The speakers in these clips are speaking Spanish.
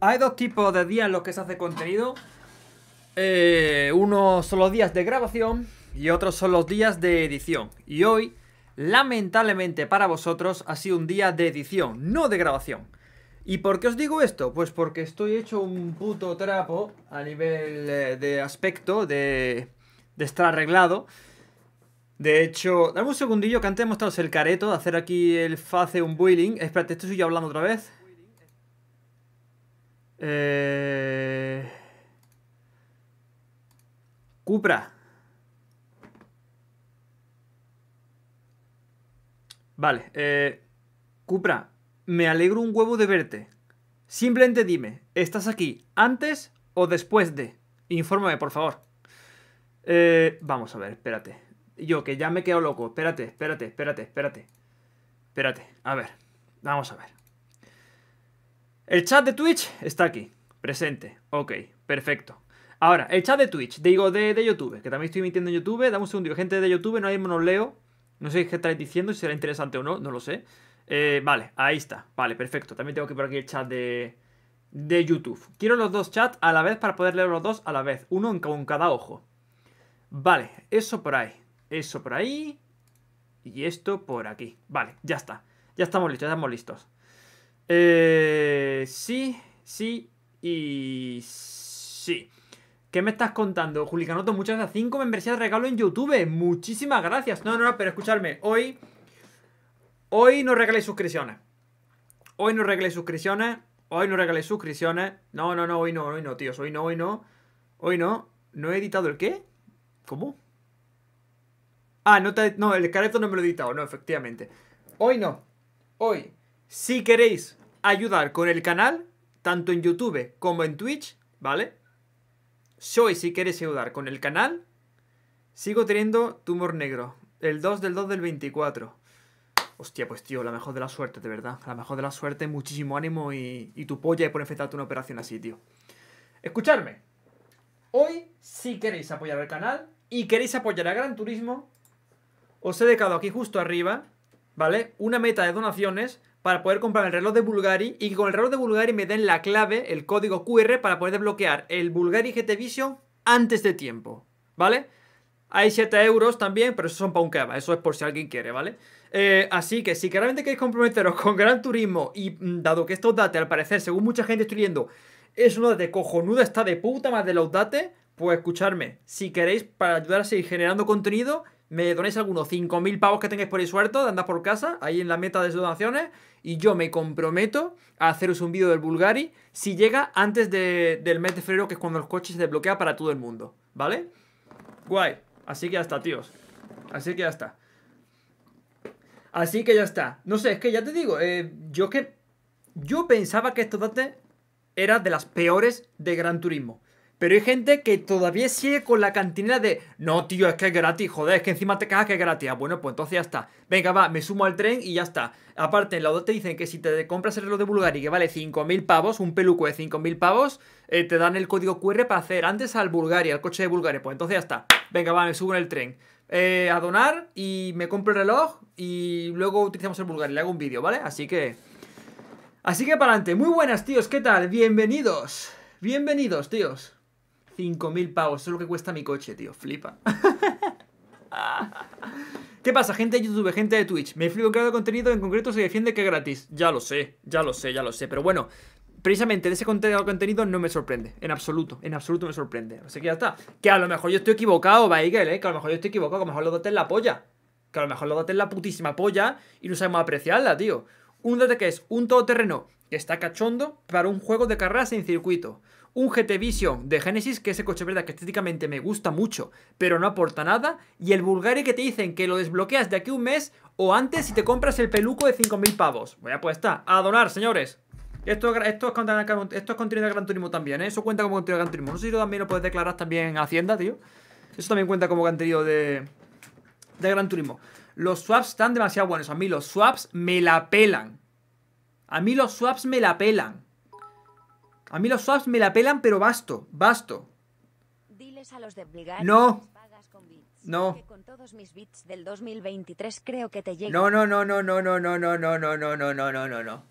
Hay dos tipos de días en los que se hace contenido. Eh, unos son los días de grabación y otros son los días de edición. Y hoy, lamentablemente para vosotros, ha sido un día de edición, no de grabación. ¿Y por qué os digo esto? Pues porque estoy hecho un puto trapo a nivel eh, de aspecto, de, de estar arreglado. De hecho, dame un segundillo que antes de mostraros el careto de hacer aquí el face un boiling. Espérate, estoy yo hablando otra vez. Eh... Cupra. Vale. Eh... Cupra, me alegro un huevo de verte. Simplemente dime, ¿estás aquí antes o después de? Infórmame, por favor. Eh... vamos a ver, espérate. Yo, que ya me he quedado loco. Espérate, espérate, espérate, espérate. Espérate, a ver. Vamos a ver. El chat de Twitch está aquí, presente. Ok, perfecto. Ahora, el chat de Twitch, digo de, de YouTube, que también estoy emitiendo en YouTube. Dame un segundo, gente de YouTube, no hay leo No sé qué estáis diciendo, si será interesante o no, no lo sé. Eh, vale, ahí está. Vale, perfecto. También tengo que por aquí el chat de, de YouTube. Quiero los dos chats a la vez para poder leer los dos a la vez. Uno en, con cada ojo. Vale, eso por ahí. Eso por ahí. Y esto por aquí. Vale, ya está. Ya estamos listos, ya estamos listos. Eh, sí, sí y sí. ¿Qué me estás contando? Julicanoto, muchas gracias. Cinco membresías de regalo en YouTube. Muchísimas gracias. No, no, no, pero escucharme. Hoy. Hoy no regaléis suscripciones. Hoy no regaléis suscripciones. Hoy no regaléis suscripciones. No, no, no, hoy no, hoy no, tíos. Hoy no, hoy no. Hoy no. ¿No he editado el qué? ¿Cómo? Ah, no, no el careto no me lo he editado, no, efectivamente. Hoy no. Hoy si queréis ayudar con el canal, tanto en YouTube como en Twitch, ¿vale? Soy si queréis ayudar con el canal. Sigo teniendo tumor negro. El 2 del 2 del 24. Hostia, pues tío, la mejor de la suerte, de verdad. La mejor de la suerte, muchísimo ánimo y, tu polla por enfrentarte una operación así, tío. Escuchadme. Hoy, si queréis apoyar al canal y queréis apoyar a Gran Turismo, os he dejado aquí justo arriba, ¿vale? Una meta de donaciones para poder comprar el reloj de Bulgari y que con el reloj de Bulgari me den la clave, el código QR, para poder desbloquear el Bulgari GT Vision antes de tiempo, ¿vale? Hay 7 euros también, pero eso son para un eso es por si alguien quiere, ¿vale? Eh, así que si claramente queréis comprometeros con Gran Turismo y mm, dado que estos dates, al parecer, según mucha gente estoy es una de cojonuda, está de puta más de los dates, pues escucharme, si queréis para ayudar a seguir generando contenido, me donéis algunos 5.000 pavos que tengáis por ahí suelto de andar por casa, ahí en la meta de donaciones, y yo me comprometo a haceros un vídeo del Bulgari si llega antes del mes de febrero, que es cuando los coches se desbloquea para todo el mundo, ¿vale? Guay, así que ya está, tíos. Así que ya está. Así que ya está. No sé, es que ya te digo, eh, yo que... Yo pensaba que estos datos eran de las peores de Gran Turismo. Pero hay gente que todavía sigue con la cantina de No, tío, es que es gratis, joder, es que encima te cagas que es gratis. Ah, bueno, pues entonces ya está. Venga, va, me sumo al tren y ya está. Aparte, en la O2 te dicen que si te compras el reloj de Bulgari que vale 5.000 pavos, un peluco de 5.000 pavos, eh, te dan el código QR para hacer antes al Bulgari, al coche de Bulgari. Pues entonces ya está. Venga, va, me subo en el tren. Eh, a donar y me compro el reloj y luego utilizamos el Bulgari. Le hago un vídeo, ¿vale? Así que... Así que para adelante. Muy buenas, tíos. ¿Qué tal? Bienvenidos. Bienvenidos, tíos. 5.000 pavos, eso es lo que cuesta mi coche, tío. Flipa. ¿Qué pasa, gente de YouTube, gente de Twitch? Me flipo creado de contenido, en concreto se defiende que es gratis. Ya lo sé, ya lo sé, ya lo sé. Pero bueno, precisamente de ese contenido no me sorprende. En absoluto, en absoluto me sorprende. Así que ya está. Que a lo mejor yo estoy equivocado, Baigel, ¿eh? Que a lo mejor yo estoy equivocado, que a lo mejor los dotes la polla. Que a lo mejor los en la putísima polla y no sabemos apreciarla, tío. Un dote que es un todoterreno que está cachondo para un juego de carreras en circuito un GT Vision de Genesis, que ese coche verdad que estéticamente me gusta mucho, pero no aporta nada, y el Bulgari que te dicen que lo desbloqueas de aquí un mes o antes si te compras el peluco de 5.000 pavos. Voy a puesta, a donar, señores. Esto, esto, es, contenido de Gran Turismo también, ¿eh? eso cuenta como contenido de Gran Turismo. No sé si tú también lo puedes declarar también en Hacienda, tío. Eso también cuenta como contenido de, de Gran Turismo. Los swaps están demasiado buenos. A mí los swaps me la pelan. A mí los swaps me la pelan. A mí los swaps me la pelan, pero basto, basto. Diles a los de no. No. del 2023 creo que te No, no, no, no, no, no, no, no, no, no, no, no, no, no, no, no.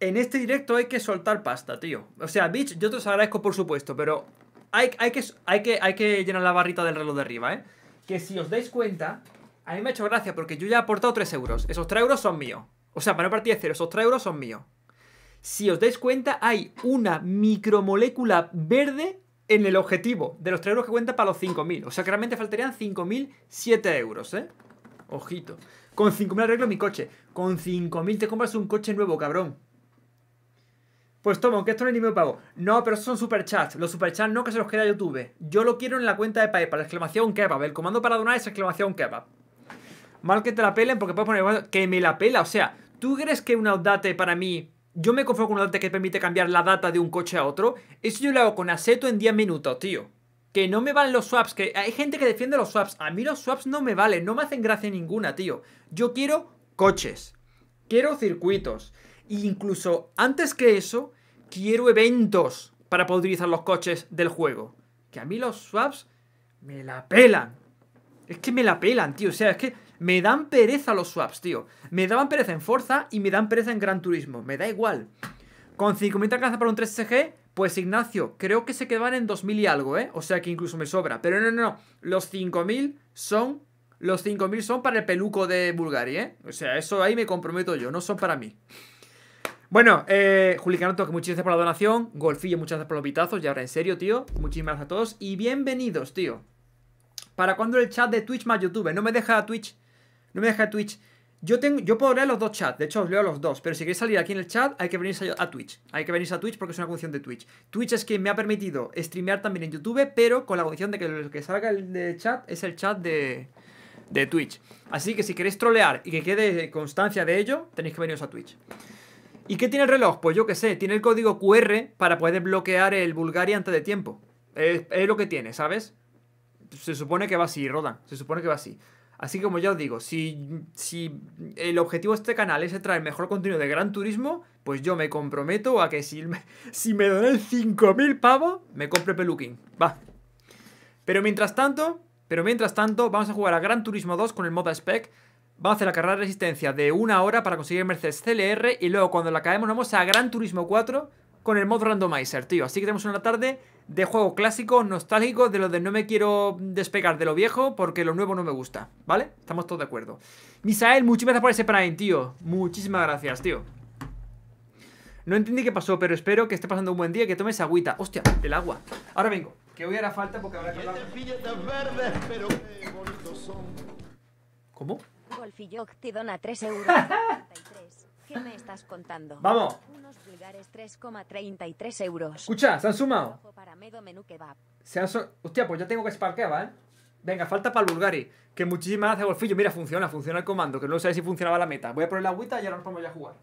En este directo hay que soltar pasta, tío. O sea, bitch, yo te os agradezco por supuesto, pero hay, hay, que, hay, que, hay que llenar la barrita del reloj de arriba, ¿eh? Que si os dais cuenta, a mí me ha hecho gracia porque yo ya he aportado 3 euros. Esos 3 euros son míos. O sea, para no partir de cero, esos 3 euros son míos. Si os dais cuenta, hay una micromolécula verde en el objetivo de los 3 euros que cuenta para los 5.000. O sea que realmente faltarían 5.007 euros, ¿eh? Ojito. Con 5.000 arreglo mi coche. Con 5.000 te compras un coche nuevo, cabrón. Pues toma, aunque esto no es ni me pago. No, pero son son superchats. Los superchats no que se los queda YouTube. Yo lo quiero en la cuenta de PayPal. Exclamación kebab. El comando para donar es exclamación kebab. Mal que te la pelen porque puedes poner... Que me la pela. O sea, ¿tú crees que un Audate para mí yo me conformo con un data que permite cambiar la data de un coche a otro. Eso yo lo hago con Aceto en 10 minutos, tío. Que no me valen los swaps, que hay gente que defiende los swaps. A mí los swaps no me valen, no me hacen gracia ninguna, tío. Yo quiero coches, quiero circuitos. E incluso antes que eso, quiero eventos para poder utilizar los coches del juego. Que a mí los swaps me la pelan. Es que me la pelan, tío. O sea, es que me dan pereza los swaps, tío. Me daban pereza en Forza y me dan pereza en Gran Turismo. Me da igual. Con 5.000 alcanza para un 3 cg pues Ignacio, creo que se quedan en 2.000 y algo, ¿eh? O sea que incluso me sobra. Pero no, no, no. Los 5.000 son... Los 5.000 son para el peluco de Bulgari, ¿eh? O sea, eso ahí me comprometo yo. No son para mí. Bueno, eh, no que muchas gracias por la donación. Golfillo, muchas gracias por los pitazos. Y ahora en serio, tío. Muchísimas gracias a todos. Y bienvenidos, tío. ¿Para cuándo el chat de Twitch más YouTube? No me deja Twitch no me deja Twitch. Yo, tengo, yo puedo leer los dos chats, de hecho os leo los dos, pero si queréis salir aquí en el chat hay que venir a Twitch. Hay que venir a Twitch porque es una condición de Twitch. Twitch es quien me ha permitido streamear también en YouTube, pero con la condición de que lo que salga el de chat es el chat de, de Twitch. Así que si queréis trolear y que quede constancia de ello, tenéis que veniros a Twitch. ¿Y qué tiene el reloj? Pues yo qué sé, tiene el código QR para poder bloquear el Bulgari antes de tiempo. Es, es lo que tiene, ¿sabes? Se supone que va así, Roda Se supone que va así. Así como ya os digo, si, el objetivo de este canal es traer mejor contenido de Gran Turismo, pues yo me comprometo a que si, si me donan 5.000 pavos, me compre Peluquín. Va. Pero mientras tanto, pero mientras tanto, vamos a jugar a Gran Turismo 2 con el moda spec. Vamos a hacer la carrera de resistencia de una hora para conseguir Mercedes CLR y luego cuando la acabemos vamos a Gran Turismo 4 con el mod randomizer, tío. Así que tenemos una tarde de juego clásico, nostálgico, de lo de no me quiero despegar de lo viejo porque lo nuevo no me gusta, ¿vale? Estamos todos de acuerdo. Misael, muchísimas gracias por ese Prime, tío. Muchísimas gracias, tío. No entendí qué pasó, pero espero que esté pasando un buen día y que tomes agüita. Hostia, el agua. Ahora vengo, que hoy hará falta porque habrá que hablar... ¿Cómo? Golfilloc te dona euros. me estás contando? Vamos. 3,33 euros. Escucha, se han sumado. Hostia, pues ya tengo que esparquear, ¿eh? Venga, falta para el Bulgari. Que muchísimas gracias, Golfillo. Mira, funciona, funciona el comando. Que no sé si funcionaba la meta. Voy a poner la agüita y ahora nos vamos a jugar.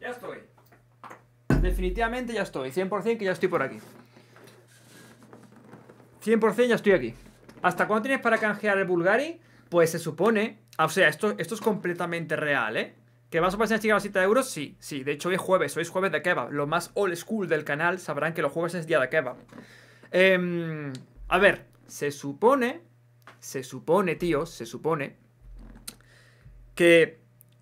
Ya estoy. Definitivamente ya estoy. 100% que ya estoy por aquí. 100% ya estoy aquí. ¿Hasta cuándo tienes para canjear el Bulgari? Pues se supone... Ah, o sea, esto, es completamente real, ¿eh? ¿Que vas a pasar a los de euros? Sí, sí. De hecho, hoy es jueves. Hoy es jueves de kebab. Los más old school del canal sabrán que los jueves es día de kebab. Em, a ver, se supone... Se supone, tío, se supone... Que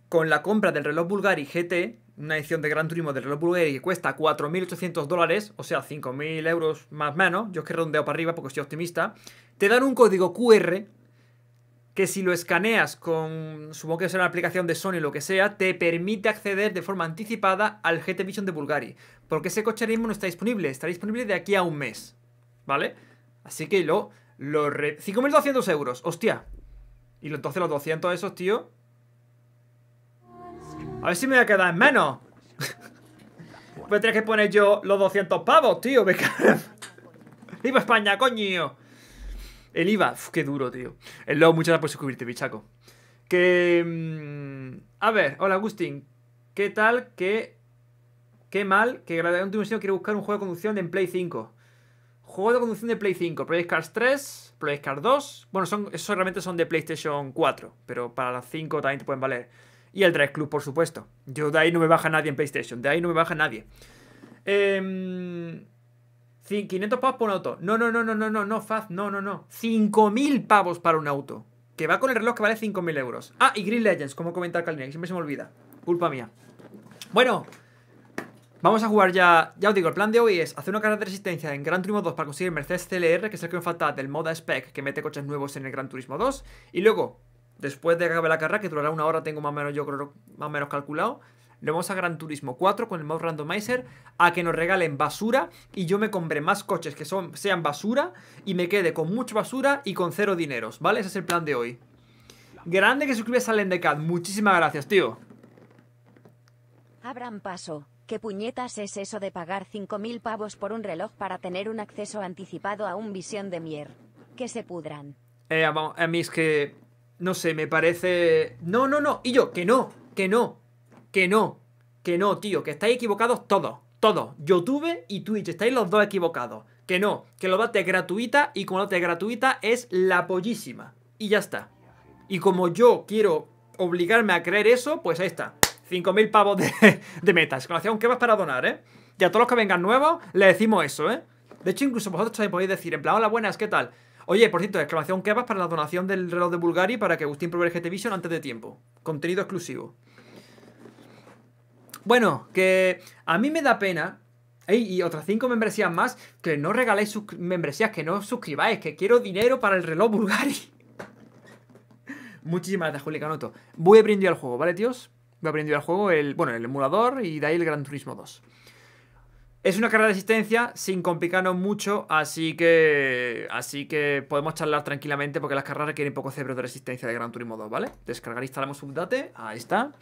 con la compra del reloj Bulgari GT una edición de Gran Turismo del reloj Bulgari que cuesta 4.800 dólares, o sea, 5.000 euros más o menos, yo es que redondeo para arriba porque soy optimista, te dan un código QR que si lo escaneas con, supongo que será una aplicación de Sony o lo que sea, te permite acceder de forma anticipada al GT Vision de Bulgari, porque ese coche no está disponible, estará disponible de aquí a un mes, ¿vale? Así que lo... 5.200 euros, hostia. Y entonces los 200 esos, tío, a ver si me voy a quedar en menos. ¡Pues a que poner yo los 200 pavos, tío. Me ¡Viva España, coño! El IVA, qué duro, tío. El logo muchas gracias por suscribirte, bichaco. Que. Mm, a ver, hola Agustín. ¿Qué tal que. Qué mal que de Museo quiere buscar un juego de conducción en Play 5. Juego de conducción de Play 5, Play 3, Project 2. Bueno, son, esos realmente son de PlayStation 4, pero para las 5 también te pueden valer y el Drive Club, por supuesto. Yo de ahí no me baja nadie en PlayStation, de ahí no me baja nadie. Eh, em, 500 pavos por un auto. No, no, no, no, no, no, no, Faz, no, no, no. 5.000 pavos para un auto. Que va con el reloj que vale 5.000 euros. Ah, y Green Legends, como comentar Calina, que siempre se me olvida. Culpa mía. Bueno, Vamos a jugar ya, ya os digo, el plan de hoy es hacer una carrera de resistencia en Gran Turismo 2 para conseguir Mercedes CLR, que es el que me falta del moda spec que mete coches nuevos en el Gran Turismo 2, y luego después de que acabe la carrera, que durará una hora, tengo más o menos, yo creo, más o menos calculado, Le vamos a Gran Turismo 4 con el Mod randomizer a que nos regalen basura y yo me compre más coches que son, sean basura y me quede con mucha basura y con cero dineros, ¿vale? Ese es el plan de hoy. Grande que suscribes al Endecat, muchísimas gracias, tío. Abran paso. ¿Qué puñetas es eso de pagar 5.000 pavos por un reloj para tener un acceso anticipado a un visión de mier? Que se pudran. Eh, vamos, eh, a es que no sé, me parece... No, no, no. Y yo, que no, que no, que no, que no, tío, que estáis equivocados todos, todos. YouTube y Twitch, estáis los dos equivocados. Que no, que lo date gratuita y como lo date gratuita es la pollísima. Y ya está. Y como yo quiero obligarme a creer eso, pues ahí está. 5.000 pavos de, metas. Con que vas para donar, ¿eh? Y a todos los que vengan nuevos, le decimos eso, ¿eh? De hecho, incluso vosotros también podéis decir, en plan, hola, buenas, ¿qué tal? Oye, por cierto, exclamación vas para la donación del reloj de Bulgari para que Agustín pruebe el Vision antes de tiempo. Contenido exclusivo. Bueno, que a mí me da pena. y otras 5 membresías más, que no sus membresías, que no suscribáis, que quiero dinero para el reloj Bulgari. Muchísimas gracias, Juli Canoto. Voy a brindar el juego, ¿vale, tíos? Voy a brindar el juego el, bueno, el emulador y de ahí el Gran Turismo 2. Es una carrera de resistencia sin complicarnos mucho, así que así que podemos charlar tranquilamente porque las carreras requieren poco cerebro de resistencia de Gran Turismo 2, ¿vale? Descargar, e instalamos update, ahí está.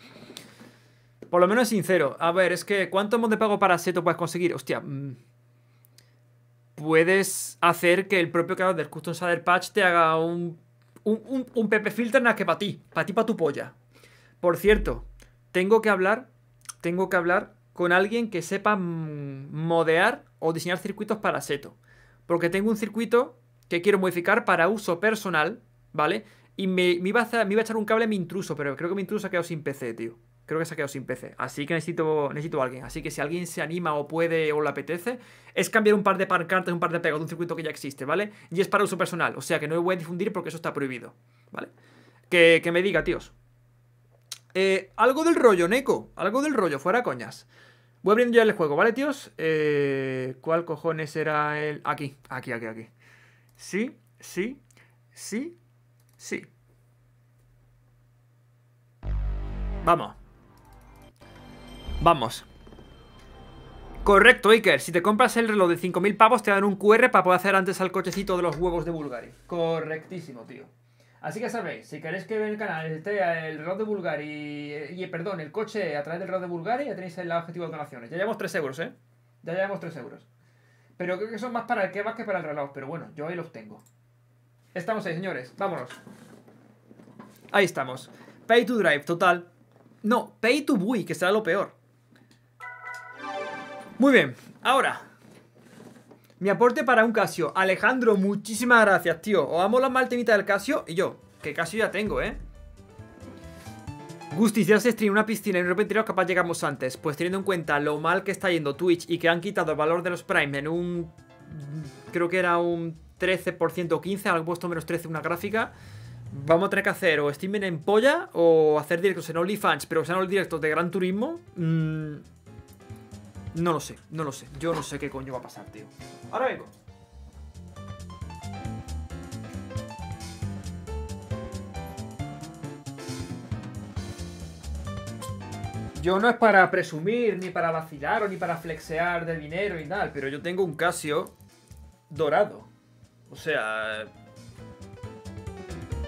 Por lo menos es sincero. A ver, es que ¿cuánto mod de pago para Seto puedes conseguir? Hostia, mm, puedes hacer que el propio creador del Custom Shader Patch te haga un un, un, un PP filter nada que para ti, para ti para tu polla. Por cierto, tengo que hablar, tengo que hablar con alguien que sepa modear o diseñar circuitos para seto. Porque tengo un circuito que quiero modificar para uso personal, ¿vale? Y me, iba, a echar un cable a mi intruso, pero creo que mi intruso se ha quedado sin PC, tío. Creo que se ha quedado sin PC. Así que necesito, necesito a alguien. Así que si alguien se anima o puede o le apetece, es cambiar un par de pancartas, un par de pegos de un circuito que ya existe, ¿vale? Y es para uso personal. O sea que no lo voy a difundir porque eso está prohibido, ¿vale? Que, me diga, tíos. Eh, algo del rollo, Neko. Algo del rollo, fuera coñas. Voy abriendo ya el juego, ¿vale, tíos? Eh, ¿Cuál cojones era el...? Aquí, aquí, aquí, aquí. Sí, sí, sí, sí. Vamos. Vamos. Correcto, Iker. Si te compras el reloj de 5.000 pavos, te dan un QR para poder hacer antes al cochecito de los huevos de Bulgari. Correctísimo, tío. Así que sabéis, si queréis que en el canal esté el reloj de Bulgari, y, perdón, el coche a través del reloj de Bulgari, ya tenéis el objetivo de donaciones. Ya llevamos 3 euros, ¿eh? Ya llevamos 3 euros. Pero creo que son más para el que más que para el reloj. Pero bueno, yo ahí los tengo. Estamos ahí, señores. Vámonos. Ahí estamos. Pay to drive, total. No, pay to buy, que será lo peor. Muy bien, ahora mi aporte para un Casio. Alejandro, muchísimas gracias, tío. Os amo mal temita del Casio y yo, que Casio ya tengo, ¿eh? Gustis, ya se stream una piscina y un repentino capaz llegamos antes. Pues teniendo en cuenta lo mal que está yendo Twitch y que han quitado el valor de los Prime en un... Creo que era un 13% o 15, han puesto menos 13 una gráfica. Vamos a tener que hacer o streaming en polla o hacer directos en OnlyFans, pero sean los directos de Gran Turismo. Mmm no lo sé, no lo sé. Yo no sé qué coño va a pasar, tío. Ahora vengo. Yo no es para presumir, ni para vacilar, o ni para flexear de dinero y tal, pero yo tengo un Casio dorado. O sea...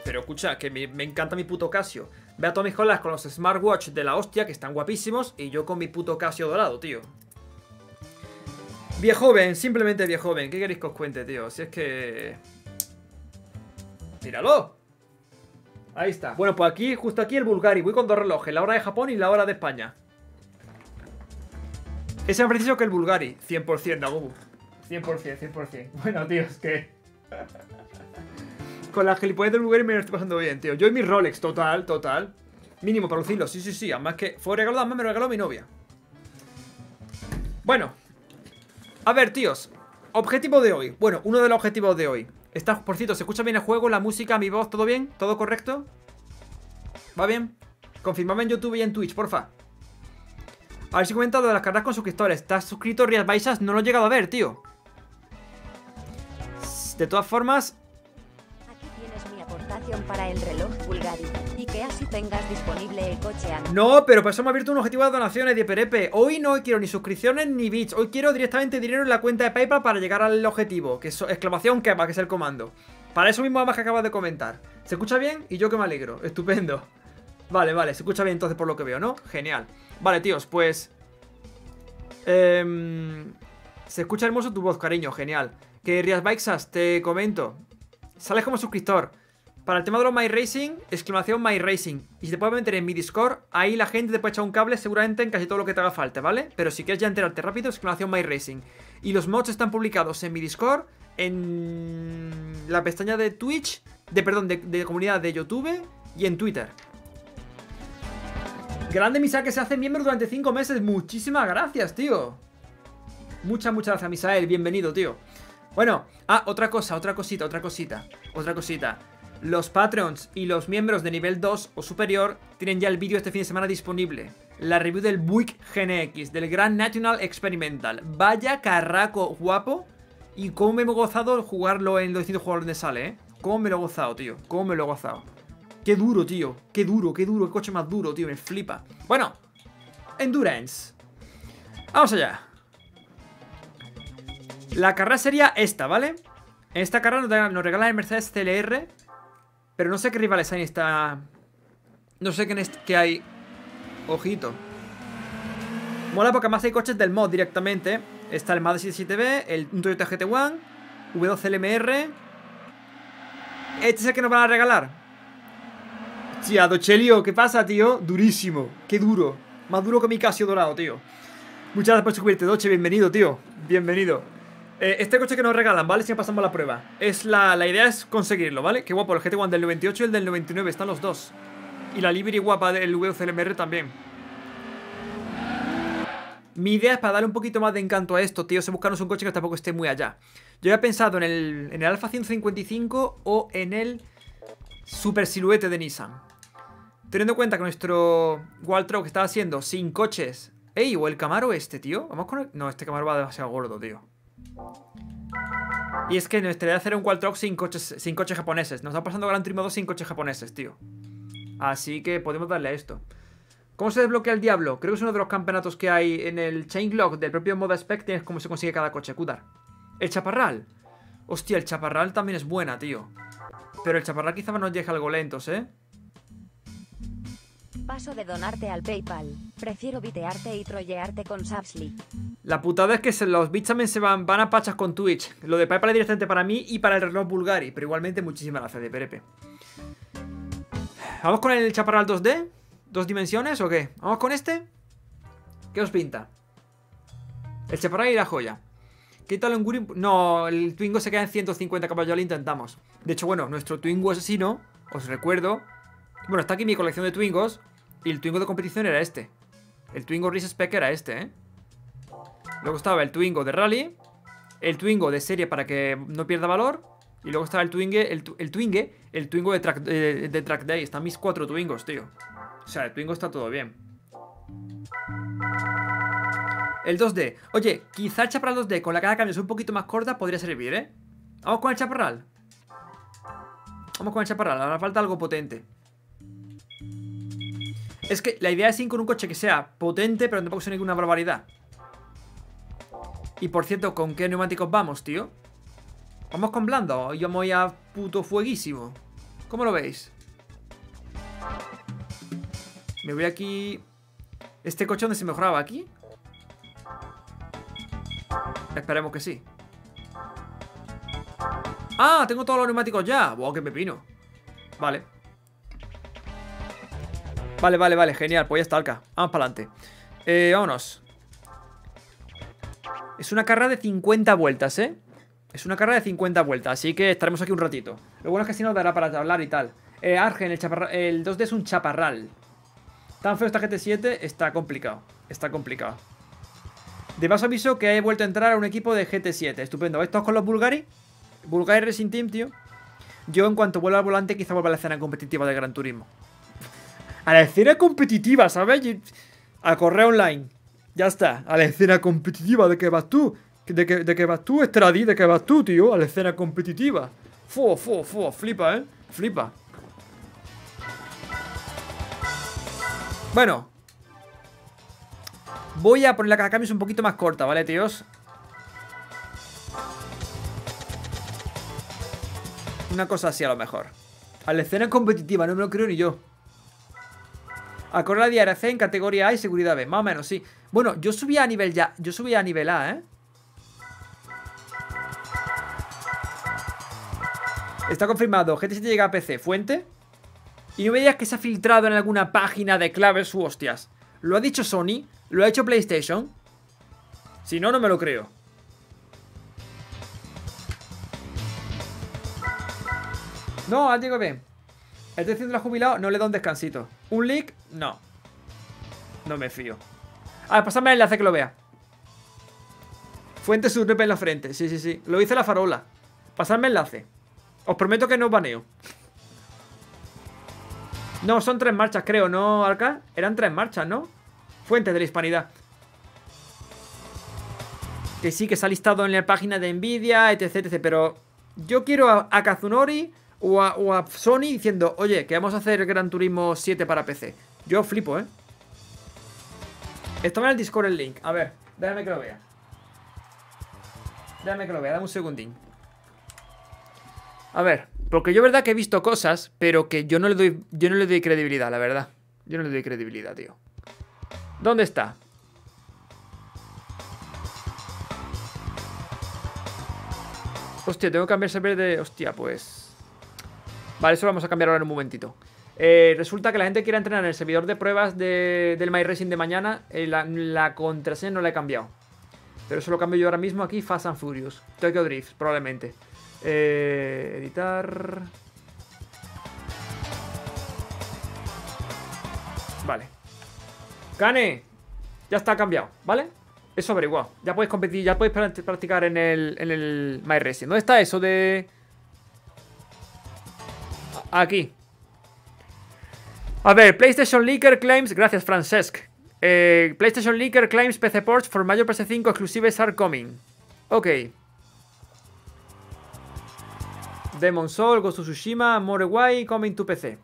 Pero escucha, que me, encanta mi puto Casio. Ve a Tommy mis con los smartwatch de la hostia, que están guapísimos, y yo con mi puto Casio dorado, tío. Viejoven, simplemente viejoven. ¿Qué queréis que os cuente, tío? Si es que... ¡Tíralo! Ahí está. Bueno, pues aquí, justo aquí el Bulgari. Voy con dos relojes, la hora de Japón y la hora de España. es más preciso que el Bulgari. 100% Dabu. 100%, 100%. Bueno, tío, es que... con la gilipollas del Bulgari me lo estoy pasando bien, tío. Yo y mi Rolex, total, total. Mínimo para lucirlo, sí, sí, sí. Además que fue regalado, además me lo regaló mi novia. Bueno, a ver, tíos. Objetivo de hoy. Bueno, uno de los objetivos de hoy. Está, por cierto, ¿se escucha bien el juego, la música, mi voz, todo bien? ¿Todo correcto? ¿Va bien? Confirmame en YouTube y en Twitch, porfa. A ver si he comentado de las cartas con suscriptores. ¿Estás suscrito, Rias Baixas? No lo he llegado a ver, tío. De todas formas, para el reloj y que así tengas disponible coche. No, pero para eso me ha abierto un objetivo de donaciones de Perepe. Hoy no quiero ni suscripciones ni bits. Hoy quiero directamente dinero en la cuenta de PayPal para llegar al objetivo, que es exclamación que es el comando. Para eso mismo además que acabas de comentar. ¿Se escucha bien? Y yo que me alegro. Estupendo. Vale, vale, se escucha bien entonces por lo que veo, ¿no? Genial. Vale, tíos, pues... Em, se escucha hermoso tu voz, cariño, genial. Que Rias Baixas, te comento. Sales como suscriptor. Para el tema de los My Racing, exclamación My Racing. Y si te puedes meter en mi Discord, ahí la gente te puede echar un cable seguramente en casi todo lo que te haga falta, ¿vale? Pero si quieres ya enterarte rápido, exclamación My Racing. Y los mods están publicados en mi Discord, en la pestaña de Twitch, de perdón, de, de comunidad de YouTube y en Twitter. Grande Misael que se hace miembro durante 5 meses. Muchísimas gracias, tío. Muchas, muchas gracias, Misael. Bienvenido, tío. Bueno, ah, otra cosa, otra cosita, otra cosita, otra cosita. Los Patreons y los miembros de nivel 2 o superior tienen ya el vídeo este fin de semana disponible. La review del Buick GNX, del Grand National Experimental. Vaya carraco guapo. Y cómo me he gozado jugarlo en los distintos jugadores donde sale, ¿eh? Cómo me lo he gozado, tío. Cómo me lo he gozado. Qué duro, tío. Qué duro, qué duro. El coche más duro, tío. Me flipa. Bueno. Endurance. Vamos allá. La carrera sería esta, ¿vale? En esta carrera nos regalan el Mercedes CLR pero no sé qué rivales hay en esta... No sé qué, hay... Ojito. Mola porque además hay coches del mod directamente. Está el Mazda 7 b el un Toyota GT1, V12LMR. Este es el que nos van a regalar. Tía, Dochelio, ¿qué pasa, tío? Durísimo. Qué duro. Más duro que mi Casio dorado, tío. Muchas gracias por suscribirte, Doche. Bienvenido, tío. Bienvenido. Eh, este coche que nos regalan, ¿vale? Si pasamos la prueba. Es la, idea es conseguirlo, ¿vale? Qué guapo, el GT 1 del 98 y el del 99, están los dos. Y la Liberty guapa del VCLMR también. Mi idea es para darle un poquito más de encanto a esto, tío, es buscarnos un coche que tampoco esté muy allá. Yo había pensado en el, en el Alfa 155 o en el Super Siluete de Nissan. Teniendo en cuenta que nuestro que estaba haciendo sin coches... ¡Ey! O el Camaro este, tío. Vamos con el... No, este Camaro va demasiado gordo, tío. Y es que nuestra idea hacer un waltrock sin coches, sin coches japoneses. Nos está pasando Gran Turismo 2 sin coches japoneses, tío. Así que podemos darle a esto. ¿Cómo se desbloquea el diablo? Creo que es uno de los campeonatos que hay en el chain Lock del propio Moda Spec. Tienes cómo se consigue cada coche, Kudar. El chaparral. Hostia, el chaparral también es buena, tío. Pero el chaparral quizá nos deje algo lentos, ¿eh? paso de donarte al PayPal. Prefiero bitearte y trollearte con Sapsly. La putada es que los bits se van, van a pachas con Twitch. Lo de PayPal es directamente para mí y para el reloj Bulgari. Pero igualmente, muchísimas gracias de Perepe. ¿Vamos con el chaparral 2D? ¿Dos dimensiones o qué? ¿Vamos con este? ¿Qué os pinta? El chaparral y la joya. ¿Qué tal un No, el Twingo se queda en 150 ya lo intentamos. De hecho, bueno, nuestro Twingo asesino, os recuerdo. Bueno, está aquí mi colección de Twingos. Y el Twingo de competición era este. El Twingo Race Spec era este, ¿eh? Luego estaba el Twingo de Rally. El Twingo de serie para que no pierda valor. Y luego estaba el Twingue, el, Twingue, el Twingo de track, Day. Están mis cuatro Twingos, tío. O sea, el Twingo está todo bien. El 2D. Oye, quizá el Chaparral 2D con la cara de cambios un poquito más corta podría servir, ¿eh? Vamos con el Chaparral. Vamos con el Chaparral, ahora falta algo potente. Es que la idea es ir con un coche que sea potente, pero tampoco sea ninguna barbaridad. Y por cierto, ¿con qué neumáticos vamos, tío? ¿Vamos con blando? Yo me voy a puto fueguísimo. ¿Cómo lo veis? Me voy aquí... ¿Este coche donde se mejoraba? ¿Aquí? Esperemos que sí. ¡Ah! Tengo todos los neumáticos ya. ¡Wow, qué pepino! Vale. Vale, vale, vale, genial. Pues ya está, Alca. Vamos para adelante. Eh, vámonos. Es una carrera de 50 vueltas, ¿eh? Es una carrera de 50 vueltas, así que estaremos aquí un ratito. Lo bueno es que así nos dará para hablar y tal. Eh, Argen, el, el 2D es un chaparral. Tan feo esta GT7, está complicado. Está complicado. De paso aviso que he vuelto a entrar a un equipo de GT7. Estupendo. ¿Veis con los Bulgari? Bulgari Racing Team, tío. Yo en cuanto vuelva al volante quizá vuelva a la escena competitiva de Gran Turismo a la escena competitiva, ¿sabes? A correr online. Ya está, a la escena competitiva de qué vas tú. ¿De qué vas tú, Estradi? ¿De qué vas tú, tío? A la escena competitiva. Fu, fu, fuo, flipa, ¿eh? Flipa. Bueno. Voy a poner la caja un poquito más corta, ¿vale, tíos? Una cosa así a lo mejor. A la escena competitiva, no me lo creo ni yo. Acorda la diaria en categoría A y seguridad B. Más o menos, sí. Bueno, yo subía a nivel ya. Yo subía a nivel A, ¿eh? Está confirmado. GT7 llega a PC. Fuente. Y no me digas que se ha filtrado en alguna página de claves u hostias. Lo ha dicho Sony. Lo ha hecho PlayStation. Si no, no me lo creo. No, ha llegado bien. El 300 jubilado no le da un descansito. Un leak no. No me fío. A ver, pasadme el enlace que lo vea. Fuente subrepe en la frente. Sí, sí, sí. Lo hice la farola. Pasadme el enlace. Os prometo que no os baneo. No, son tres marchas, creo, ¿no, Arca? Eran tres marchas, ¿no? Fuente de la hispanidad. Que sí, que se ha listado en la página de Nvidia, etc, Pero yo quiero a, Kazunori o a, o a Sony diciendo, oye, que vamos a hacer Gran Turismo 7 para PC. Yo flipo, ¿eh? Estaba en el Discord el link. A ver, déjame que lo vea. Déjame que lo vea, dame un segundín. A ver, porque yo verdad que he visto cosas, pero que yo no le doy, yo no le doy credibilidad, la verdad. Yo no le doy credibilidad, tío. ¿Dónde está? Hostia, tengo que cambiar server de... Hostia, pues... Vale, eso lo vamos a cambiar ahora en un momentito. Eh, resulta que la gente quiere entrenar en el servidor de pruebas del del Racing de mañana. Eh, la, contraseña no la he cambiado. Pero eso lo cambio yo ahora mismo aquí. Fast and Furious. Tokyo Drift, probablemente. Eh, editar. Vale. Cane. Ya está cambiado, ¿vale? Eso averiguado. Ya podéis competir, ya podéis practicar en el, en el MyRacing. ¿Dónde está eso de...? Aquí. A ver, PlayStation Leaker claims... Gracias, Francesc. Eh, PlayStation Leaker claims PC ports for mayor PS5 exclusives are coming. Ok. Demon Soul, Ghost of Tsushima, coming to PC.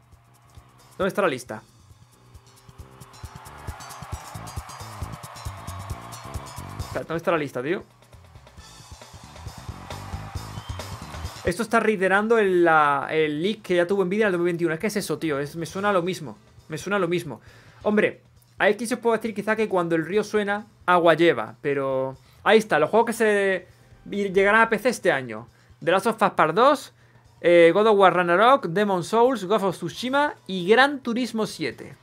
¿Dónde está la lista? ¿Dónde está la lista, tío? Esto está reiterando el, el leak que ya tuvo envidia en el 2021. Es que es eso, tío. Es, me suena lo mismo. Me suena lo mismo. Hombre, aquí se os puedo decir quizá que cuando el río suena, agua lleva. Pero ahí está, los juegos que se llegarán a PC este año. The Last of Us Part 2, eh, God of War Ragnarok, Demon Souls, God of Tsushima y Gran Turismo 7.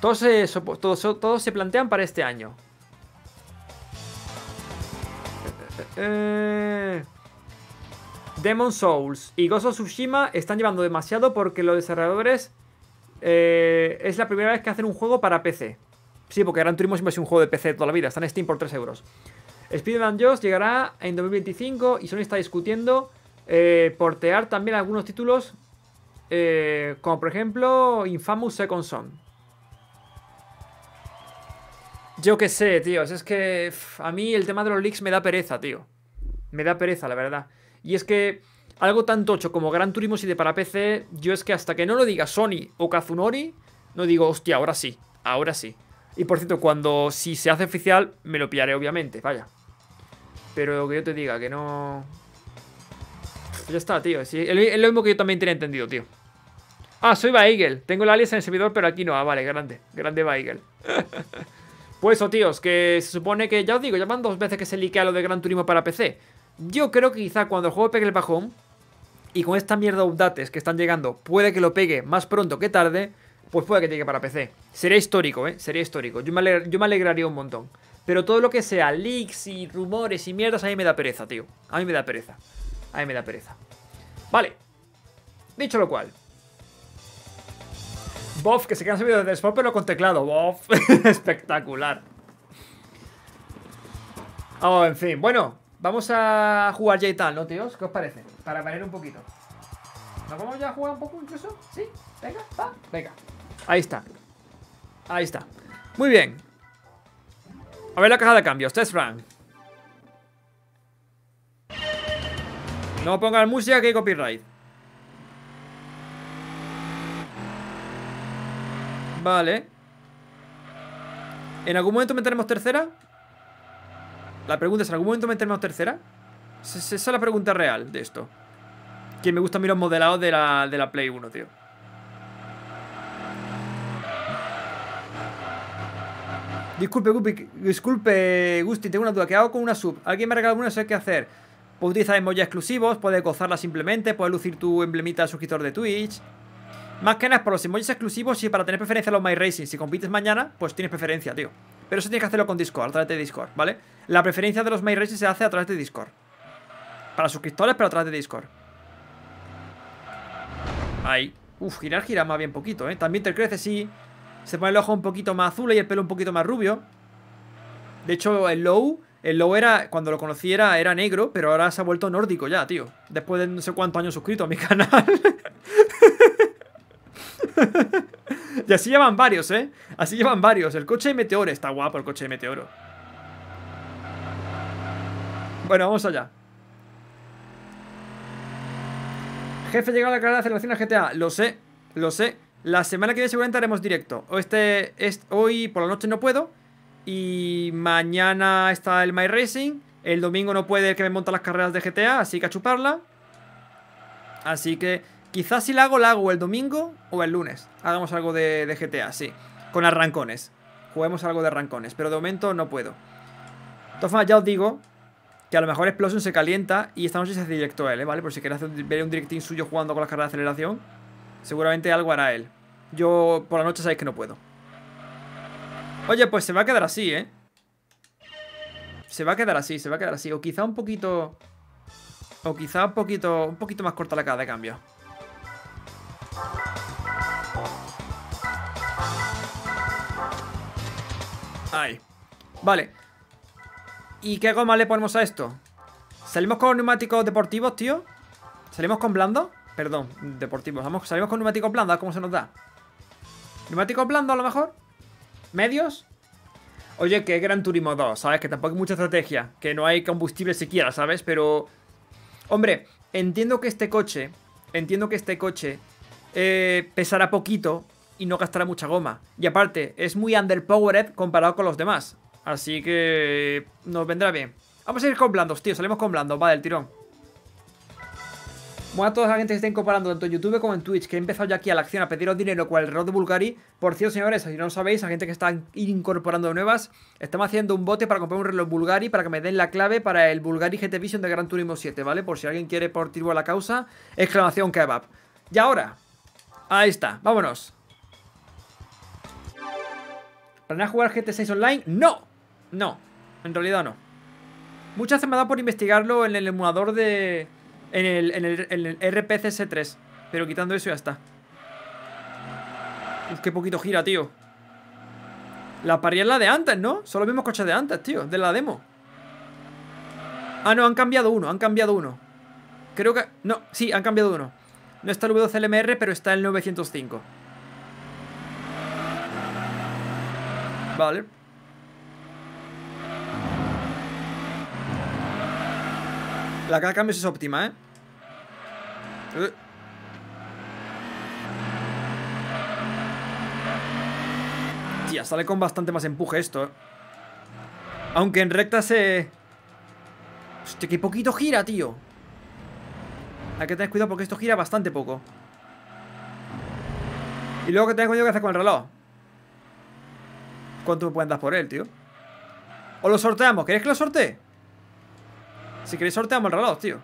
Todos se, todos se plantean para este año. Eh, eh, eh Demon Souls y Ghost of Tsushima están llevando demasiado porque los desarrolladores eh, es la primera vez que hacen un juego para PC. Sí, porque Gran Turismo siempre es un juego de PC toda la vida, está en Steam por 3 euros. Spider-Man llegará en 2025 y Sony está discutiendo eh, portear también algunos títulos, eh, como por ejemplo Infamous Second Son. Yo qué sé, tío, es que a mí el tema de los leaks me da pereza, tío. Me da pereza, la verdad. Y es que algo tan tocho como Gran Turismo de para PC, yo es que hasta que no lo diga Sony o Kazunori, no digo, hostia, ahora sí, ahora sí. Y por cierto, cuando si se hace oficial, me lo pillaré, obviamente, vaya. Pero que yo te diga, que no. Ya está, tío. Es lo mismo que yo también tenía entendido, tío. Ah, soy Baigel. Tengo la alias en el servidor, pero aquí no. Ah, vale, grande. Grande Baigel. pues eso, tíos, que se supone que, ya os digo, ya van dos veces que se liquea lo de Gran Turismo para PC. Yo creo que quizá cuando el juego pegue el bajón, y con esta mierda de updates que están llegando, puede que lo pegue más pronto que tarde, pues puede que llegue para PC. Sería histórico, ¿eh? Sería histórico. Yo me, yo me alegraría un montón. Pero todo lo que sea leaks y rumores y mierdas, a mí me da pereza, tío. A mí me da pereza. A mí me da pereza. Vale. Dicho lo cual. Bof, que se quedan subidos desde Spot, pero con teclado. Bof. Espectacular. Oh, en fin. Bueno, Vamos a jugar ya y tal, ¿no, tíos? ¿Qué os parece? Para parar un poquito. ¿Nos vamos ya a jugar un poco incluso? ¿Sí? Venga, va. Venga. Ahí está. Ahí está. Muy bien. A ver la caja de cambios. Test run. No pongas música que hay copyright. Vale. ¿En algún momento meteremos tercera? La pregunta es, ¿en algún momento meterme a tercera? Esa es la pregunta real de esto. Que me gusta a mí los modelados de la, Play 1, tío. Disculpe, disculpe, Gusti, tengo una duda. ¿Qué hago con una sub? ¿Alguien me ha regalado una? No sé qué hacer. Puedes utilizar emojis exclusivos, puedes gozarla simplemente, puedes lucir tu emblemita de suscriptor de Twitch. Más que nada es por los emojis exclusivos y para tener preferencia a los My Racing. Si compites mañana, pues tienes preferencia, tío. Pero eso tiene que hacerlo con Discord, a través de Discord, ¿vale? La preferencia de los My Races se hace a través de Discord. Para suscriptores, pero a través de Discord. Ahí. Uf, girar gira más bien poquito, ¿eh? También te crece, sí. Se pone el ojo un poquito más azul y el pelo un poquito más rubio. De hecho, el low, el low era, cuando lo conocí era, era negro, pero ahora se ha vuelto nórdico ya, tío. Después de no sé cuántos años suscrito a mi canal. Y así llevan varios, ¿eh? Así llevan varios. El coche de meteoro está guapo, el coche de meteoro. Bueno, vamos allá. Jefe, llegado a la carrera de aceleración a GTA. Lo sé, lo sé. La semana que viene seguramente haremos directo. este, hoy por la noche no puedo. Y mañana está el My Racing. El domingo no puede que me monta las carreras de GTA, así que a chuparla. Así que Quizás si la hago, la hago el domingo o el lunes. Hagamos algo de, GTA, sí. Con arrancones. Juguemos algo de arrancones. Pero de momento no puedo. formas, ya os digo que a lo mejor Explosion se calienta y esta noche se hace directo él, ¿eh? ¿vale? Por si queréis ver un directín suyo jugando con las carreras de aceleración, seguramente algo hará él. Yo por la noche sabéis que no puedo. Oye, pues se va a quedar así, ¿eh? Se va a quedar así, se va a quedar así. O quizá un poquito... O quizá un poquito, un poquito más corta la cara de cambio. Vale. ¿Y qué goma le ponemos a esto? ¿Salimos con neumáticos deportivos, tío? ¿Salimos con blando? Perdón, deportivos. Vamos, salimos con neumáticos blandos, ¿cómo se nos da? ¿Neumáticos blandos a lo mejor? ¿Medios? Oye, que Gran Turismo 2, ¿sabes? Que tampoco hay mucha estrategia, que no hay combustible siquiera, ¿sabes? Pero... Hombre, entiendo que este coche, entiendo que este coche eh, pesará poquito, y no gastará mucha goma. Y aparte, es muy underpowered comparado con los demás. Así que nos vendrá bien. Vamos a ir con blandos, tío. Salimos con blandos. Va, del tirón. Bueno, a todos la gente que se está tanto en YouTube como en Twitch, que he empezado ya aquí a la acción a pediros dinero con el reloj de Bulgari. Por cierto, señores, si no lo sabéis, a gente que está incorporando nuevas, estamos haciendo un bote para comprar un reloj Bulgari para que me den la clave para el Bulgari GT Vision de Gran Turismo 7, ¿vale? Por si alguien quiere por tiro a la causa, exclamación kebab. Y ahora, ahí está, vámonos. ¿Planeas jugar GT6 Online? ¡No! No, en realidad no. Muchas veces me dado por investigarlo en el emulador de... En el, en el, RPCS3. Pero quitando eso ya está. qué poquito gira, tío. La parrilla es la de antes, ¿no? Son los mismos coches de antes, tío. De la demo. Ah, no, han cambiado uno. Han cambiado uno. Creo que... No, sí, han cambiado uno. No está el w 2 LMR, pero está el 905. Vale. La de cambio es óptima, ¿eh? ¿eh? Tía, sale con bastante más empuje esto, ¿eh? Aunque en recta se... Hostia, qué poquito gira, tío. Hay que tener cuidado porque esto gira bastante poco. Y luego que tengo yo que hacer con el reloj. ¿Cuánto me pueden dar por él, tío? O lo sorteamos, ¿queréis que lo sortee? Si queréis sorteamos el reloj, tío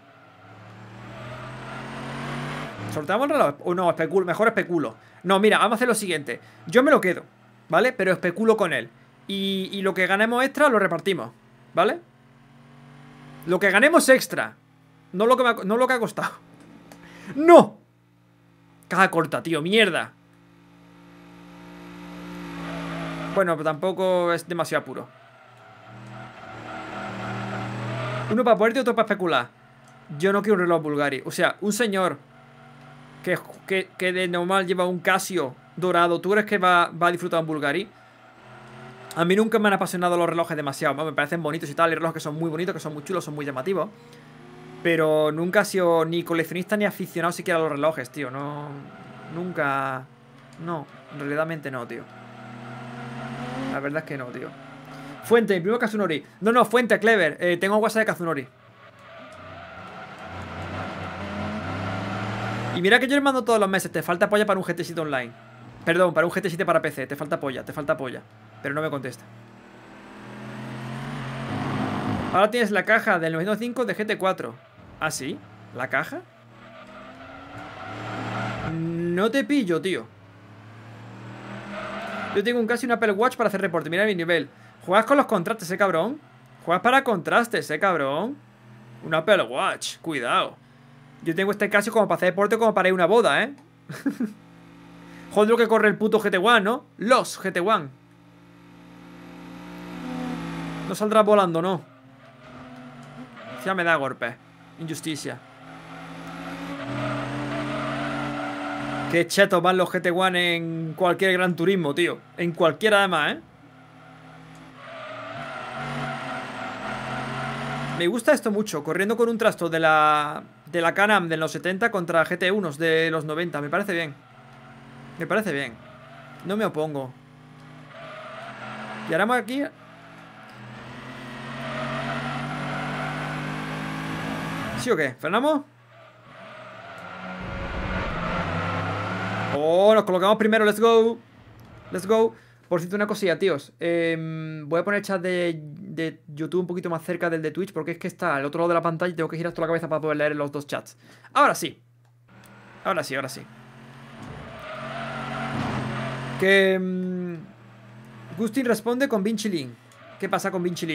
¿Sorteamos el reloj? O no, mejor especulo No, mira, vamos a hacer lo siguiente Yo me lo quedo, ¿vale? Pero especulo con él Y, lo que ganemos extra lo repartimos, ¿vale? Lo que ganemos extra No lo que, no lo que ha costado ¡No! Caja corta, tío, mierda Bueno, pero tampoco es demasiado puro. Uno para y otro para especular. Yo no quiero un reloj Bulgari. O sea, un señor que, de normal lleva un Casio dorado, ¿tú crees que va, a disfrutar un Bulgari? A mí nunca me han apasionado los relojes demasiado. Me parecen bonitos y tal. Hay relojes que son muy bonitos, que son muy chulos, son muy llamativos. Pero nunca he sido ni coleccionista ni aficionado siquiera a los relojes, tío. No. Nunca. No, realmente no, tío. La verdad es que no, tío. Fuente, mi Kazunori. No, no, fuente, Clever. Eh, tengo WhatsApp de Kazunori. Y mira que yo le mando todos los meses. Te falta polla para un GT7 online. Perdón, para un GT7 para PC. Te falta polla, te falta polla. Pero no me contesta. Ahora tienes la caja del 905 de GT4. ¿Ah, sí? ¿La caja? No te pillo, tío. Yo tengo un casi un Apple Watch para hacer reporte. Mira mi nivel. Juegas con los contrastes, eh, cabrón. Juegas para contrastes, eh, cabrón. Un Apple Watch. Cuidado. Yo tengo este casi como para hacer deporte, como para ir a una boda, eh. Joder, lo que corre el puto GT 1 ¿no? Los GT 1 No saldrás volando, no. Ya me da golpe. Injusticia. Qué chetos van los GT1 en cualquier gran turismo, tío. En cualquiera además, ¿eh? Me gusta esto mucho, corriendo con un trasto de la de la Canam de los 70 contra GT1 de los 90. Me parece bien. Me parece bien. No me opongo. Y ahora aquí... ¿Sí o qué? ¿Frenamos? ¡Oh, nos colocamos primero, let's go. Let's go. Por cierto, una cosilla, tíos. Em, voy a poner el chat de, YouTube un poquito más cerca del de Twitch porque es que está al otro lado de la pantalla y tengo que girar toda la cabeza para poder leer los dos chats. Ahora sí. Ahora sí, ahora sí. Que... Em, Gustin responde con Vinci ¿Qué pasa con Vinci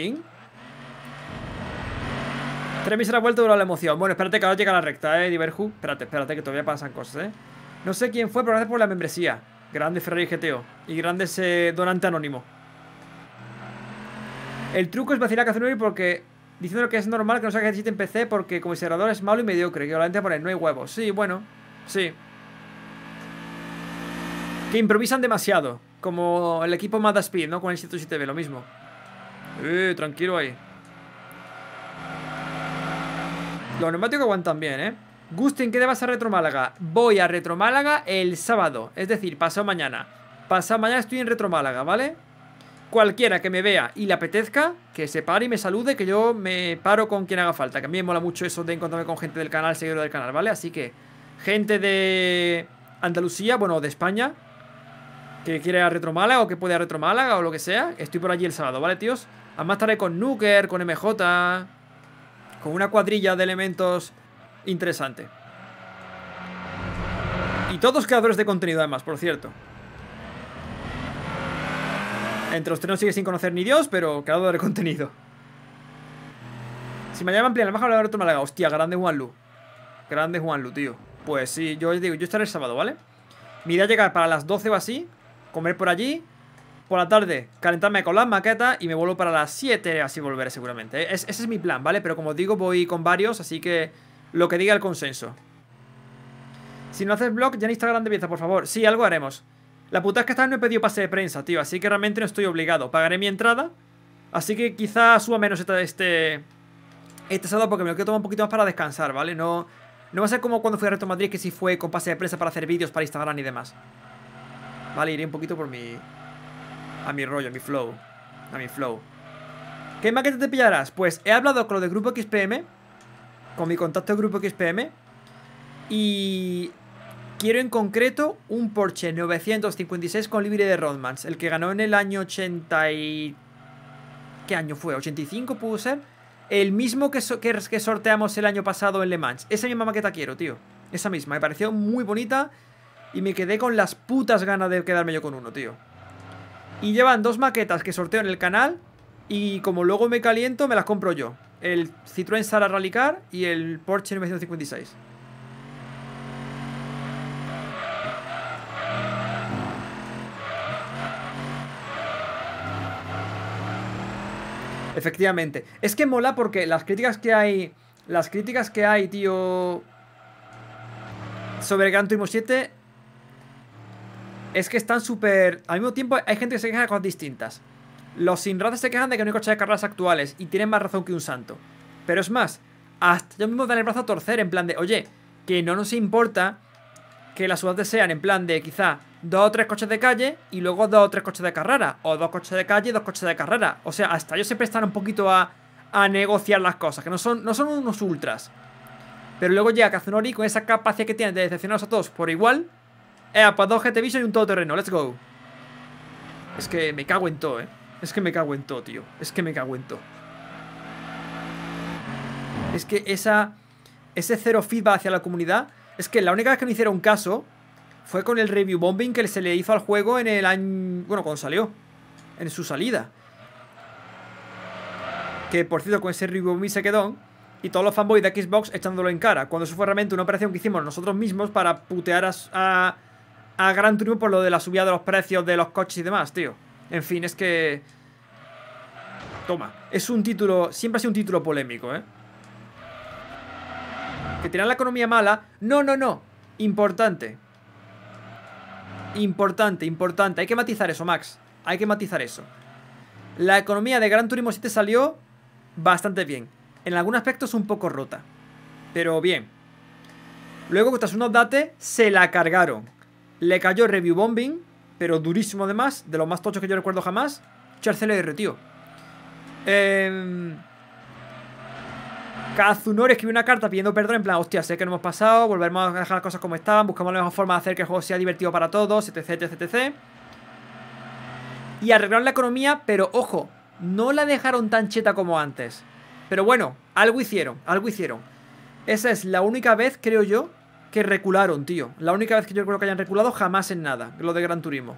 Tremis se ha vuelto durante la emoción. Bueno, espérate que ahora llega la recta, eh, Diverju. Espérate, espérate que todavía pasan cosas, eh. No sé quién fue, pero gracias por la membresía. Grande Ferrari GTO. Y grande ese donante anónimo. El truco es vacilar a Kazunori porque... Diciendo que es normal que no sea que en PC porque como cerrador es malo y mediocre. Que a poner no hay huevos. Sí, bueno. Sí. Que improvisan demasiado. Como el equipo Mada Speed, ¿no? Con el 107B, lo mismo. Eh, tranquilo ahí. Los neumáticos aguantan bien, ¿eh? Gusten, ¿qué debas vas a Retro Málaga? Voy a Retro Málaga el sábado, es decir, pasado mañana. Pasado mañana estoy en Retro Málaga, ¿vale? Cualquiera que me vea y le apetezca, que se pare y me salude, que yo me paro con quien haga falta. Que a mí me mola mucho eso de encontrarme con gente del canal, seguidor del canal, ¿vale? Así que, gente de Andalucía, bueno, de España, que quiere a Retro Málaga o que puede a Retro Málaga o lo que sea, estoy por allí el sábado, ¿vale, tíos? Además estaré con Nuker, con MJ, con una cuadrilla de elementos interesante. Y todos creadores de contenido además, por cierto. Entre los tres no sigue sin conocer ni Dios, pero creador de contenido. Si me ampliar la baja, hablar otro malaga Hostia, grande Juanlu Grande Juanlu, tío. Pues sí, yo digo, yo estaré el sábado, ¿vale? Mi idea es llegar para las 12 o así, comer por allí, por la tarde calentarme con la maqueta y me vuelvo para las 7, así volveré seguramente. ¿eh? ese es mi plan, ¿vale? Pero como digo, voy con varios, así que lo que diga el consenso. Si no haces blog, ya en Instagram de pieza, por favor. Sí, algo haremos. La puta es que esta vez no he pedido pase de prensa, tío, así que realmente no estoy obligado. Pagaré mi entrada, así que quizá suba menos este, este, sábado porque me lo quiero tomar un poquito más para descansar, ¿vale? No, no va a ser como cuando fui a Reto Madrid, que sí fue con pase de prensa para hacer vídeos para Instagram y demás. Vale, iré un poquito por mi... A mi rollo, a mi flow. A mi flow. ¿Qué que te pillarás? Pues he hablado con lo del grupo XPM con mi contacto de grupo XPM y quiero en concreto un Porsche 956 con libre de Rodmans, el que ganó en el año 80 y... ¿Qué año fue? ¿85 pudo ser? El mismo que, que sorteamos el año pasado en Le Mans. Esa misma maqueta quiero, tío. Esa misma. Me pareció muy bonita y me quedé con las putas ganas de quedarme yo con uno, tío. Y llevan dos maquetas que sorteo en el canal y como luego me caliento me las compro yo el Citroën Sara Rallycar y el Porsche 956. Efectivamente. Es que mola porque las críticas que hay. Las críticas que hay, tío. Sobre Gran Turismo 7. Es que están súper. Al mismo tiempo, hay gente que se queja de cosas distintas. Los sinrazas se quejan de que no hay coches de carreras actuales y tienen más razón que un santo. Pero es más, hasta yo mismos dan el brazo a torcer en plan de, oye, que no nos importa que las ciudades sean en plan de quizá dos o tres coches de calle y luego dos o tres coches de carrera, o dos coches de calle y dos coches de carrera. O sea, hasta ellos siempre están un poquito a, negociar las cosas, que no son, no son unos ultras. Pero luego llega Kazunori con esa capacidad que tiene de decepcionarnos a todos por igual. Eh, pues dos GT y un todoterreno, let's go. Es que me cago en todo, eh. Es que me cago en todo, tío. Es que me cago en todo. Es que esa, ese cero feedback hacia la comunidad. Es que la única vez que no hicieron caso fue con el review bombing que se le hizo al juego en el año. Bueno, cuando salió. En su salida. Que por cierto, con ese review bombing se quedó. Y todos los fanboys de Xbox echándolo en cara. Cuando eso fue realmente una operación que hicimos nosotros mismos para putear a, a, a Gran Turismo por lo de la subida de los precios de los coches y demás, tío. En fin, es que... Toma. Es un título... Siempre ha sido un título polémico, ¿eh? Que tiran la economía mala. No, no, no. Importante. Importante, importante. Hay que matizar eso, Max. Hay que matizar eso. La economía de Gran Turismo 7 salió bastante bien. En algunos aspectos un poco rota. Pero bien. Luego, tras un update, se la cargaron. Le cayó review bombing pero durísimo además, de los más tochos que yo recuerdo jamás, Charles CLR, tío. Eh, em, Kazunori escribió una carta pidiendo perdón, en plan, hostia, sé que no hemos pasado, Volvemos a dejar las cosas como están, buscamos la mejor forma de hacer que el juego sea divertido para todos, etc, etc, etc. Y arreglaron la economía, pero ojo, no la dejaron tan cheta como antes. Pero bueno, algo hicieron, algo hicieron. Esa es la única vez, creo yo, que recularon, tío. La única vez que yo creo que hayan reculado jamás en nada, lo de Gran Turismo.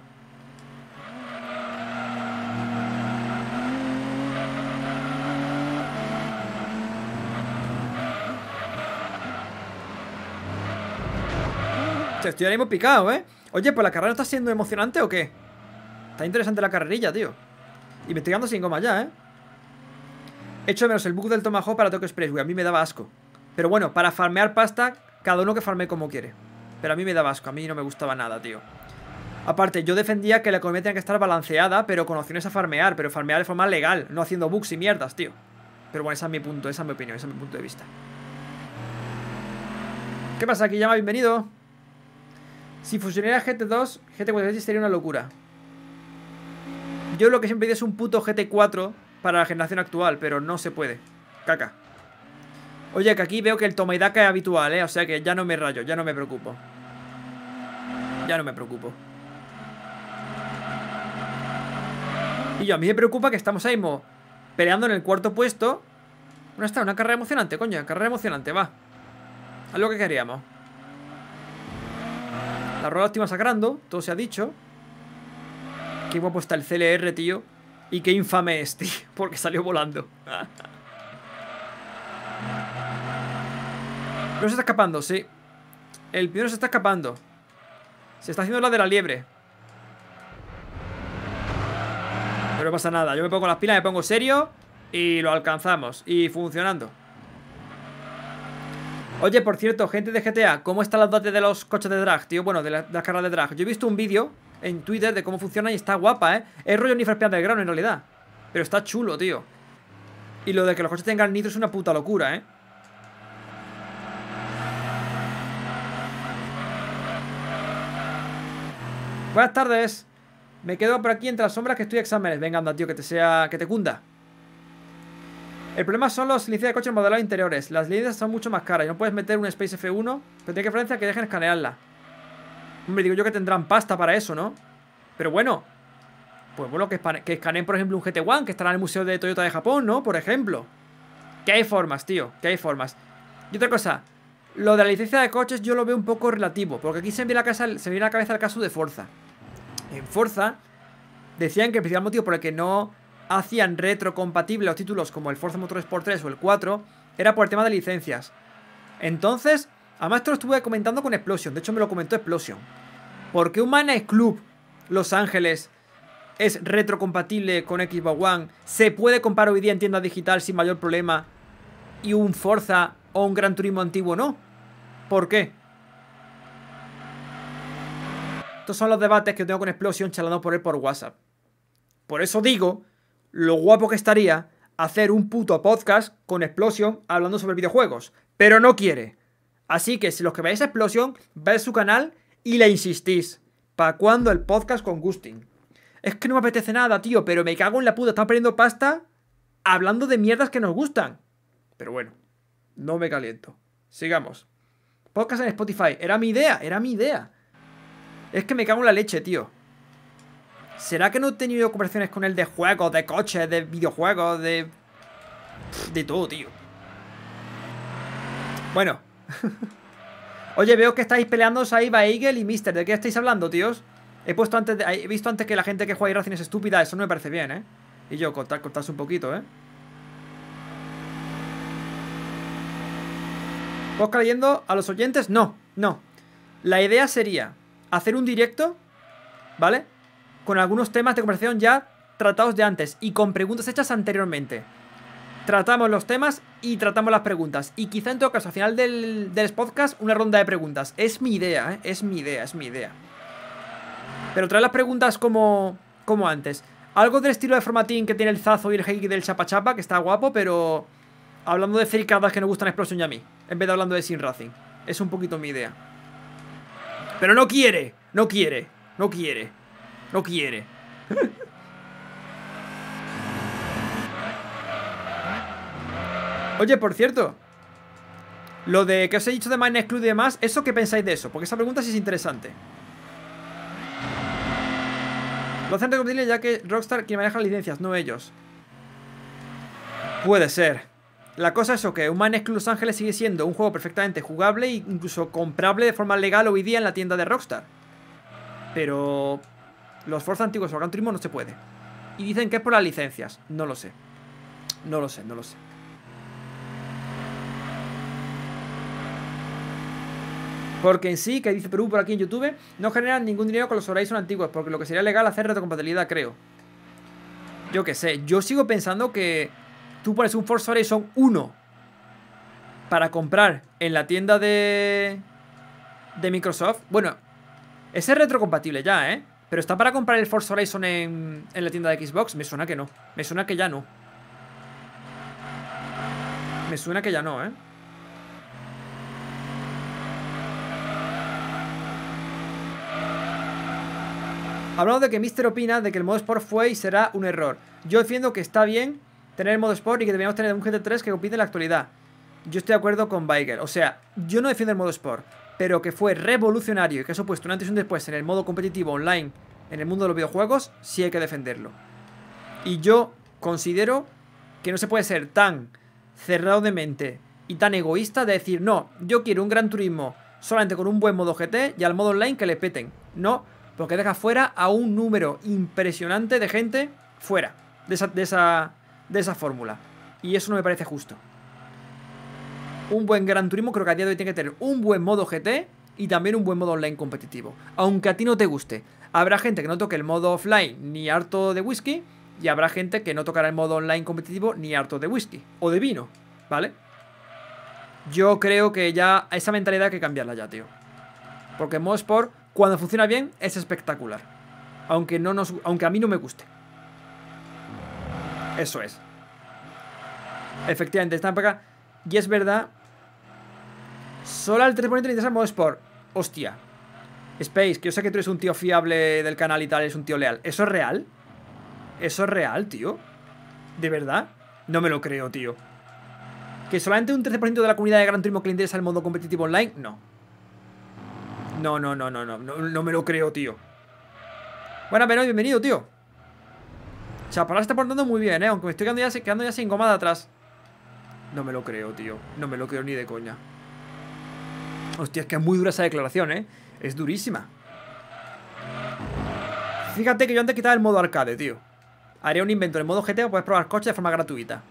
Te estoy ahora picado, ¿eh? Oye, pues la carrera está siendo emocionante o qué? Está interesante la carrerilla, tío. Y me estoy quedando sin goma ya, ¿eh? hecho menos el bug del Tomahawk para Tokyo güey. A mí me daba asco. Pero bueno, para farmear pasta, cada uno que farme como quiere. Pero a mí me da vasco, a mí no me gustaba nada, tío. Aparte, yo defendía que la economía tenía que estar balanceada, pero con opciones a farmear, pero farmear de forma legal, no haciendo bugs y mierdas, tío. Pero bueno, ese es mi punto, esa es mi opinión, ese es mi punto de vista. ¿Qué pasa? Aquí llama, bienvenido. Si fusionara GT2, GT4 sería una locura. Yo lo que siempre digo es un puto GT4 para la generación actual, pero no se puede. Caca. Oye, que aquí veo que el toma es habitual, ¿eh? O sea que ya no me rayo, ya no me preocupo. Ya no me preocupo. Y yo, a mí me preocupa que estamos ahí peleando en el cuarto puesto. No está, una carrera emocionante, coño. Carrera emocionante, va. Algo que queríamos. La rueda óptima sacrando, todo se ha dicho. Qué guapo está el CLR, tío. Y qué infame es, tío, porque salió volando. se está escapando, sí. El pionero se está escapando. Se está haciendo la de la liebre. Pero no pasa nada. Yo me pongo las pilas, me pongo serio y lo alcanzamos. Y funcionando. Oye, por cierto, gente de GTA, ¿cómo están las dotes de los coches de drag, tío? Bueno, de, las carreras de drag. Yo he visto un vídeo en Twitter de cómo funciona y está guapa, ¿eh? Es rollo ni Need de grano en realidad. Pero está chulo, tío. Y lo de que los coches tengan nitro es una puta locura, ¿eh? Buenas tardes. Me quedo por aquí entre las sombras que estoy a exámenes. Venga, anda, tío, que te sea. que te cunda. El problema son los licencias de coches modelados interiores. Las licencias son mucho más caras y no puedes meter un Space F1, pero tiene que Francia que dejen escanearla. Hombre, digo yo que tendrán pasta para eso, ¿no? Pero bueno, pues bueno, que, que escaneen, por ejemplo, un GT1 que estará en el Museo de Toyota de Japón, ¿no? Por ejemplo. Que hay formas, tío, que hay formas. Y otra cosa, lo de la licencia de coches yo lo veo un poco relativo, porque aquí se me viene la, la cabeza el caso de fuerza en Forza, decían que el principal motivo por el que no hacían retrocompatible los títulos como el Forza Motorsport 3 o el 4 era por el tema de licencias. Entonces, además esto lo estuve comentando con Explosion, de hecho me lo comentó Explosion. ¿Por qué Humana Club Los Ángeles es retrocompatible con Xbox One? ¿Se puede comprar hoy día en tienda digital sin mayor problema? ¿Y un Forza o un Gran Turismo antiguo no? ¿Por qué? Estos son los debates que tengo con Explosion charlando por él por WhatsApp. Por eso digo lo guapo que estaría hacer un puto podcast con Explosion hablando sobre videojuegos. Pero no quiere. Así que si los que veáis Explosion, veis su canal y le insistís. ¿Para cuándo el podcast con Gustin? Es que no me apetece nada, tío, pero me cago en la puta. Están perdiendo pasta hablando de mierdas que nos gustan. Pero bueno, no me caliento. Sigamos. Podcast en Spotify. Era mi idea, era mi idea. Es que me cago en la leche, tío. ¿Será que no he tenido conversaciones con él de juegos, de coches, de videojuegos, de... De todo, tío. Bueno. Oye, veo que estáis peleando ahí, Eagle y Mister. ¿De qué estáis hablando, tíos? He puesto antes he visto antes que la gente que juega a es estúpida. Eso no me parece bien, ¿eh? Y yo, cortar, un poquito, ¿eh? ¿Vos cayendo a los oyentes? No, no. La idea sería hacer un directo, ¿vale? Con algunos temas de conversación ya tratados de antes y con preguntas hechas anteriormente. Tratamos los temas y tratamos las preguntas. Y quizá en todo caso, al final del, podcast, una ronda de preguntas. Es mi idea, ¿eh? Es mi idea, es mi idea. Pero trae las preguntas como, como antes. Algo del estilo de formatín que tiene el Zazo y el Heiki del Chapa Chapa, que está guapo, pero hablando de circadas que nos gustan Explosion y a mí, en vez de hablando de Sin Racing. Es un poquito mi idea. Pero no quiere, no quiere, no quiere, no quiere. Oye, por cierto, lo de que os he dicho de mine exclude y demás, ¿eso qué pensáis de eso? Porque esa pregunta sí es interesante. Lo hacen recomendable ya que Rockstar quien maneja las licencias, no ellos. Puede ser. La cosa es eso, que Human Los Ángeles sigue siendo un juego perfectamente jugable e incluso comprable de forma legal hoy día en la tienda de Rockstar. Pero los Forza antiguos o Gran Turismo no se puede. Y dicen que es por las licencias. No lo sé. No lo sé, no lo sé. Porque en sí, que dice Perú por aquí en YouTube, no generan ningún dinero con los Horizon antiguos, porque lo que sería legal hacer retrocompatibilidad, creo. Yo qué sé, yo sigo pensando que tú pones un Forza Horizon 1 para comprar en la tienda de, de Microsoft. Bueno, ese es retrocompatible ya, ¿eh? Pero está para comprar el Forza Horizon en, en la tienda de Xbox. Me suena que no. Me suena que ya no. Me suena que ya no, ¿eh? Hablando de que Mister opina de que el modo Sport fue y será un error. Yo defiendo que está bien tener el modo Sport y que deberíamos tener un GT3 que compite en la actualidad. Yo estoy de acuerdo con Biker. O sea, yo no defiendo el modo Sport, pero que fue revolucionario y que ha puesto un antes y un después en el modo competitivo online en el mundo de los videojuegos, sí hay que defenderlo. Y yo considero que no se puede ser tan cerrado de mente y tan egoísta de decir, no, yo quiero un gran turismo solamente con un buen modo GT y al modo online que le peten. No, porque deja fuera a un número impresionante de gente fuera de esa, de esa fórmula. Y eso no me parece justo. Un buen Gran Turismo creo que a día de hoy tiene que tener un buen modo GT y también un buen modo online competitivo. Aunque a ti no te guste, habrá gente que no toque el modo offline ni harto de whisky y habrá gente que no tocará el modo online competitivo ni harto de whisky o de vino, ¿vale? Yo creo que ya esa mentalidad hay que cambiarla ya, tío. Porque sport cuando funciona bien, es espectacular. Aunque, no nos, aunque a mí no me guste. Eso es. Efectivamente, están para acá. Y es verdad. Solo el 3 le interesa modo Sport. Hostia. Space, que yo sé que tú eres un tío fiable del canal y tal, Es un tío leal. ¿Eso es real? ¿Eso es real, tío? ¿De verdad? No me lo creo, tío. ¿Que solamente un 13% de la comunidad de Gran Turismo que le interesa el modo competitivo online? No. No, no, no, no, no. No, no me lo creo, tío. Bueno, pero bienvenido, tío. O sea, está portando muy bien, ¿eh? Aunque me estoy quedando ya, quedando ya sin goma atrás. No me lo creo, tío. No me lo creo ni de coña. Hostia, es que es muy dura esa declaración, ¿eh? Es durísima. Fíjate que yo antes quitaba el modo arcade, tío. Haría un invento. En el modo GTA puedes probar coches de forma gratuita.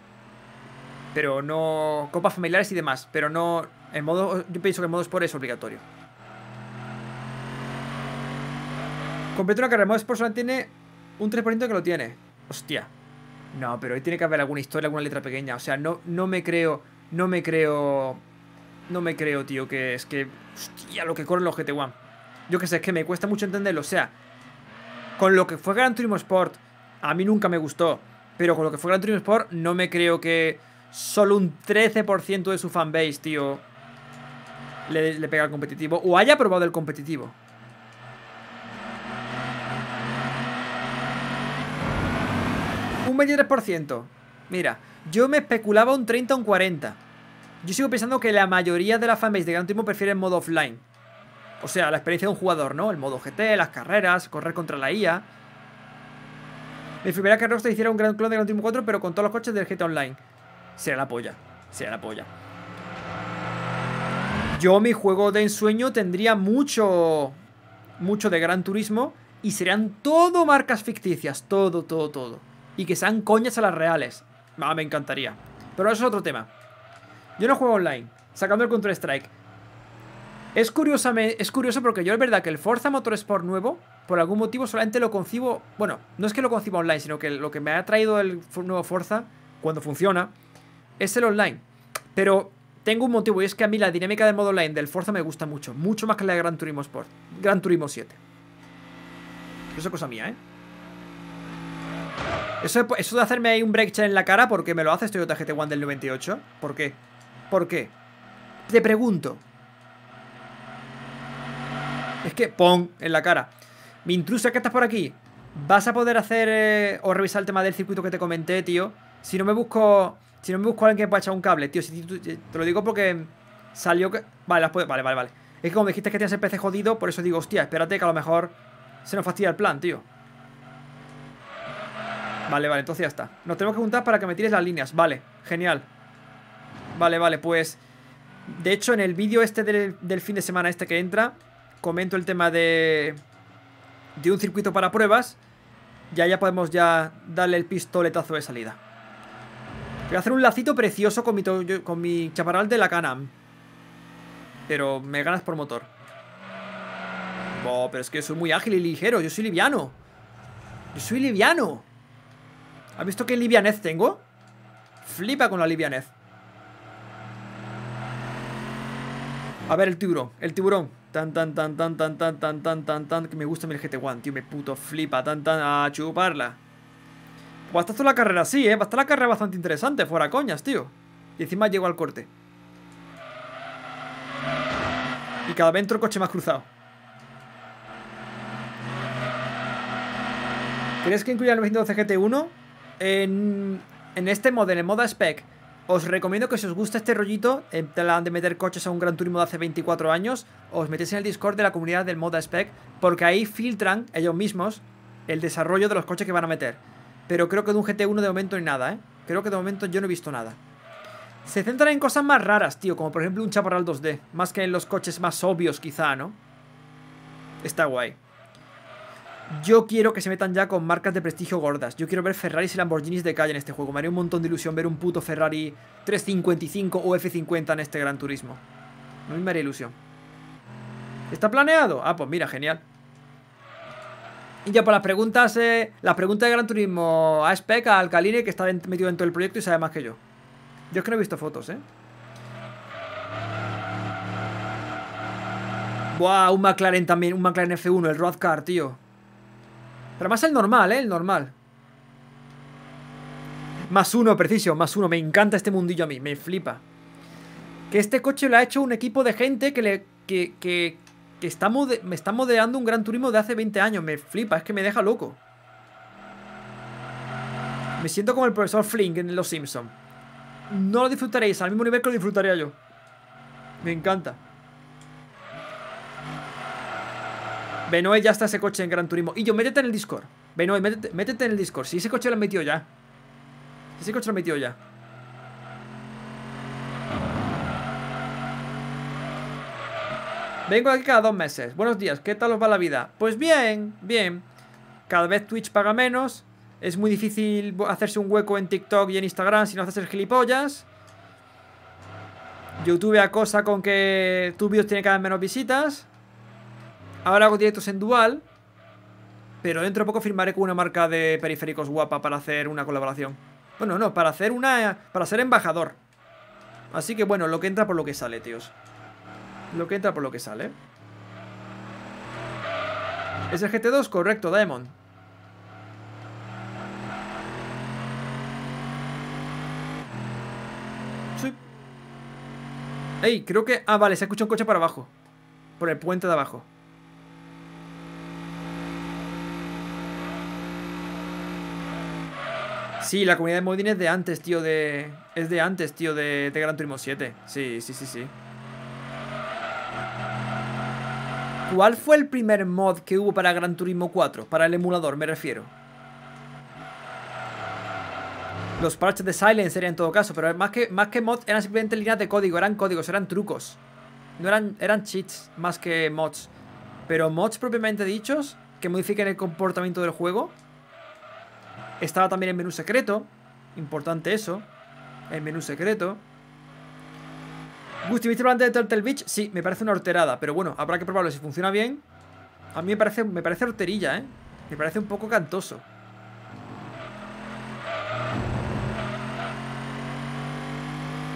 Pero no... Copas familiares y demás. Pero no... En modo... Yo pienso que el modo Sport es obligatorio. Completo una carrera. modo Sport solo tiene un 3% que lo tiene hostia, no, pero ahí tiene que haber alguna historia, alguna letra pequeña. O sea, no, no me creo, no me creo, no me creo, tío, que es que, hostia, lo que corren los GT One. Yo qué sé, es que me cuesta mucho entenderlo. O sea, con lo que fue Gran Turismo Sport, a mí nunca me gustó. Pero con lo que fue Gran Turismo Sport, no me creo que solo un 13% de su fanbase, tío, le, le pega al competitivo. O haya probado el competitivo. 23%. Mira, yo me especulaba un 30 o un 40. Yo sigo pensando que la mayoría de las fanbase de Gran Turismo prefiere modo offline. O sea, la experiencia de un jugador, ¿no? El modo GT, las carreras, correr contra la IA. Me primera que Rockstar hiciera un gran clon de Gran Turismo 4, pero con todos los coches del GT Online. Sería la polla. Sea la polla. Yo mi juego de ensueño tendría mucho... Mucho de Gran Turismo. Y serían todo marcas ficticias. Todo, todo, todo y que sean coñas a las reales. me encantaría. Pero eso es otro tema. Yo no juego online, sacando el Counter-Strike. Es, es curioso porque yo es verdad que el Forza Motorsport nuevo, por algún motivo, solamente lo concibo... Bueno, no es que lo conciba online, sino que lo que me ha traído el nuevo Forza, cuando funciona, es el online. Pero tengo un motivo y es que a mí la dinámica de modo online del Forza me gusta mucho, mucho más que la de Gran Turismo Sport, Gran Turismo 7. Eso es cosa mía, ¿eh? Eso, de hacerme ahí un breakchain en la cara, ¿por qué me lo hace Toyota GT1 del 98? ¿Por qué? ¿Por qué? Te pregunto. Es que, pon en la cara. Mi intrusa que estás por aquí, vas a poder hacer eh, o revisar el tema del circuito que te comenté, tío. Si no me busco, si no me busco alguien que pueda echar un cable, tío, si eh, te, lo digo porque salió que... Vale, Vale, vale, vale. Es que como dijiste que tienes el PC jodido, por eso digo, hostia, espérate que a lo mejor se nos fastidia el plan, tío. Vale, vale, entonces ya está. Nos tenemos que juntar para que me tires las líneas. Vale, genial. Vale, vale, pues... De hecho, en el vídeo este del, fin de semana este que entra, comento el tema de... De un circuito para pruebas. Ya ya podemos ya darle el pistoletazo de salida. Voy a hacer un lacito precioso con mi, con mi chaparral de la Canam. Pero me ganas por motor. Oh, pero es que soy muy ágil y ligero. Yo soy liviano. Yo soy liviano. ¿Has visto qué livianez tengo? Flipa con la livianez. A ver el tiburón, el tiburón. Tan, tan, tan, tan, tan, tan, tan, tan, tan, tan. Que me gusta mi GT1, tío, me puto flipa. Tan, tan, a chuparla. Va pues a estar toda la carrera así, ¿eh? Va a estar la carrera bastante interesante, fuera coñas, tío. Y encima llego al corte. Y cada vez entro el coche más cruzado. ¿Crees que incluya el 912 GT1? en, este mod, en el modo spec, os recomiendo que si os gusta este rollito, de meter coches a un Gran Turismo de hace 24 años, os metéis en el Discord de la comunidad del Moda Spec, porque ahí filtran ellos mismos el desarrollo de los coches que van a meter. Pero creo que de un GT1 de momento ni nada, ¿eh? Creo que de momento yo no he visto nada. Se centran en cosas más raras, tío, como por ejemplo un chaparral 2D, más que en los coches más obvios quizá, ¿no? Está guay. Yo quiero que se metan ya con marcas de prestigio gordas. Yo quiero ver Ferraris y Lamborghinis de calle en este juego. Me haría un montón de ilusión ver un puto Ferrari 355 o F50 en este Gran Turismo. A mí me haría ilusión. ¿Está planeado? Ah, pues mira, genial. Y ya para las preguntas, eh, las preguntas de Gran Turismo a Spec, a Alcaline, que está metido dentro del proyecto y sabe más que yo. Yo es que no he visto fotos, ¿eh? Buah, un McLaren también, un McLaren F1, el Car, tío. Pero más el normal, ¿eh? El normal. Más uno, preciso, más uno. Me encanta este mundillo a mí, me flipa. Que este coche lo ha hecho un equipo de gente que le. que. que, que me está modeando un gran turismo de hace 20 años. Me flipa, es que me deja loco. Me siento como el profesor Flink en Los Simpsons. No lo disfrutaréis al mismo nivel que lo disfrutaría yo. Me encanta. Benoit ya está ese coche en Gran Turismo. Y yo, métete en el Discord. Benoit, métete, en el Discord. Si ese coche lo han metido ya. Si ese coche lo han metido ya. Vengo aquí cada dos meses. Buenos días, ¿qué tal os va la vida? Pues bien, bien. Cada vez Twitch paga menos. Es muy difícil hacerse un hueco en TikTok y en Instagram si no haces el gilipollas. YouTube acosa con que tus vídeos tienen cada vez menos visitas. Ahora hago directos en dual. Pero dentro de poco firmaré con una marca de periféricos guapa para hacer una colaboración. Bueno, no, para hacer una... Para ser embajador. Así que bueno, lo que entra por lo que sale, tíos. Lo que entra por lo que sale. ¿Es el GT2? Correcto, Diamond Sí. Ey, creo que... Ah, vale, se escucha un coche para abajo. Por el puente de abajo. Sí, la comunidad de modding es de antes, tío, de... Es de antes, tío, de, Gran Turismo 7. Sí, sí, sí, sí. ¿Cuál fue el primer mod que hubo para Gran Turismo 4? Para el emulador, me refiero. Los parches de Silence eran en todo caso, pero más que, más que mods eran simplemente líneas de código, eran códigos, eran trucos. No eran, eran cheats más que mods. Pero mods propiamente dichos, que modifiquen el comportamiento del juego, estaba también en menú secreto, importante eso, En menú secreto. Gusti, ¿viste el de Turtle Beach? Sí, me parece una horterada, pero bueno, habrá que probarlo si funciona bien. A mí me parece, me parece horterilla, ¿eh? Me parece un poco cantoso.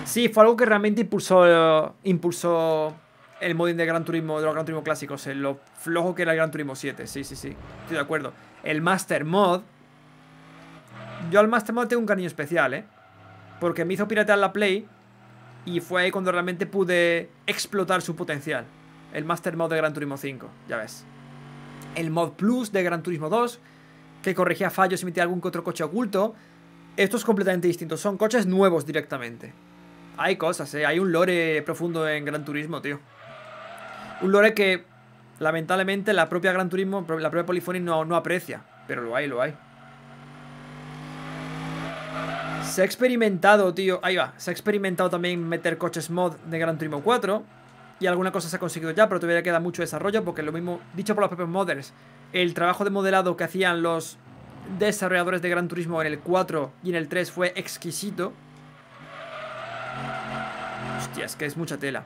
Sí, fue algo que realmente impulsó, impulsó el modding de Gran Turismo, de los Gran Turismo clásicos, eh, lo flojo que era el Gran Turismo 7. Sí, sí, sí, estoy de acuerdo. El Master Mod, yo al Master Mode tengo un cariño especial, ¿eh? Porque me hizo piratear la Play y fue ahí cuando realmente pude explotar su potencial. El Master mod de Gran Turismo 5, ya ves. El Mod Plus de Gran Turismo 2, que corregía fallos y metía algún que otro coche oculto. Esto es completamente distinto, son coches nuevos directamente. Hay cosas, ¿eh? hay un lore profundo en Gran Turismo, tío. Un lore que, lamentablemente, la propia Gran Turismo, la propia Polyphony no aprecia, pero lo hay, lo hay. Se ha experimentado, tío. Ahí va. Se ha experimentado también meter coches mod de Gran Turismo 4. Y alguna cosa se ha conseguido ya, pero todavía queda mucho desarrollo. Porque lo mismo, dicho por los propios modders, el trabajo de modelado que hacían los desarrolladores de Gran Turismo en el 4 y en el 3 fue exquisito. Hostia, es que es mucha tela.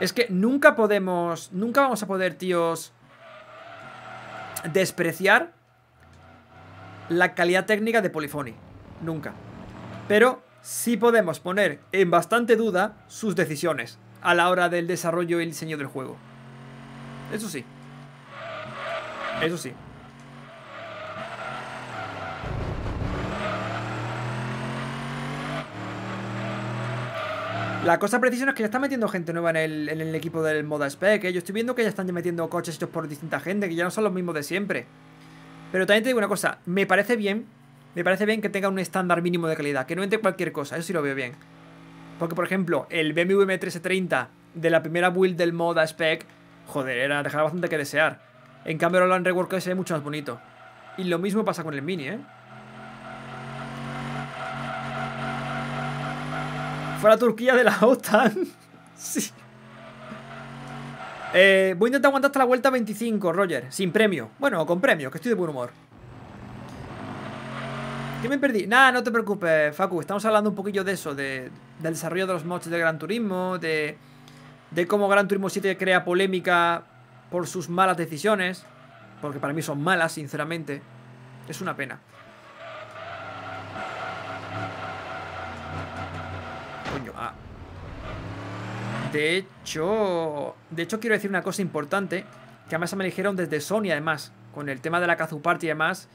Es que nunca podemos. Nunca vamos a poder, tíos. Despreciar la calidad técnica de Polyphony. Nunca. Pero sí podemos poner en bastante duda sus decisiones a la hora del desarrollo y el diseño del juego. Eso sí. Eso sí. La cosa precisa es que ya están metiendo gente nueva en el, equipo del Moda Spec. ¿eh? Yo estoy viendo que ya están metiendo coches hechos por distinta gente, que ya no son los mismos de siempre. Pero también te digo una cosa, me parece bien me parece bien que tenga un estándar mínimo de calidad, que no entre cualquier cosa, eso sí lo veo bien. Porque, por ejemplo, el BMW M330 de la primera build del mod spec, joder, era dejaba bastante que desear. En cambio, ahora lo han reworkado y mucho más bonito. Y lo mismo pasa con el Mini, ¿eh? Fuera Turquía de la OTAN. sí. Eh, voy a intentar aguantar hasta la vuelta 25, Roger. Sin premio. Bueno, con premio, que estoy de buen humor. ¿Qué me perdí? Nada, no te preocupes, Facu. Estamos hablando un poquillo de eso, de, del desarrollo de los mods de Gran Turismo, de, de cómo Gran Turismo 7 crea polémica por sus malas decisiones, porque para mí son malas, sinceramente. Es una pena. Coño, ah. De hecho, de hecho quiero decir una cosa importante, que además me dijeron desde Sony además, con el tema de la Kazu Party y demás,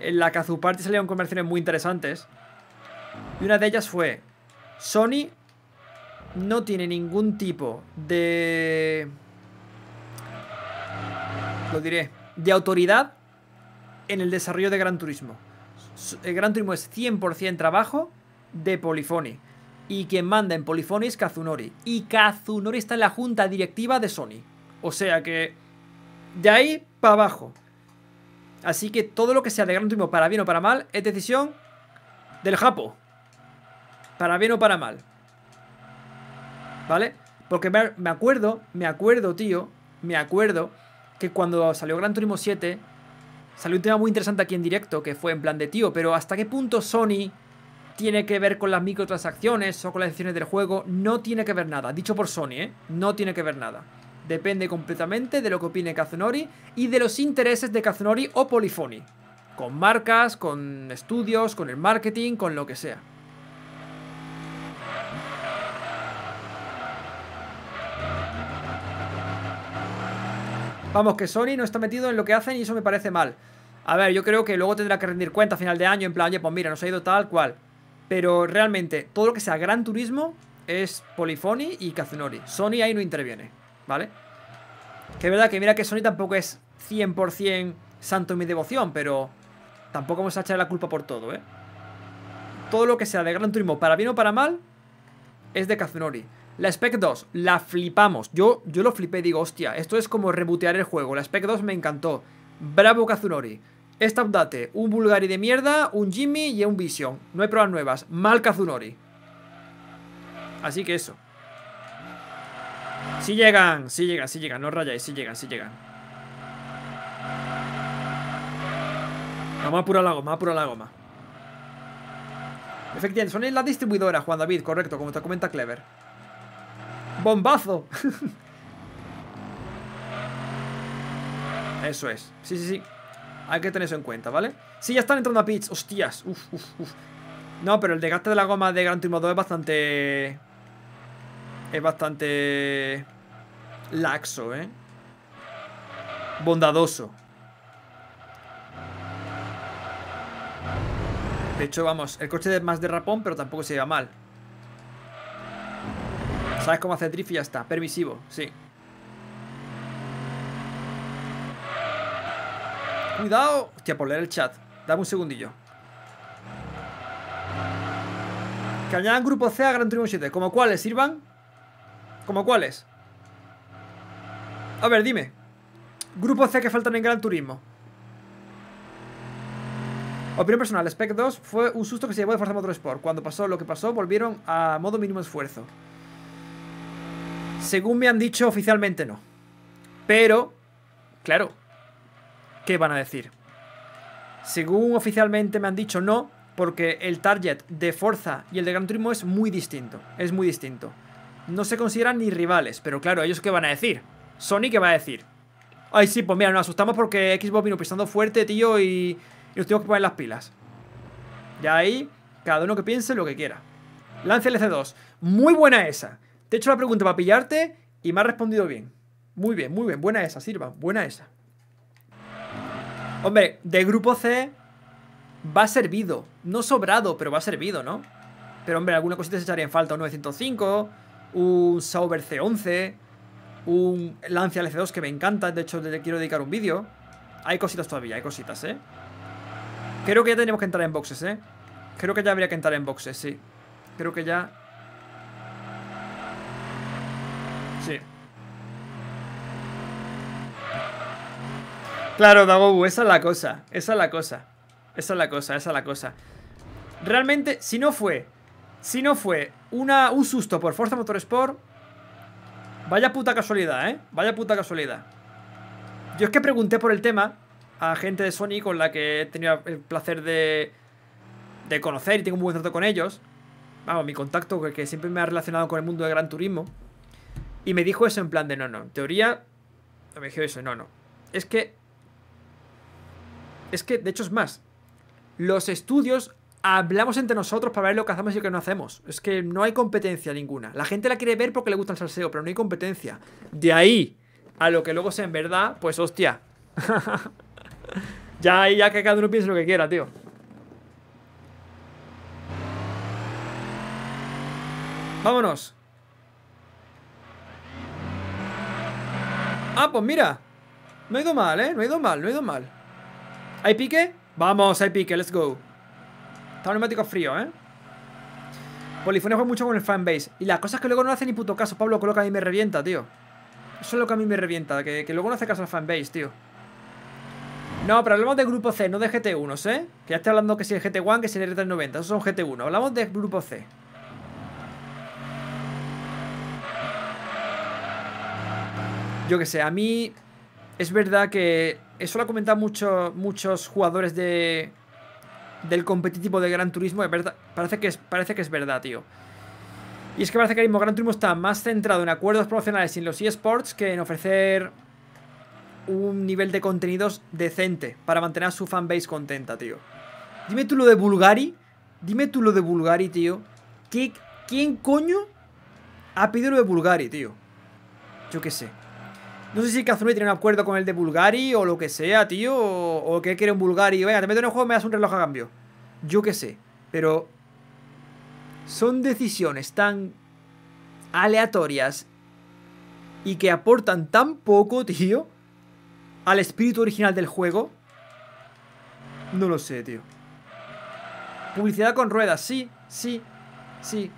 en la que Party salieron conversaciones muy interesantes. Y una de ellas fue, Sony no tiene ningún tipo de... Lo diré. De autoridad en el desarrollo de Gran Turismo. Eh, Gran Turismo es 100% trabajo de Polifoni. Y quien manda en Polifony es Kazunori. Y Kazunori está en la junta directiva de Sony. O sea que... De ahí para abajo. Así que todo lo que sea de Gran Turismo para bien o para mal es decisión del Japo. Para bien o para mal. ¿Vale? Porque me acuerdo, me acuerdo, tío, me acuerdo que cuando salió Gran Turismo 7, salió un tema muy interesante aquí en directo, que fue en plan de tío, pero ¿hasta qué punto Sony tiene que ver con las microtransacciones o con las decisiones del juego? No tiene que ver nada, dicho por Sony, ¿eh? No tiene que ver nada. Depende completamente de lo que opine Kazunori y de los intereses de Kazunori o Polifoni. Con marcas, con estudios, con el marketing, con lo que sea. Vamos, que Sony no está metido en lo que hacen y eso me parece mal. A ver, yo creo que luego tendrá que rendir cuenta a final de año, en plan, oye, pues mira, nos ha ido tal cual. Pero realmente, todo lo que sea Gran Turismo es Polifoni y Kazunori. Sony ahí no interviene. ¿vale? Que es verdad que mira que Sony tampoco es 100% santo en mi devoción, pero tampoco vamos a echar la culpa por todo, ¿eh? Todo lo que sea de Gran Turismo, para bien o para mal, es de Kazunori. La Spec 2, la flipamos. Yo, yo lo flipé, digo, hostia, esto es como rebotear el juego. La Spec 2 me encantó. Bravo Kazunori. Esta update, un Bulgari de mierda, un Jimmy y un Vision. No hay pruebas nuevas. Mal Kazunori. Así que eso. Sí llegan, si llegan, si llegan. No rayáis, si llegan, si llegan. Vamos a apurar la goma, apurar la goma. Efectivamente, son la distribuidora, Juan David, correcto, como te comenta Clever. ¡Bombazo! eso es. Sí, sí, sí. Hay que tener eso en cuenta, ¿vale? Sí, ya están entrando a pits. Hostias. No, pero el desgaste de la goma de Gran Turismo 2 es bastante es bastante laxo, ¿eh? Bondadoso. De hecho, vamos, el coche es más de rapón, pero tampoco se lleva mal. ¿Sabes cómo hace drift y ya está? Permisivo, sí. Cuidado. Hostia, por leer el chat. Dame un segundillo. Que añadan grupo C a Gran Turismo 7. ¿Como cuáles, Sirvan? ¿Como cuáles? A ver, dime. Grupo C que faltan en Gran Turismo. Opinión personal, Spec 2 fue un susto que se llevó de Forza Motorsport. Cuando pasó lo que pasó, volvieron a modo mínimo esfuerzo. Según me han dicho oficialmente no. Pero, claro, ¿qué van a decir? Según oficialmente me han dicho no, porque el target de Forza y el de Gran Turismo es muy distinto. Es muy distinto no se consideran ni rivales. Pero claro, ¿ellos qué van a decir? Sony, ¿qué va a decir? Ay, sí, pues mira, nos asustamos porque Xbox vino pisando fuerte, tío, y, nos tenemos que poner las pilas. Y ahí, cada uno que piense lo que quiera. Lance LC2. Muy buena esa. Te he hecho la pregunta para pillarte y me ha respondido bien. Muy bien, muy bien. Buena esa, Sirva. Buena esa. Hombre, de grupo C va servido. No sobrado, pero va servido, ¿no? Pero, hombre, alguna cosita se echaría en falta. Un 905, un Sauber C11, un Lancia LC2 que me encanta, de hecho le quiero dedicar un vídeo. Hay cositas todavía, hay cositas, ¿eh? Creo que ya tenemos que entrar en boxes, ¿eh? Creo que ya habría que entrar en boxes, sí. Creo que ya... Sí. Claro, Dagobu, esa es la cosa, esa es la cosa. Esa es la cosa, esa es la cosa. Realmente, si no fue, si no fue una, un susto por Forza Motorsport. Vaya puta casualidad, ¿eh? Vaya puta casualidad. Yo es que pregunté por el tema a gente de Sony con la que he tenido el placer de, de conocer y tengo un buen trato con ellos. Vamos, mi contacto que, siempre me ha relacionado con el mundo de Gran Turismo. Y me dijo eso en plan de no, no. En teoría, me dijo eso, no, no. Es que. Es que, de hecho, es más. Los estudios hablamos entre nosotros para ver lo que hacemos y lo que no hacemos. Es que no hay competencia ninguna. La gente la quiere ver porque le gusta el salseo, pero no hay competencia. De ahí a lo que luego sea en verdad, pues hostia. ya, ya que cada uno piense lo que quiera, tío. Vámonos. Ah, pues mira. No he ido mal, ¿eh? No he ido mal, no he ido mal. ¿Hay pique? Vamos, hay pique, let's go. Está neumático frío, ¿eh? Polifonio juega mucho con el fanbase. Y las cosas que luego no hacen ni puto caso, Pablo, coloca lo a mí me revienta, tío. Eso es lo que a mí me revienta, que, luego no hace caso al fanbase, tío. No, pero hablamos de grupo C, no de GT1, ¿eh? Que ya estoy hablando que si el GT1, que si el R390. Esos son GT1. Hablamos de grupo C. Yo que sé, a mí es verdad que eso lo han comentado muchos jugadores de, del competitivo de Gran Turismo, de verdad, parece, que es, parece que es verdad, tío. Y es que parece que el mismo Gran Turismo está más centrado en acuerdos promocionales y en los eSports que en ofrecer un nivel de contenidos decente para mantener a su fanbase contenta, tío. Dime tú lo de Bulgari. Dime tú lo de Bulgari, tío. ¿Quién coño ha pedido lo de Bulgari, tío? Yo qué sé. No sé si Kazumi tiene un acuerdo con el de Bulgari o lo que sea, tío. O, que quiere un Bulgari. Venga, te meto en el juego y me das un reloj a cambio. Yo qué sé. Pero. Son decisiones tan aleatorias y que aportan tan poco, tío, al espíritu original del juego. No lo sé, tío. Publicidad con ruedas, sí, sí, sí.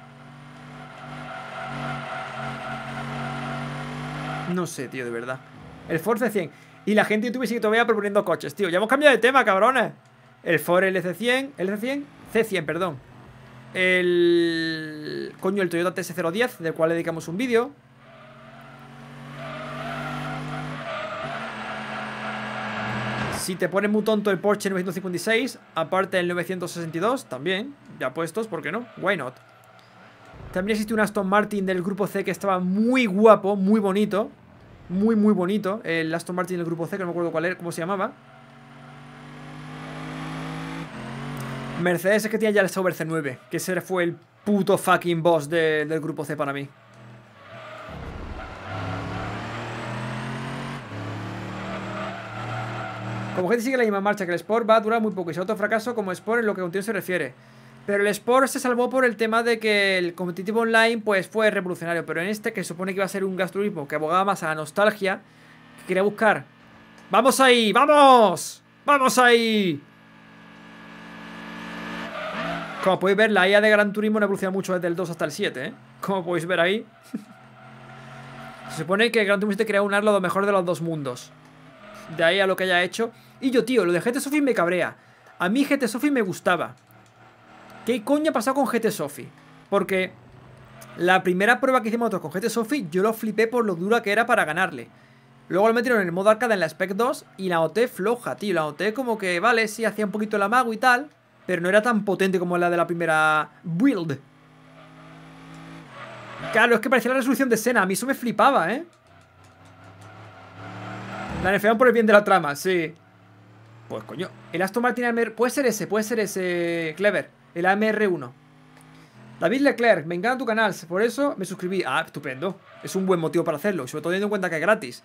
No sé, tío, de verdad. El Ford C100. Y la gente de YouTube sigue todavía proponiendo coches, tío. Ya hemos cambiado de tema, cabrones. El Ford LC100. ¿LC100? C100, perdón. El... Coño, el Toyota TS010, del cual dedicamos un vídeo. Si te pones muy tonto el Porsche 956, aparte el 962, también, ya puestos, ¿por qué no? Why not? También existe un Aston Martin del grupo C que estaba muy guapo, muy bonito muy, muy bonito. El Aston Martin del grupo C, que no me acuerdo cuál era, cómo se llamaba. Mercedes es que tiene ya el Sauber C9, que ese fue el puto fucking boss del grupo C para mí. Como gente sigue la misma marcha que el Sport, va a durar muy poco y será otro fracaso como Sport en lo que tío se refiere. Pero el Sport se salvó por el tema de que el competitivo online pues fue revolucionario. Pero en este, que supone que iba a ser un gasturismo que abogaba más a la nostalgia, que quería buscar. ¡Vamos ahí! ¡Vamos! ¡Vamos ahí! Como podéis ver, la IA de Gran Turismo no evoluciona mucho desde el 2 hasta el 7, ¿eh? Como podéis ver ahí. se supone que Gran Turismo te crea un lo mejor de los dos mundos. De ahí a lo que haya hecho. Y yo, tío, lo de GT Sophie me cabrea. A mí GT Sophie me gustaba. ¿Qué coño ha pasado con GT Sophie? Porque la primera prueba que hicimos nosotros con GT Sophie, yo lo flipé por lo dura que era para ganarle. Luego lo metieron en el modo arcade en la Spec 2 y la OT floja, tío. La OT como que, vale, sí, hacía un poquito el amago y tal, pero no era tan potente como la de la primera build. Claro, es que parecía la resolución de escena. A mí eso me flipaba, ¿eh? La nerfearon por el bien de la trama, sí. Pues coño, el Aston Martin Puede ser ese, puede ser ese... Clever el AMR1. David Leclerc, me encanta tu canal, por eso me suscribí. Ah, estupendo. Es un buen motivo para hacerlo, sobre todo teniendo en cuenta que es gratis.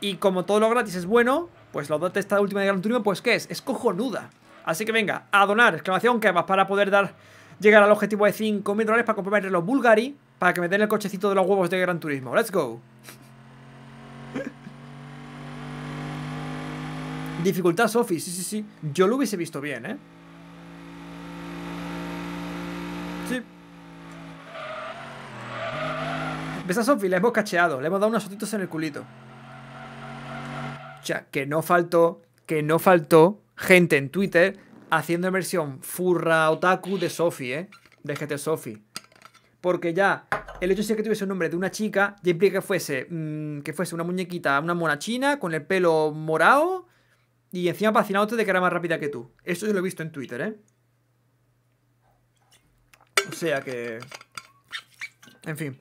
Y como todo lo gratis es bueno, pues la dote esta última de Gran Turismo, pues ¿qué es? Es cojonuda. Así que venga, a donar, exclamación, que vas para poder dar llegar al objetivo de 5.000 dólares para comprarme los Bulgari para que me den el cochecito de los huevos de Gran Turismo. Let's go. Dificultad Sophie, sí, sí, sí. Yo lo hubiese visto bien, ¿eh? Esa a Sophie, la hemos cacheado, le hemos dado unos sotitos en el culito. O sea, que no faltó, que no faltó gente en Twitter haciendo versión furra otaku de Sophie, ¿eh? De GT Sophie. Porque ya el hecho de que tuviese el nombre de una chica ya implica que fuese, mm, que fuese una muñequita, una mona china con el pelo morado y encima apasionado de que era más rápida que tú. Eso yo lo he visto en Twitter, ¿eh? O sea que... En fin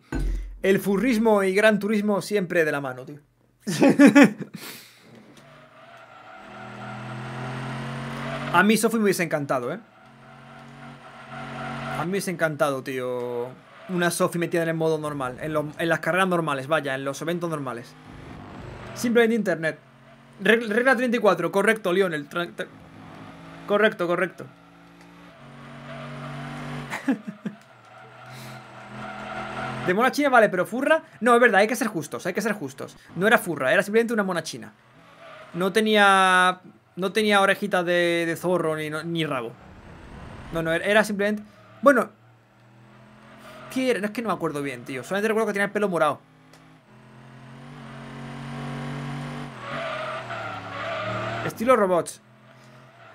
el furrismo y gran turismo siempre de la mano, tío. A mí Sofi me hubiese encantado, ¿eh? A mí me hubiese encantado, tío. Una Sofi metida en el modo normal. En, las carreras normales, vaya, en los eventos normales. Simplemente internet. Regla 34, correcto, Lionel. Correcto, correcto. De mona china vale, pero furra... No, es verdad, hay que ser justos, hay que ser justos. No era furra, era simplemente una mona china. No tenía... No tenía orejitas de, zorro ni, ni rabo. No, no, era simplemente... Bueno... ¿Qué era? No es que no me acuerdo bien, tío. Solamente recuerdo que tenía el pelo morado. Estilo robots.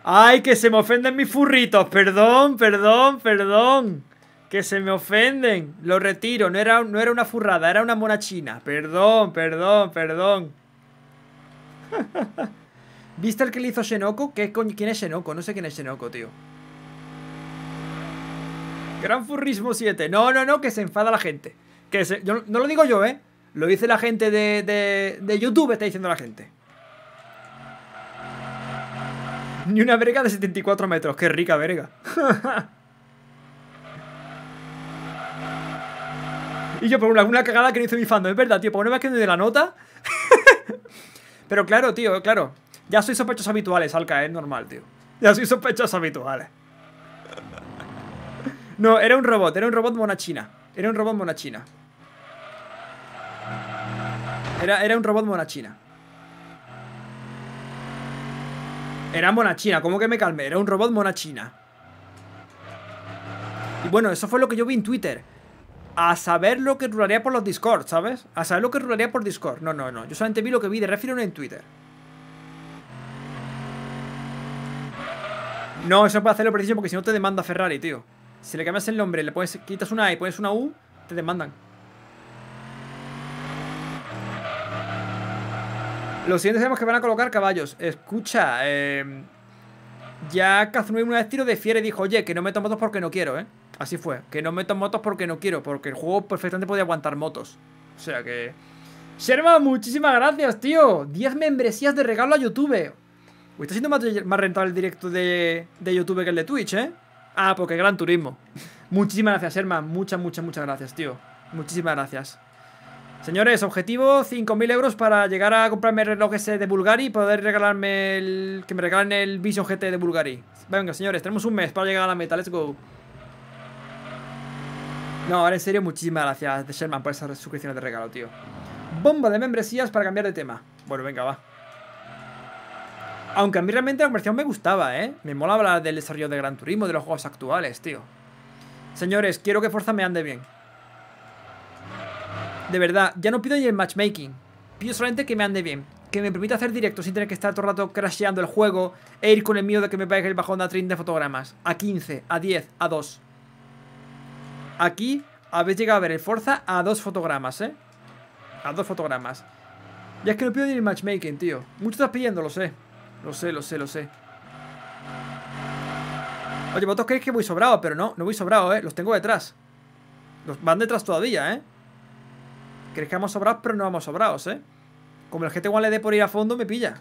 Ay, que se me ofenden mis furritos. Perdón, perdón, perdón. Que se me ofenden. Lo retiro. No era, no era una furrada, era una mona china, Perdón, perdón, perdón. ¿Viste el que le hizo Shenoko? ¿Qué ¿Quién es Shenoko? No sé quién es Shenoko, tío. Gran Furrismo 7. No, no, no, que se enfada la gente. Que no lo digo yo, ¿eh? Lo dice la gente de, de, de YouTube, está diciendo la gente. Ni una verga de 74 metros. Qué rica verga. Y yo, por una, cagada que no hice mi fandom. Es verdad, tío, por una vez que me dé la nota. Pero claro, tío, claro. Ya soy sospechosos habituales, al caer, normal, tío. Ya soy sospechosos habituales. No, era un robot, era un robot monachina. Era un robot monachina. Era, era un robot monachina. Era monachina, ¿cómo que me calmé? Era un robot monachina. Y bueno, eso fue lo que yo vi en Twitter a saber lo que rularía por los Discord, ¿sabes? A saber lo que rularía por Discord. No, no, no. Yo solamente vi lo que vi de Refiron en Twitter. No, eso no puede hacerlo preciso porque si no te demanda Ferrari, tío. Si le cambias el nombre, le pones, quitas una A y pones una U, te demandan. Los siguientes sabemos que van a colocar caballos. Escucha, eh, ya Kazunui una vez tiro de fiera y dijo, oye, que no me tomo dos porque no quiero, ¿eh? así fue. Que no meto motos porque no quiero, porque el juego perfectamente podía aguantar motos. O sea que... Sherman, muchísimas gracias, tío. 10 membresías de regalo a YouTube. Uy, está siendo más, rentable el directo de, de, YouTube que el de Twitch, ¿eh? Ah, porque Gran Turismo. muchísimas gracias, Sherman. Muchas, muchas, muchas gracias, tío. Muchísimas gracias. Señores, objetivo 5.000 euros para llegar a comprarme el reloj ese de Bulgari y poder regalarme el... que me regalen el Vision GT de Bulgari. Venga, señores, tenemos un mes para llegar a la meta. Let's go. No, ahora en serio, muchísimas gracias, de Sherman, por esas suscripciones de regalo, tío. Bomba de membresías para cambiar de tema. Bueno, venga, va. Aunque a mí realmente la conversión me gustaba, ¿eh? Me mola hablar del desarrollo de Gran Turismo, de los juegos actuales, tío. Señores, quiero que Forza me ande bien. De verdad, ya no pido ni el matchmaking. Pido solamente que me ande bien. Que me permita hacer directo sin tener que estar todo el rato crasheando el juego e ir con el miedo de que me pague el bajón a 30 fotogramas. A 15, a 10, a 2. Aquí habéis llegado a ver el Forza a dos fotogramas, ¿eh? A dos fotogramas. Ya es que no pido ni el matchmaking, tío. Mucho estás pidiendo, lo sé. Lo sé, lo sé, lo sé. Oye, vosotros creéis que voy sobrado, pero no, no voy sobrado, ¿eh? Los tengo detrás. Los van detrás todavía, ¿eh? Creéis que vamos sobrados, pero no vamos sobrados, ¿eh? Como el GT igual le dé por ir a fondo, me pilla.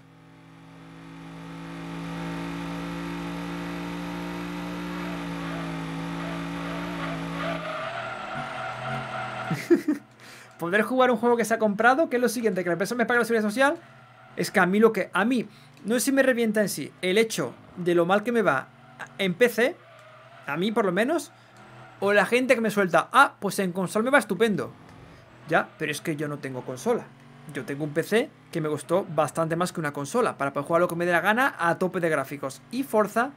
poder jugar un juego que se ha comprado, que es lo siguiente, que la persona me paga la seguridad social, es que a mí lo que... A mí, no sé si me revienta en sí, el hecho de lo mal que me va en PC, a mí por lo menos, o la gente que me suelta, ah, pues en consola me va estupendo. Ya, pero es que yo no tengo consola. Yo tengo un PC que me gustó bastante más que una consola, para poder jugar lo que me dé la gana a tope de gráficos. Y Forza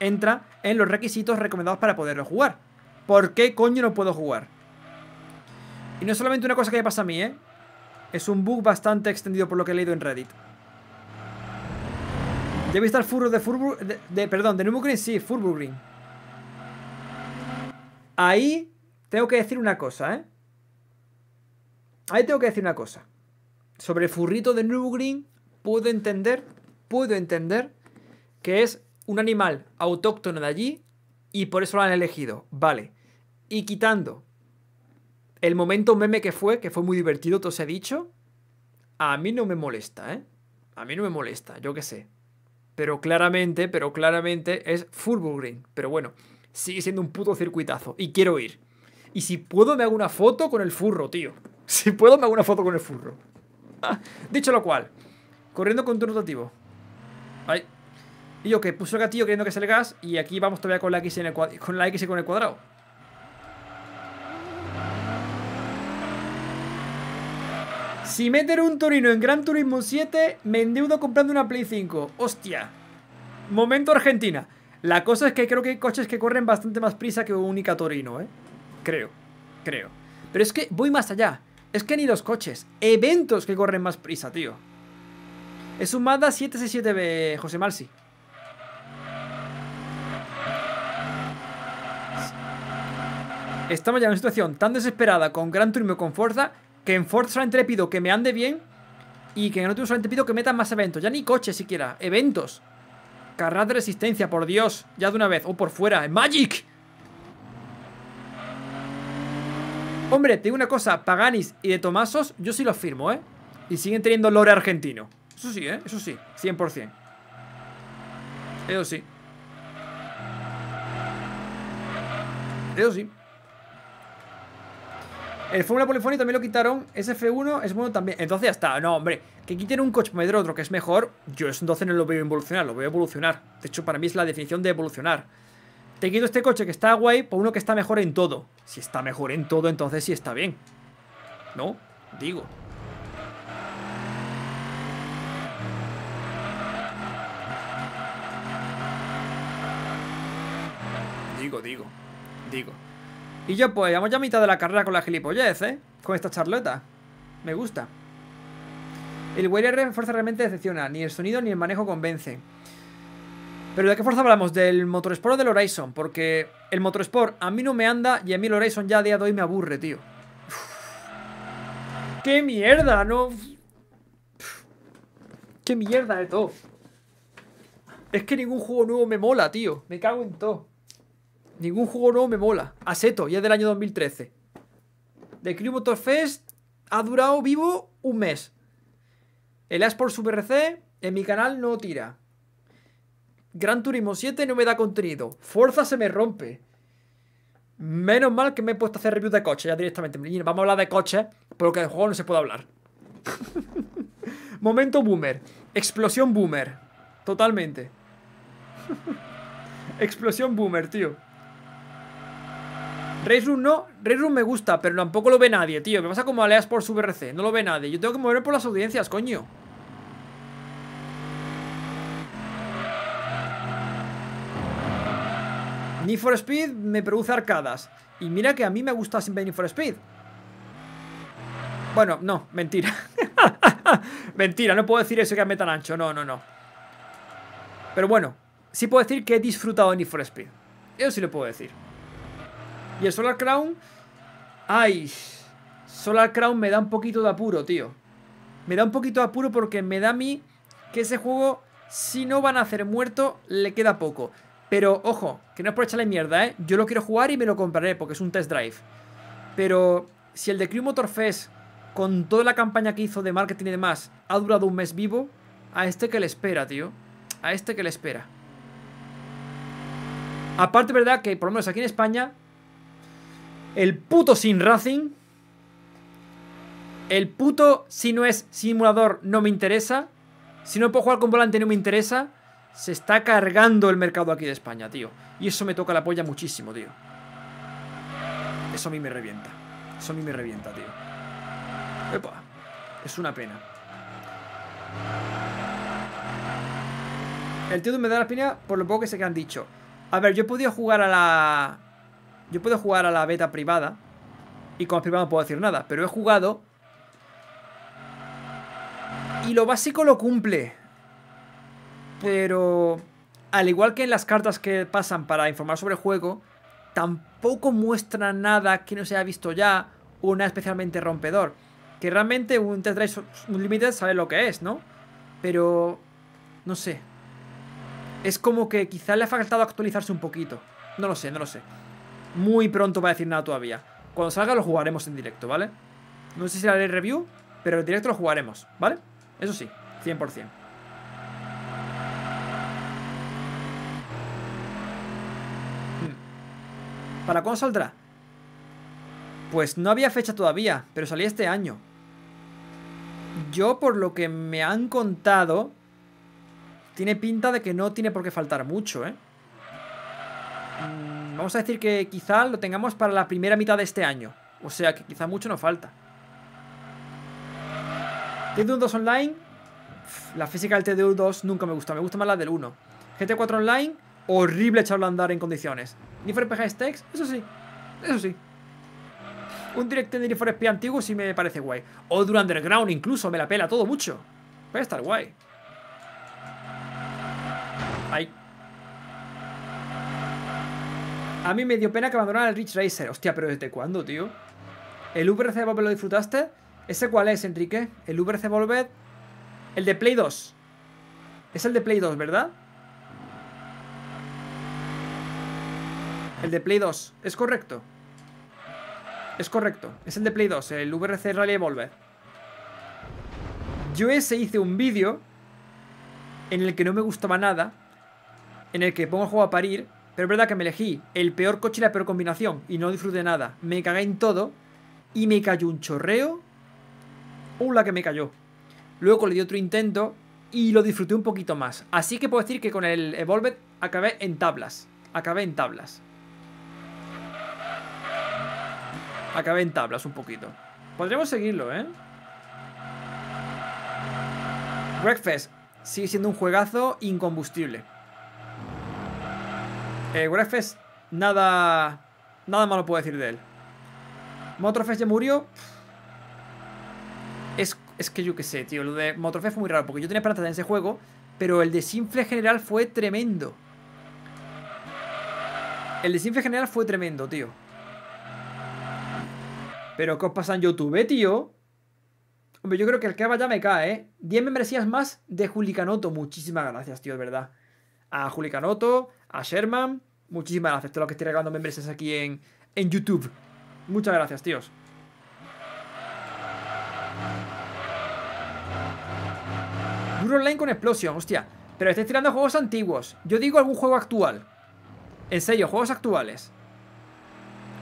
entra en los requisitos recomendados para poderlo jugar. ¿Por qué coño no puedo jugar? Y no es solamente una cosa que me pasa a mí, ¿eh? Es un bug bastante extendido por lo que he leído en Reddit. ¿Ya visto el Furro de Furbur... De, perdón, de Numugreen sí, Furburgreen. Green. Ahí tengo que decir una cosa, ¿eh? Ahí tengo que decir una cosa. Sobre el furrito de Newgreen, puedo entender, puedo entender que es un animal autóctono de allí y por eso lo han elegido. Vale. Y quitando el momento meme que fue, que fue muy divertido, todo se ha dicho, a mí no me molesta, ¿eh? A mí no me molesta, yo qué sé. Pero claramente, pero claramente es Football Green. Pero bueno, sigue siendo un puto circuitazo y quiero ir. Y si puedo, me hago una foto con el furro, tío. Si puedo, me hago una foto con el furro. Ah, dicho lo cual, corriendo con tu rotativo. Y yo que puso el gatillo queriendo que se el gas y aquí vamos todavía con la X, con la X y con el cuadrado. Si meter un Torino en Gran Turismo 7, me endeudo comprando una Play 5. Hostia. Momento Argentina. La cosa es que creo que hay coches que corren bastante más prisa que un Ica Torino, ¿eh? Creo, creo. Pero es que voy más allá. Es que ni dos coches, eventos que corren más prisa, tío. Es un Mazda 767B, José Malsi. Estamos ya en una situación tan desesperada con Gran Turismo con fuerza que en Forza solamente que me ande bien y que en último solamente pido que metan más eventos. Ya ni coches siquiera, eventos. Carreras de resistencia, por Dios. Ya de una vez. O por fuera. Magic! Hombre, te una cosa. Paganis y de Tomasos, yo sí los firmo, ¿eh? Y siguen teniendo lore argentino. Eso sí, ¿eh? Eso sí. 100%. Eso sí. Eso sí. El Fórmula polifónico también lo quitaron. SF1 es bueno también. Entonces ya está. No, hombre. Que quiten un coche medio otro que es mejor. Yo es entonces no lo veo evolucionar. Lo veo evolucionar. De hecho, para mí es la definición de evolucionar. Te quito este coche que está guay por uno que está mejor en todo. Si está mejor en todo, entonces sí está bien. ¿No? Digo. Digo, digo. Digo. Y yo, pues, vamos ya a mitad de la carrera con la gilipollez, ¿eh? Con esta charleta. Me gusta. El en fuerza realmente decepciona. Ni el sonido ni el manejo convence. Pero ¿de qué fuerza hablamos? ¿Del Motorsport o del Horizon? Porque el Motorsport a mí no me anda y a mí el Horizon ya a día de hoy me aburre, tío. ¡Qué mierda! No... ¡Qué mierda de todo! Es que ningún juego nuevo me mola, tío. Me cago en todo. Ningún juego nuevo me mola. Aseto, ya es del año 2013. The Crew Fest ha durado vivo un mes. El Asport Super RC en mi canal no tira. Gran Turismo 7 no me da contenido. Fuerza se me rompe. Menos mal que me he puesto a hacer reviews de coches ya directamente. Vamos a hablar de coches, lo que de juego no se puede hablar. Momento boomer. Explosión boomer. Totalmente. Explosión boomer, tío. Race Room no, Race Room me gusta, pero tampoco lo ve nadie, tío. Me pasa como por su VRC, no lo ve nadie. Yo tengo que moverme por las audiencias, coño. Need for Speed me produce arcadas. Y mira que a mí me gusta siempre Need for Speed. Bueno, no, mentira. mentira, no puedo decir eso que me tan ancho. No, no, no. Pero bueno, sí puedo decir que he disfrutado de Need for Speed. Eso sí lo puedo decir. Y el Solar Crown... ¡Ay! Solar Crown me da un poquito de apuro, tío. Me da un poquito de apuro porque me da a mí que ese juego, si no van a hacer muerto, le queda poco. Pero ojo, que no es por echarle mierda, ¿eh? Yo lo quiero jugar y me lo compraré porque es un test drive. Pero si el de Crew Motor Fest, con toda la campaña que hizo de marketing y demás, ha durado un mes vivo, a este que le espera, tío. A este que le espera. Aparte, ¿verdad? Que por lo menos aquí en España el puto sin Racing. El puto si no es simulador no me interesa. Si no puedo jugar con volante no me interesa. Se está cargando el mercado aquí de España, tío. Y eso me toca la polla muchísimo, tío. Eso a mí me revienta. Eso a mí me revienta, tío. Epa. Es una pena. El tío me da la espina por lo poco que sé que han dicho. A ver, yo he podido jugar a la... Yo puedo jugar a la beta privada. Y con la privada no puedo decir nada. Pero he jugado. Y lo básico lo cumple. Pero. Al igual que en las cartas que pasan para informar sobre el juego, tampoco muestra nada que no se haya visto ya o nada especialmente rompedor. Que realmente un Tetris Drive Unlimited sabe lo que es, ¿no? Pero. No sé. Es como que quizá le ha faltado actualizarse un poquito. No lo sé, no lo sé muy pronto a decir nada todavía. Cuando salga lo jugaremos en directo, ¿vale? No sé si haré review, pero en directo lo jugaremos, ¿vale? Eso sí, 100%. Hmm. ¿Para cuándo saldrá? Pues no había fecha todavía, pero salía este año. Yo, por lo que me han contado, tiene pinta de que no tiene por qué faltar mucho, ¿eh? Mm. Vamos a decir que quizá lo tengamos para la primera mitad de este año. O sea que quizá mucho nos falta. TDU 2 Online. La física del TDU 2 nunca me gusta. Me gusta más la del 1. GT4 Online. Horrible echarlo a andar en condiciones. Need for PG Eso sí. Eso sí. Un direct de Need antiguo sí me parece guay. O Underground incluso. Me la pela todo mucho. Puede estar guay. Ay. A mí me dio pena que abandonara el Rich Racer. Hostia, pero ¿desde cuándo, tío? ¿El VRC Volver lo disfrutaste? ¿Ese cuál es, Enrique? ¿El VRC Volver? El de Play 2. Es el de Play 2, ¿verdad? El de Play 2. Es correcto. Es correcto. Es el de Play 2, el VRC Rally Volver. Yo ese hice un vídeo en el que no me gustaba nada, en el que pongo el juego a parir pero es verdad que me elegí el peor coche y la peor combinación y no disfruté nada. Me cagué en todo y me cayó un chorreo. o la que me cayó. Luego le di otro intento y lo disfruté un poquito más. Así que puedo decir que con el Evolved acabé en tablas. Acabé en tablas. Acabé en tablas un poquito. Podríamos seguirlo, ¿eh? Breakfast sigue siendo un juegazo incombustible. Eh, Grefes, nada. Nada malo puedo decir de él. Motorfest ya murió. Es, que yo qué sé, tío. Lo de Motrofes fue muy raro porque yo tenía esperanzas en ese juego. Pero el desinfle general fue tremendo. El desinfle general fue tremendo, tío. Pero ¿qué os pasa en YouTube, eh, tío? Hombre, yo creo que el que va ya me cae, ¿eh? 10 membresías más de Julicanoto. Muchísimas gracias, tío, de verdad a Juli Canoto, a Sherman. Muchísimas gracias, todo lo que estoy regalando membresías aquí en, en YouTube. Muchas gracias, tíos. Duro online con Explosion, hostia. Pero estoy tirando juegos antiguos. Yo digo algún juego actual. En serio, juegos actuales.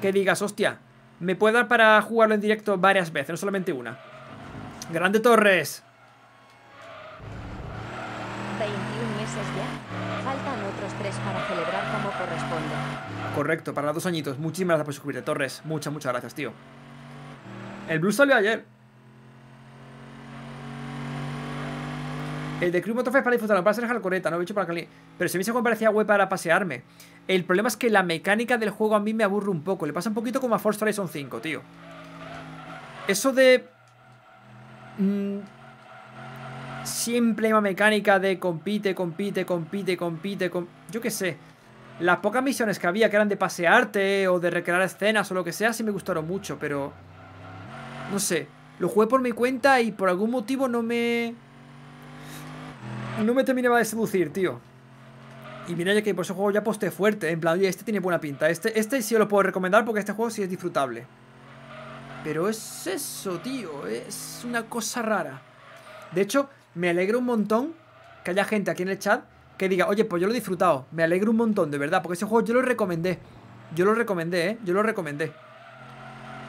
Que digas, hostia. Me puede dar para jugarlo en directo varias veces, no solamente una. Grande Torres. Correcto, para los dos añitos. Muchísimas gracias por suscribirte, Torres. Muchas, muchas gracias, tío. El Blue salió ayer. El de Crew Motorfest para disfrutarlo, para ser jalcoreta, no he dicho para cali. Pero se me se me parecía web para pasearme. El problema es que la mecánica del juego a mí me aburre un poco. Le pasa un poquito como a Forza Horizon 5, tío. Eso de... Mm, siempre hay una mecánica de compite, compite, compite, compite, yo qué sé. Las pocas misiones que había que eran de pasearte o de recrear escenas o lo que sea, sí me gustaron mucho, pero... No sé, lo jugué por mi cuenta y por algún motivo no me... No me terminaba de seducir, tío. Y mira ya que por ese juego ya posté fuerte, en plan, oye, este tiene buena pinta. Este, este sí lo puedo recomendar porque este juego sí es disfrutable. Pero es eso, tío, es una cosa rara. De hecho, me alegro un montón que haya gente aquí en el chat que diga, oye, pues yo lo he disfrutado, me alegro un montón, de verdad, porque ese juego yo lo recomendé. Yo lo recomendé, ¿eh? Yo lo recomendé.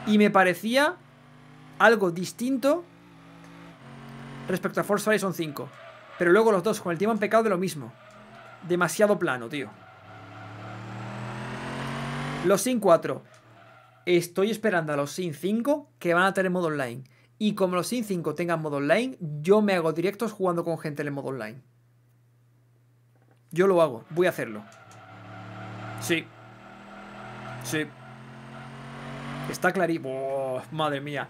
Y me parecía algo distinto respecto a Forza Horizon 5. Pero luego los dos con el tiempo han pecado de lo mismo. Demasiado plano, tío. Los Sin 4. Estoy esperando a los Sin 5 que van a tener modo online. Y como los Sin 5 tengan modo online, yo me hago directos jugando con gente en el modo online. Yo lo hago, voy a hacerlo. Sí. Sí. Está clarísimo. madre mía.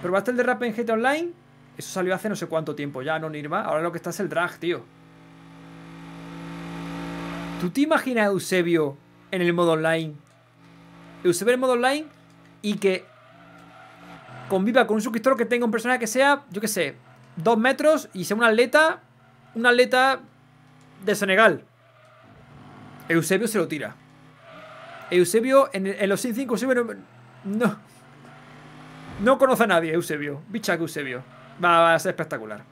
¿Probaste el derrape en GTA Online? Eso salió hace no sé cuánto tiempo ya, ¿no, Nirma? Ahora lo que está es el drag, tío. ¿Tú te imaginas a Eusebio en el modo online? Eusebio en el modo online y que conviva con un suscriptor que tenga un personaje que sea, yo qué sé, dos metros y sea un atleta, un atleta de Senegal. Eusebio se lo tira. Eusebio en, los Sims 5 Eusebio no, no, conoce a nadie, Eusebio. Bicha que Eusebio. Va, a ser espectacular.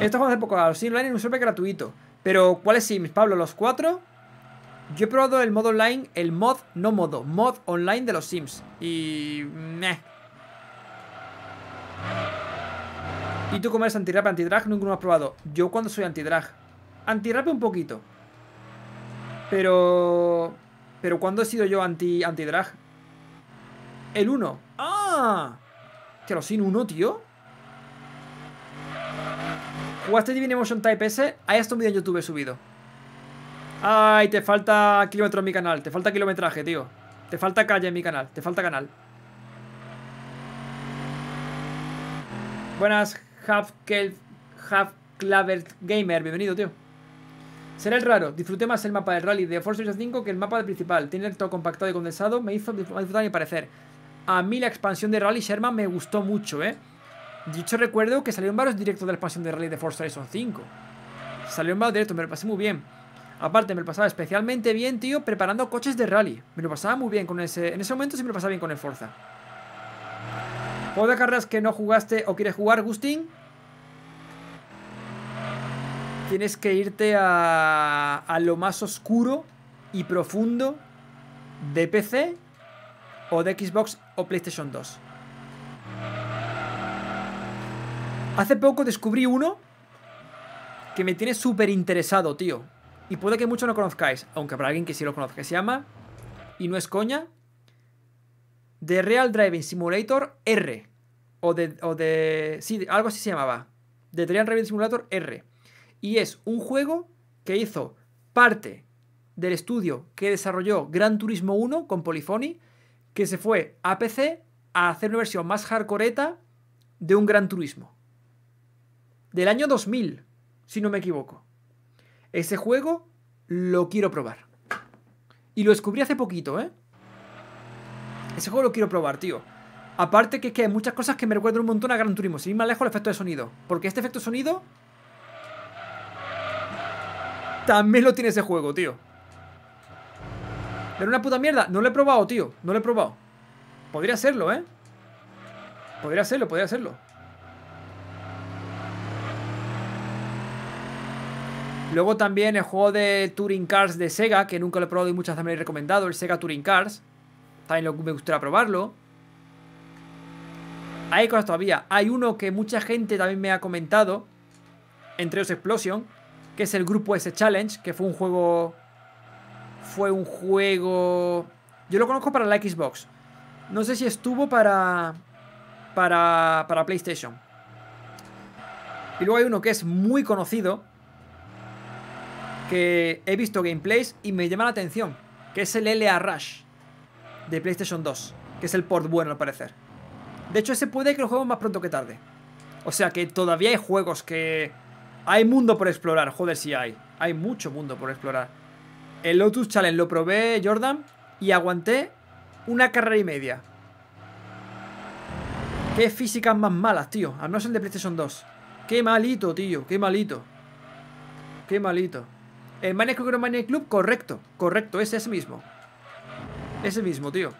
Esto fue hace poco. Los Sims online en un server gratuito. Pero, ¿cuáles Sims, Pablo? ¿Los cuatro? Yo he probado el modo online, el mod, no modo, mod online de los Sims. Y. Meh. Y tú anti anti antidrag, nunca lo has probado. Yo cuando soy anti-drag? Anti-rap un poquito. Pero. Pero cuando he sido yo anti, drag El 1. ¡Ah! Tío, sin uno tío. ¿Jugaste Divine Emotion Type S? Hay hasta un vídeo en YouTube subido. Ay, te falta kilómetro en mi canal. Te falta kilometraje, tío. Te falta calle en mi canal. Te falta canal. Buenas, Half, Half Gamer, bienvenido, tío. Será el raro, disfruté más el mapa del rally de Forza Horizon 5 que el mapa del principal. Tiene el todo compactado y condensado, me hizo disfrutar mi parecer. A mí la expansión de Rally Sherman me gustó mucho, ¿eh? De recuerdo que salió en varios directos de la expansión de Rally de Forza Horizon 5. Salieron varios directos, me lo pasé muy bien. Aparte, me lo pasaba especialmente bien, tío, preparando coches de rally. Me lo pasaba muy bien con ese... En ese momento Siempre me lo pasaba bien con el Forza. ¿Puedo de carreras que no jugaste o quieres jugar, Gustin. Tienes que irte a, a lo más oscuro y profundo de PC o de Xbox o PlayStation 2. Hace poco descubrí uno que me tiene súper interesado, tío. Y puede que muchos no conozcáis, aunque para alguien que sí lo conozca. Se llama, y no es coña, The Real Driving Simulator R. O de, o de... Sí, algo así se llamaba. The Real Driving Simulator R. Y es un juego que hizo parte del estudio que desarrolló Gran Turismo 1 con Polyphony que se fue a PC a hacer una versión más hardcoreta de un Gran Turismo. Del año 2000, si no me equivoco. Ese juego lo quiero probar. Y lo descubrí hace poquito, ¿eh? Ese juego lo quiero probar, tío. Aparte que es que hay muchas cosas que me recuerdan un montón a Gran Turismo. Si más lejos el efecto de sonido. Porque este efecto de sonido también lo tiene ese juego, tío. Pero una puta mierda. No lo he probado, tío. No lo he probado. Podría hacerlo, ¿eh? Podría hacerlo, podría hacerlo. Luego también el juego de Touring Cars de Sega, que nunca lo he probado y muchas veces me lo he recomendado, el Sega Touring Cars. También me gustaría probarlo. Hay cosas todavía. Hay uno que mucha gente también me ha comentado, entre ellos Explosion, que es el grupo S Challenge, que fue un juego. Fue un juego. Yo lo conozco para la Xbox. No sé si estuvo para. Para. Para PlayStation. Y luego hay uno que es muy conocido. Que he visto gameplays y me llama la atención. Que es el LA Rush. De PlayStation 2. Que es el port bueno al parecer. De hecho, ese puede que lo juego más pronto que tarde. O sea que todavía hay juegos que hay mundo por explorar, joder, si hay. Hay mucho mundo por explorar. El Lotus Challenge lo probé, Jordan, y aguanté una carrera y media. Qué físicas más malas, tío. Al menos el de PlayStation 2. Qué malito, tío. Qué malito. Qué malito. El Manejo Club, correcto. Correcto, es ese mismo. Ese mismo, tío.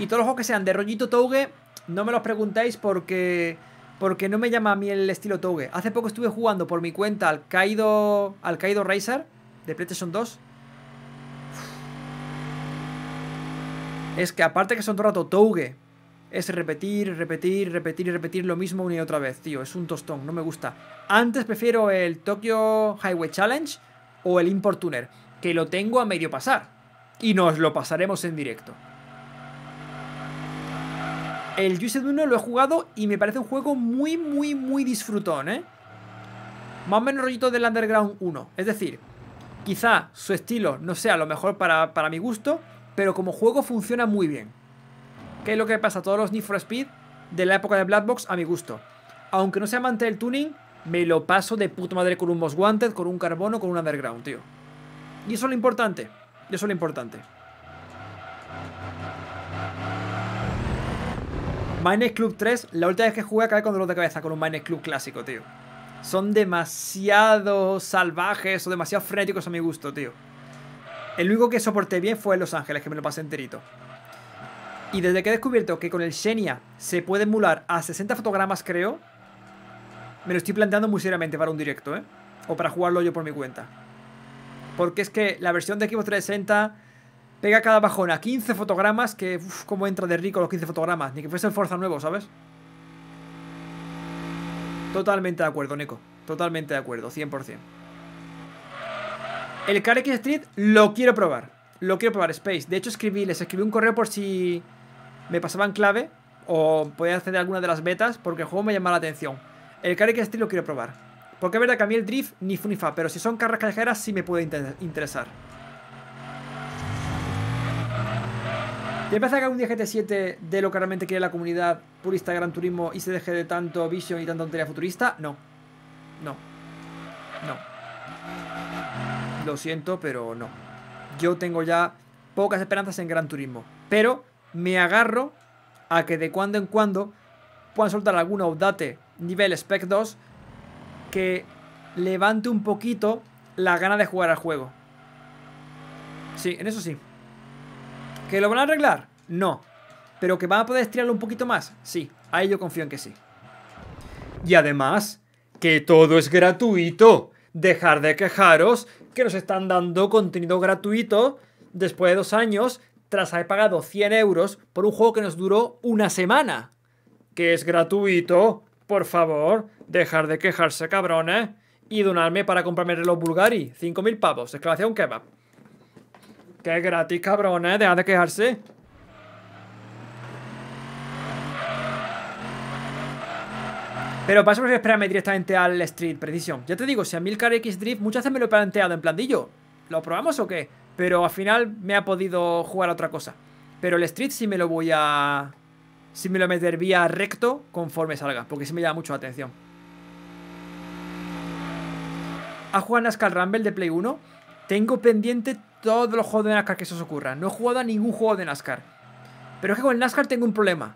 Y todos los juegos que sean de rollito Touge no me los preguntéis porque porque no me llama a mí el estilo Touge Hace poco estuve jugando por mi cuenta al Kaido, al Kaido Racer de PlayStation 2. Es que aparte que son todo rato Touge, es repetir, repetir, repetir y repetir lo mismo una y otra vez, tío. Es un tostón, no me gusta. Antes prefiero el Tokyo Highway Challenge o el Importuner, que lo tengo a medio pasar. Y nos lo pasaremos en directo. El Juiced 1 lo he jugado y me parece un juego muy, muy, muy disfrutón, ¿eh? Más o menos rollito del Underground 1. Es decir, quizá su estilo no sea lo mejor para, mi gusto, pero como juego funciona muy bien. ¿Qué es lo que pasa? Todos los Need for Speed de la época de Black Box a mi gusto. Aunque no sea amante del tuning, me lo paso de puta madre con un Most Wanted, con un Carbono, con un Underground, tío. Y eso es lo importante. Y eso es lo importante. Mines Club 3, la última vez que jugué acabé con dolor de cabeza con un Mines Club clásico, tío. Son demasiado salvajes o demasiado frenéticos a mi gusto, tío. El único que soporté bien fue en Los Ángeles, que me lo pasé enterito. Y desde que he descubierto que con el Xenia se puede emular a 60 fotogramas, creo, me lo estoy planteando muy seriamente para un directo, ¿eh? O para jugarlo yo por mi cuenta. Porque es que la versión de equipo 360 Pega cada bajona. 15 fotogramas, que uff, cómo entra de rico los 15 fotogramas. Ni que fuese el Forza nuevo, ¿sabes? Totalmente de acuerdo, Neko. Totalmente de acuerdo, 100%. El Carex Street lo quiero probar. Lo quiero probar, Space. De hecho, escribí, les escribí un correo por si me pasaban clave o podía hacer alguna de las betas porque el juego me llamaba la atención. El Carex Street lo quiero probar. Porque es verdad que a mí el drift ni funifa, pero si son carras callejeras sí me puede interesar. ¿Te parece que algún un gt 7 de lo que realmente quiere la comunidad purista de Gran Turismo y se deje de tanto Vision y tanta tontería futurista. No. No. No. Lo siento, pero no. Yo tengo ya pocas esperanzas en Gran Turismo. Pero me agarro a que de cuando en cuando puedan soltar algún update nivel Spec 2 que levante un poquito la gana de jugar al juego. Sí, en eso sí. ¿Que lo van a arreglar? No. ¿Pero que van a poder estirarlo un poquito más? Sí, a ello confío en que sí. Y además, que todo es gratuito. Dejar de quejaros que nos están dando contenido gratuito después de dos años tras haber pagado 100 euros por un juego que nos duró una semana. Que es gratuito. Por favor, dejar de quejarse, cabrones. Y donarme para comprarme el reloj Bulgari. 5.000 pavos. Exclamación kebab. ¡Qué es gratis, cabrones. Deja de quejarse. Pero paso por esperarme directamente al Street Precision. Ya te digo, si a Milcar X Drift muchas veces me lo he planteado en plandillo. ¿Lo probamos o qué? Pero al final me ha podido jugar a otra cosa. Pero el Street sí me lo voy a... Sí me lo metería recto conforme salga. Porque sí me llama mucho la atención. ¿Has jugado NASCAR Rumble de Play 1? Tengo pendiente todos los juegos de NASCAR que se os ocurra. No he jugado a ningún juego de NASCAR. Pero es que con el NASCAR tengo un problema.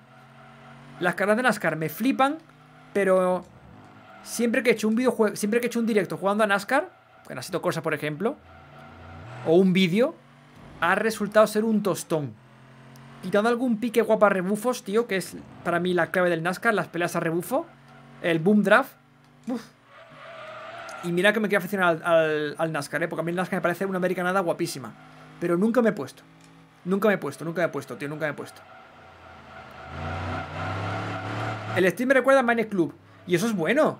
Las caras de NASCAR me flipan, pero siempre que he hecho un videojuego, siempre que he hecho un directo jugando a NASCAR, que Asito Corsa por ejemplo, o un vídeo, ha resultado ser un tostón. Quitando algún pique guapa a rebufos, tío, que es para mí la clave del NASCAR, las peleas a rebufo, el boom draft. Uff y mira que me quiero aficionar al, al, NASCAR, ¿eh? porque a mí el NASCAR me parece una americanada guapísima. Pero nunca me he puesto. Nunca me he puesto, nunca me he puesto, tío, nunca me he puesto. El Steam me recuerda a Minecraft Club. Y eso es bueno.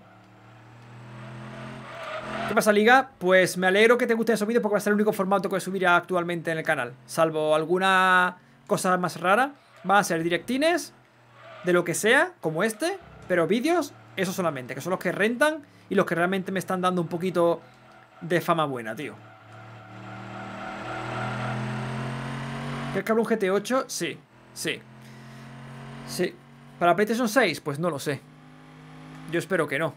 ¿Qué pasa, Liga? Pues me alegro que te guste esos vídeos porque va a ser el único formato que voy a subir actualmente en el canal. Salvo alguna cosa más rara. Va a ser directines, de lo que sea, como este, pero vídeos, eso solamente, que son los que rentan y los que realmente me están dando un poquito de fama buena, tío. el que GT8? Sí, sí. Sí. ¿Para PlayStation 6? Pues no lo sé. Yo espero que no.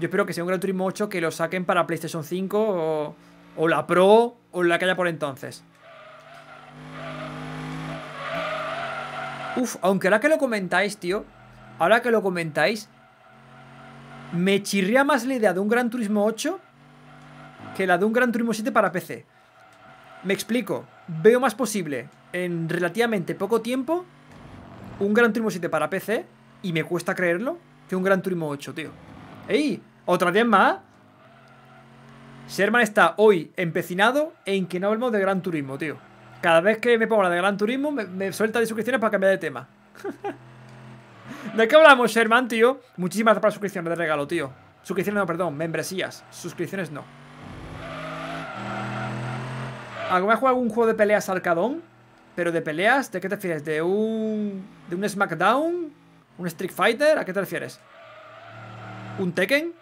Yo espero que sea un Gran Turismo 8 que lo saquen para PlayStation 5 o, o la Pro o la que haya por entonces. Uf, aunque ahora que lo comentáis, tío, ahora que lo comentáis, me chirría más la idea de un Gran Turismo 8 que la de un Gran Turismo 7 para PC. Me explico. Veo más posible en relativamente poco tiempo un Gran Turismo 7 para PC, y me cuesta creerlo, que un Gran Turismo 8, tío. ¡Ey! ¿Otra vez más? Sherman está hoy empecinado en que no hablemos de Gran Turismo, tío. Cada vez que me pongo la de Gran Turismo, me, suelta de suscripciones para cambiar de tema. ¿De qué hablamos, Sherman, tío? Muchísimas gracias por la suscripción de regalo, tío. Suscripciones no, perdón, membresías. Suscripciones no. ¿Alguna vez jugado algún juego de peleas arcadón? ¿Pero de peleas? ¿De qué te refieres? ¿De un. de un SmackDown? ¿Un Street Fighter? ¿A qué te refieres? ¿Un Tekken?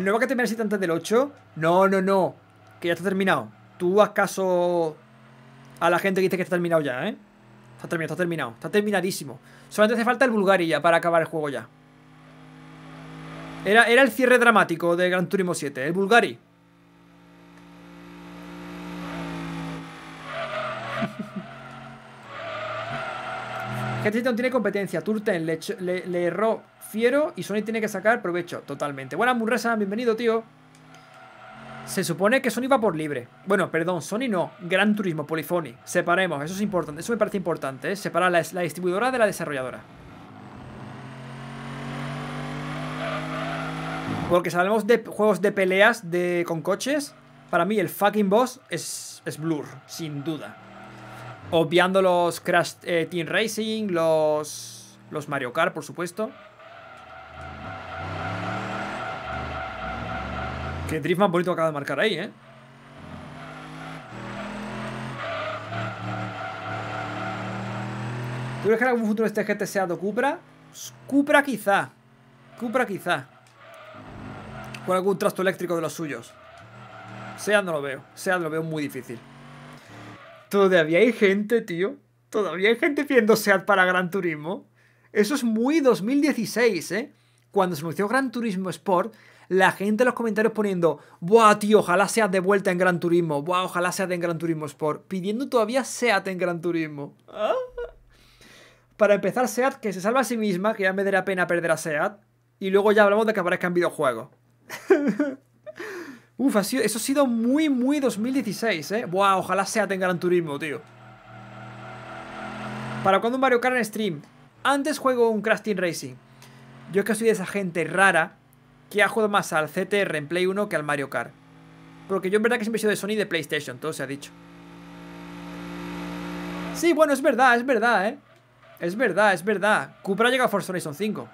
¿No va a que te el antes del 8? No, no, no. Que ya está terminado. ¿Tú acaso a la gente que dice que está terminado ya, ¿eh? Está terminado, está terminado. Está terminadísimo. Solamente hace falta el Bulgari ya para acabar el juego ya. Era, era el cierre dramático de Gran Turismo 7, el ¿eh? Bulgari. no tiene competencia. Turten le, le, erró fiero y Sony tiene que sacar provecho totalmente. Buenas, Murresa, bienvenido, tío. Se supone que Sony va por libre. Bueno, perdón, Sony no. Gran Turismo, Polyphony Separemos, eso es importante. Eso me parece importante, ¿eh? Separar la, distribuidora de la desarrolladora. Porque sabemos de juegos de peleas de, con coches, para mí el fucking boss es, es Blur, sin duda. Obviando los Crash eh, Team Racing, los, los Mario Kart, por supuesto. Qué drift más bonito acaba de marcar ahí, ¿eh? ¿Tú crees que en algún futuro este GT sea Cupra? Pues, Cupra quizá. Cupra quizá. Con algún trasto eléctrico de los suyos. Seat no lo veo. Seat lo veo muy difícil. Todavía hay gente, tío. Todavía hay gente pidiendo Seat para Gran Turismo. Eso es muy 2016, ¿eh? Cuando se anunció Gran Turismo Sport, la gente en los comentarios poniendo, ¡buah, tío! Ojalá seas de vuelta en Gran Turismo, ¡buah! Ojalá seas en Gran Turismo Sport, pidiendo todavía Seat en Gran Turismo. Para empezar, Seat que se salva a sí misma, que ya me daría pena perder a Seat, y luego ya hablamos de que en videojuegos. Uf, ha eso ha sido muy, muy 2016, ¿eh? Buah, ojalá Seat en Gran Turismo, tío. ¿Para cuando un Mario Kart en stream? Antes juego un Crash Racing. Yo es que soy de esa gente rara que ha jugado más al CTR en Play 1 que al Mario Kart. Porque yo en verdad que siempre he sido de Sony de PlayStation, todo se ha dicho. Sí, bueno, es verdad, es verdad, ¿eh? Es verdad, es verdad. Cupra ha llegado a Forza Horizon 5.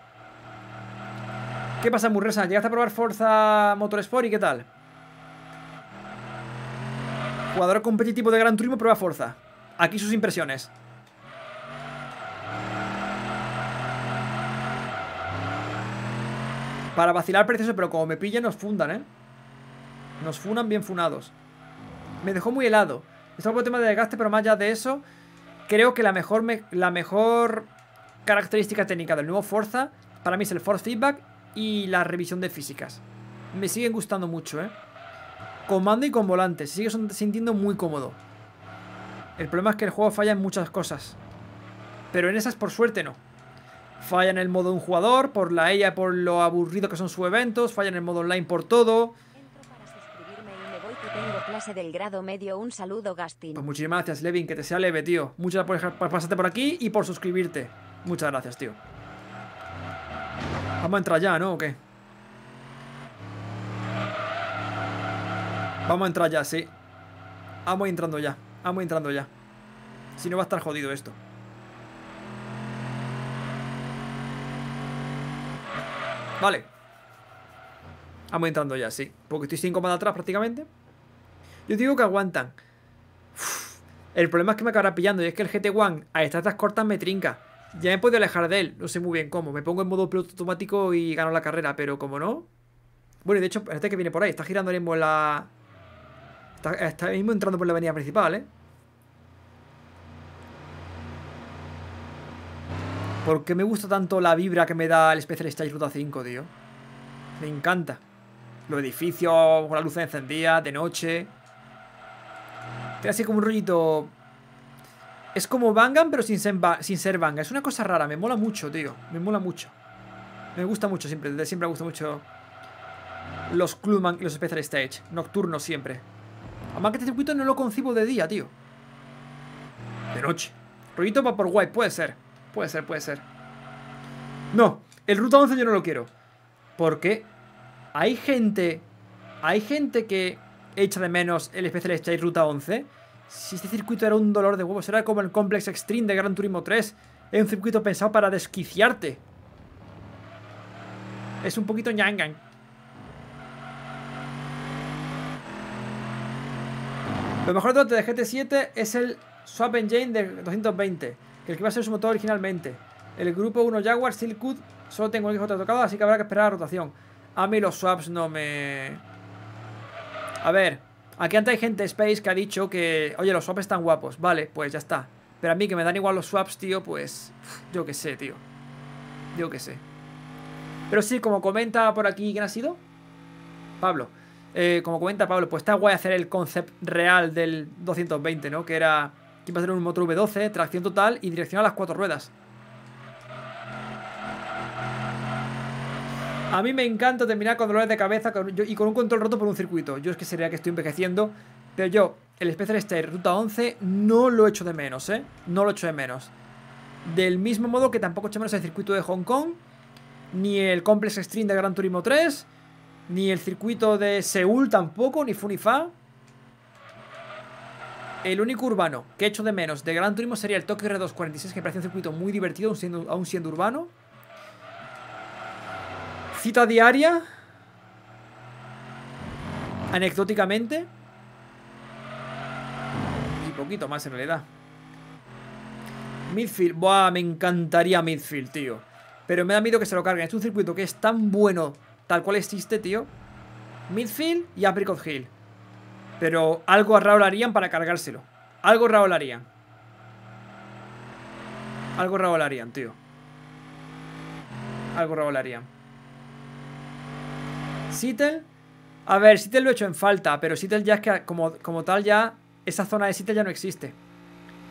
¿Qué pasa, Murresa? ¿Llegaste a probar Forza Motorsport y qué tal? Jugador competitivo de Gran Turismo prueba Forza. Aquí sus impresiones. Para vacilar precioso, pero como me pillan nos fundan, ¿eh? Nos fundan bien funados. Me dejó muy helado. Es algo el tema de desgaste, pero más allá de eso, creo que la mejor, la mejor característica técnica del nuevo Forza para mí es el Force Feedback y la revisión de físicas. Me siguen gustando mucho, ¿eh? Con y con volante, se sigue sintiendo muy cómodo. El problema es que el juego falla en muchas cosas. Pero en esas, por suerte, no. Falla en el modo un jugador, por la ella por lo aburrido que son sus eventos, falla en el modo online por todo. Clase del grado medio, un saludo Pues muchísimas gracias Levin, que te sea leve, tío. Muchas gracias por pasarte por aquí y por suscribirte. Muchas gracias, tío. Vamos a entrar ya, ¿no? ¿O qué? Vamos a entrar ya, sí. Vamos entrando ya. Vamos entrando ya. Si no va a estar jodido esto. Vale. Vamos entrando ya, sí. Porque estoy cinco más atrás prácticamente. Yo digo que aguantan. El problema es que me acabará pillando. Y es que el GT1 a estas cortas me trinca. Ya me podido alejar de él. No sé muy bien cómo. Me pongo en modo piloto automático y gano la carrera. Pero como no... Bueno, y de hecho, este que viene por ahí. Está girando ahora mismo en la... Está, está mismo entrando por la avenida principal, ¿eh? Porque me gusta tanto la vibra que me da el Special Stage Ruta 5, tío? Me encanta. Los edificios con la luz encendida, de noche. Tiene así como un rollito... Es como Bangan, pero sin ser, sin Bangan. Es una cosa rara, me mola mucho, tío. Me mola mucho. Me gusta mucho siempre, desde siempre me gusta mucho los Clubman y los Special Stage. Nocturnos siempre. Además que este circuito no lo concibo de día, tío. De noche. Rollito va por guay, puede ser. Puede ser, puede ser. No, el Ruta 11 yo no lo quiero. Porque hay gente. Hay gente que echa de menos el Special Stage Ruta 11. Si este circuito era un dolor de huevos, era como el Complex Extreme de Gran Turismo 3. Es un circuito pensado para desquiciarte. Es un poquito ñangan. Lo mejor de GT7 es el Swap Engine de 220 el que va a ser su motor originalmente. El grupo 1 Jaguar, Silkwood, solo tengo el J tocado, así que habrá que esperar la rotación. A mí los swaps no me... A ver, aquí antes hay gente de Space que ha dicho que, oye, los swaps están guapos. Vale, pues ya está. Pero a mí que me dan igual los swaps, tío, pues... Yo qué sé, tío. Yo qué sé. Pero sí, como comenta por aquí, ¿quién ha sido? Pablo. Eh, como comenta Pablo, pues está guay hacer el concept real del 220, ¿no? Que era Aquí va a tener un motor V12, tracción total y dirección a las cuatro ruedas. A mí me encanta terminar con dolores de cabeza y con un control roto por un circuito. Yo es que sería que estoy envejeciendo, pero yo, el Special Stair Ruta 11, no lo echo de menos, ¿eh? No lo echo de menos. Del mismo modo que tampoco echo menos el circuito de Hong Kong, ni el Complex Extreme de Gran Turismo 3, ni el circuito de Seúl tampoco, ni Funifa. El único urbano que hecho de menos de Gran Turismo sería el Tokyo R246, que parece un circuito muy divertido, aún siendo, aún siendo urbano. Cita diaria. Anecdóticamente. Y poquito más en realidad. Midfield. Buah, me encantaría Midfield, tío. Pero me da miedo que se lo carguen. Es un circuito que es tan bueno, tal cual existe, tío. Midfield y Apricot Hill. Pero algo raro harían para cargárselo. Algo raro harían. Algo raro harían, tío. Algo raro harían. Sitel. A ver, Sitel lo he hecho en falta, pero Sitel ya es que como, tal ya... Esa zona de Sitel ya no existe.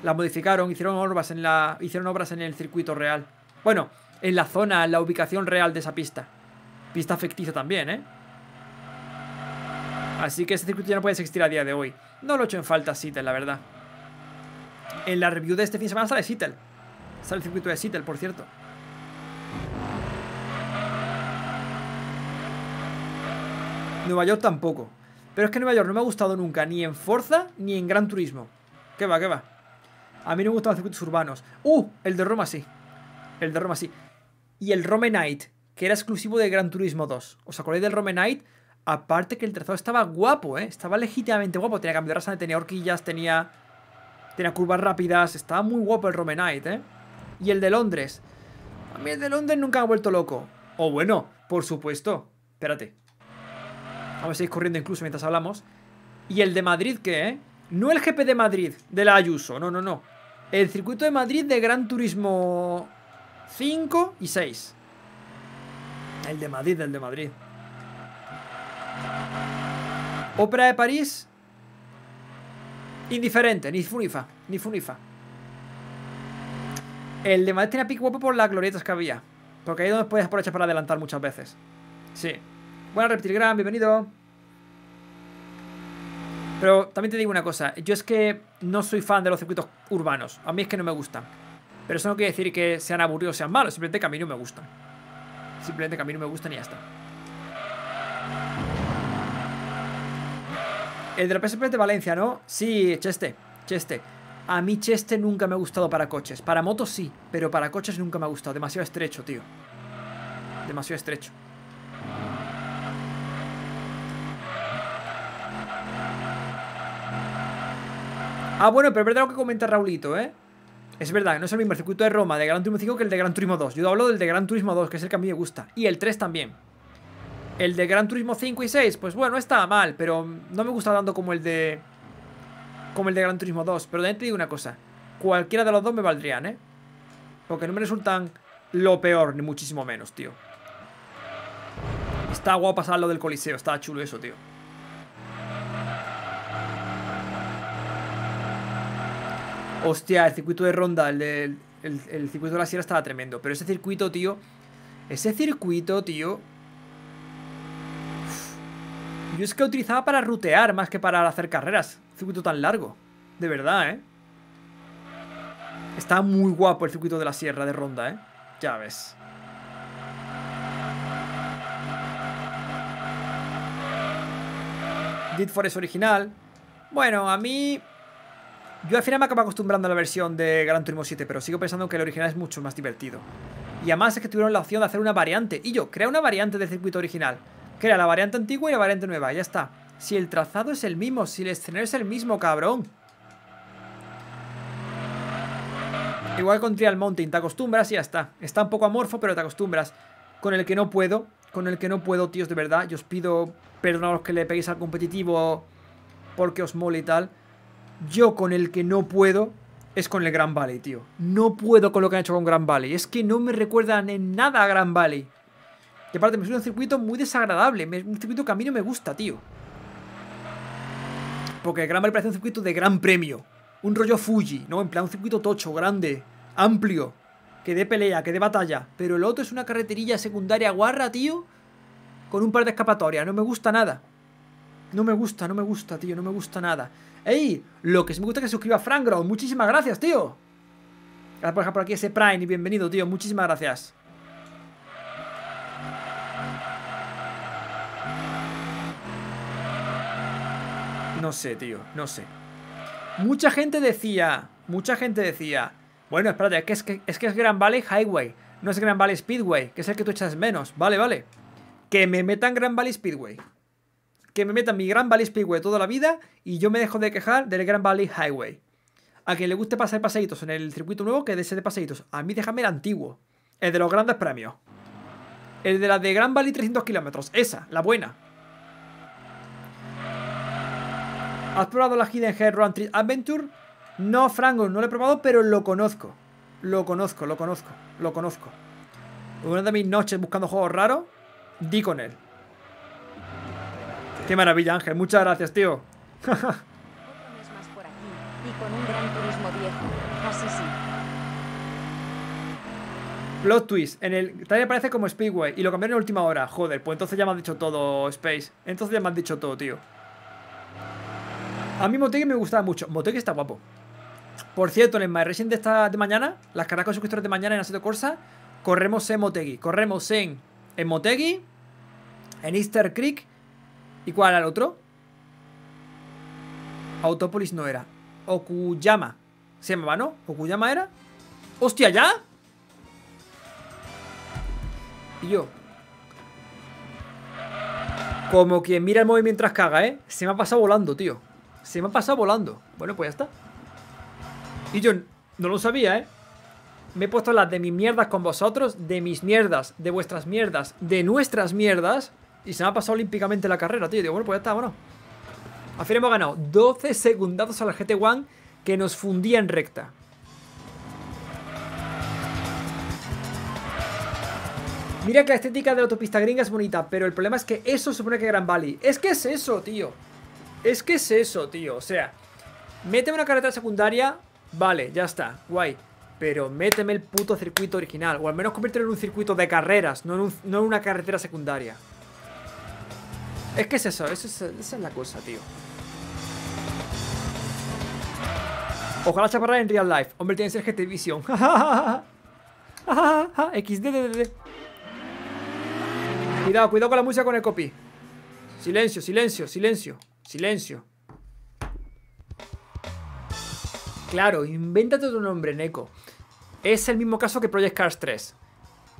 La modificaron, hicieron obras en la. Hicieron obras en el circuito real. Bueno, en la zona, en la ubicación real de esa pista. Pista ficticia también, ¿eh? Así que ese circuito ya no puede existir a día de hoy. No lo he hecho en falta a Seattle, la verdad. En la review de este fin de semana sale Seattle. Sale el circuito de Seattle, por cierto. Nueva York tampoco. Pero es que Nueva York no me ha gustado nunca, ni en Forza, ni en Gran Turismo. ¿Qué va, qué va? A mí no me gustan los circuitos urbanos. ¡Uh! El de Roma sí. El de Roma sí. Y el Rome Night, que era exclusivo de Gran Turismo 2. ¿Os acordáis del Rome Night? Aparte que el trazado estaba guapo, ¿eh? Estaba legítimamente guapo. Tenía cambio de rasa, tenía horquillas, tenía... Tenía curvas rápidas. Estaba muy guapo el Romanite, ¿eh? Y el de Londres. A mí el de Londres nunca me ha vuelto loco. O bueno, por supuesto. Espérate. Vamos a ir corriendo incluso mientras hablamos. Y el de Madrid, ¿qué, eh? No el GP de Madrid, de la Ayuso. No, no, no. El circuito de Madrid de Gran Turismo 5 y 6. El de Madrid, el de Madrid. Ópera de París, indiferente, ni funifa, ni funifa. El de Madrid tenía pick guapo por las glorietas que había. Porque ahí es donde puedes aprovechar para adelantar muchas veces. Sí. Buenas, gran, bienvenido. Pero también te digo una cosa, yo es que no soy fan de los circuitos urbanos, a mí es que no me gustan. Pero eso no quiere decir que sean aburridos o sean malos, simplemente que a mí no me gustan. Simplemente que a mí no me gustan y ya está. El la PSP de Valencia, ¿no? Sí, Cheste, Cheste. A mí Cheste nunca me ha gustado para coches. Para motos sí, pero para coches nunca me ha gustado. Demasiado estrecho, tío. Demasiado estrecho. Ah, bueno, pero es verdad lo que comenta Raulito, ¿eh? Es verdad, no es el mismo circuito de Roma de Gran Turismo 5 que el de Gran Turismo 2. Yo hablo del de Gran Turismo 2, que es el que a mí me gusta. Y el 3 también. El de Gran Turismo 5 y 6, pues bueno, estaba mal, pero no me gusta tanto como el de... Como el de Gran Turismo 2. Pero también te digo una cosa. Cualquiera de los dos me valdrían, ¿eh? Porque no me resultan lo peor, ni muchísimo menos, tío. Está guapo pasar lo del coliseo, está chulo eso, tío. Hostia, el circuito de ronda, el, el circuito de la sierra estaba tremendo. Pero ese circuito, tío... Ese circuito, tío... Yo es que lo utilizaba para rutear más que para hacer carreras. circuito tan largo. De verdad, ¿eh? Está muy guapo el circuito de la sierra de ronda, ¿eh? Ya ves. Dead Forest original. Bueno, a mí... Yo al final me acabo acostumbrando a la versión de Gran Turismo 7, pero sigo pensando que el original es mucho más divertido. Y además es que tuvieron la opción de hacer una variante. Y yo, crea una variante del circuito original. Crea la variante antigua y la variante nueva, ya está. Si el trazado es el mismo, si el escenario es el mismo, cabrón. Igual con Trial Mountain, te acostumbras y ya está. Está un poco amorfo, pero te acostumbras. Con el que no puedo, con el que no puedo, tíos, de verdad. Yo os pido perdón a los que le peguéis al competitivo porque os mole y tal. Yo con el que no puedo es con el Gran Valley, tío. No puedo con lo que han hecho con Gran Valley. Es que no me recuerdan en nada a Gran Valley aparte me suena un circuito muy desagradable. un circuito que a mí no me gusta, tío. Porque el Gran Valle parece un circuito de gran premio. Un rollo Fuji, ¿no? En plan, un circuito tocho, grande, amplio. Que dé pelea, que dé batalla. Pero el otro es una carreterilla secundaria guarra, tío. Con un par de escapatorias. No me gusta nada. No me gusta, no me gusta, tío. No me gusta nada. ¡Ey! Lo que sí me gusta es que suscriba Frangro. Muchísimas gracias, tío. Gracias por ejemplo por aquí ese Prime y bienvenido, tío. Muchísimas gracias. No sé, tío, no sé. Mucha gente decía, mucha gente decía, bueno, espérate, es que es, que es Grand Valley Highway, no es Gran Valley Speedway, que es el que tú echas menos. Vale, vale. Que me metan Gran Valley Speedway. Que me metan mi Gran Valley Speedway toda la vida y yo me dejo de quejar del Grand Valley Highway. A quien le guste pasar paseitos en el circuito nuevo, que desee de paseitos. A mí déjame el antiguo. El de los grandes premios. El de la de Gran Valley 300 kilómetros. Esa, la buena. ¿Has probado la Hidden Head Adventure? No, Frango, no lo he probado, pero lo conozco. Lo conozco, lo conozco, lo conozco. Una de mis noches buscando juegos raros, di con él. Qué maravilla, Ángel. Muchas gracias, tío. Plot twist. En el trailer parece como Speedway y lo cambiaron en última hora. Joder, pues entonces ya me han dicho todo, Space. Entonces ya me han dicho todo, tío. A mí Motegi me gustaba mucho. Motegi está guapo. Por cierto, en el My Racing de esta de mañana, las caracas de suscriptores de mañana en de Corsa, corremos en Motegi. Corremos en, en Motegi, en Easter Creek. ¿Y cuál era el otro? Autopolis no era. Okuyama. Se va, ¿no? Okuyama era. ¡Hostia, ya! Y yo. Como quien mira el móvil mientras caga, ¿eh? Se me ha pasado volando, tío. Se me ha pasado volando. Bueno, pues ya está. Y yo no lo sabía, ¿eh? Me he puesto las de mis mierdas con vosotros, de mis mierdas, de vuestras mierdas, de nuestras mierdas. Y se me ha pasado olímpicamente la carrera, tío. digo, bueno, pues ya está, bueno. Al final hemos ganado 12 segundazos a la GT1 que nos fundía en recta. Mira que la estética de la autopista gringa es bonita, pero el problema es que eso supone que Gran Valley. Es que es eso, tío. Es que es eso, tío. O sea, méteme una carretera secundaria, vale, ya está, guay. Pero méteme el puto circuito original. O al menos conviértelo en un circuito de carreras, no en, una carretera secundaria. Es que es eso, esa es la cosa, tío. Ojalá chaparrar en real life. Hombre, tiene que ser Vision. XD. Cuidado, cuidado con la música con el copy. Silencio, silencio, silencio. Silencio. Claro, invéntate tu nombre, Neko. Es el mismo caso que Project Cars 3.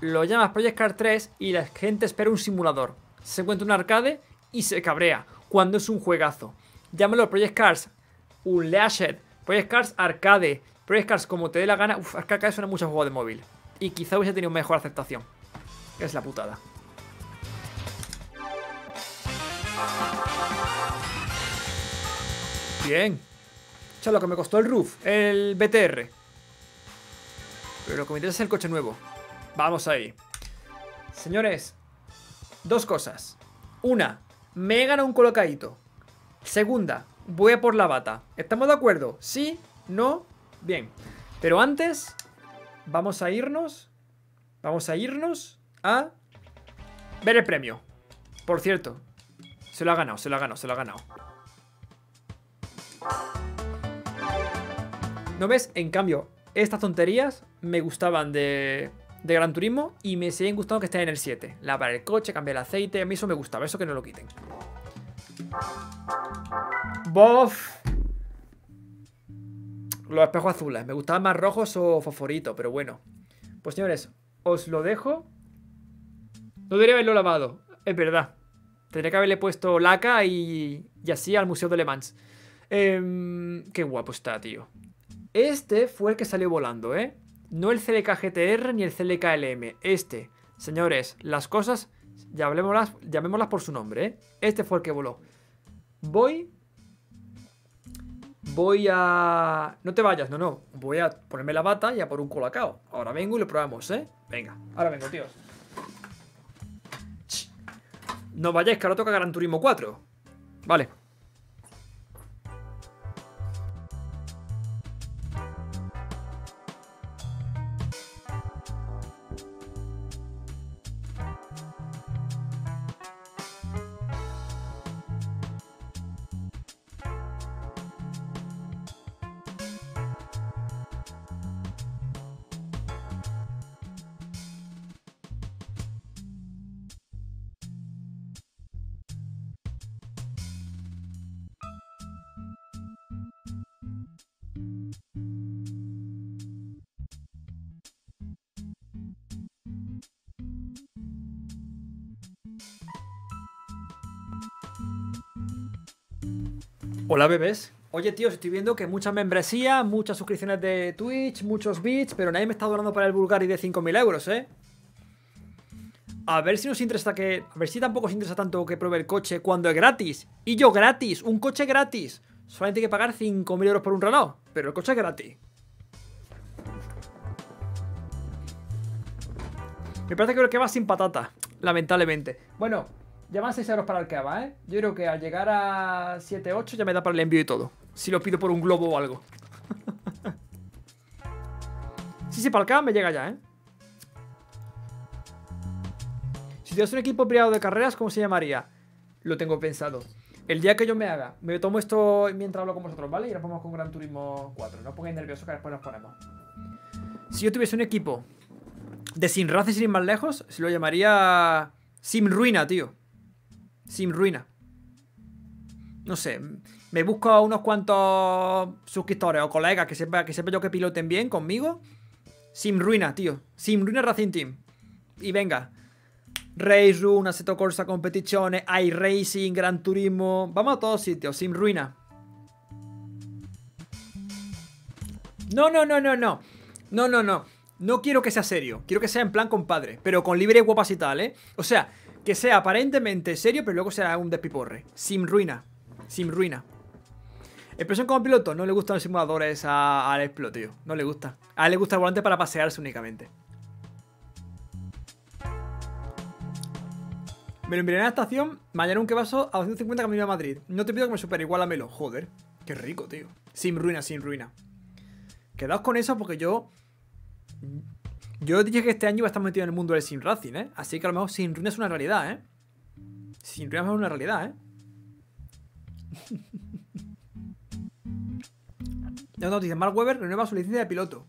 Lo llamas Project Cars 3 y la gente espera un simulador. Se encuentra un arcade y se cabrea cuando es un juegazo. Llámalo Project Cars, Unleashed, Project Cars Arcade, Project Cars como te dé la gana. Uf, Arcade suena mucho a juego de móvil. Y quizá hubiese tenido mejor aceptación. Es la putada. Bien. O lo que me costó el roof, el BTR. Pero lo que me interesa es el coche nuevo. Vamos ahí. Señores, dos cosas. Una, me he ganado un colocadito. Segunda, voy a por la bata. ¿Estamos de acuerdo? ¿Sí? ¿No? Bien. Pero antes, vamos a irnos. Vamos a irnos a ver el premio. Por cierto, se lo ha ganado, se lo ha ganado, se lo ha ganado. ¿No ves? En cambio, estas tonterías me gustaban de, Gran Turismo y me siguen gustando que estén en el 7. Lavar el coche, cambiar el aceite, a mí eso me gustaba, eso que no lo quiten. Bof. Los espejos azules, me gustaban más rojos o fosforito, pero bueno. Pues señores, os lo dejo. No debería haberlo lavado, es verdad. Tendría que haberle puesto laca y, y así al Museo de Le Mans. Em, qué guapo está, tío. Este fue el que salió volando, ¿eh? No el CLK-GTR ni el CLK-LM, este. Señores, las cosas, llamémoslas, llamémoslas por su nombre, ¿eh? Este fue el que voló. Voy... Voy a... No te vayas, no, no. Voy a ponerme la bata y a por un colacao. Ahora vengo y lo probamos, ¿eh? Venga, ahora vengo, tíos. No vayáis, que ahora toca Gran Turismo 4. Vale. Hola bebés Oye, tío, estoy viendo que mucha membresía, muchas suscripciones de Twitch, muchos bits, pero nadie me está donando para el vulgar y de 5.000 euros, ¿eh? A ver si nos interesa que... A ver si tampoco os interesa tanto que pruebe el coche cuando es gratis. Y yo gratis, un coche gratis. Solamente hay que pagar 5.000 euros por un Renault pero el coche es gratis. Me parece que creo que va sin patata, lamentablemente. Bueno, ya 6 euros para el que ¿eh? Yo creo que al llegar a 7, 8 ya me da para el envío y todo. Si lo pido por un globo o algo. sí, sí, para el me llega ya, ¿eh? Si tienes un equipo privado de carreras, ¿cómo se llamaría? Lo tengo pensado. El día que yo me haga, me tomo esto mientras hablo con vosotros, ¿vale? Y nos vamos con Gran Turismo 4. No os pongáis nerviosos que después nos ponemos. Si yo tuviese un equipo de sin raza y sin ir más lejos, se lo llamaría Sim Ruina, tío sin ruina. No sé, me busco unos cuantos suscriptores o colegas que sepa, que yo que piloten bien conmigo. Sin ruina, tío. Sin ruina Racing Team. Y venga. Race Run, Assetto Corsa Competiciones, racing Gran Turismo. Vamos a todos sitios, sin ruina. No, no, no, no, no. No, no, no. No quiero que sea serio. Quiero que sea en plan compadre. Pero con libre guapas y tal, ¿eh? O sea, que sea aparentemente serio, pero luego sea un despiporre. Sin ruina. Sin ruina. Expresión como piloto, no le gustan los simuladores al explotio No le gusta. A él le gusta el volante para pasearse únicamente. Me lo enviaré a la estación, mañana un vaso a 250 camino a Madrid. No te pido que me a Melo. Joder, qué rico, tío. Sin ruina, sin ruina. Quedaos con eso porque yo yo dije que este año iba a estar metido en el mundo del Sin Racing, ¿eh? Así que a lo mejor Sin es una realidad, ¿eh? Sin es una realidad, ¿eh? no, no, dice Mark Webber renueva su licencia de piloto.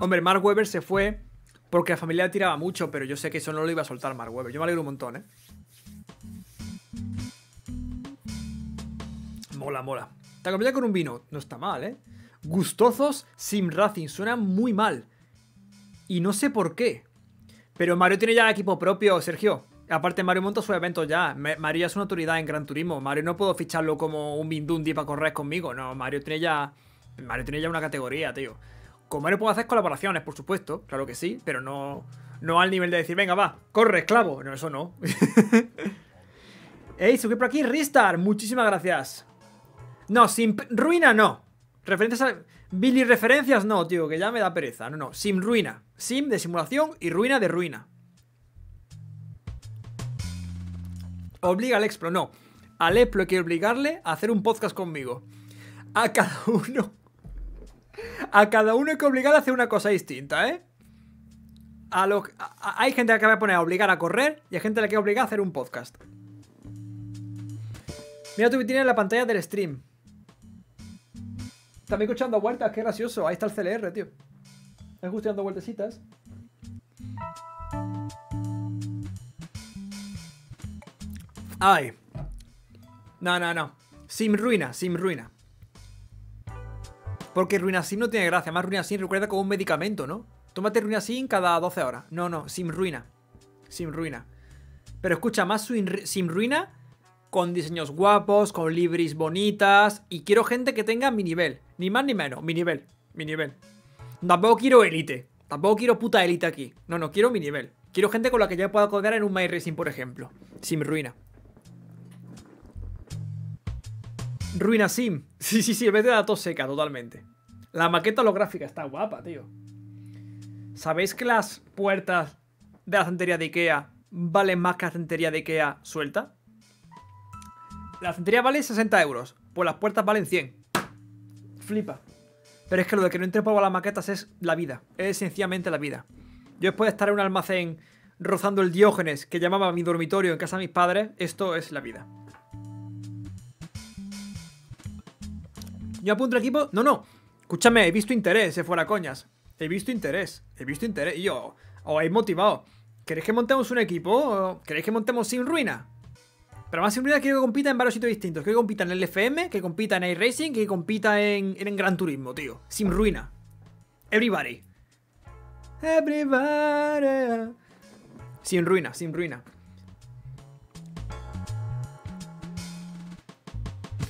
Hombre, Mark Webber se fue porque la familia tiraba mucho, pero yo sé que eso no lo iba a soltar Mark Webber. Yo me alegro un montón, ¿eh? Mola, mola. Te acompaña con un vino. No está mal, ¿eh? Gustosos Sim Racing. Suena muy mal. Y no sé por qué. Pero Mario tiene ya equipo propio, Sergio. Aparte, Mario monta su evento ya. Mario ya es una autoridad en Gran Turismo. Mario no puedo ficharlo como un bindundi para correr conmigo. No, Mario tiene ya. Mario tiene ya una categoría, tío. Con Mario puedo hacer colaboraciones, por supuesto, claro que sí, pero no. No al nivel de decir, venga, va, corre, esclavo. No, eso no. Ey, subí por aquí, Ristar. Muchísimas gracias. No, sin ruina no. Referentes a. Billy referencias, no, tío, que ya me da pereza. No, no, sim ruina. Sim de simulación y ruina de ruina. Obliga al Explo, no. Al Explo hay que obligarle a hacer un podcast conmigo. A cada uno. A cada uno hay que obligar a hacer una cosa distinta, ¿eh? A hay gente a la que va a poner a obligar a correr y hay gente a la que obliga a hacer un podcast. Mira, tú en la pantalla del stream. También escuchando vueltas, qué gracioso. Ahí está el CLR, tío. Es justo dando vueltecitas. Ay. No, no, no. Sim ruina, sim ruina. Porque ruina sim no tiene gracia. Más ruina sim recuerda como un medicamento, ¿no? Tómate ruina sin cada 12 horas. No, no, sim ruina. Sim ruina. Pero escucha, más sim ruina con diseños guapos, con libris bonitas. Y quiero gente que tenga mi nivel. Ni más ni menos, mi nivel. Mi nivel. Tampoco quiero élite. Tampoco quiero puta élite aquí. No, no, quiero mi nivel. Quiero gente con la que ya pueda colgar en un My por ejemplo. Sin Ruina. Ruina Sim. Sí, sí, sí, en vez de datos seca, totalmente. La maqueta holográfica está guapa, tío. ¿Sabéis que las puertas de la centería de Ikea valen más que la centería de Ikea suelta? La centería vale 60 euros, pues las puertas valen 100. Flipa. Pero es que lo de que no entre polvo a las maquetas es la vida. Es sencillamente la vida. Yo después de estar en un almacén rozando el diógenes que llamaba mi dormitorio en casa de mis padres, esto es la vida. Yo apunto el equipo. No, no. Escúchame, he visto interés, se fuera coñas. He visto interés, he visto interés. Y yo, os he motivado. ¿Queréis que montemos un equipo? ¿Queréis que montemos sin ruina? Pero más seguridad quiero que compita en varios sitios distintos. que compita en el FM, que compita en iRacing, que compita en, en, Gran Turismo, tío. Sin ruina. Everybody. Everybody. Sin ruina, sin ruina.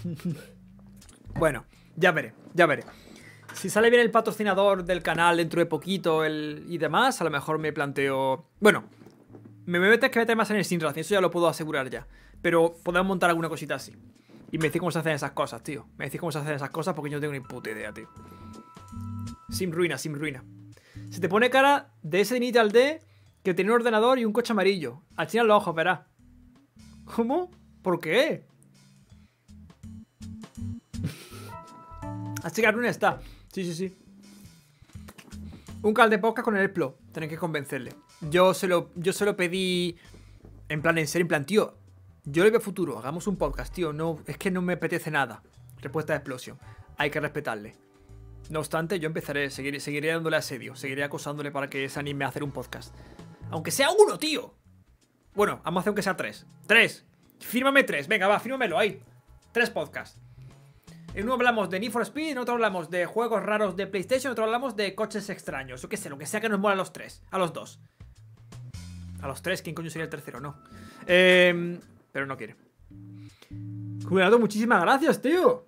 bueno, ya veré, ya veré. Si sale bien el patrocinador del canal dentro de poquito y demás, a lo mejor me planteo... Bueno, me metes que meter más en el sin eso ya lo puedo asegurar ya pero podemos montar alguna cosita así. Y me decís cómo se hacen esas cosas, tío. Me decís cómo se hacen esas cosas porque yo no tengo ni puta idea, tío. Sin ruina, sin ruina. Se te pone cara de ese al D que tiene un ordenador y un coche amarillo. al final los ojos, verás. ¿Cómo? ¿Por qué? Así que la está. Sí, sí, sí. Un cal de podcast con el Explo. Tenéis que convencerle. Yo se yo se lo pedí en plan en serio, en plan, tío, yo le veo futuro, hagamos un podcast, tío. No, es que no me apetece nada. Respuesta de explosión. Hay que respetarle. No obstante, yo empezaré, seguiré, seguiré dándole asedio, seguiré acosándole para que se anime a hacer un podcast. Aunque sea uno, tío. Bueno, vamos a hacer aunque sea tres. ¡Tres! Fírmame tres, venga, va, fírmamelo, ahí. Tres podcasts. En uno hablamos de Need for Speed, en otro hablamos de juegos raros de PlayStation, en otro hablamos de coches extraños, o qué sé, lo que sea que nos mola a los tres, a los dos. A los tres, ¿quién coño sería el tercero? No. Eh, pero no quiere. Cuidado, muchísimas gracias, tío.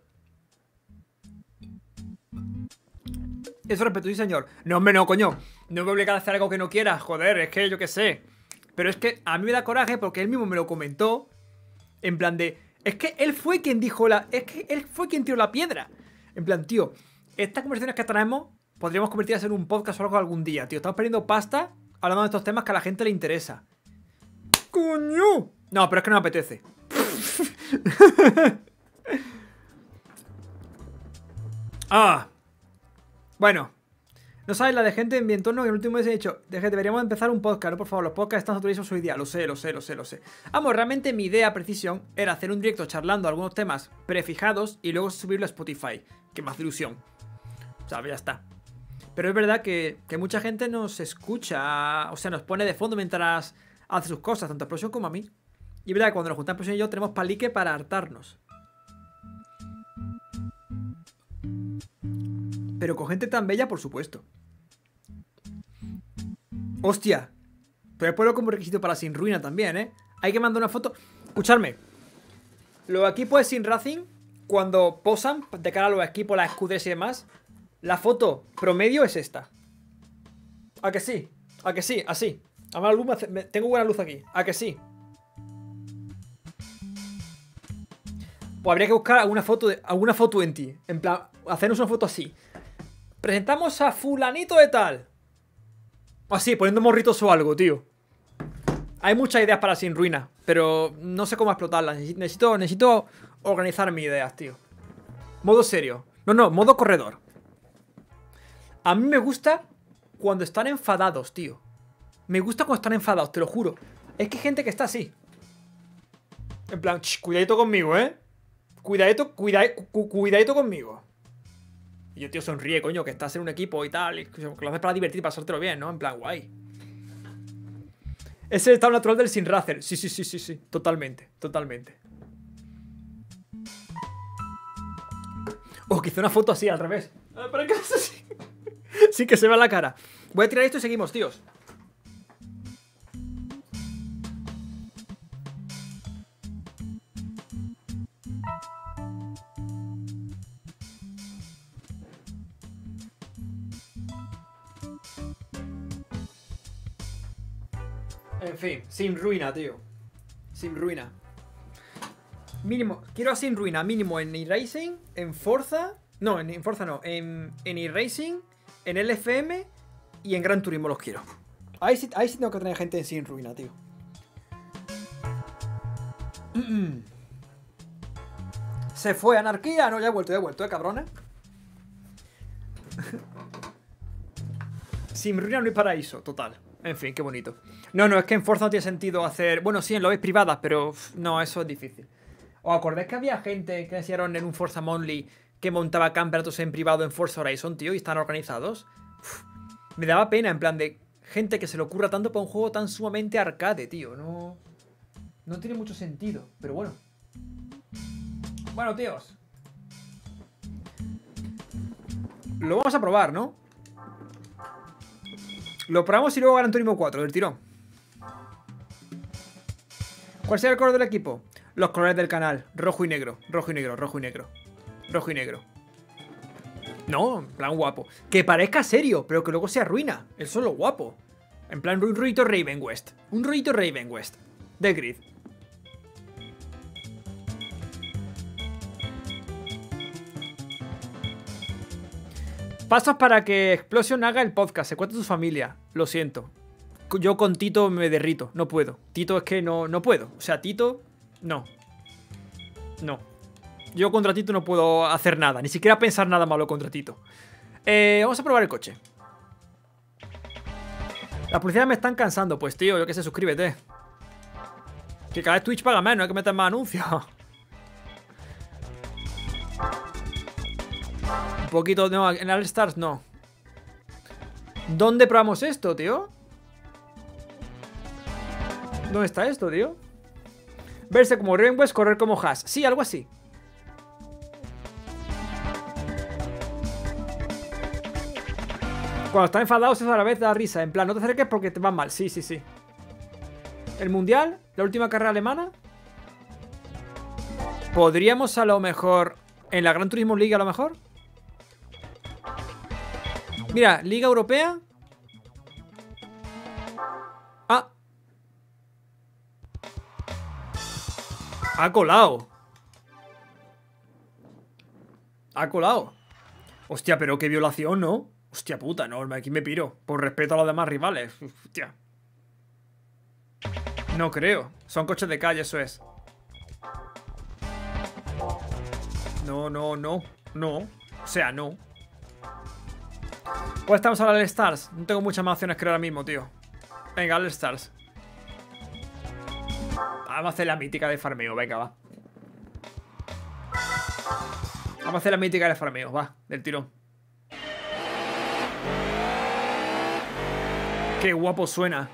Eso respeto, sí, señor. No, hombre, no, coño. No me voy a hacer algo que no quiera, joder, es que yo qué sé. Pero es que a mí me da coraje porque él mismo me lo comentó. En plan de. Es que él fue quien dijo la. Es que él fue quien tiró la piedra. En plan, tío, estas conversaciones que traemos podríamos convertirlas en un podcast o algo algún día, tío. Estamos perdiendo pasta hablando de estos temas que a la gente le interesa. ¡Coño! No, pero es que no me apetece. ah. Bueno. No sabes la de gente en mi entorno que el último mes he dicho, de deberíamos empezar un podcast, ¿no? Por favor, los podcasts están saturados su día. Lo sé, lo sé, lo sé, lo sé. Vamos, realmente mi idea, precisión, era hacer un directo charlando algunos temas prefijados y luego subirlo a Spotify. Que más ilusión. O sea, ya está. Pero es verdad que, que mucha gente nos escucha, o sea, nos pone de fondo mientras hace sus cosas, tanto a Explosion como a mí. Y verá, cuando nos juntamos y yo, tenemos palique para hartarnos. Pero con gente tan bella, por supuesto. Hostia. Pero pueblo como requisito para sin ruina también, ¿eh? Hay que mandar una foto. Escuchadme. Los equipos de sin Racing, cuando posan de cara a los equipos, las escudes y demás, la foto promedio es esta. ¿A que sí? ¿A que sí? Así. Además, tengo buena luz aquí. ¿A que sí? O pues habría que buscar alguna foto, de, alguna foto en ti. En plan, hacernos una foto así. Presentamos a fulanito de tal. Así, poniendo morritos o algo, tío. Hay muchas ideas para Sin Ruina, pero no sé cómo explotarlas. Necesito, necesito organizar mis ideas, tío. Modo serio. No, no, modo corredor. A mí me gusta cuando están enfadados, tío. Me gusta cuando están enfadados, te lo juro. Es que hay gente que está así. En plan, cuidadito conmigo, ¿eh? cuidadito, cuida, cuidadito conmigo. Y yo, tío, sonríe, coño, que estás en un equipo y tal. Y lo haces para divertir, pasártelo bien, ¿no? En plan, guay. Es el estado natural del sin Sí, sí, sí, sí, sí. Totalmente, totalmente. O oh, quizá una foto así, al revés. Para sí que se ve la cara. Voy a tirar esto y seguimos, tíos. En fin, sin ruina, tío. Sin ruina. Mínimo, quiero a sin ruina, mínimo en e-racing, en Forza. No, en, Forza no, en, e-racing, en LFM y en Gran Turismo los quiero. Ahí sí, tengo que tener gente en sin ruina, tío. Se fue anarquía, no, ya he vuelto, ya he vuelto, eh, cabrones. Sin ruina no hay paraíso, total. En fin, qué bonito. No, no, es que en Forza no tiene sentido hacer. Bueno, sí, en lobbies privadas, pero no, eso es difícil. ¿Os acordáis que había gente que se hicieron en un Forza Monly que montaba campeonatos en privado en Forza Horizon, tío, y están organizados? me daba pena, en plan de gente que se le ocurra tanto para un juego tan sumamente arcade, tío. No. No tiene mucho sentido, pero bueno. Bueno, tíos. Lo vamos a probar, ¿no? Lo probamos y luego Gran 4, del tirón. ¿Cuál será el color del equipo? Los colores del canal. Rojo y negro, rojo y negro, rojo y negro. Rojo y negro. No, en plan guapo. Que parezca serio, pero que luego se arruina. Eso es lo guapo. En plan un ruido Raven West. Un ruito Raven West. De grid. Pasos para que Explosion haga el podcast. Se cuente su familia. Lo siento yo con Tito me derrito, no puedo. Tito es que no, no puedo. O sea, Tito, no. No. Yo contra Tito no puedo hacer nada, ni siquiera pensar nada malo contra Tito. Eh, vamos a probar el coche. Las publicidades me están cansando, pues tío, yo que sé, suscríbete. Que cada vez Twitch paga menos, hay que meter más anuncios. Un poquito, no, en All Stars no. ¿Dónde probamos esto, tío? ¿Dónde está esto, tío? Verse como Renwest, correr como Haas. Sí, algo así. Cuando está enfadado, es a la vez da risa. En plan, no te acerques porque te va mal. Sí, sí, sí. El mundial, la última carrera alemana. Podríamos a lo mejor. En la Gran Turismo League, a lo mejor. Mira, Liga Europea. Ha colado. Ha colado. Hostia, pero qué violación, ¿no? Hostia puta, no, aquí me piro. Por respeto a los demás rivales. Hostia. No creo. Son coches de calle, eso es. No, no, no. No. O sea, no. Pues estamos ahora al Stars. No tengo muchas más opciones que ahora mismo, tío. Venga, al Stars vamos a hacer la mítica de farmeo, venga, va. Vamos a hacer la mítica de farmeo, va, del tirón. Qué guapo suena.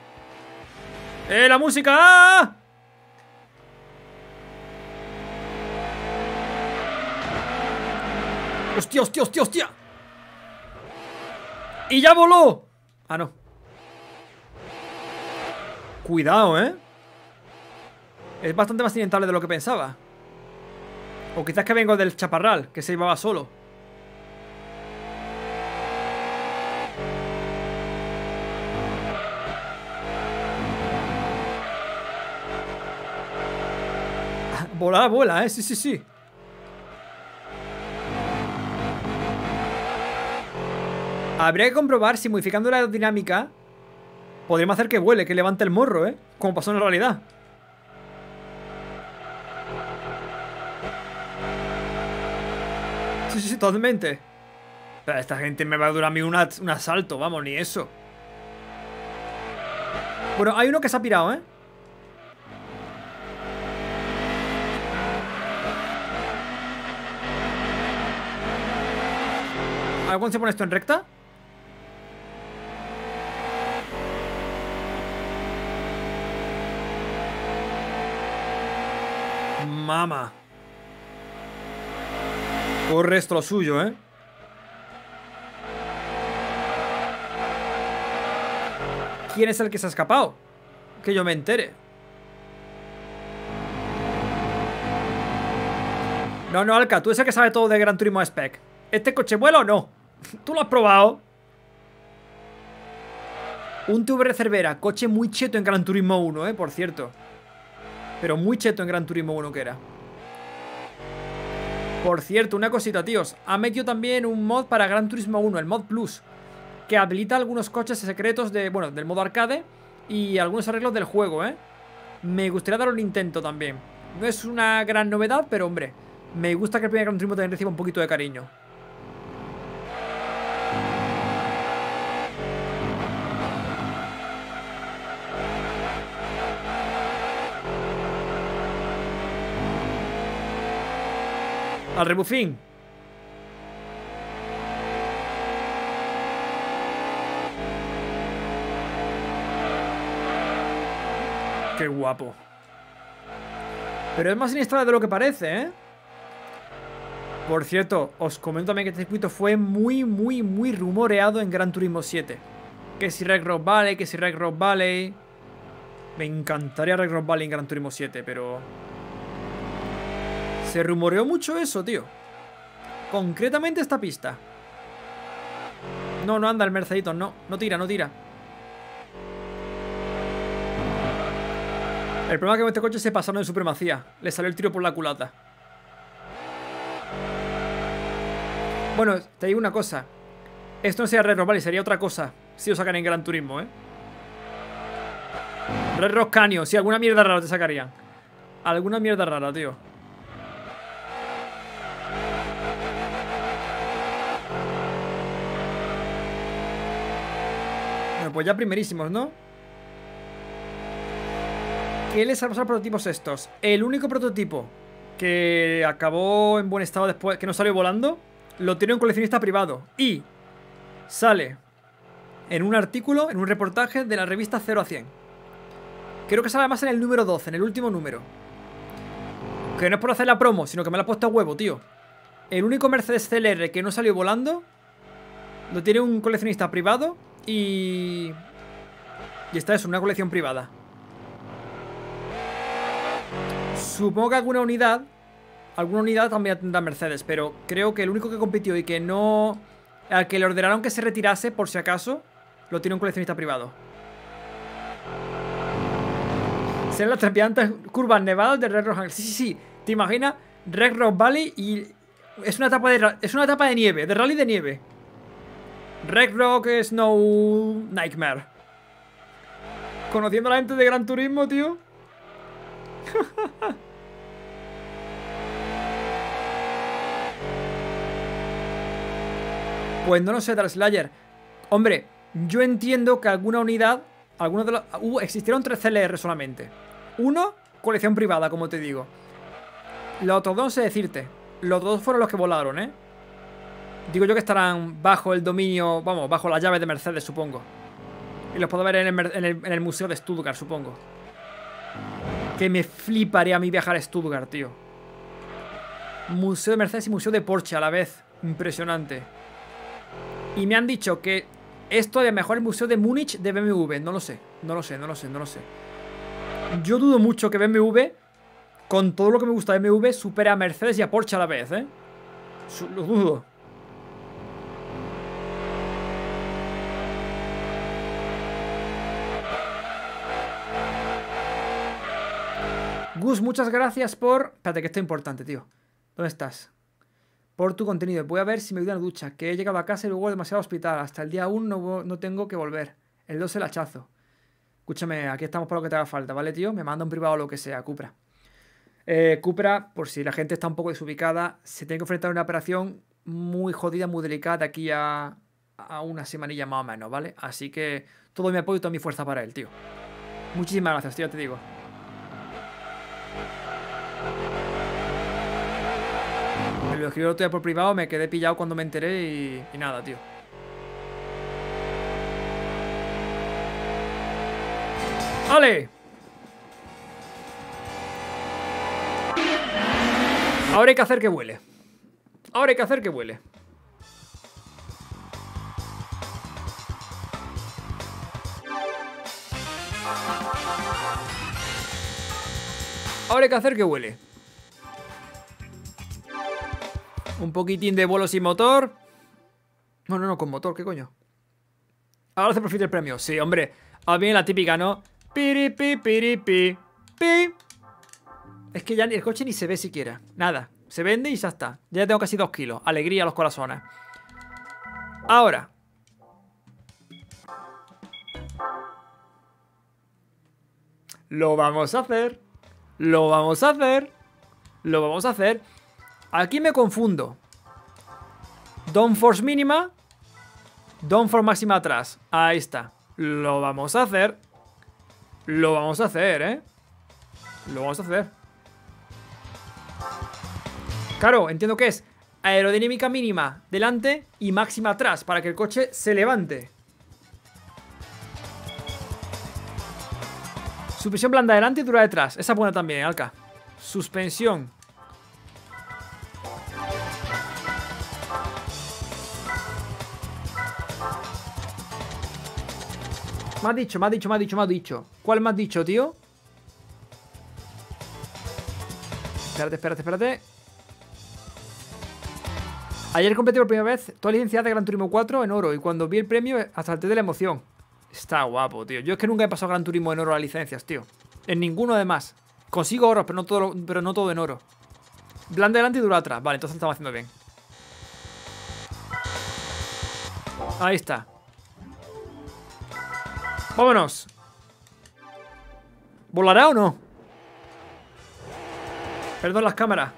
¡Eh, la música! hostia, hostia, hostia! ¡Y ya voló! Ah, no. Cuidado, ¿eh? Es bastante más inestable de lo que pensaba. O quizás que vengo del chaparral, que se llevaba solo. Volar, vuela, eh. Sí, sí, sí. Habría que comprobar si modificando la dinámica podríamos hacer que vuele, que levante el morro, ¿eh? Como pasó en la realidad. totalmente. esta gente me va a durar a mí un, asalto, vamos, ni eso. Bueno, hay uno que se ha pirado, ¿eh? ¿Algún se pone esto en recta? Mama. Corre esto lo suyo, ¿eh? ¿Quién es el que se ha escapado? Que yo me entere. No, no, Alca, tú eres el que sabe todo de Gran Turismo Spec. ¿Este coche vuela o no? Tú lo has probado. Un Tuber Cervera, coche muy cheto en Gran Turismo 1, eh, por cierto. Pero muy cheto en Gran Turismo 1 que era. Por cierto, una cosita, tíos. Ha metido también un mod para Gran Turismo 1, el mod Plus, que habilita algunos coches secretos de, bueno, del modo arcade y algunos arreglos del juego, ¿eh? Me gustaría dar un intento también. No es una gran novedad, pero hombre, me gusta que el primer Gran Turismo también reciba un poquito de cariño. Al rebufín. Qué guapo. Pero es más inestable de lo que parece, ¿eh? Por cierto, os comento también que este circuito fue muy, muy, muy rumoreado en Gran Turismo 7. Que si Red Rock Valley, que si Red Rock Valley... Me encantaría Red Rock Valley en Gran Turismo 7, pero... Se rumoreó mucho eso, tío. Concretamente esta pista. No, no anda el mercedito no. No tira, no tira. El problema es que con este coche se pasaron en supremacía. Le salió el tiro por la culata. Bueno, te digo una cosa. Esto no sería Red Rock, vale, sería otra cosa. Si lo sacan en Gran Turismo, ¿eh? Red Rock si alguna mierda rara te sacarían. Alguna mierda rara, tío. pues ya primerísimos, ¿no? ¿Qué les ha pasado a los prototipos estos? El único prototipo que acabó en buen estado después, que no salió volando, lo tiene un coleccionista privado. Y sale en un artículo, en un reportaje de la revista 0 a 100. Creo que sale más en el número 12, en el último número. Que no es por hacer la promo, sino que me la ha puesto a huevo, tío. El único Mercedes CLR que no salió volando lo tiene un coleccionista privado y... Y esta es una colección privada. Supongo que alguna unidad... Alguna unidad también tendrá Mercedes, pero creo que el único que compitió y que no... Al que le ordenaron que se retirase, por si acaso, lo tiene un coleccionista privado. Serán las trepidantes curvas nevadas de Red Rock Sí, sí, sí. ¿Te imaginas? Red Rock Valley y... Es una etapa de, es una etapa de nieve, de rally de nieve. Red Rock Snow Nightmare. Conociendo a la gente de Gran Turismo, tío. pues no lo sé, Dark Slayer. Hombre, yo entiendo que alguna unidad, algunos de los, Uh, existieron tres CLR solamente. Uno, colección privada, como te digo. Los otros dos, no sé decirte. Los dos fueron los que volaron, ¿eh? Digo yo que estarán bajo el dominio, vamos, bajo la llave de Mercedes, supongo. Y los puedo ver en el, Museo de Stuttgart, supongo. Que me fliparía a mí viajar a Stuttgart, tío. Museo de Mercedes y Museo de Porsche a la vez. Impresionante. Y me han dicho que esto es mejor el Museo de Múnich de BMW. No lo sé, no lo sé, no lo sé, no lo sé. Yo dudo mucho que BMW, con todo lo que me gusta de BMW, supere a Mercedes y a Porsche a la vez, ¿eh? Lo dudo. Gus, muchas gracias por... Espérate, que esto es importante, tío. ¿Dónde estás? Por tu contenido. Voy a ver si me voy a ducha, que he llegado a casa y luego demasiado hospital. Hasta el día 1 no, tengo que volver. El 2 el hachazo. Escúchame, aquí estamos para lo que te haga falta, ¿vale, tío? Me manda un privado o lo que sea, Cupra. Eh, Cupra, por si la gente está un poco desubicada, se tiene que enfrentar a una operación muy jodida, muy delicada de aquí a, a una semanilla más o menos, ¿vale? Así que todo mi apoyo y toda mi fuerza para él, tío. Muchísimas gracias, tío, te digo. Me lo escribió todavía por privado, me quedé pillado cuando me enteré y, y nada, tío. ¡Ale! Ahora hay que hacer que huele. Ahora hay que hacer que huele. ahora hay que hacer que huele. Un poquitín de vuelo sin motor. No, no, no, con motor, ¿qué coño? Ahora se profita el premio. Sí, hombre. Ahora viene la típica, ¿no? Piripi, piripi, pi. Es que ya ni el coche ni se ve siquiera. Nada. Se vende y ya está. Ya tengo casi dos kilos. Alegría a los corazones. Ahora. Lo vamos a hacer. Lo vamos a hacer. Lo vamos a hacer. Aquí me confundo. don force mínima. don force máxima atrás. Ahí está. Lo vamos a hacer. Lo vamos a hacer, ¿eh? Lo vamos a hacer. Claro, entiendo que es aerodinámica mínima delante y máxima atrás para que el coche se levante. Suspensión blanda delante y dura detrás. Esa buena también, ¿eh, Alka. Suspensión. Me has dicho, me has dicho, me has dicho, me has dicho. ¿Cuál me has dicho, tío? Espérate, espérate, espérate. Ayer competí por primera vez toda la de Gran Turismo 4 en oro y cuando vi el premio hasta de la emoción. Está guapo, tío. Yo es que nunca he pasado Gran Turismo en oro a las licencias, tío. En ninguno de más. Consigo oros, pero no todo, pero no todo en oro. de delante y dura atrás. Vale, entonces estamos haciendo bien. Ahí está. Vámonos. ¿Volará o no? Perdón las cámaras.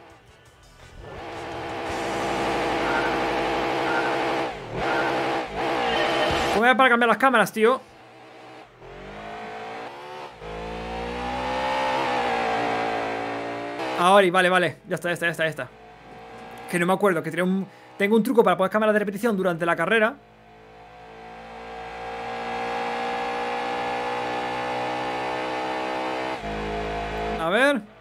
para cambiar las cámaras, tío. Ahora, vale, vale. Ya está, ya está, ya está, Que no me acuerdo, que tenía un... tengo un truco para poner cámaras de repetición durante la carrera. A ver...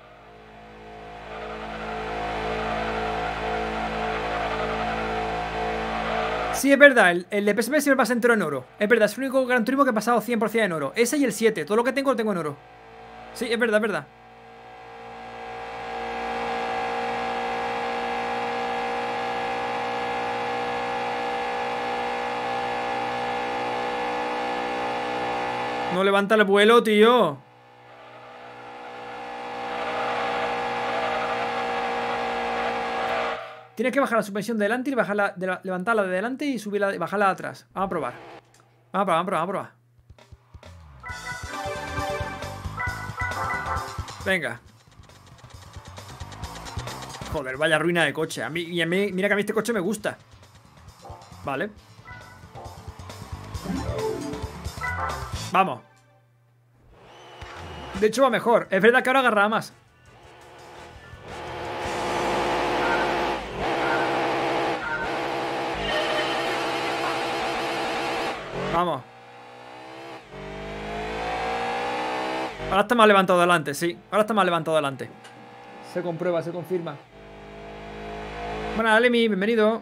Sí, es verdad, el, de PSP siempre pasa entero en oro. Es verdad, es el único Gran Turismo que ha pasado 100% en oro. Ese y el 7, todo lo que tengo lo tengo en oro. Sí, es verdad, es verdad. No levanta el vuelo, tío. Tienes que bajar la suspensión delante y bajarla, levantarla de delante y subirla, bajarla de atrás. Vamos a probar. Vamos a probar, vamos a probar, vamos a probar. Venga. Joder, vaya ruina de coche. A mí, y a mí, mira que a mí este coche me gusta. Vale. Vamos. De hecho va mejor. Es verdad que ahora agarraba más. Vamos. Ahora está más levantado adelante, sí. Ahora está más levantado adelante. Se comprueba, se confirma. Bueno, Alemi, bienvenido.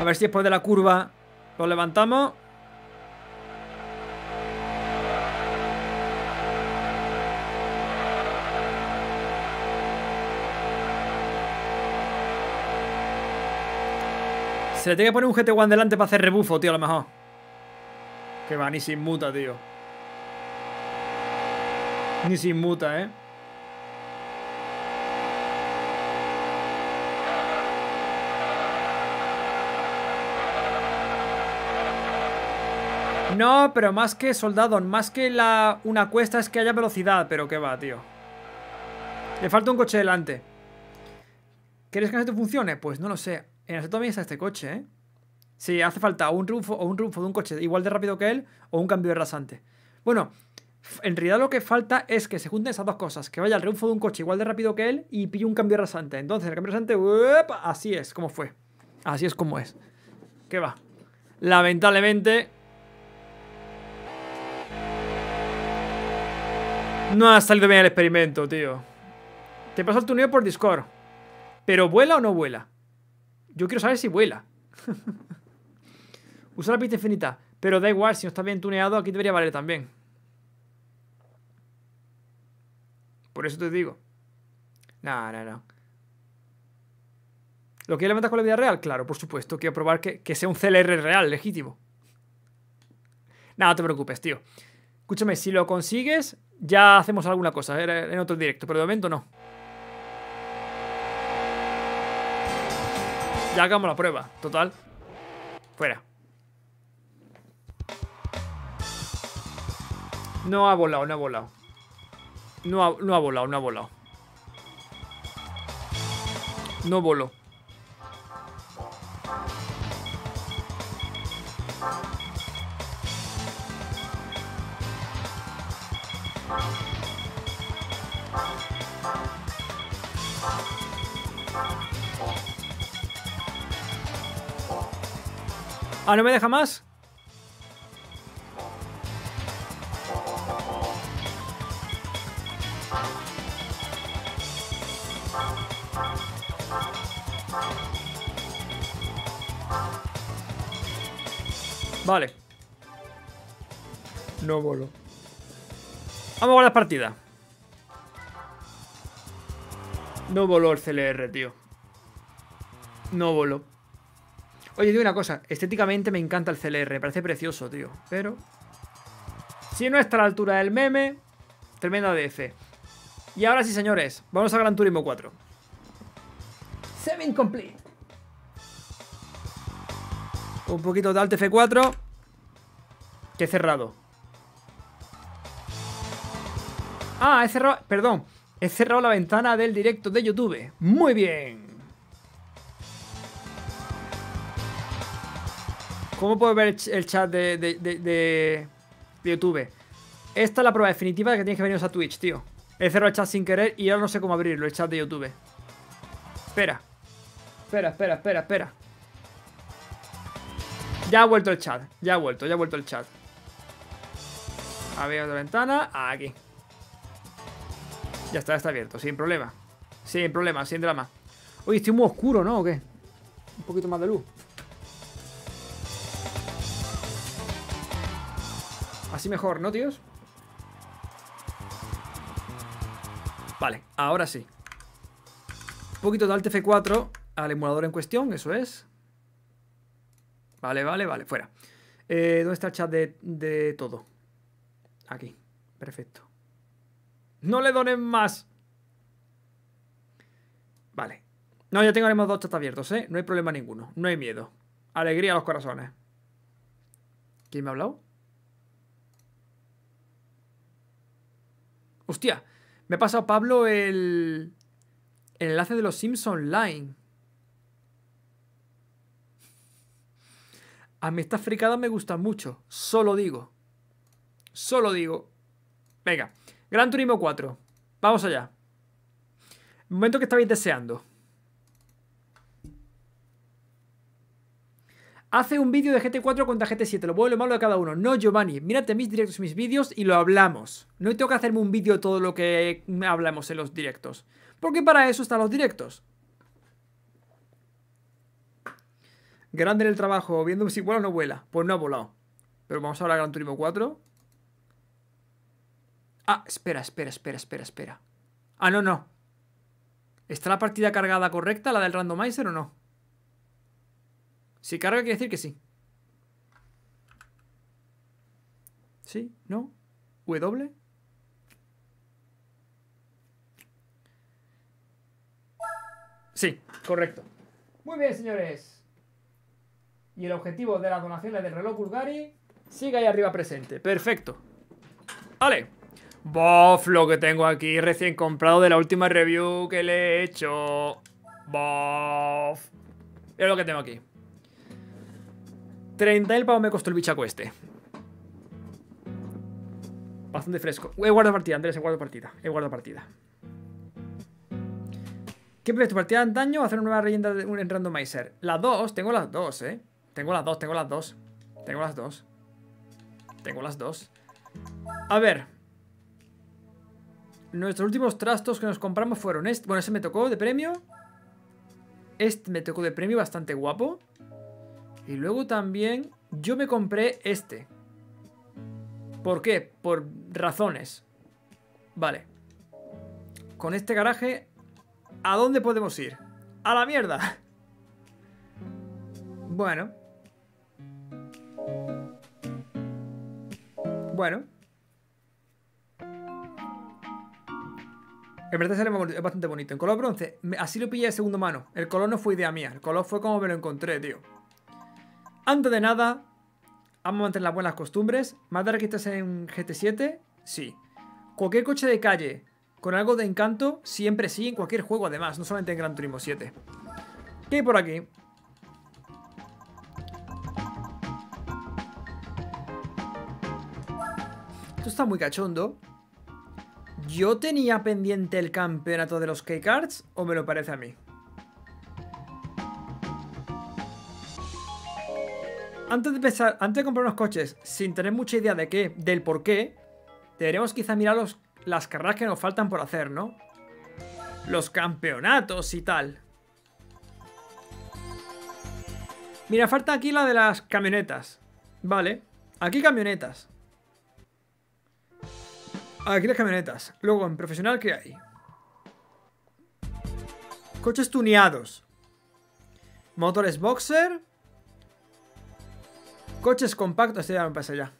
A ver si después de la curva lo levantamos. Se le tiene que poner un GT1 delante para hacer rebufo, tío, a lo mejor. Que va, ni sin muta, tío. Ni sin muta, ¿eh? No, pero más que soldado, más que la, una cuesta es que haya velocidad, pero qué va, tío. Le falta un coche delante. ¿Quieres que esto funcione? Pues no lo sé. En Assetto también está este coche, ¿eh? Sí, hace falta un triunfo o un triunfo de un coche igual de rápido que él o un cambio de rasante. Bueno, en realidad lo que falta es que se junten esas dos cosas, que vaya el triunfo de un coche igual de rápido que él y pille un cambio de rasante. Entonces, el cambio de rasante, así es como fue. Así es como es. ¿Qué va? Lamentablemente... No ha salido bien el experimento, tío. Te paso el tuneo por Discord. ¿Pero vuela o no vuela? Yo quiero saber si vuela. Usa la pista infinita. Pero da igual, si no está bien tuneado, aquí debería valer también. Por eso te digo. No, no, no. ¿Lo quiero levantar con la vida real? Claro, por supuesto. Quiero probar que, sea un CLR real, legítimo. Nada, no te preocupes, tío. Escúchame, si lo consigues, ya hacemos alguna cosa eh, en otro directo, pero de momento no. Ya hagamos la prueba. Total. Fuera. No ha volado, no ha volado. No ha, no ha volado, no ha volado. No voló. Ah, no me deja más. Vale. No volo. Vamos a guardar partida. No voló el CLR, tío. No voló. Oye, digo una cosa, estéticamente me encanta el CLR, parece precioso, tío. Pero. Si no está a la altura del meme, tremenda DF. Y ahora sí, señores, vamos a Gran Turismo 4. Seven complete. Un poquito de Alt F4. Que he cerrado. Ah, he cerrado. Perdón. He cerrado la ventana del directo de YouTube. Muy bien. ¿Cómo puedo ver el chat de, de, YouTube? Esta es la prueba definitiva de que tienes que venirnos a Twitch, tío. He cerrado el chat sin querer y ahora no sé cómo abrirlo, el chat de YouTube. Espera. Espera, espera, espera, espera. Ya ha vuelto el chat. Ya ha vuelto, ya ha vuelto el chat. A ver, otra ventana. Aquí. Ya está, ya está abierto, sin problema. Sin problema, sin drama. Oye, estoy muy oscuro, ¿no? ¿O qué? Un poquito más de luz. Así mejor, ¿no, tíos? Vale, ahora sí. Un poquito de Alt F4 al emulador en cuestión, eso es. Vale, vale, vale, fuera. Eh, ¿Dónde está el chat de, todo? Aquí, perfecto. ¡No le donen más! Vale. No, ya tengo dos chats abiertos, ¿eh? No hay problema ninguno, no hay miedo. Alegría a los corazones. ¿Quién me ha hablado? Hostia, me ha pasado Pablo el, enlace de los Sims Online. A mí estas fricadas me gustan mucho. Solo digo. Solo digo. Venga, Gran Turismo 4. Vamos allá. Momento que estabais deseando. Hace un vídeo de GT4 contra GT7, lo vuelo lo malo de cada uno. No, Giovanni, mírate mis directos, mis vídeos y lo hablamos. No tengo que hacerme un vídeo todo lo que hablamos en los directos. Porque para eso están los directos. Grande en el trabajo, viendo si vuela o no vuela. Pues no ha volado. Pero vamos a hablar Gran Turismo 4. Ah, espera, espera, espera, espera, espera. Ah, no, no. ¿Está la partida cargada correcta, la del randomizer o no? Si carga quiere decir que sí. ¿Sí? ¿No? ¿W? Sí, correcto. Muy bien, señores. Y el objetivo de las donaciones del reloj Bulgari sigue ahí arriba presente. Perfecto. Vale. Bof, lo que tengo aquí recién comprado de la última review que le he hecho. Bof. Es lo que tengo aquí. 30 el pavo me costó el bichaco este. Bastante fresco. He guardado partida, Andrés, he guardado partida. He guardado partida. ¿Qué prefieres, tu partida de antaño o hacer una nueva leyenda en randomizer? Las dos, tengo las dos, eh. Tengo las dos, tengo las dos. Tengo las dos. Tengo las dos. A ver. Nuestros últimos trastos que nos compramos fueron este. Bueno, ese me tocó de premio. Este me tocó de premio bastante guapo. Y luego también yo me compré este. ¿Por qué? Por razones. Vale. Con este garaje, ¿a dónde podemos ir? ¡A la mierda! Bueno. Bueno. En verdad es bastante bonito. En color bronce, así lo pillé de segunda mano. El color no fue idea mía. El color fue como me lo encontré, tío. Antes de nada, vamos a mantener las buenas costumbres. ¿Más que estás en GT7? Sí. Cualquier coche de calle con algo de encanto, siempre sí, en cualquier juego además, no solamente en Gran Turismo 7. ¿Qué hay por aquí? Esto está muy cachondo. ¿Yo tenía pendiente el campeonato de los K-Cards o me lo parece a mí? antes de pensar, antes de comprar unos coches, sin tener mucha idea de qué, del por qué, deberíamos quizá mirar los, las carreras que nos faltan por hacer, ¿no? Los campeonatos y tal. Mira, falta aquí la de las camionetas. Vale. Aquí camionetas. Aquí las camionetas. Luego, en profesional, ¿qué hay? Coches tuneados. Motores boxer. Coches compactos, este ya me pasa ya.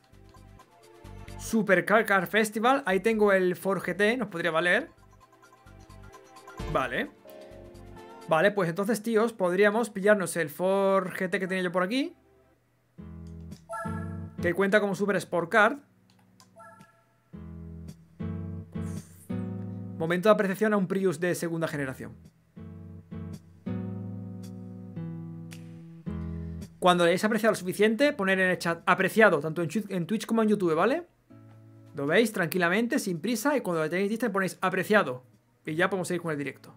Supercar Car Festival. Ahí tengo el Ford GT, nos podría valer. Vale. Vale, pues entonces, tíos, podríamos pillarnos el Ford GT que tenía yo por aquí. Que cuenta como Super Sport Card. Momento de apreciación a un Prius de segunda generación. Cuando le hayáis apreciado lo suficiente, poner en el chat apreciado, tanto en Twitch como en YouTube, ¿vale? Lo veis tranquilamente, sin prisa, y cuando lo tenéis lista ponéis apreciado. Y ya podemos seguir con el directo.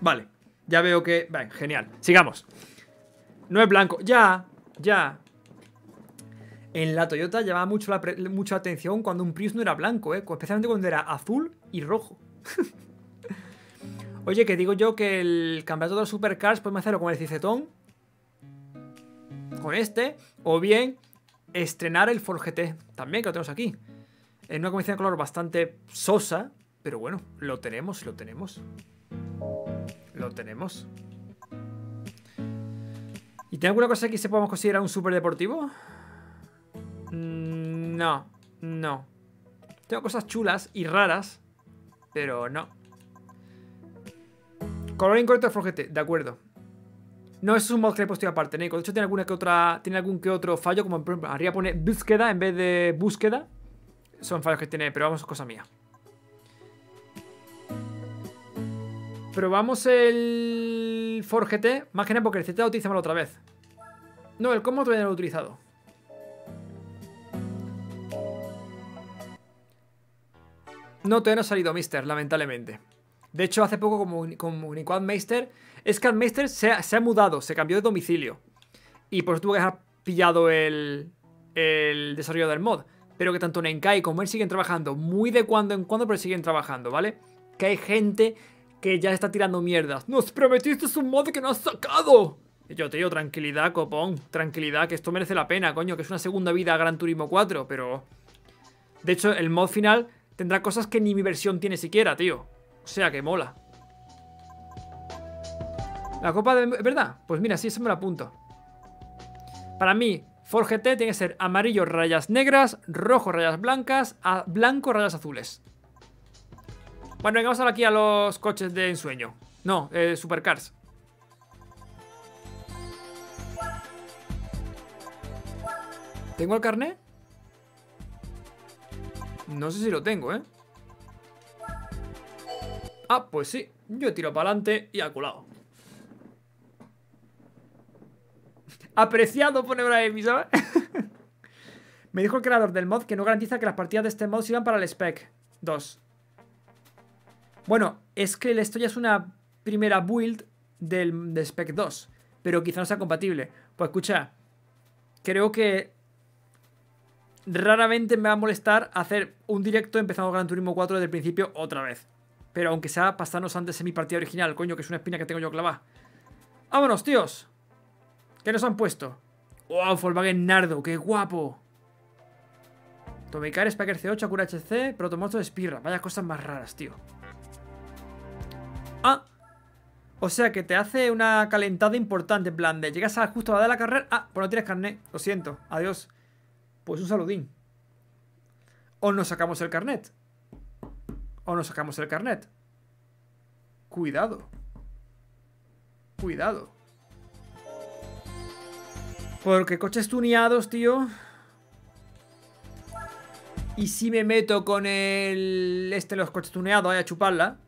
Vale, ya veo que... genial. Sigamos. No es blanco. Ya, ya. En la Toyota llamaba mucho la, mucha atención cuando un Prius no era blanco, ¿eh? especialmente cuando era azul y rojo. Oye, que digo yo que el campeonato de los supercars podemos hacerlo con el Cicetón, con este, o bien estrenar el Ford también que lo tenemos aquí. En una combinación de color bastante sosa, pero bueno, lo tenemos, lo tenemos. Lo tenemos. ¿Y tiene alguna cosa que se podamos considerar un superdeportivo? deportivo? Mm, no, no. Tengo cosas chulas y raras, pero no. Color incorrecto Forgete, de acuerdo. No es un mod que le he puesto aparte, De hecho, tiene, alguna que otra, tiene algún que otro fallo, como por ejemplo, arriba pone búsqueda en vez de búsqueda. Son fallos que tiene, pero vamos, es cosa mía. Probamos el forjete. más que nada porque el Z mal otra vez. No, el combo todavía no lo he utilizado. No, todavía no ha salido Mister, lamentablemente. De hecho, hace poco comunicó Meister. Es que Meister se, ha, se ha mudado, se cambió de domicilio. Y por eso tuvo que dejar pillado el, desarrollo del mod. Pero que tanto Nenkai como él siguen trabajando. Muy de cuando en cuando, pero siguen trabajando, ¿vale? Que hay gente que ya está tirando mierdas. ¡Nos prometiste un mod que no has sacado! yo te digo, tranquilidad, copón. Tranquilidad, que esto merece la pena, coño. Que es una segunda vida a Gran Turismo 4, pero... De hecho, el mod final Tendrá cosas que ni mi versión tiene siquiera, tío. O sea que mola. La copa de... ¿Verdad? Pues mira, sí, eso me lo apunto. Para mí, Ford GT tiene que ser amarillo rayas negras, rojo rayas blancas, blanco rayas azules. Bueno, vengamos ahora aquí a los coches de ensueño. No, eh, supercars. ¿Tengo el carnet? No sé si lo tengo, ¿eh? Ah, pues sí. Yo tiro para adelante y ha colado. Apreciado pone una ¿sabes? Me dijo el creador del mod que no garantiza que las partidas de este mod sirvan para el spec 2. Bueno, es que esto ya es una primera build del, del spec 2, pero quizá no sea compatible. Pues escucha, creo que raramente me va a molestar hacer un directo empezando Gran Turismo 4 desde el principio otra vez. Pero aunque sea pasarnos antes en mi partida original, coño, que es una espina que tengo yo clavada. ¡Vámonos, tíos! ¿Qué nos han puesto? ¡Wow, Volkswagen Nardo! ¡Qué guapo! Tomecar, Spacker C8, Acura HC, Protomoto, Espirra. Vaya cosas más raras, tío. ¡Ah! O sea que te hace una calentada importante, en plan de llegas a justo a dar la carrera. Ah, pues no tienes carnet, lo siento, adiós. Pues un saludín. O nos sacamos el carnet. O nos sacamos el carnet. Cuidado. Cuidado. Porque coches tuneados, tío. Y si me meto con el... Este, los coches tuneados, a chuparla.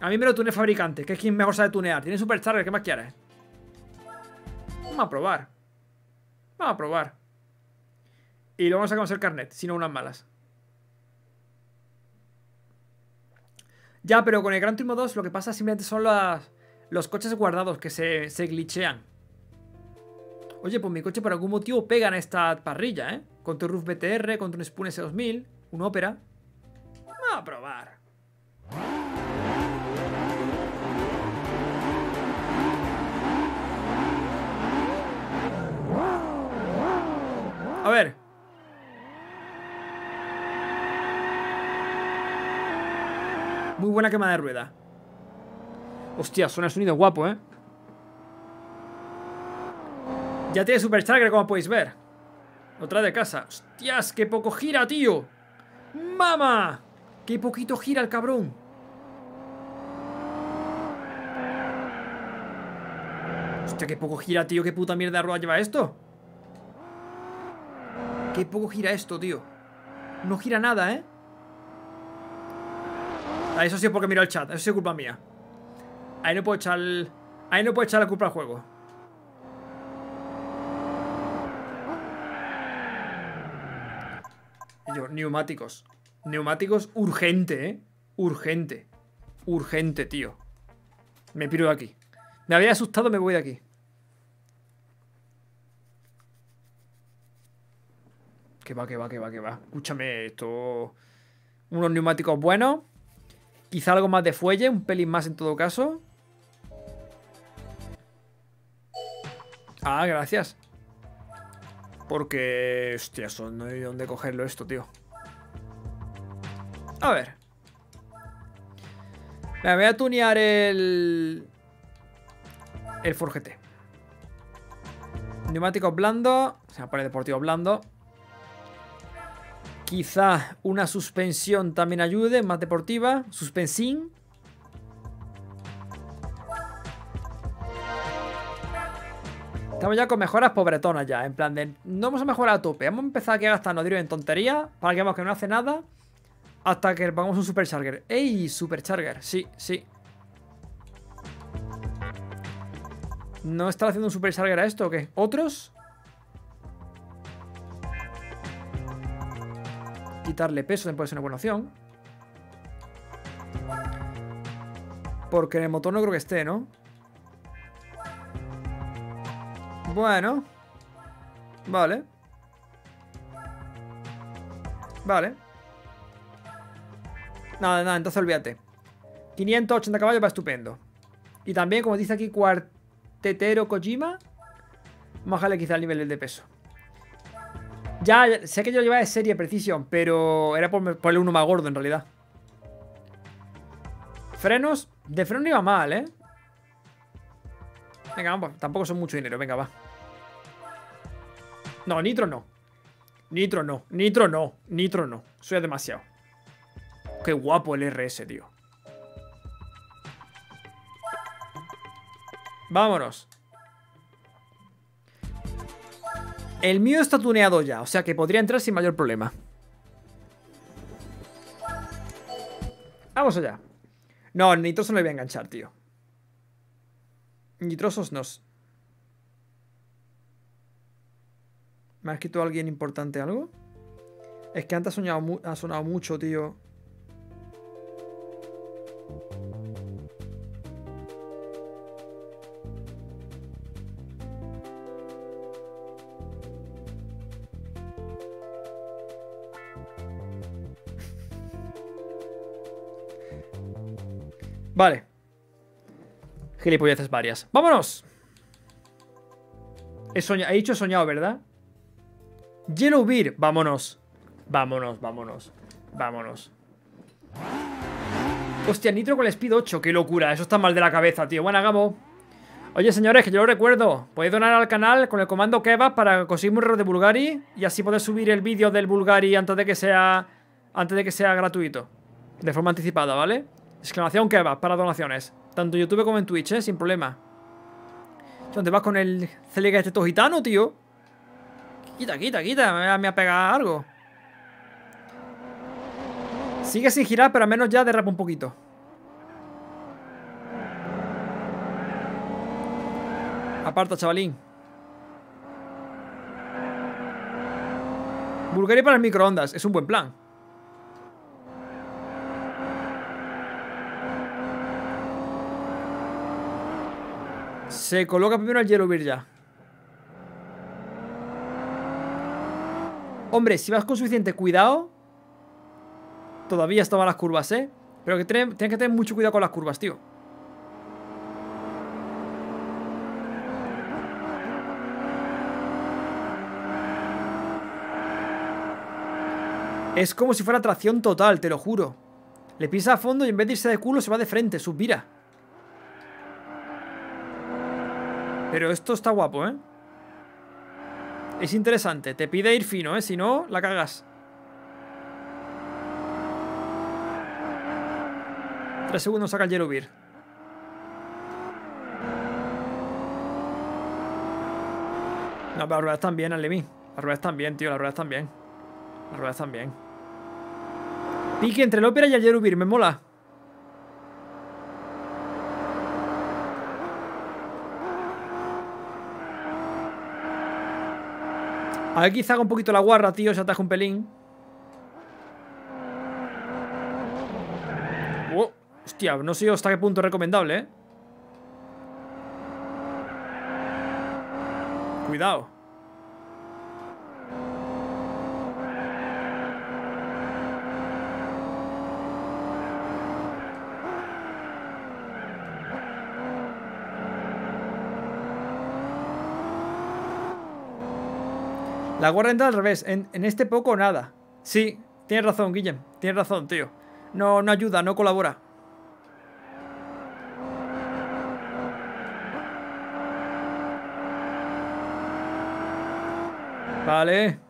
A mí me lo tune el fabricante, que es quien mejor sabe tunear. Tiene supercharger, que más quieres? Vamos a probar. Vamos a probar. Y lo vamos a conocer carnet, sino unas malas. Ya, pero con el Gran Turismo 2 lo que pasa simplemente son las, los coches guardados que se, se glitchean. Oye, pues mi coche por algún motivo pega en esta parrilla, ¿eh? con tu Roof BTR, con un Spoon S2000, un ópera Vamos a probar. A ver, Muy buena quema de rueda. Hostia, suena el sonido guapo, ¿eh? Ya tiene Supercharger, como podéis ver. Otra de casa. Hostias, qué poco gira, tío. ¡Mama! Qué poquito gira el cabrón. Hostia, qué poco gira, tío. Qué puta mierda de rueda lleva esto. Qué poco gira esto, tío. No gira nada, ¿eh? Ah, eso sí es porque miro el chat. Eso sí es culpa mía. Ahí no puedo echar. Ahí no puedo echar la culpa al juego. yo, neumáticos. Neumáticos urgente, ¿eh? Urgente. Urgente, tío. Me piro de aquí. Me había asustado, me voy de aquí. Que va, que va, que va, que va. Escúchame, esto. Unos neumáticos buenos. Quizá algo más de fuelle, un pelín más en todo caso. Ah, gracias. Porque, hostia, ¿Son no hay dónde cogerlo esto, tío. A ver. Me voy a tunear el... El forjete. Neumáticos blando Se sea, pone deportivo blando Quizás una suspensión también ayude, más deportiva. Suspensín. Estamos ya con mejoras pobretonas ya, en plan de... No vamos a mejorar a tope, vamos a empezar aquí a no dinero en tontería. para que veamos que no hace nada hasta que pongamos un supercharger. ¡Ey! Supercharger, sí, sí. ¿No está haciendo un supercharger a esto o qué? ¿Otros? Darle peso también puede ser una buena opción. Porque en el motor no creo que esté, ¿no? Bueno. Vale. Vale. Nada, nada, entonces olvídate. 580 caballos va estupendo. Y también, como dice aquí, cuartetero Kojima, Vamos a dejarle quizá el nivel de peso. Ya, sé que yo llevaba de serie precisión, pero era por el uno más gordo en realidad. Frenos. De freno no iba mal, ¿eh? Venga, vamos. Tampoco son mucho dinero. Venga, va. No, nitro no. Nitro no. Nitro no. Nitro no. Soy demasiado. Qué guapo el RS, tío. Vámonos. El mío está tuneado ya, o sea que podría entrar sin mayor problema. Vamos allá. No, el nitroso no le voy a enganchar, tío. Nitrosos nos. ¿Me ha escrito alguien importante algo? Es que antes ha sonado mucho, tío. Vale. Gilipolleces varias. ¡Vámonos! He, dicho he soñado, ¿verdad? Yellow Beer, vámonos. Vámonos, vámonos. Vámonos. Hostia, Nitro con el Speed 8, qué locura. Eso está mal de la cabeza, tío. Buena, Gabo. Oye, señores, que yo lo recuerdo. Podéis donar al canal con el comando Kebab para conseguir un error de Bulgari y así poder subir el vídeo del Bulgari antes de que sea antes de que sea gratuito. De forma anticipada, ¿vale? Exclamación que va para donaciones. Tanto en YouTube como en Twitch, ¿eh? Sin problema. ¿Dónde vas con el celega este gitano, tío? Quita, quita, quita. Me ha pegado algo. Sigue sin girar, pero al menos ya derrapa un poquito. Aparta, chavalín. Bulgaria para el microondas. Es un buen plan. Se coloca primero el Yellowbeard ya. Hombre, si vas con suficiente cuidado... Todavía estaban las curvas, ¿eh? Pero que que tener mucho cuidado con las curvas, tío. Es como si fuera tracción total, te lo juro. Le pisa a fondo y en vez de irse de culo se va de frente, suspira. Pero esto está guapo, ¿eh? Es interesante. Te pide ir fino, ¿eh? Si no, la cagas. Tres segundos saca el Jerubir. No, pero las ruedas están bien, Alemi. Las ruedas están bien, tío. Las ruedas están bien. Las ruedas están bien. Pique entre el ópera y el Jerubir. Me mola. A ver, quizá haga un poquito la guarra, tío, se ataja un pelín. Oh, hostia, no sé hasta qué punto recomendable, ¿eh? Cuidado. La guarda entra al revés. En, este poco nada. Sí, tienes razón, Guillem. Tienes razón, tío. No, no ayuda, no colabora. Vale.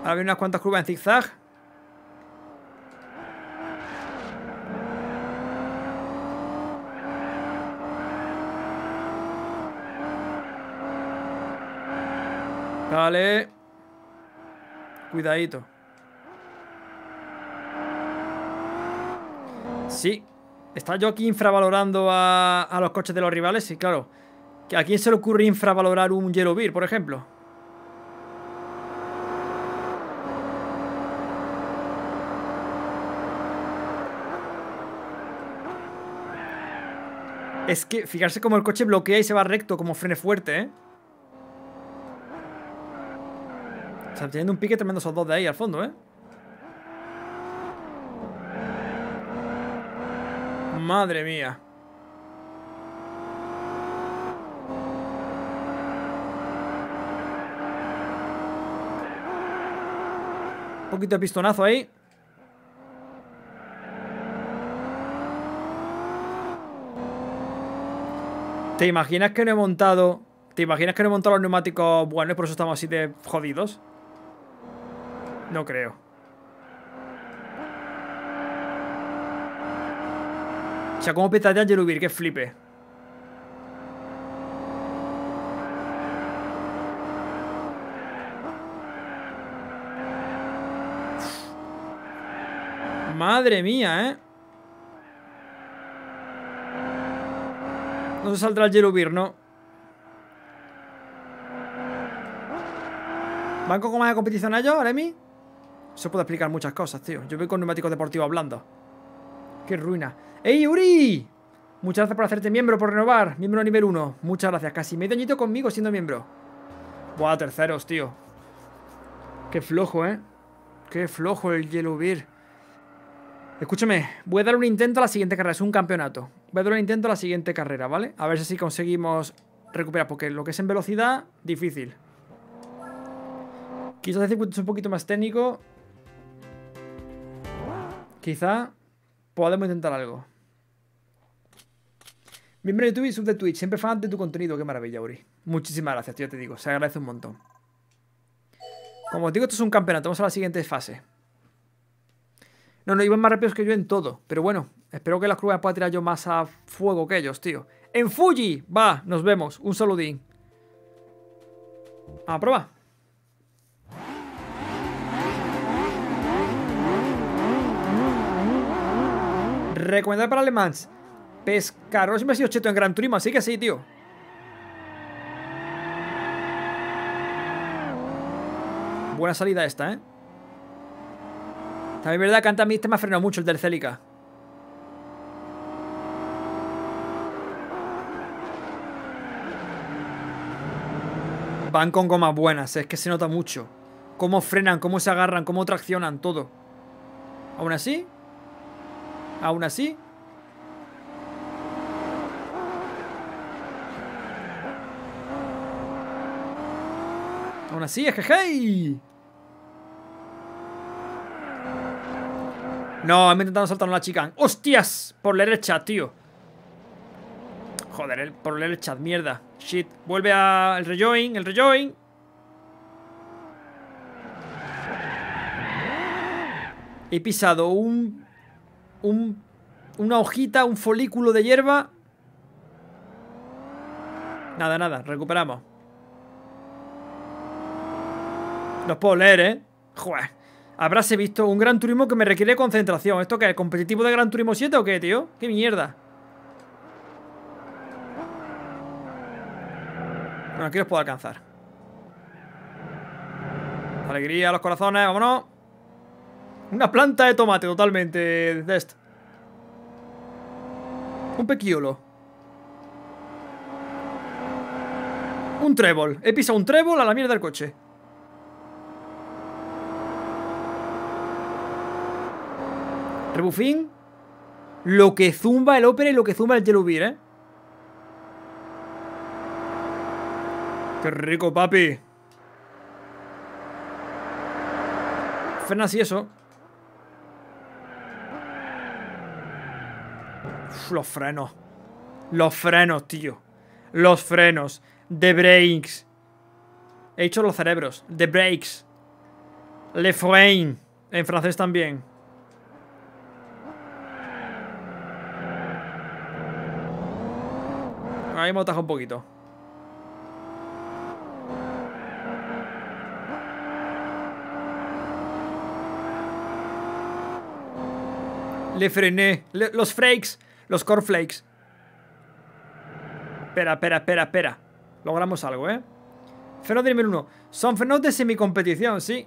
Ahora viene unas cuantas curvas en zigzag. Vale. Cuidadito. Sí. ¿Está yo aquí infravalorando a, los coches de los rivales? Sí, claro. ¿A quién se le ocurre infravalorar un Yellow por ejemplo? Es que fijarse como el coche bloquea y se va recto, como frene fuerte, ¿eh? están teniendo un pique tremendo esos dos de ahí al fondo, ¿eh? Madre mía. Un poquito de pistonazo ahí. ¿Te imaginas que no he montado... ¿Te imaginas que no he montado los neumáticos buenos y por eso estamos así de jodidos? No creo. O sea, como peta de Angelo que flipe. Madre mía, ¿eh? No se saldrá el Jerubir, ¿no? ¿Van con más de competición a ellos, Aremi? Eso puede explicar muchas cosas, tío. Yo voy con neumáticos deportivos hablando. ¡Qué ruina! ¡Ey, Uri! Muchas gracias por hacerte miembro, por renovar. Miembro a nivel 1. Muchas gracias. Casi medio añito conmigo siendo miembro. Buah, terceros, tío. Qué flojo, ¿eh? Qué flojo el Yellow Beer. Escúchame, voy a dar un intento a la siguiente carrera. Es un campeonato. Voy a dar un intento a la siguiente carrera, ¿vale? A ver si conseguimos recuperar. Porque lo que es en velocidad, difícil. Quizás el circuito es un poquito más técnico. Quizá podemos intentar algo. Miembro de YouTube y sub de Twitch. Siempre fan de tu contenido. Qué maravilla, Uri. Muchísimas gracias, tío, te digo. Se agradece un montón. Como os digo, esto es un campeonato. Vamos a la siguiente fase. No, no, iban más rápidos que yo en todo. Pero bueno, espero que las curvas pueda tirar yo más a fuego que ellos, tío. ¡En Fuji! Va, nos vemos. Un saludín. A prueba. Recomendar para alemans. pescaros siempre ha sido cheto en Gran Turismo, así que sí, tío. Buena salida esta, ¿eh? También es verdad que antes a mí este me ha frenado mucho el del Celica. Van con gomas buenas, es que se nota mucho. Cómo frenan, cómo se agarran, cómo traccionan, todo. Aún así, Aún así, Aún así, ¡hey! No, me intentado saltar a la chica. ¡Hostias! Por leer el chat, tío. Joder, por leer el chat, mierda. Shit. Vuelve a el rejoin, el rejoin. He pisado un un, una hojita, un folículo de hierba. Nada, nada, recuperamos. Los puedo leer, ¿eh? Joder. Habráse visto un Gran Turismo que me requiere concentración. ¿Esto qué? ¿El competitivo de Gran Turismo 7 o qué, tío? ¿Qué mierda? Bueno, aquí los puedo alcanzar. Alegría, los corazones, vámonos. Una planta de tomate totalmente de esto. Un pequiolo. Un trébol. He pisado un trébol a la mierda del coche. Rebufín. Lo que zumba el ópera y lo que zumba el Jelubir, ¿eh? ¡Qué rico, papi! Frenas y eso. los frenos. Los frenos, tío. Los frenos. The brakes. He hecho los cerebros. The brakes. Le frein. En francés también. Ahí hemos un poquito. Le frené. los freaks. Los cornflakes. Espera, espera, espera, espera. Logramos algo, ¿eh? nivel 1. Son Fenos de semicompetición, sí.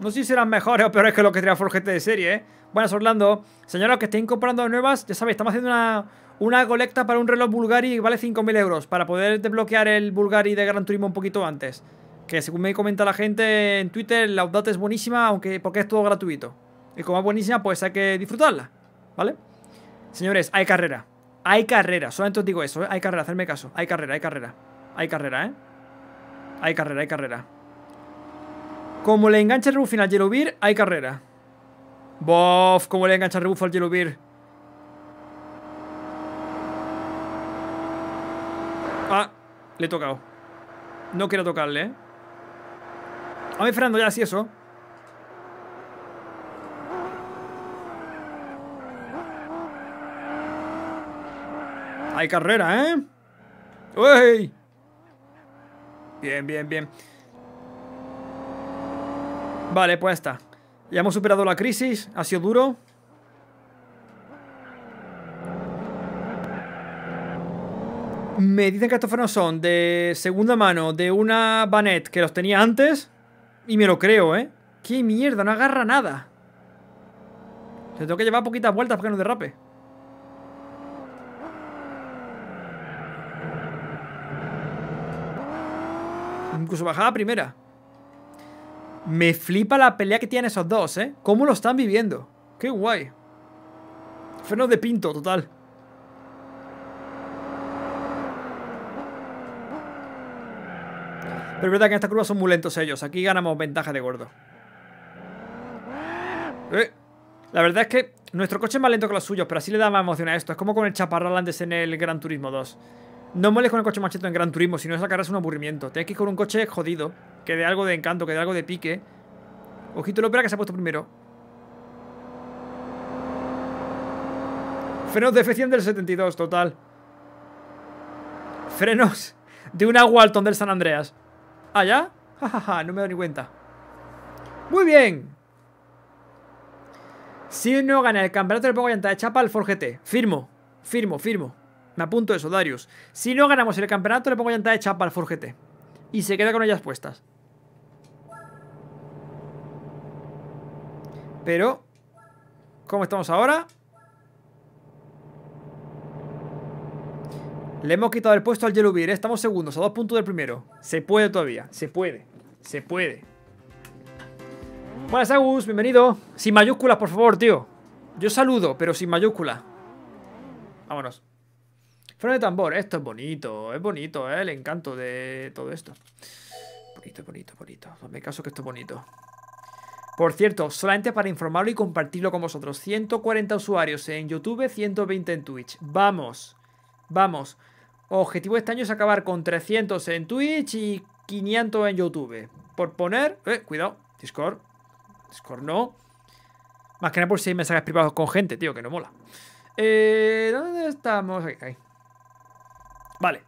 No sé si serán mejores o peores que lo que tenía Forgete de serie, ¿eh? Buenas, Orlando. Señora, que estén comprando nuevas, ya sabéis, estamos haciendo una, una colecta para un reloj Bulgari y vale 5.000 euros, para poder desbloquear el Bulgari de Gran Turismo un poquito antes. Que según me comenta la gente en Twitter, la update es buenísima, aunque porque es todo gratuito. Y como es buenísima, pues hay que disfrutarla, ¿vale? Señores, hay carrera. Hay carrera. Solamente os digo eso, ¿eh? Hay carrera, hacerme caso. Hay carrera, hay carrera. Hay carrera, ¿eh? Hay carrera, hay carrera. Como le engancha el rebuffing al Yelubir, hay carrera. Bof, como le engancha el rebuff al Yelubir. Ah, le he tocado. No quiero tocarle, ¿eh? A mí, Fernando, ya, sí, eso. Hay carrera, ¿eh? ¡Uy! Bien, bien, bien. Vale, pues está. Ya hemos superado la crisis. Ha sido duro. Me dicen que estos frenos son de segunda mano de una Banet que los tenía antes. Y me lo creo, ¿eh? ¡Qué mierda! No agarra nada. tengo que llevar poquitas vueltas para que no derrape. incluso bajada primera. Me flipa la pelea que tienen esos dos, ¿eh? ¿Cómo lo están viviendo? Qué guay. Frenos de pinto, total. Pero es verdad que en esta curva son muy lentos ellos. Aquí ganamos ventaja de gordo. Eh, la verdad es que nuestro coche es más lento que los suyos, pero así le da más emoción a esto. Es como con el Chaparral antes en el Gran Turismo 2. No moles con el coche macheto en Gran Turismo, si no sacarás un aburrimiento. Tienes que ir con un coche jodido, que de algo de encanto, que de algo de pique. Ojito lo ópera que se ha puesto primero. Frenos de F100 del 72, total. Frenos de una Walton del San Andreas. ¿Ah, ya? ja, ja, no me doy ni cuenta. Muy bien. Si no gana el campeonato, le pongo llanta de chapa al Forgete. Firmo, firmo, firmo. Me apunto eso, Darius. Si no ganamos el campeonato, le pongo llanta de para al forjete. Y se queda con ellas puestas. Pero, ¿cómo estamos ahora? Le hemos quitado el puesto al Yellow ¿eh? Estamos segundos, a dos puntos del primero. Se puede todavía, se puede, se puede. Buenas, Agus, bienvenido. Sin mayúsculas, por favor, tío. Yo saludo, pero sin mayúsculas. Vámonos de tambor, esto es bonito, es bonito, eh, el encanto de todo esto. Bonito, bonito, bonito. me caso que esto es bonito. Por cierto, solamente para informarlo y compartirlo con vosotros. 140 usuarios en YouTube, 120 en Twitch. Vamos, vamos. Objetivo de este año es acabar con 300 en Twitch y 500 en YouTube. Por poner... Eh, cuidado, Discord. Discord no. Más que nada por si hay mensajes privados con gente, tío, que no mola. Eh, ¿Dónde estamos? Vale.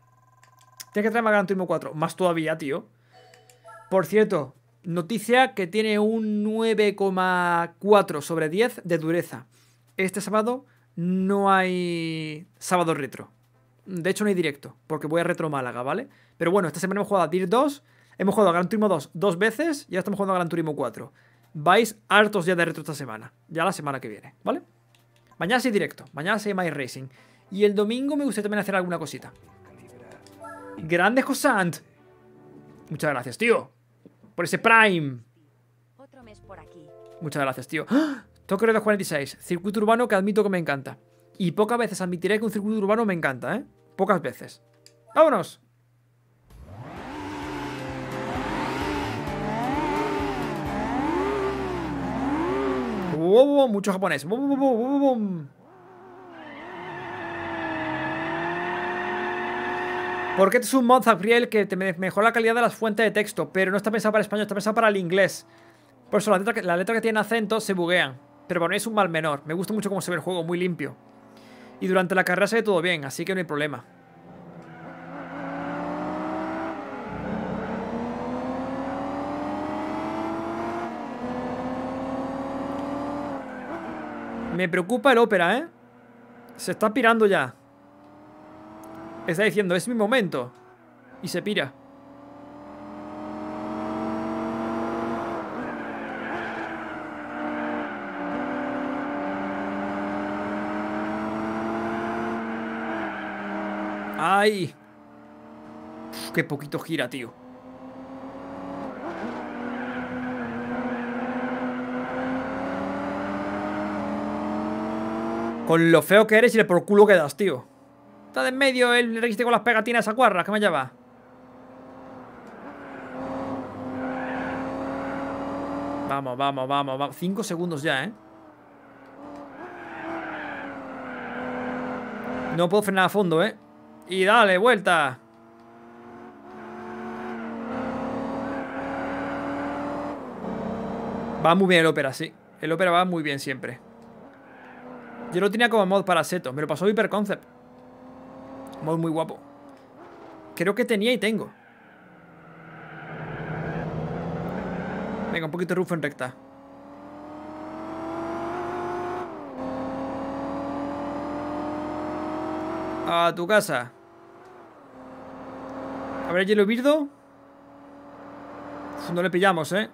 tiene que traerme a Gran Turismo 4. Más todavía, tío. Por cierto, noticia que tiene un 9,4 sobre 10 de dureza. Este sábado no hay sábado retro. De hecho, no hay directo, porque voy a Retro Málaga, ¿vale? Pero bueno, esta semana hemos jugado a DIR 2, hemos jugado a Gran Turismo 2 dos veces y ahora estamos jugando a Gran Turismo 4. Vais hartos ya de retro esta semana, ya la semana que viene, ¿vale? Mañana sí directo, mañana sí My Racing. Y el domingo me gustaría también hacer alguna cosita. Grande Josant. Muchas gracias, tío. Por ese Prime. Muchas gracias, tío. ¡Ah! 246. Circuito urbano que admito que me encanta. Y pocas veces admitiré que un circuito urbano me encanta, ¿eh? Pocas veces. ¡Vámonos! ¡Wow! mucho japonés. Porque es un Gabriel, que te mejora la calidad de las fuentes de texto, pero no está pensado para el español, está pensado para el inglés. Por eso las letras que, la letra que tienen acento se buguean. Pero bueno, es un mal menor. Me gusta mucho cómo se ve el juego, muy limpio. Y durante la carrera se ve todo bien, así que no hay problema. Me preocupa el ópera, ¿eh? Se está pirando ya está diciendo, es mi momento. Y se pira. ¡Ay! ¡Qué poquito gira, tío! Con lo feo que eres y le por culo que das, tío. Está de en medio el registro con las pegatinas acuarras. ¿Qué me lleva? Vamos, vamos, vamos, vamos. Cinco segundos ya, ¿eh? No puedo frenar a fondo, ¿eh? Y dale, vuelta. Va muy bien el ópera, sí. El ópera va muy bien siempre. Yo lo tenía como mod para Seto. Me lo pasó Hyper Concept. Muy, muy guapo. Creo que tenía y tengo. Venga, un poquito de rufo en recta. A tu casa. A ver, hielo birdo. No le pillamos, ¿eh?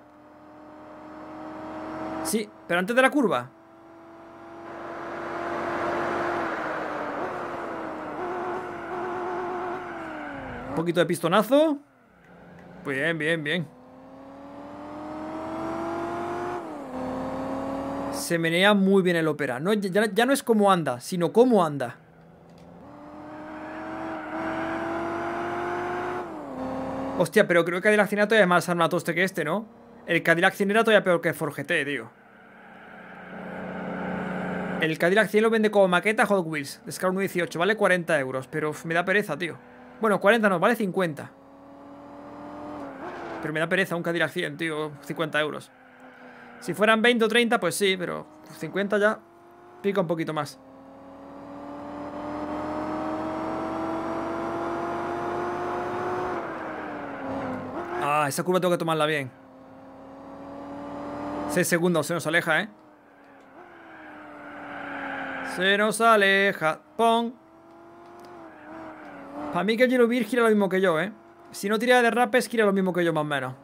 Sí, pero antes de la curva. poquito de pistonazo. Bien, bien, bien. Se menea muy bien el ópera. ya, no es cómo anda, sino cómo anda. Hostia, pero creo que Cadillac Cinerato es más armatoste que este, ¿no? El Cadillac Cinerato ya peor que el Forgete, tío. El Cadillac 100 lo vende como maqueta Hot Wheels, de 1.18, vale 40 euros, pero me da pereza, tío. Bueno, 40 no, vale 50. Pero me da pereza un Cadillac 100, tío. 50 euros. Si fueran 20 o 30, pues sí, pero 50 ya pica un poquito más. Ah, esa curva tengo que tomarla bien. 6 segundos, se nos aleja, ¿eh? Se nos aleja. ¡Pong! Para mí que Beer gira lo mismo que yo, ¿eh? Si no tira de rapes, gira lo mismo que yo, más o menos.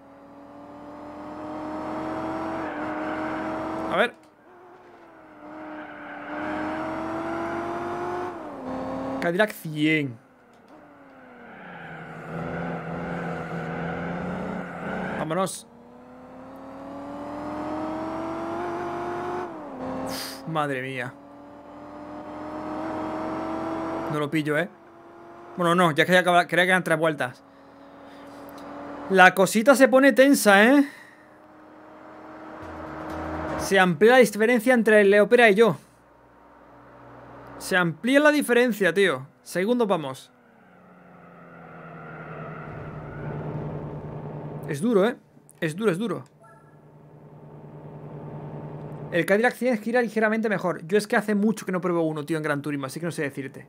A ver. Cadillac 100. Vámonos. madre mía. No lo pillo, ¿eh? Bueno, no, ya que ya acaba, creía que eran tres vueltas. La cosita se pone tensa, ¿eh? Se amplía la diferencia entre el Leopera y yo. Se amplía la diferencia, tío. Segundo vamos. Es duro, ¿eh? Es duro, es duro. El Cadillac tiene que ligeramente mejor. Yo es que hace mucho que no pruebo uno, tío, en Gran Turismo, así que no sé decirte.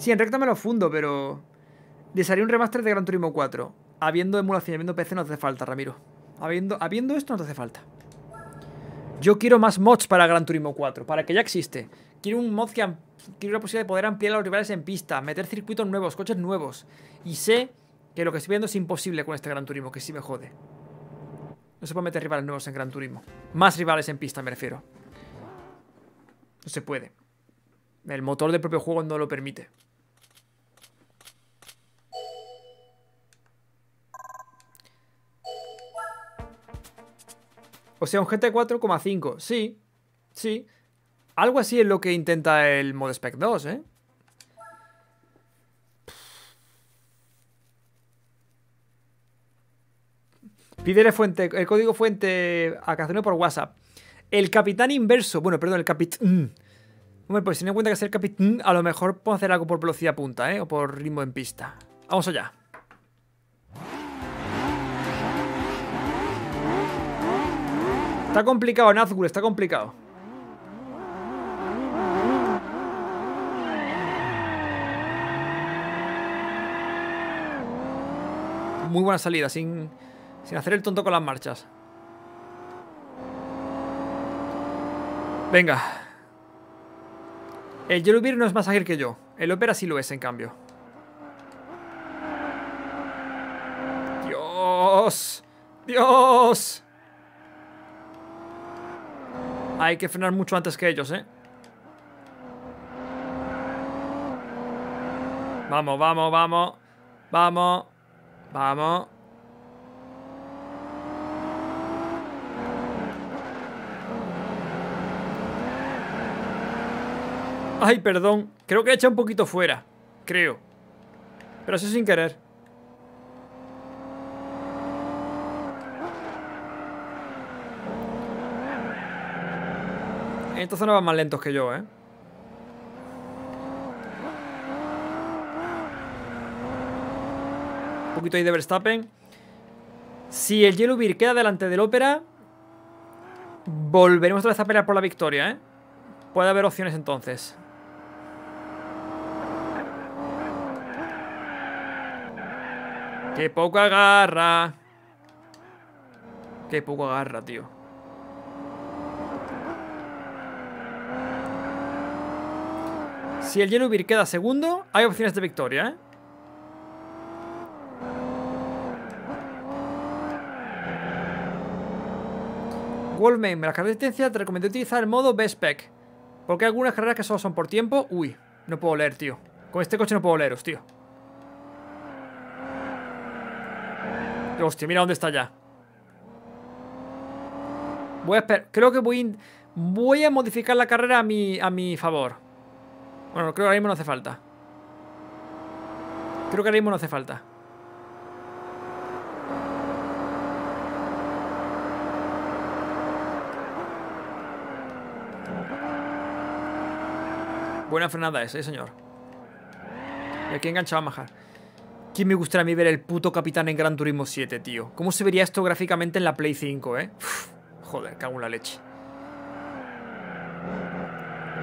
Sí, en recta me lo fundo, pero. Desearía un remaster de Gran Turismo 4. Habiendo emulación, habiendo PC, no hace falta, Ramiro. Habiendo, habiendo esto, no hace falta. Yo quiero más mods para Gran Turismo 4, para que ya existe. Quiero un mod que. Quiero la posibilidad de poder ampliar a los rivales en pista, meter circuitos nuevos, coches nuevos. Y sé que lo que estoy viendo es imposible con este Gran Turismo, que sí me jode. No se puede meter rivales nuevos en Gran Turismo. Más rivales en pista, me refiero. No se puede. El motor del propio juego no lo permite. O sea, un GT 4,5. Sí, sí. Algo así es lo que intenta el modspec 2, ¿eh? Pídele fuente, el código fuente a Castellano por WhatsApp. El capitán inverso. Bueno, perdón, el capitán. Mm. Hombre, pues si no cuenta que es el capitán, mm, a lo mejor puedo hacer algo por velocidad punta, ¿eh? O por ritmo en pista. Vamos allá. Está complicado, Nazgul, está complicado. Muy buena salida, sin, sin hacer el tonto con las marchas. Venga. El Yerubir no es más ágil que yo. El Opera sí lo es, en cambio. ¡Dios! ¡Dios! Hay que frenar mucho antes que ellos, ¿eh? Vamos, vamos, vamos. Vamos. Vamos. Ay, perdón. Creo que he echado un poquito fuera. Creo. Pero eso sin querer. Esta zona van más lentos que yo, ¿eh? Un poquito ahí de Verstappen. Si el Beer queda delante del Ópera, volveremos otra vez a pelear por la victoria, ¿eh? Puede haber opciones entonces. ¡Qué poco agarra! ¡Qué poco agarra, tío! Si el Yenubir queda segundo, hay opciones de victoria, ¿eh? en las carreras de distancia te recomiendo utilizar el modo Best Pack. Porque hay algunas carreras que solo son por tiempo. Uy, no puedo leer, tío. Con este coche no puedo leer, hostia Hostia, mira dónde está ya. Voy a esperar. Creo que voy, voy a modificar la carrera a mi, a mi favor. Bueno, creo que ahora mismo no hace falta. Creo que ahora mismo no hace falta. Buena frenada ese, ¿eh, señor. Y aquí enganchado a majar. ¿Quién me gustaría a mí ver el puto capitán en Gran Turismo 7, tío? ¿Cómo se vería esto gráficamente en la Play 5, eh? joder, cago en la leche.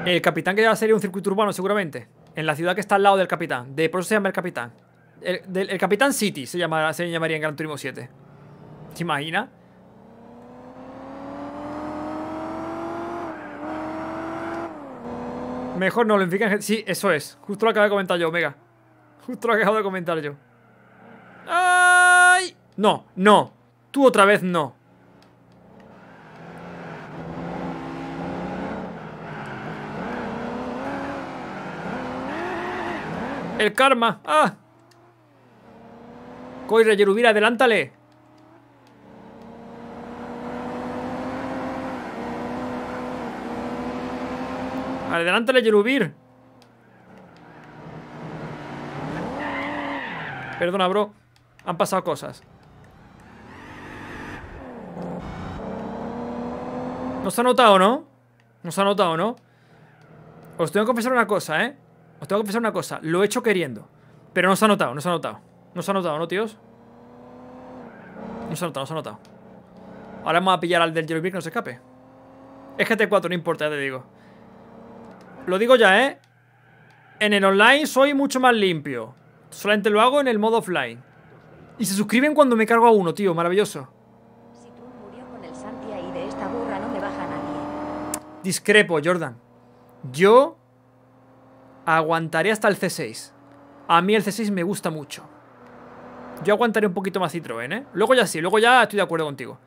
El capitán que lleva sería un circuito urbano, seguramente. En la ciudad que está al lado del capitán. De, por eso se llama el capitán. El, capitán City se, se llamaría en Gran Turismo 7. ¿Se imagina? Mejor no, lo enfican. Sí, eso es. Justo lo acabo de comentar yo, Omega. Justo lo acabo de comentar yo. ¡Ay! No, no. Tú otra vez no. El karma. ¡Ah! ¡Coyre, Yerubira, adelántale. Adelántale, Yerubir. Perdona, bro. Han pasado cosas. No se ha notado, no? ¿Nos ha notado, no? Os tengo que confesar una cosa, ¿eh? Os tengo que confesar una cosa. Lo he hecho queriendo. Pero no se ha notado, no se ha notado. No se ha notado, ¿no, tíos? No se ha notado, no se ha notado. Ahora vamos a pillar al del Jerry que no se escape. Es GT4, este no importa, ya te digo. Lo digo ya, ¿eh? En el online soy mucho más limpio. Solamente lo hago en el modo offline. Y se suscriben cuando me cargo a uno, tío. Maravilloso. Discrepo, Jordan. Yo aguantaré hasta el C6. A mí el C6 me gusta mucho. Yo aguantaré un poquito más Citroën, ¿eh? Luego ya sí, luego ya estoy de acuerdo contigo.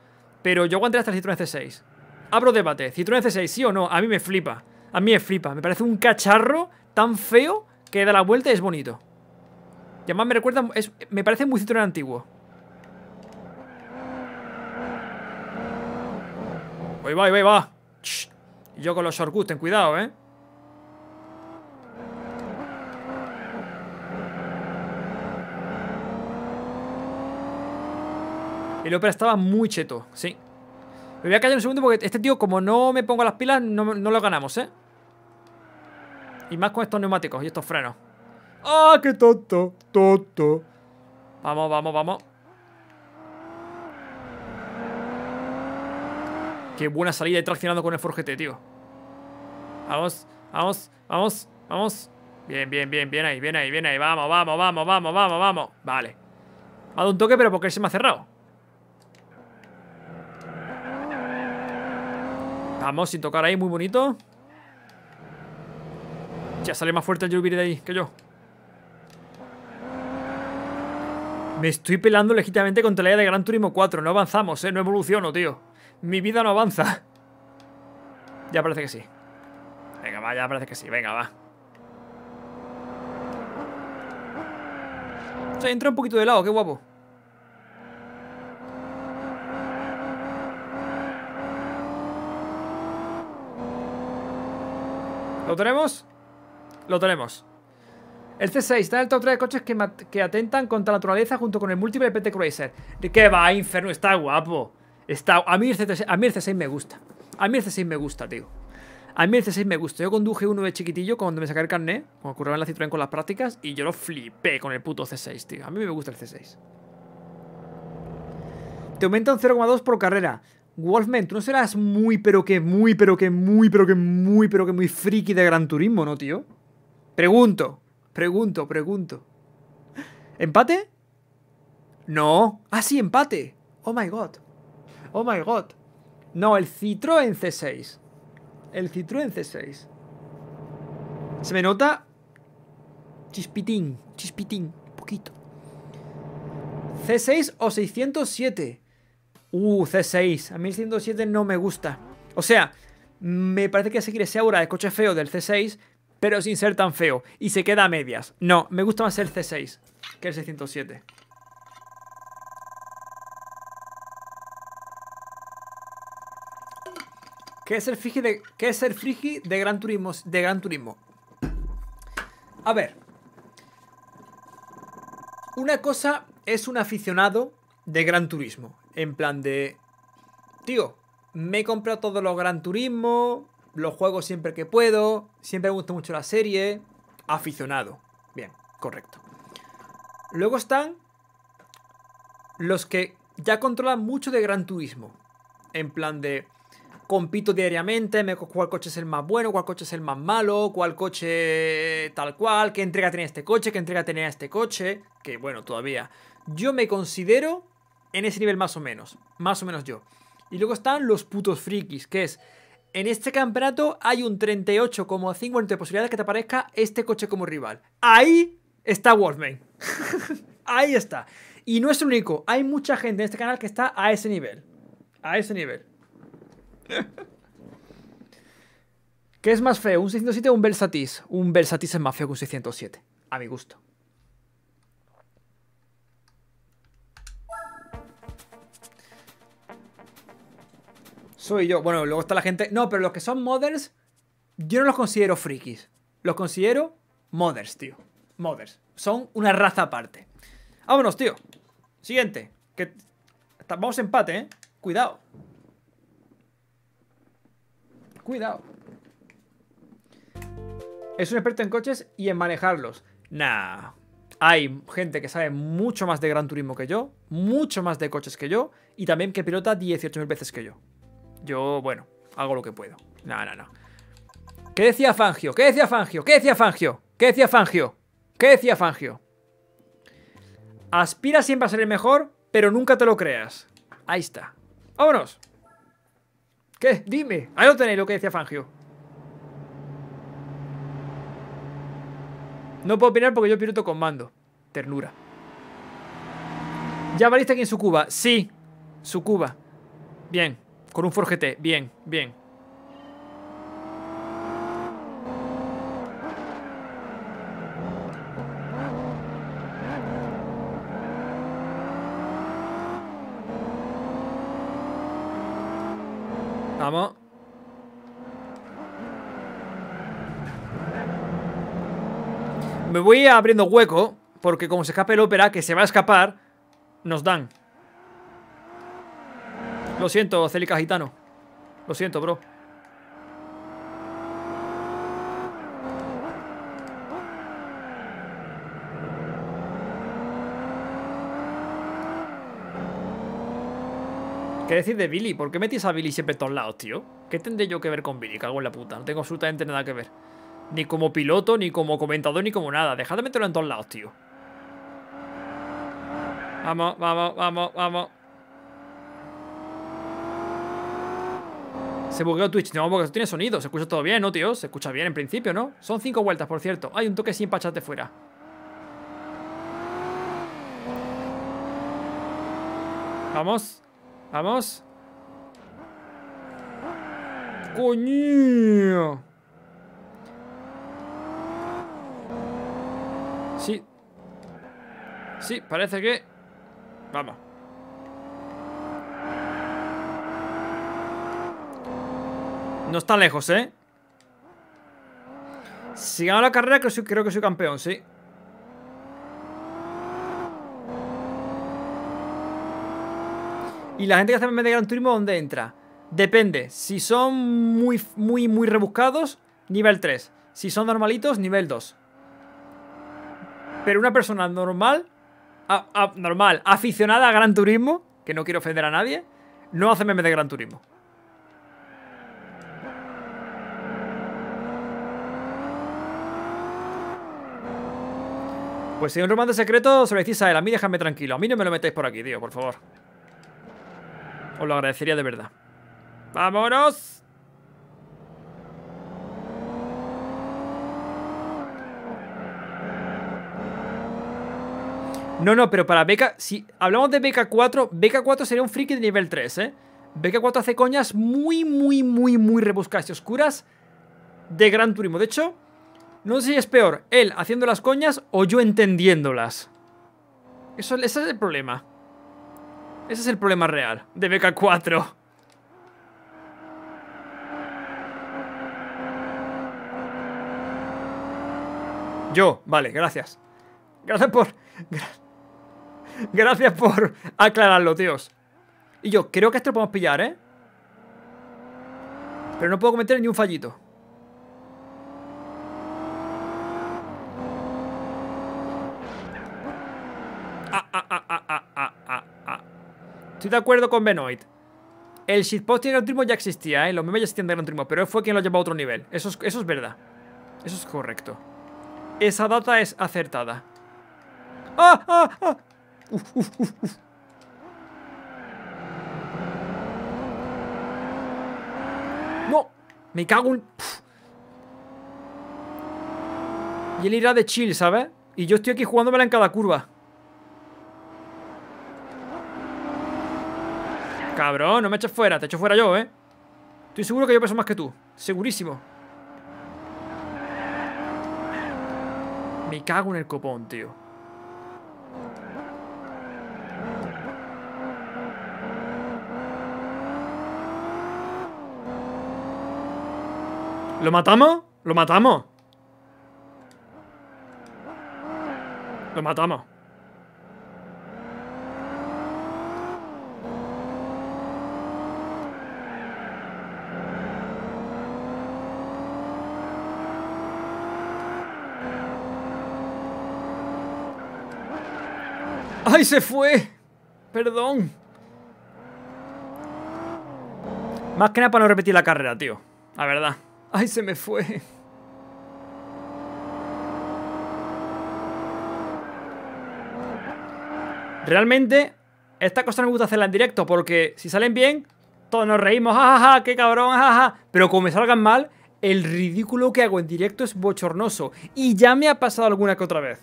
Pero yo aguantaré hasta el Citroën C6. Abro debate. ¿Citroën C6 sí o no? A mí me flipa. A mí me flipa. Me parece un cacharro tan feo que da la vuelta y es bonito. Y además me recuerda... me parece muy Citroën antiguo. Ahí va, ahí va, ahí va. Yo con los shortcuts, ten cuidado, ¿eh? Pero estaba muy cheto, sí. Me voy a callar un segundo porque este tío, como no me pongo las pilas, no, lo ganamos, ¿eh? Y más con estos neumáticos y estos frenos. ¡Ah, qué tonto! ¡Tonto! Vamos, vamos, vamos. Qué buena salida y traccionando con el forjete, tío. Vamos, vamos, vamos, vamos. Bien, bien, bien, bien ahí, bien ahí, bien ahí. Vamos, vamos, vamos, vamos, vamos, vamos. Vale. Ha dado un toque, pero porque se me ha cerrado. Vamos, sin tocar ahí, muy bonito. Ya sale más fuerte el Yubiri de ahí que yo. Me estoy pelando legítimamente contra la idea de Gran Turismo 4. No avanzamos, ¿eh? No evoluciono, tío. Mi vida no avanza. Ya parece que sí. Venga, va, ya parece que sí. Venga, va. O sea, entra un poquito de lado, qué guapo. ¿Lo tenemos? Lo tenemos. El C6 está el top 3 de coches que, atentan contra la naturaleza junto con el múltiple PT Cruiser. ¿Qué va, Inferno? Está guapo. Está, a, mí el C6, a me gusta. A mí el C6 me gusta, tío. A mí el C6 me gusta. Yo conduje uno de chiquitillo cuando me saqué el carnet, cuando curraba en la Citroën con las prácticas, y yo lo flipé con el puto C6, tío. A mí me gusta el C6. Te aumenta un 0,2 por carrera. Wolfman, tú no serás muy, pero que muy, pero que muy, pero que muy, pero que muy friki de Gran Turismo, ¿no, tío? Pregunto, pregunto, pregunto. ¿Empate? No. Ah, sí, empate. Oh my god. Oh my god. No, el Citroën C6. El Citroën C6. Se me nota chispitín, chispitín, poquito. C6 o 607. Uh, C6. A 1107 no me gusta. O sea, me parece que se ese aura el coche feo del C6, pero sin ser tan feo. Y se queda a medias. No, me gusta más el C6 que el 607. ¿Qué es el qué es el de, gran turismo, de Gran Turismo? A ver. Una cosa es un aficionado de Gran Turismo. En plan de. Tío, me he comprado todos los Gran Turismo, los juego siempre que puedo, siempre me gusta mucho la serie. Aficionado. Bien, correcto. Luego están los que ya controlan mucho de Gran Turismo. En plan de compito diariamente, me, cuál coche es el más bueno, cuál coche es el más malo, cuál coche tal cual, qué entrega tenía este coche, qué entrega tenía este coche, que bueno, todavía. Yo me considero en ese nivel más o menos, más o menos yo. Y luego están los putos frikis, que es, en este campeonato hay un 38,5% de posibilidades que te aparezca este coche como rival. Ahí está Wolfman. Ahí está. Y no es el único, hay mucha gente en este canal que está a ese nivel. A ese nivel. ¿Qué es más feo? ¿Un 607 o un Versatis? Un Versatis es más feo que un 607, a mi gusto. soy yo. Bueno, luego está la gente. No, pero los que son mothers, yo no los considero frikis. Los considero mothers, tío. Mothers. Son una raza aparte. Vámonos, tío. Siguiente. vamos empate, ¿eh? Cuidado. Cuidado. Es un experto en coches y en manejarlos. Nah. Hay gente que sabe mucho más de Gran Turismo que yo, mucho más de coches que yo, y también que pilota 18.000 veces que yo. Yo, bueno, hago lo que puedo. No, no, no. ¿Qué decía Fangio? ¿Qué decía Fangio? ¿Qué decía Fangio? ¿Qué decía Fangio? ¿Qué decía Fangio? Aspira siempre a ser el mejor, pero nunca te lo creas. Ahí está. ¡Vámonos! ¿Qué? Dime. Ahí lo tenéis lo que decía Fangio. No puedo opinar porque yo piloto con mando. Ternura. ¿Ya valiste aquí en su cuba? Sí. Su cuba Bien. Con un forjete. Bien, bien. Vamos. Me voy abriendo hueco, porque como se escapa el ópera, que se va a escapar, nos dan. Lo siento, Celica Gitano. Lo siento, bro. ¿Qué decir de Billy? ¿Por qué metís a Billy siempre en todos lados, tío? ¿Qué tendré yo que ver con Billy? Cago en la puta. No tengo absolutamente nada que ver. Ni como piloto, ni como comentador, ni como nada. Dejad de meterlo en todos lados, tío. Vamos, vamos, vamos, vamos. Se bugueó Twitch. No, porque tiene sonido. Se escucha todo bien, ¿no, tío? Se escucha bien en principio, ¿no? Son cinco vueltas, por cierto. Hay un toque sin pachate fuera. Vamos. Vamos. ¡Coño! Sí. Sí, parece que... Vamos. No está lejos, ¿eh? Si gano la carrera, creo, que soy campeón, sí. Y la gente que hace memes de Gran Turismo, ¿dónde entra? Depende. Si son muy, muy, muy rebuscados, nivel 3. Si son normalitos, nivel 2. Pero una persona normal, normal, aficionada a Gran Turismo, que no quiero ofender a nadie, no hace memes de Gran Turismo. Pues si hay un romance secreto, se lo decís a él. A mí déjame tranquilo. A mí no me lo metáis por aquí, tío, por favor. Os lo agradecería de verdad. ¡Vámonos! No, no, pero para Beca... Si hablamos de Beca 4, Beca 4 sería un friki de nivel 3, ¿eh? Beca 4 hace coñas muy, muy, muy, muy rebuscadas y oscuras de Gran Turismo. De hecho... No sé si es peor él haciendo las coñas o yo entendiéndolas. Eso, ese es el problema. Ese es el problema real de BK4. Yo, vale, gracias. Gracias por... gracias por aclararlo, tíos. Y yo, creo que esto lo podemos pillar, ¿eh? Pero no puedo cometer ni un fallito. Estoy de acuerdo con Benoit. El shitposting de Gran ya existía, ¿eh? Los memes ya existían de Gran Turismo, pero él fue quien lo llevó a otro nivel. Eso es, eso es verdad. Eso es correcto. Esa data es acertada. ¡Ah, ah, ah! ¡No! Me cago en... Y él irá de chill, ¿sabes? Y yo estoy aquí jugándomela en cada curva. Cabrón, no me eches fuera, te echo fuera yo, ¿eh? Estoy seguro que yo peso más que tú. Segurísimo. Me cago en el copón, tío. ¿Lo matamos? ¿Lo matamos? Lo matamos. ¡Ay, se fue! Perdón. Más que nada para no repetir la carrera, tío. La verdad. ¡Ay, se me fue! Realmente, cosa no me gusta hacerla en directo porque si salen bien, todos nos reímos, jajaja, ja, qué cabrón, jajaja. Pero como salgan mal, el ridículo que hago en directo es bochornoso. Y ya me ha pasado alguna que otra vez.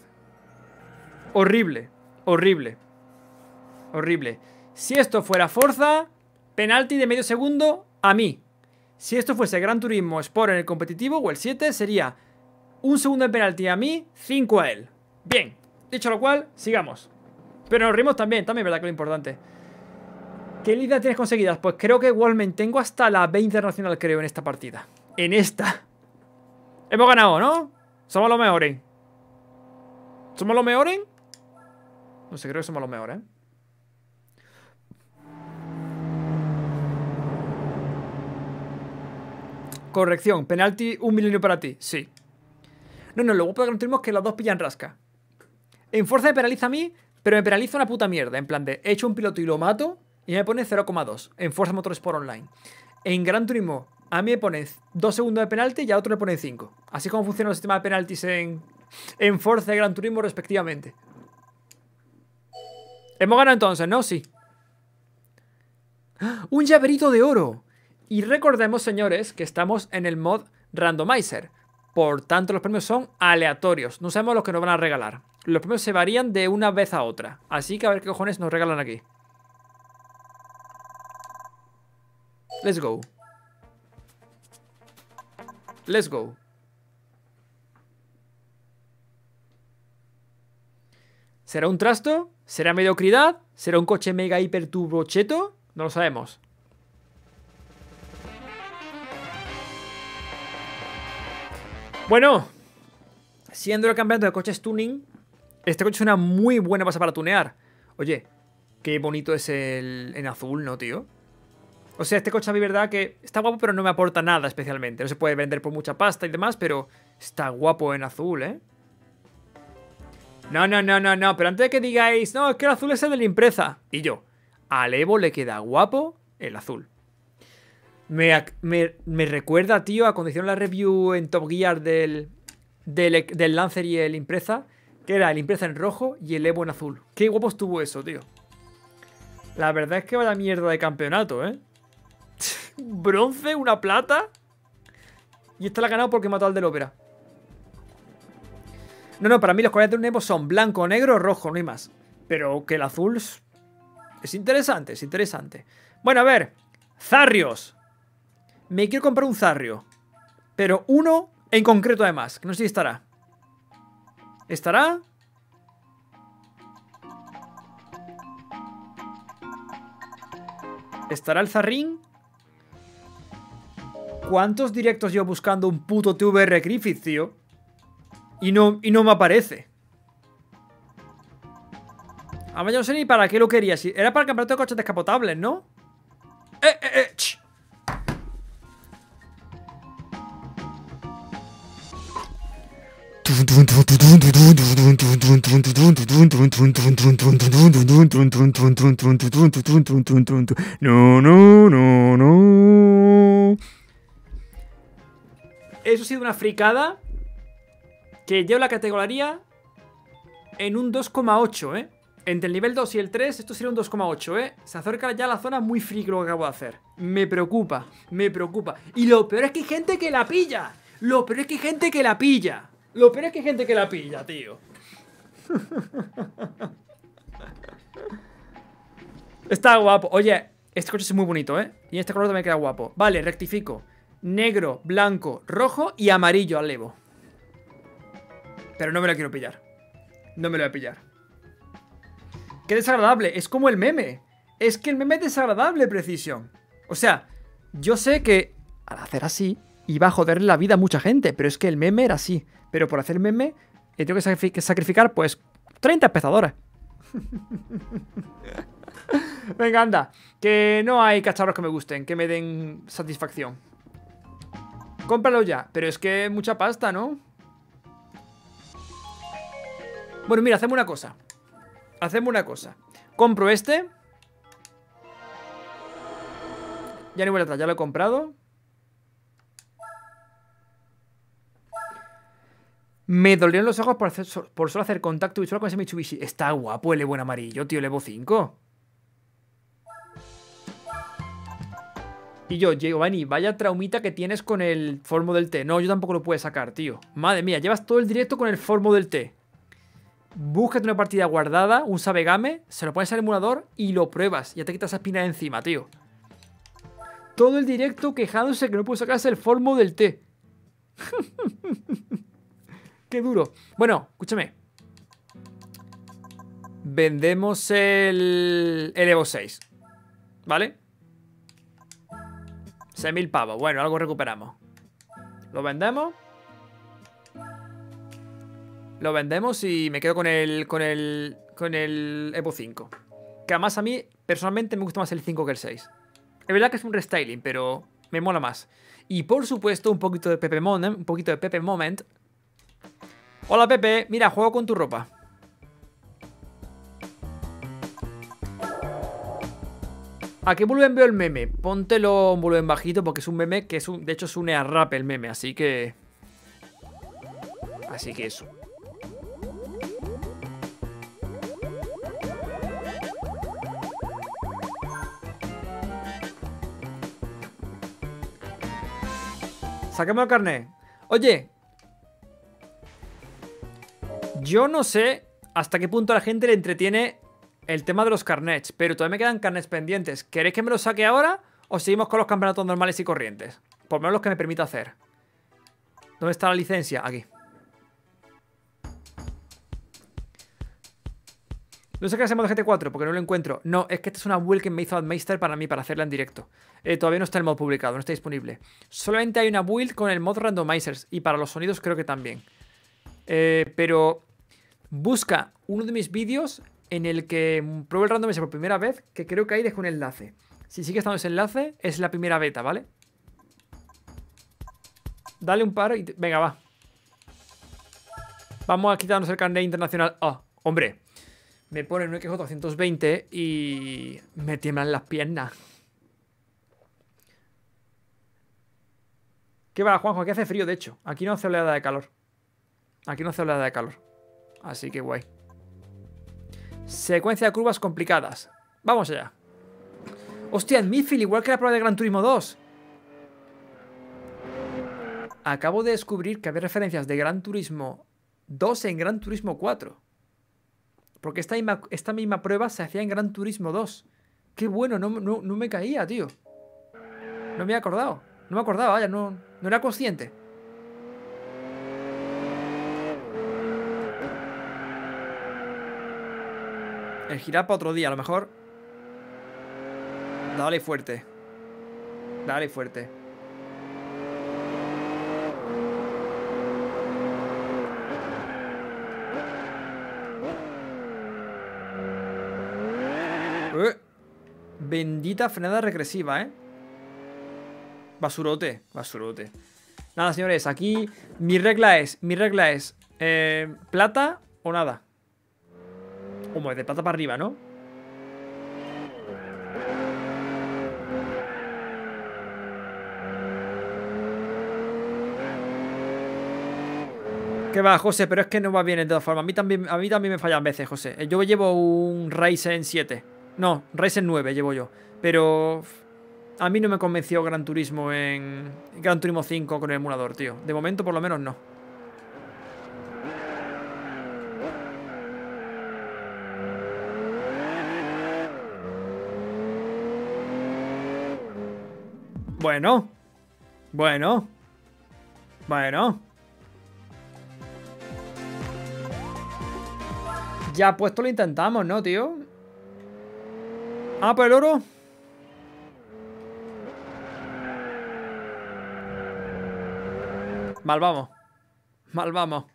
Horrible. Horrible. Horrible. Si esto fuera Forza, penalti de medio segundo a mí. Si esto fuese Gran Turismo Sport en el competitivo o el 7, sería un segundo de penalti a mí, 5 a él. Bien, dicho lo cual, sigamos. Pero nos rimos también, también verdad que lo importante. ¿Qué liga tienes conseguidas? Pues creo que igualmente tengo hasta la B internacional, creo, en esta partida. En esta. Hemos ganado, ¿no? Somos los mejores. ¿Somos los mejores? No sé, creo que somos los mejores. ¿eh? Corrección, penalti, un milenio para ti. Sí. No, no, lo guapo que Turismo que los dos pillan rasca. En fuerza me penaliza a mí, pero me penaliza una puta mierda. En plan de, hecho un piloto y lo mato y me pone 0,2 en Forza Motorsport Online. En Gran Turismo, a mí me pone 2 segundos de penalti y a otro le pone 5. Así como funciona el sistema de penaltis en, en Forza y Gran Turismo respectivamente. Hemos ganado entonces, ¿no? Sí. Un llaverito de oro. Y recordemos, señores, que estamos en el mod randomizer. Por tanto, los premios son aleatorios. No sabemos los que nos van a regalar. Los premios se varían de una vez a otra. Así que a ver qué cojones nos regalan aquí. Let's go. Let's go. ¿Será un trasto? ¿Será mediocridad? ¿Será un coche mega hiper turbo cheto? No lo sabemos. Bueno, siendo el campeonato de coches tuning, este coche es una muy buena base para tunear. Oye, qué bonito es el en azul, ¿no, tío? O sea, este coche a mí, verdad que está guapo, pero no me aporta nada especialmente. No se puede vender por mucha pasta y demás, pero está guapo en azul, ¿eh? No, no, no, no, no, pero antes de que digáis, no, es que el azul es el de la impresa. Y yo, al Evo le queda guapo el azul. Me, recuerda, tío, a cuando hicieron la review en Top Gear del, del, Lancer y el impresa, que era el impresa en rojo y el Evo en azul. Qué guapo estuvo eso, tío. La verdad es que la mierda de campeonato, ¿eh? bronce, una plata. Y esta la ha ganado porque mató al del ópera. No, no, para mí los colores de un Evo son blanco, negro, rojo, no hay más. Pero que el azul es, interesante, es interesante. Bueno, a ver, zarrios. Me quiero comprar un zarrio. Pero uno en concreto además, que no sé si estará. ¿Estará? ¿Estará el zarrín? ¿Cuántos directos yo buscando un puto TVR Griffith, tío? Y no, y no me aparece. Además, yo no sé ni para qué lo quería. Si era para el campeonato de coches descapotables, ¿no? ¡Eh, eh, eh! No, no, no, no. Eso ha sido una fricada que yo la categoría en un 2,8, ¿eh? Entre el nivel 2 y el 3, esto sería un 2,8, ¿eh? Se acerca ya a la zona muy friki lo que acabo de hacer. Me preocupa, me preocupa. Y lo peor es que hay gente que la pilla. Lo peor es que hay gente que la pilla. Lo peor es que hay gente que la pilla, tío. Está guapo. Oye, este coche es muy bonito, ¿eh? Y este color también queda guapo. Vale, rectifico. Negro, blanco, rojo y amarillo al levo. Pero no me la quiero pillar. No me lo voy a pillar. Qué desagradable. Es como el meme. Es que el meme es desagradable, Precision. O sea, yo sé que al hacer así iba a joderle la vida a mucha gente, pero es que el meme era así. Pero por hacer meme he tenido que sacrificar, pues, 30 espectadores. Venga, anda. Que no hay cacharros que me gusten, que me den satisfacción. Cómpralo ya. Pero es que mucha pasta, ¿no? Bueno, mira, hacemos una cosa. Hacemos una cosa. Compro este. Ya ni vuelta atrás, ya lo he comprado. Me dolieron los ojos por, solo hacer contacto visual con ese Mitsubishi. Está guapo el buen amarillo, tío, el Evo 5. Y yo, Giovanni, vaya traumita que tienes con el Formo del T. No, yo tampoco lo puedo sacar, tío. Madre mía, llevas todo el directo con el Formo del T búscate una partida guardada, un sabegame, se lo pones al emulador y lo pruebas. Ya te quitas esa espina encima, tío. Todo el directo quejándose que no pudo sacarse el formo del té. Qué duro. Bueno, escúchame. Vendemos el, el Evo 6. ¿Vale? 6.000 pavos. Bueno, algo recuperamos. Lo vendemos. Lo vendemos y me quedo con el, con el, con el Evo 5. Que además a mí, personalmente, me gusta más el 5 que el 6. Es verdad que es un restyling, pero me mola más. Y por supuesto, un poquito de Pepe Moment. Un poquito de Pepe Moment. Hola Pepe, mira, juego con tu ropa. ¿A qué volumen veo el meme? Póntelo un volumen bajito porque es un meme que es un, de hecho es un rap el meme, así que... Así que eso. Saquemos el carnet. Oye. Yo no sé hasta qué punto a la gente le entretiene el tema de los carnets, pero todavía me quedan carnets pendientes. ¿Queréis que me los saque ahora o seguimos con los campeonatos normales y corrientes? Por lo menos los que me permita hacer. ¿Dónde está la licencia? Aquí. No sé qué hacemos de GT4 porque no lo encuentro. No, es que esta es una build que me hizo Admeister para mí, para hacerla en directo. Eh, todavía no está el mod publicado, no está disponible. Solamente hay una build con el mod Randomizers y para los sonidos creo que también. Eh, pero busca uno de mis vídeos en el que pruebo el randomizer por primera vez, que creo que ahí dejo un enlace. Si sigue estando ese enlace, es la primera beta, ¿vale? Dale un par y... Venga, va. Vamos a quitarnos el carnet internacional. ¡Oh, hombre! Me pone un XJ220 y me tiemblan las piernas. ¿Qué va, Juanjo? Aquí hace frío, de hecho. Aquí no hace oleada de calor. Aquí no hace oleada de calor. Así que guay. Secuencia de curvas complicadas. Vamos allá. Hostia, en Mifil, igual que la prueba de Gran Turismo 2. Acabo de descubrir que había referencias de Gran Turismo 2 en Gran Turismo 4. Porque esta misma, prueba se hacía en Gran Turismo 2. Qué bueno, no, me caía, tío. No me había acordado. No me acordaba, vaya, no, no era consciente. El girar para otro día, a lo mejor. Dale fuerte. Dale fuerte. Bendita frenada regresiva, ¿eh? Basurote, basurote. Nada, señores, aquí mi regla es, mi regla es eh, plata o nada. Como de plata para arriba, ¿no? ¿Qué va, José, pero es que no va bien de todas formas. A mí también, a mí también me fallan veces, José. Yo llevo un Ryzen 7. No, Ryzen 9 llevo yo. Pero a mí no me convenció Gran Turismo en Gran Turismo 5 con el emulador, tío. De momento por lo menos no. Bueno. Bueno. Bueno. Ya puesto lo intentamos, ¿no, tío? Ah, para el oro. Mal vamos. Mal vamos.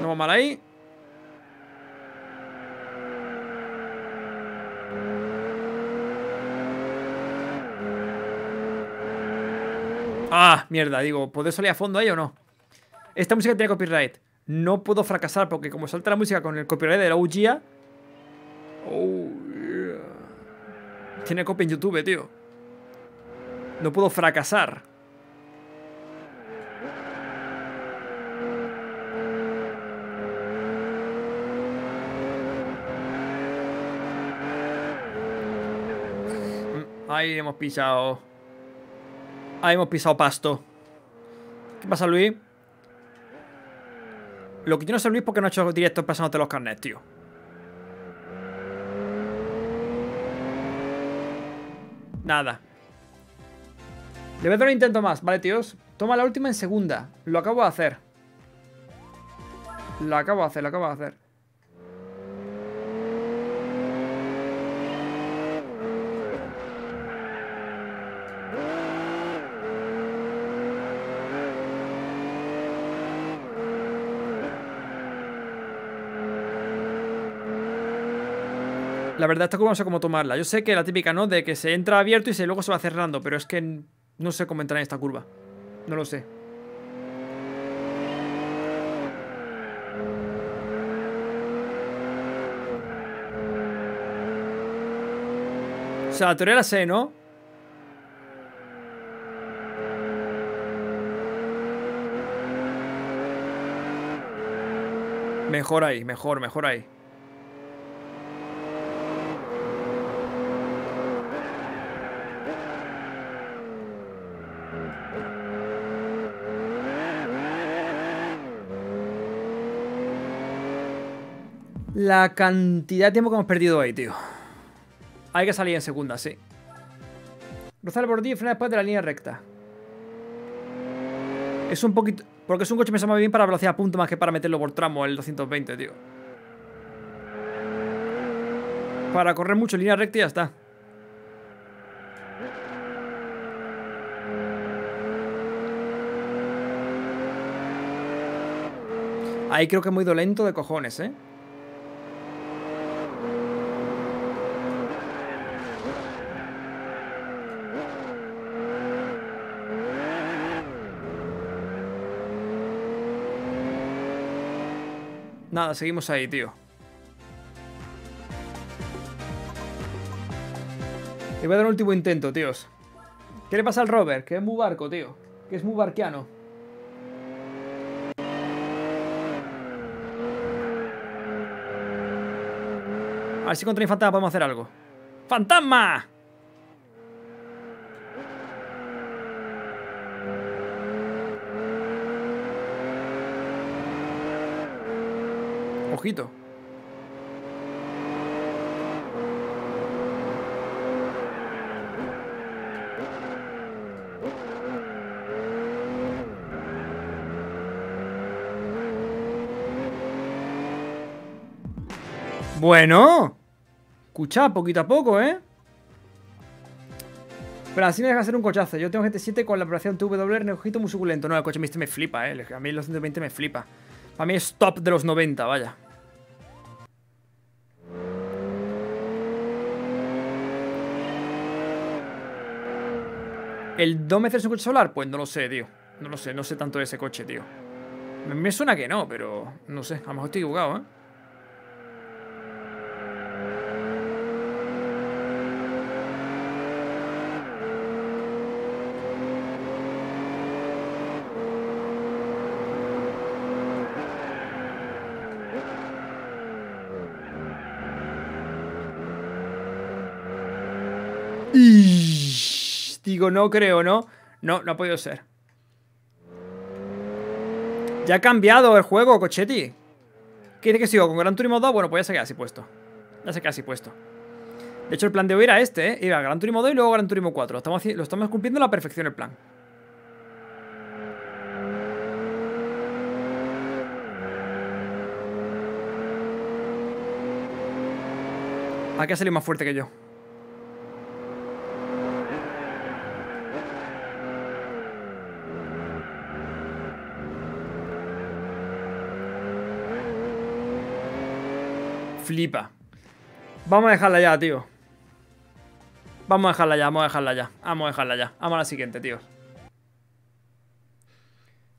No va mal ahí. Mierda, digo, ¿puedo salir a fondo ahí o no? Esta música tiene copyright. No puedo fracasar porque como salta la música con el copyright de la UGIA... Oh, tiene copia en YouTube, eh, tío. No puedo fracasar. Mm, ahí hemos pisado. Ah, hemos pisado pasto. ¿Qué pasa, Luis? Lo que yo no sé, Luis, porque no he hecho directo pasándote los carnets, tío. Nada. Debe dar un intento más, ¿vale, tíos? Toma la última en segunda. Lo acabo de hacer. Lo acabo de hacer, lo acabo de hacer. la verdad, esta curva no sé cómo tomarla. Yo sé que la típica, ¿no? De que se entra abierto y se, luego se va cerrando, pero es que no sé cómo entrar en esta curva. No lo sé. O sea, la teoría la sé, ¿no? Mejor ahí, mejor, mejor ahí. La cantidad de tiempo que hemos perdido hoy, tío. Hay que salir en segunda, sí. Rozar el bordillo y frenar después de la línea recta. Es un poquito... Porque es un coche que me sale bien para velocidad a punto más que para meterlo por tramo el 220, tío. Para correr mucho en línea recta y ya está. Ahí creo que es muy lento de cojones, ¿eh? Nada, seguimos ahí, tío. Le voy a dar un último intento, tíos. ¿Qué le pasa al Robert? Que es muy barco, tío. Que es muy barquiano. A ver si contra mi fantasma podemos hacer algo. ¡Fantasma! Bueno. Escucha, poquito a poco, ¿eh? Pero así me deja hacer un cochazo. Yo tengo gente 7 con la operación TW, ojito muy suculento. No, el coche me, este me flipa, ¿eh? A mí los 120 me flipa. Para mí es top de los 90, vaya. ¿El Domet es un coche solar? Pues no lo sé, tío. No lo sé, no sé tanto de ese coche, tío. Me, suena que no, pero no sé, a lo mejor estoy equivocado, ¿eh? no creo, ¿no? No, no ha podido ser. Ya ha cambiado el juego, Cochetti. ¿Quiere que sigo con Gran Turismo 2? Bueno, pues ya se queda así puesto. Ya se queda así puesto. De hecho, el plan de hoy era este, ¿eh? a Gran Turismo 2 y luego Gran Turismo 4. lo estamos cumpliendo a la perfección el plan. Aquí ha salido más fuerte que yo. Vamos a dejarla ya, tío. Vamos a dejarla ya, vamos a dejarla ya. Ah, vamos a dejarla ya. Vamos a la siguiente, tío.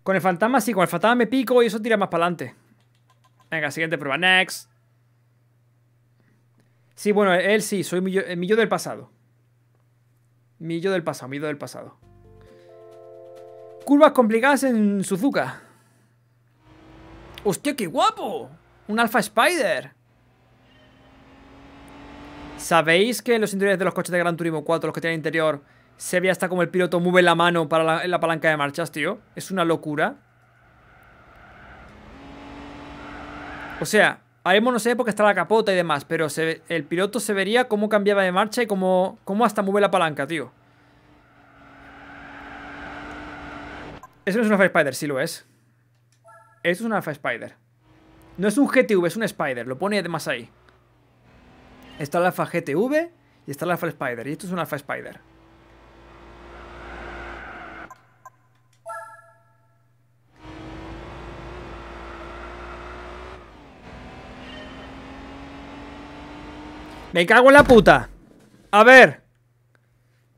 Con el fantasma sí, con el fantasma me pico y eso tira más para adelante. Venga, siguiente prueba. Next. Sí, bueno, él sí, soy mi eh, del pasado. Mi del pasado, mi del pasado. Curvas complicadas en Suzuka. ¡Hostia, qué guapo! Un alfa Spider. ¿Sabéis que en los interiores de los coches de Gran Turismo 4, los que tienen interior, se ve hasta como el piloto mueve la mano para la, palanca de marchas, tío? Es una locura. O sea, haremos no sé qué está la capota y demás, pero el piloto se vería cómo cambiaba de marcha y cómo, cómo hasta mueve la palanca, tío. Eso no es una Alpha Spider, sí lo es. Eso es una Alpha Spider. No es un GTV, es un Spider, lo pone además ahí. Está el Alpha GTV y está la Alpha Spider. Y esto es un Alpha Spider. Me cago en la puta. A ver.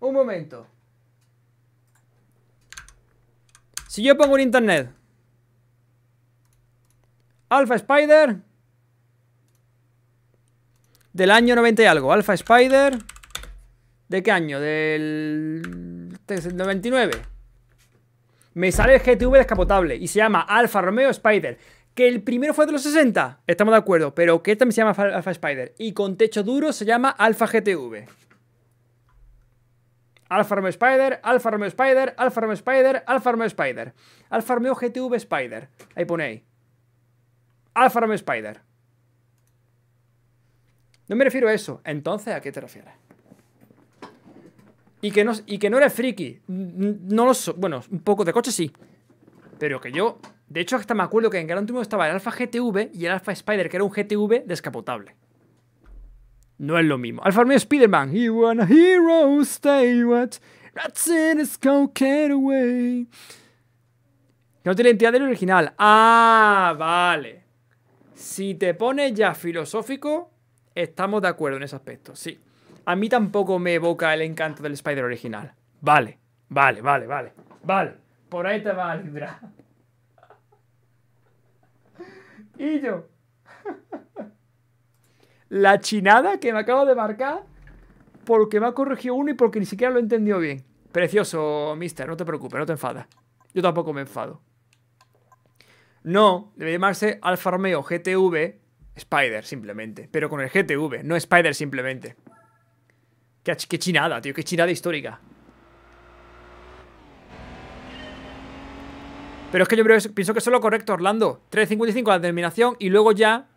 Un momento. Si yo pongo en internet Alpha Spider del año 90 y algo. Alfa Spider. ¿De qué año? Del 99. Me sale el GTV descapotable y se llama Alfa Romeo Spider. Que el primero fue de los 60, estamos de acuerdo, pero que este también se llama Alfa Spider. Y con techo duro se llama Alfa GTV. Alfa Romeo Spider, Alfa Romeo Spider, Alfa Romeo Spider, Alfa Romeo Spider. Alfa Romeo GTV Spider. Ahí pone ahí. Alfa Romeo Spider. No me refiero a eso. Entonces, ¿a qué te refieres? Y que no, y que no eres friki. No lo sé. Bueno, un poco de coche sí. Pero que yo. De hecho, hasta me acuerdo que en Gran Turismo estaba el Alfa GTV y el Alfa Spider, que era un GTV descapotable. No es lo mismo. Alfa Romeo Spider-Man. a hero, stay what? That's in get away. no tiene identidad del original. Ah, vale. Si te pones ya filosófico, Estamos de acuerdo en ese aspecto, sí. A mí tampoco me evoca el encanto del Spider original. Vale, vale, vale, vale. Vale, por ahí te va a librar. Y yo. La chinada que me acabo de marcar porque me ha corregido uno y porque ni siquiera lo entendió bien. Precioso, mister, no te preocupes, no te enfadas. Yo tampoco me enfado. No, debe llamarse Alfa Romeo GTV Spider, simplemente. Pero con el GTV, no Spider simplemente. Qué, qué chinada, tío, qué chinada histórica. Pero es que yo pienso que eso es lo correcto, Orlando. 3.55 la denominación y luego ya...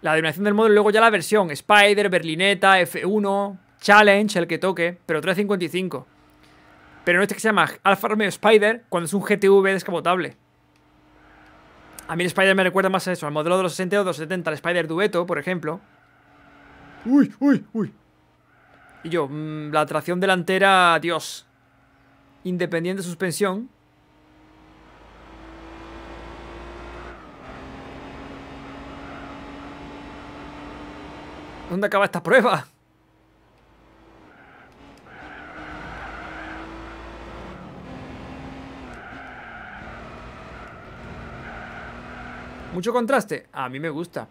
La denominación del modelo y luego ya la versión. Spider, Berlineta, F1, Challenge, el que toque. Pero 3.55. Pero no es este que se llama Alfa Romeo Spider, cuando es un GTV descapotable. A mí el Spider me recuerda más a eso, al modelo de los 60 o 70, al Spider Dueto, por ejemplo. Uy, uy, uy. Y yo, mm, la tracción delantera, Dios. Independiente suspensión. ¿Dónde acaba esta prueba? Mucho contraste. A mí me gusta.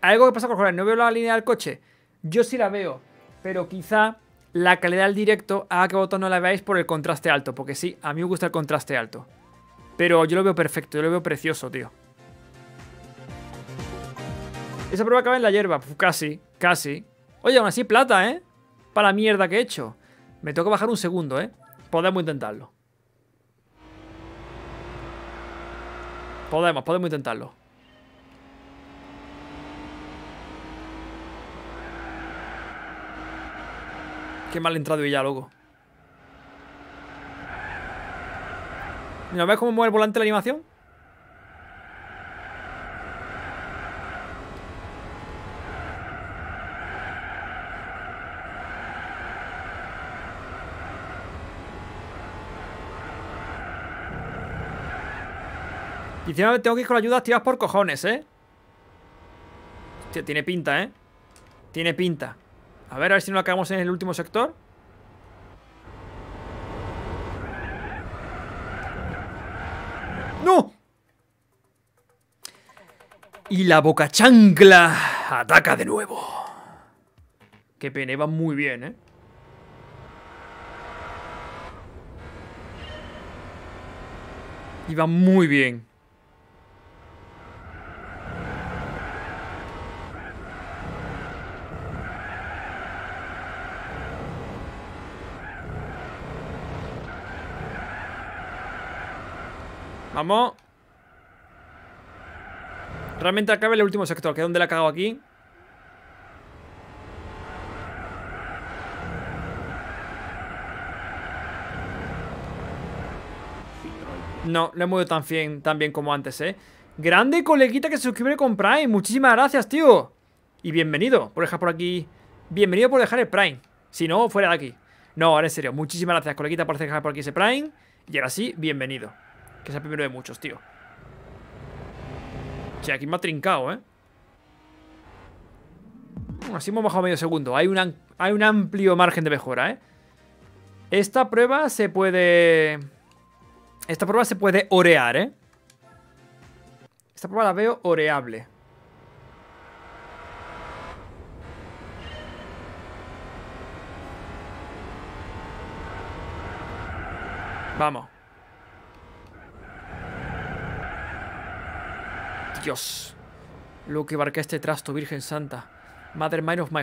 Algo que pasa con Jorge, no veo la línea del coche. Yo sí la veo, pero quizá la calidad del directo haga que vosotros no la veáis por el contraste alto, porque sí, a mí me gusta el contraste alto. Pero yo lo veo perfecto, yo lo veo precioso, tío. Esa prueba acaba en la hierba. casi, casi. Oye, aún así plata, ¿eh? Para la mierda que he hecho. Me tengo que bajar un segundo, ¿eh? Podemos intentarlo. Podemos, podemos intentarlo. Qué mal entrado ya, loco. ¿No ¿ves cómo mueve el volante la animación? Y encima tengo que ir con la ayuda activas por cojones, ¿eh? tiene pinta, ¿eh? Tiene pinta. A ver, a ver si no acabamos en el último sector. ¡No! Y la boca chancla ataca de nuevo. Qué pena, va muy bien, ¿eh? Iba muy bien. Vamos. Realmente acaba el último sector, que es donde la he cagado aquí. No, no he movido tan bien, tan como antes, ¿eh? Grande coleguita que se suscribe con Prime. Muchísimas gracias, tío. Y bienvenido por dejar por aquí... Bienvenido por dejar el Prime. Si no, fuera de aquí. No, ahora en serio. Muchísimas gracias, coleguita, por dejar por aquí ese Prime. Y ahora sí, bienvenido. Que es el primero de muchos, tío. Che, aquí me ha trincado, ¿eh? Así hemos bajado medio segundo. Hay un, hay un amplio margen de mejora, ¿eh? Esta prueba se puede... Esta prueba se puede orear, ¿eh? Esta prueba la veo oreable. Vamos. Dios, lo que barca este trasto, Virgen Santa. Mother Mine of My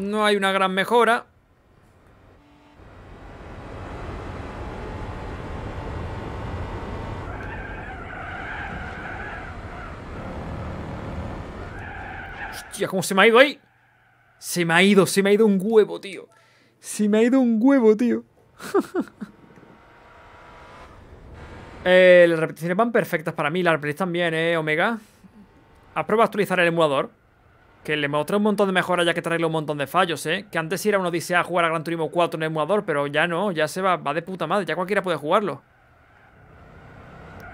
No hay una gran mejora. cómo se me ha ido ahí. Se me ha ido, se me ha ido un huevo, tío. Se me ha ido un huevo, tío. eh, las repeticiones van perfectas para mí. Las repeticiones también, eh, Omega. A actualizar el emulador. Que le mostré un montón de mejoras ya que trae un montón de fallos, eh. Que antes era uno dice a jugar a Gran Turismo 4 en el emulador, pero ya no, ya se va, va de puta madre. Ya cualquiera puede jugarlo.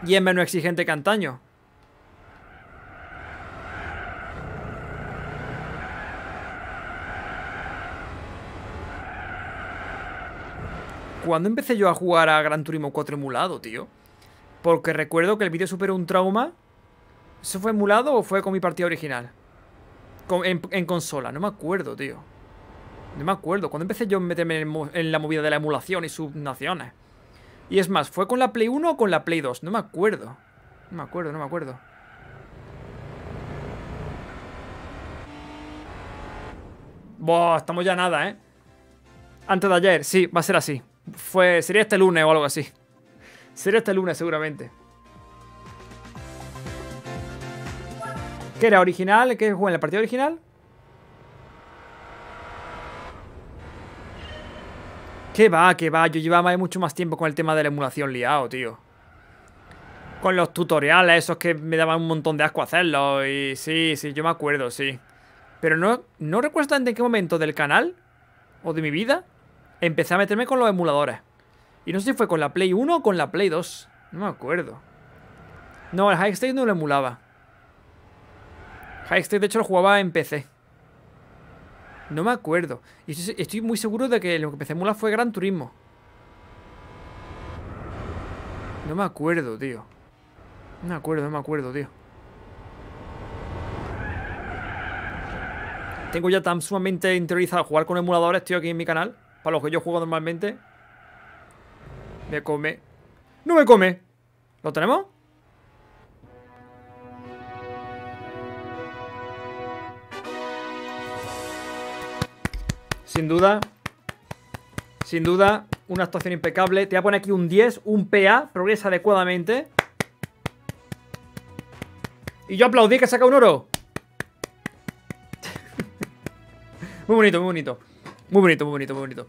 Y es menos exigente que antaño. ¿Cuándo empecé yo a jugar a Gran Turismo 4 emulado, tío? Porque recuerdo que el vídeo superó un trauma. ¿Eso fue emulado o fue con mi partida original? en, consola, no me acuerdo, tío. No me acuerdo. ¿Cuándo empecé yo a meterme en, la movida de la emulación y subnaciones? Y es más, ¿fue con la Play 1 o con la Play 2? No me acuerdo. No me acuerdo, no me acuerdo. Buah, estamos ya nada, ¿eh? Antes de ayer, sí, va a ser así. Fue, sería este lunes o algo así. Sería este lunes seguramente. ¿Qué era original? ¿Qué jugó en la partida original? Qué va, qué va. Yo llevaba mucho más tiempo con el tema de la emulación liado, tío. Con los tutoriales esos que me daban un montón de asco hacerlo. Y sí, sí, yo me acuerdo, sí. Pero no, no recuerdo en qué momento del canal o de mi vida empecé a meterme con los emuladores. Y no sé si fue con la Play 1 o con la Play 2. No me acuerdo. No, el High State no lo emulaba. High State, de hecho, lo jugaba en PC. No me acuerdo. Y estoy, muy seguro de que lo que empecé a emular fue Gran Turismo. No me acuerdo, tío. No me acuerdo, no me acuerdo, tío. Tengo ya tan sumamente interiorizado jugar con emuladores, tío, aquí en mi canal para los que yo juego normalmente. Me come. ¡No me come! ¿Lo tenemos? Sin duda. Sin duda, una actuación impecable. Te voy a poner aquí un 10, un PA. Progresa adecuadamente. Y yo aplaudí que saca un oro. muy bonito, muy bonito. Muy bonito, muy bonito, muy bonito.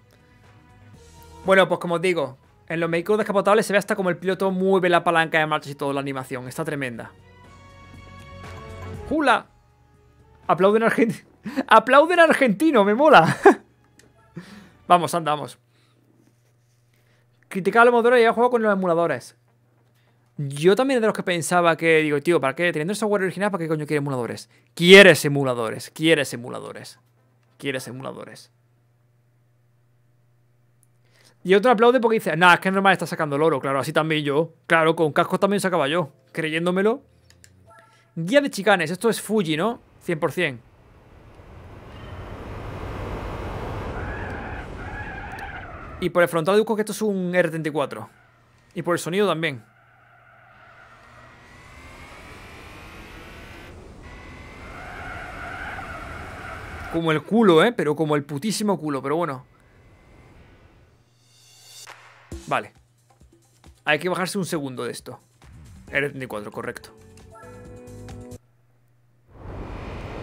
Bueno, pues como os digo, en los vehículos descapotables se ve hasta como el piloto mueve la palanca de marchas y todo, la animación. Está tremenda. ¡Jula! Aplauden argentino. ¡Aplauden argentino! ¡Me mola! vamos, andamos. Criticar a los motores y ya juego con los emuladores. Yo también de los que pensaba que, digo, tío, ¿para qué? Teniendo el software original, ¿para qué coño quieres emuladores? Quieres emuladores, quieres emuladores, quieres emuladores. Y otro aplaude porque dice, nah, es que normal, está sacando el oro. Claro, así también yo. Claro, con cascos también sacaba yo, creyéndomelo. Guía de chicanes, esto es Fuji, ¿no? 100%. Y por el frontal deduzco que esto es un R34. Y por el sonido también. Como el culo, ¿eh? Pero como el putísimo culo, pero bueno. Vale. Hay que bajarse un segundo de esto. El 34, correcto.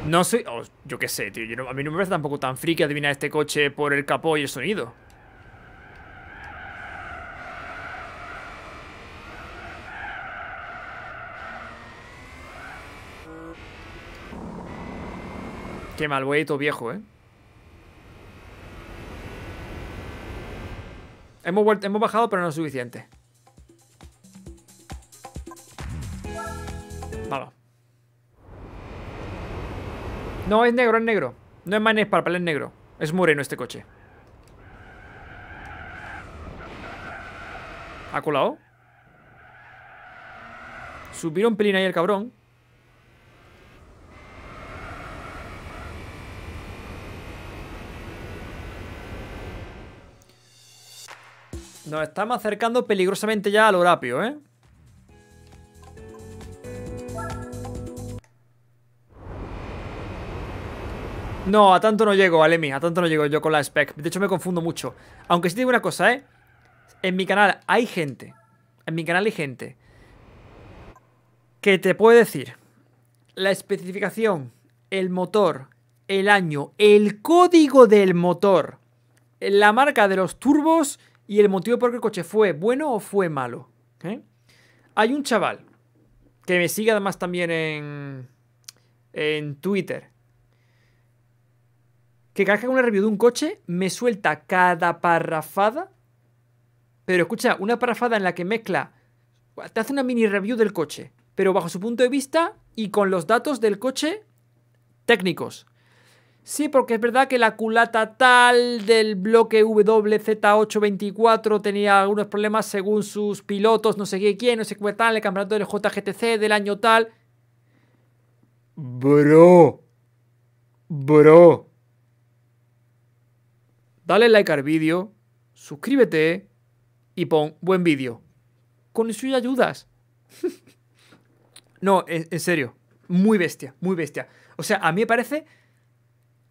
No sé, oh, yo qué sé, tío. a mí no me parece tampoco tan friki adivinar este coche por el capó y el sonido. Qué mal, hueito viejo, ¿eh? Hemos, vuelto, hemos bajado, pero no es suficiente. Vamos. No, es negro, es negro. No es Manes para es negro. Es moreno este coche. ¿Ha colado? Subieron pelín ahí el cabrón. Nos estamos acercando peligrosamente ya al Horapio, ¿eh? No, a tanto no llego, Alemi, a tanto no llego yo con la spec. De hecho, me confundo mucho. Aunque sí digo una cosa, ¿eh? En mi canal hay gente. En mi canal hay gente. Que te puede decir la especificación, el motor, el año, el código del motor, la marca de los turbos y el motivo por qué el coche fue bueno o fue malo. Hay un chaval que me sigue además también en, en Twitter que cada que una review de un coche me suelta cada parrafada. Pero escucha, una parrafada en la que mezcla, te hace una mini review del coche, pero bajo su punto de vista y con los datos del coche técnicos. Sí, porque es verdad que la culata tal del bloque WZ824 tenía algunos problemas según sus pilotos, no sé qué quién, no sé qué tal, el campeonato del JGTC del año tal. Bro. Bro. Dale like al vídeo, suscríbete y pon buen vídeo. Con sus ayudas. no, en, en serio. Muy bestia, muy bestia. O sea, a mí me parece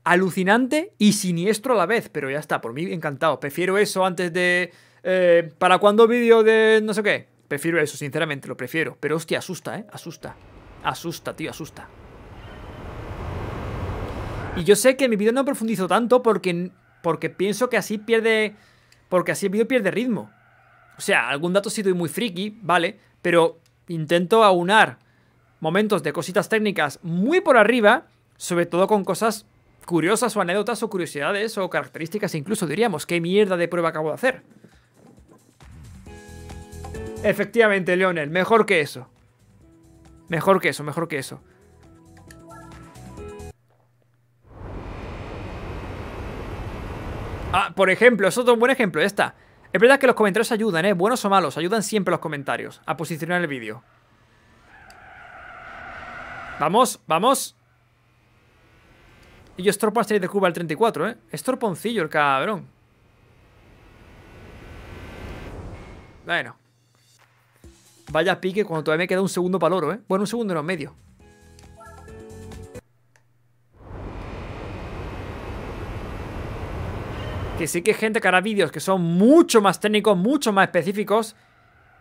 alucinante y siniestro a la vez, pero ya está, por mí encantado. Prefiero eso antes de... Eh, ¿Para cuándo vídeo de no sé qué? Prefiero eso, sinceramente, lo prefiero. Pero hostia, asusta, ¿eh? Asusta. Asusta, tío, asusta. Y yo sé que mi vídeo no profundizo tanto porque, porque pienso que así pierde... Porque así el vídeo pierde ritmo. O sea, algún dato sí doy muy friki, ¿vale? Pero intento aunar momentos de cositas técnicas muy por arriba, sobre todo con cosas curiosas o anécdotas o curiosidades o características incluso diríamos, ¿qué mierda de prueba acabo de hacer? Efectivamente, Leonel, mejor que eso. Mejor que eso, mejor que eso. Ah, por ejemplo, es otro buen ejemplo, esta. Es verdad que los comentarios ayudan, ¿eh? Buenos o malos, ayudan siempre los comentarios a posicionar el vídeo. Vamos, vamos. Y yo estorpo a de Cuba al 34, ¿eh? Estorponcillo el cabrón. Bueno. Vaya pique cuando todavía me queda un segundo para el oro, ¿eh? Bueno, un segundo los medio. Que sí que hay gente que hará vídeos que son mucho más técnicos, mucho más específicos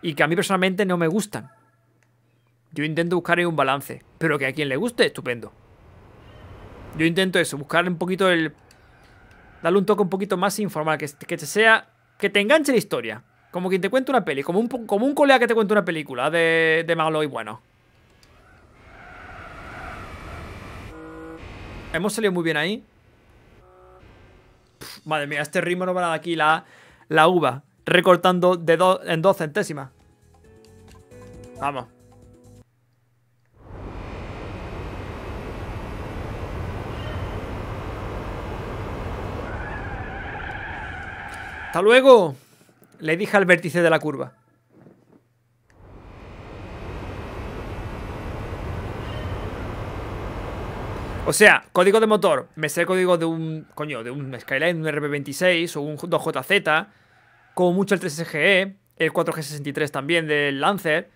y que a mí personalmente no me gustan. Yo intento buscar ahí un balance, pero que a quien le guste, estupendo. Yo intento eso, buscar un poquito el... Darle un toque un poquito más informal, que, te sea... Que te enganche la historia. Como quien te cuente una peli, como un, como un colega que te cuente una película de, de malo y bueno. Hemos salido muy bien ahí. madre mía, este ritmo no va dar aquí la, uva. Recortando de en dos centésimas. Vamos. ¡Hasta luego! Le dije al vértice de la curva. O sea, código de motor. Me sé el código de un. Coño, de un Skyline, un RB26 o un 2JZ. Como mucho el 3SGE. El 4G63 también del Lancer.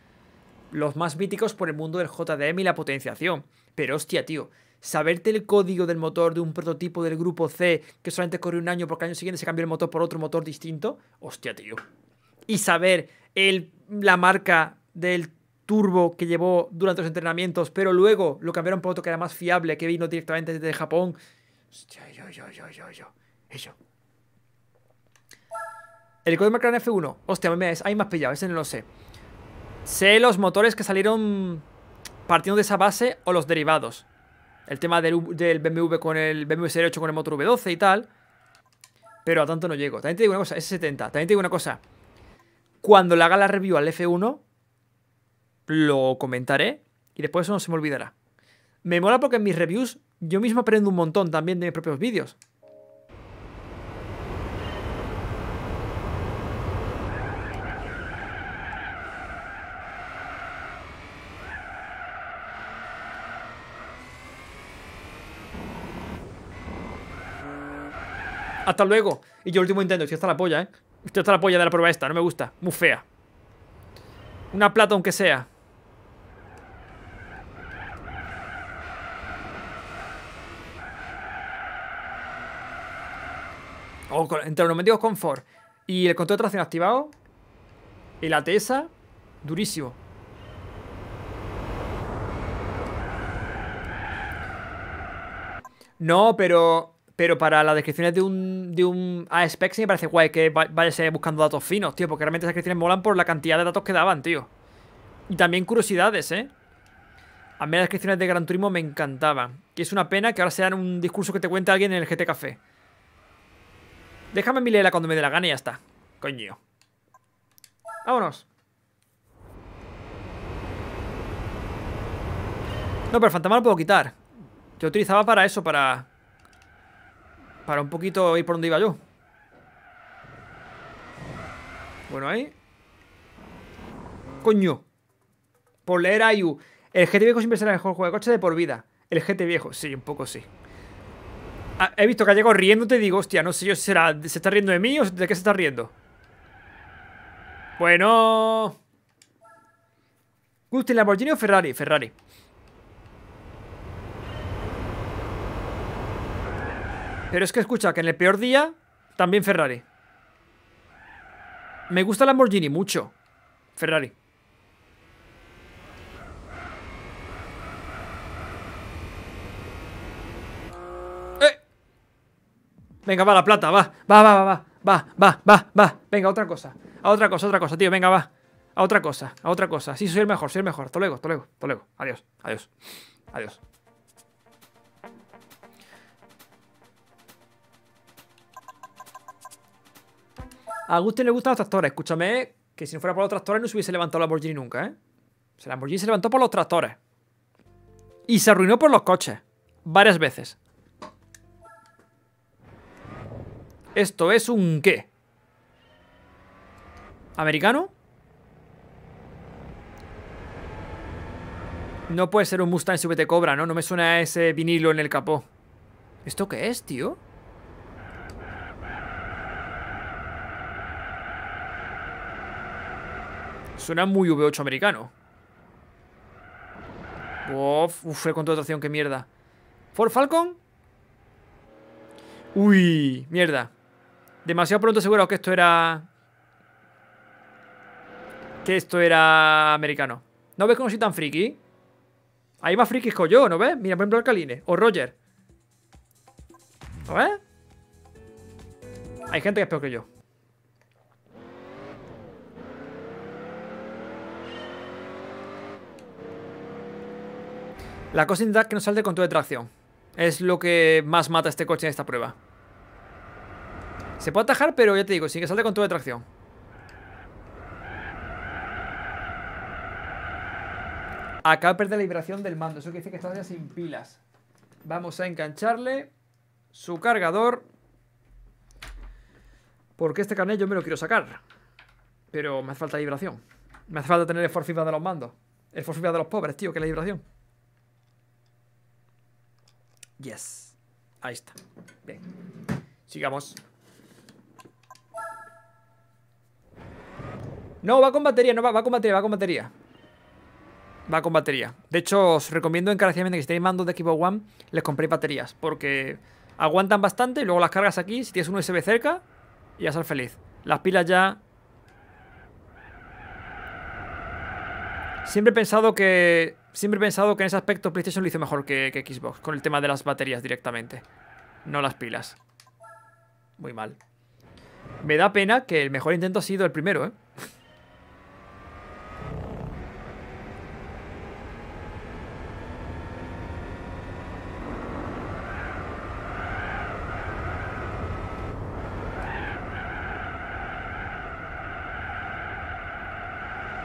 Los más míticos por el mundo del JDM y la potenciación. Pero hostia, tío saberte el código del motor de un prototipo del grupo C que solamente corrió un año porque al año siguiente se cambió el motor por otro motor distinto, hostia, tío. Y saber el, la marca del turbo que llevó durante los entrenamientos, pero luego lo cambiaron por otro que era más fiable, que vino directamente desde Japón. Hostia, yo, yo, yo, yo, yo. El código McLaren F1. Hostia, me es, ahí más pillado, ese no lo sé. Sé los motores que salieron partiendo de esa base o los derivados. El tema del, BMW con el BMW Serie 8 con el motor V12 y tal. Pero a tanto no llego. También te digo una cosa, S70. También te digo una cosa. Cuando le haga la review al F1, lo comentaré y después eso no se me olvidará. Me mola porque en mis reviews yo mismo aprendo un montón también de mis propios vídeos. Hasta luego. Y yo último intento. si está la polla, ¿eh? Esto está la polla de la prueba esta. No me gusta. Muy fea. Una plata aunque sea. entre los neumáticos confort y el control de tracción activado y la TESA, durísimo. No, pero pero para las descripciones de un, de un Apex me parece guay que vayas buscando datos finos, tío. Porque realmente esas descripciones molan por la cantidad de datos que daban, tío. Y también curiosidades, ¿eh? A mí las descripciones de Gran Turismo me encantaban. Y es una pena que ahora sean un discurso que te cuente alguien en el GT Café. Déjame mi lela cuando me dé la gana y ya está. Coño. Vámonos. No, pero el fantasma lo puedo quitar. Yo utilizaba para eso, para para un poquito ir por donde iba yo. Bueno, ahí. Coño. Por leer El GT viejo siempre será el mejor juego de coche de por vida. El GT viejo, sí, un poco sí. Ah, he visto que ha llegado riéndote y digo, hostia, no sé yo si será, se está riendo de mí o de qué se está riendo. Bueno. Guste Lamborghini o Ferrari? Ferrari. Pero es que escucha, que en el peor día, también Ferrari. Me gusta Lamborghini mucho. Ferrari. ¡Eh! Venga, va la plata, va. Va, va, va, va. Va, va, va, va. Venga, otra cosa. A otra cosa, otra cosa, tío. Venga, va. A otra cosa, a otra cosa. Sí, soy el mejor, soy el mejor. Hasta luego, hasta luego, hasta luego. Adiós, adiós. Adiós. A Agustín le gustan los tractores. Escúchame, que si no fuera por los tractores no se hubiese levantado la Lamborghini nunca, ¿eh? O sea, la Lamborghini se levantó por los tractores. Y se arruinó por los coches. Varias veces. ¿Esto es un qué? ¿Americano? No puede ser un Mustang SVT Cobra, ¿no? No me suena ese vinilo en el capó. ¿Esto qué es, tío? Suena muy V8 americano. Uf, uf, el control de tracción, qué mierda. ¿Ford Falcon? Uy, mierda. Demasiado pronto asegurado que esto era... Que esto era americano. ¿No ves cómo soy tan friki? Hay más frikis que yo, ¿no ves? Mira, por ejemplo, Alcaline o Roger. ¿No ves? Hay gente que es peor que yo. La cosa intentar que no salte todo de tracción. Es lo que más mata este coche en esta prueba. Se puede atajar, pero ya te digo, sin que salte todo de tracción. Acá de perder la vibración del mando. Eso quiere decir que está ya sin pilas. Vamos a engancharle su cargador. Porque este carnet yo me lo quiero sacar. Pero me hace falta vibración. Me hace falta tener el force de los mandos. El force de los pobres, tío, que es la vibración. Yes. Ahí está. Bien. Sigamos. No, va con batería, no va, va con batería, va con batería. Va con batería. De hecho, os recomiendo encarecidamente que si tenéis mandos de Equipo One, les compréis baterías. Porque aguantan bastante y luego las cargas aquí. Si tienes un USB cerca, y ya ser feliz. Las pilas ya Siempre he pensado que Siempre he pensado que en ese aspecto PlayStation lo hizo mejor que, Xbox, con el tema de las baterías directamente, no las pilas. Muy mal. Me da pena que el mejor intento ha sido el primero, ¿eh?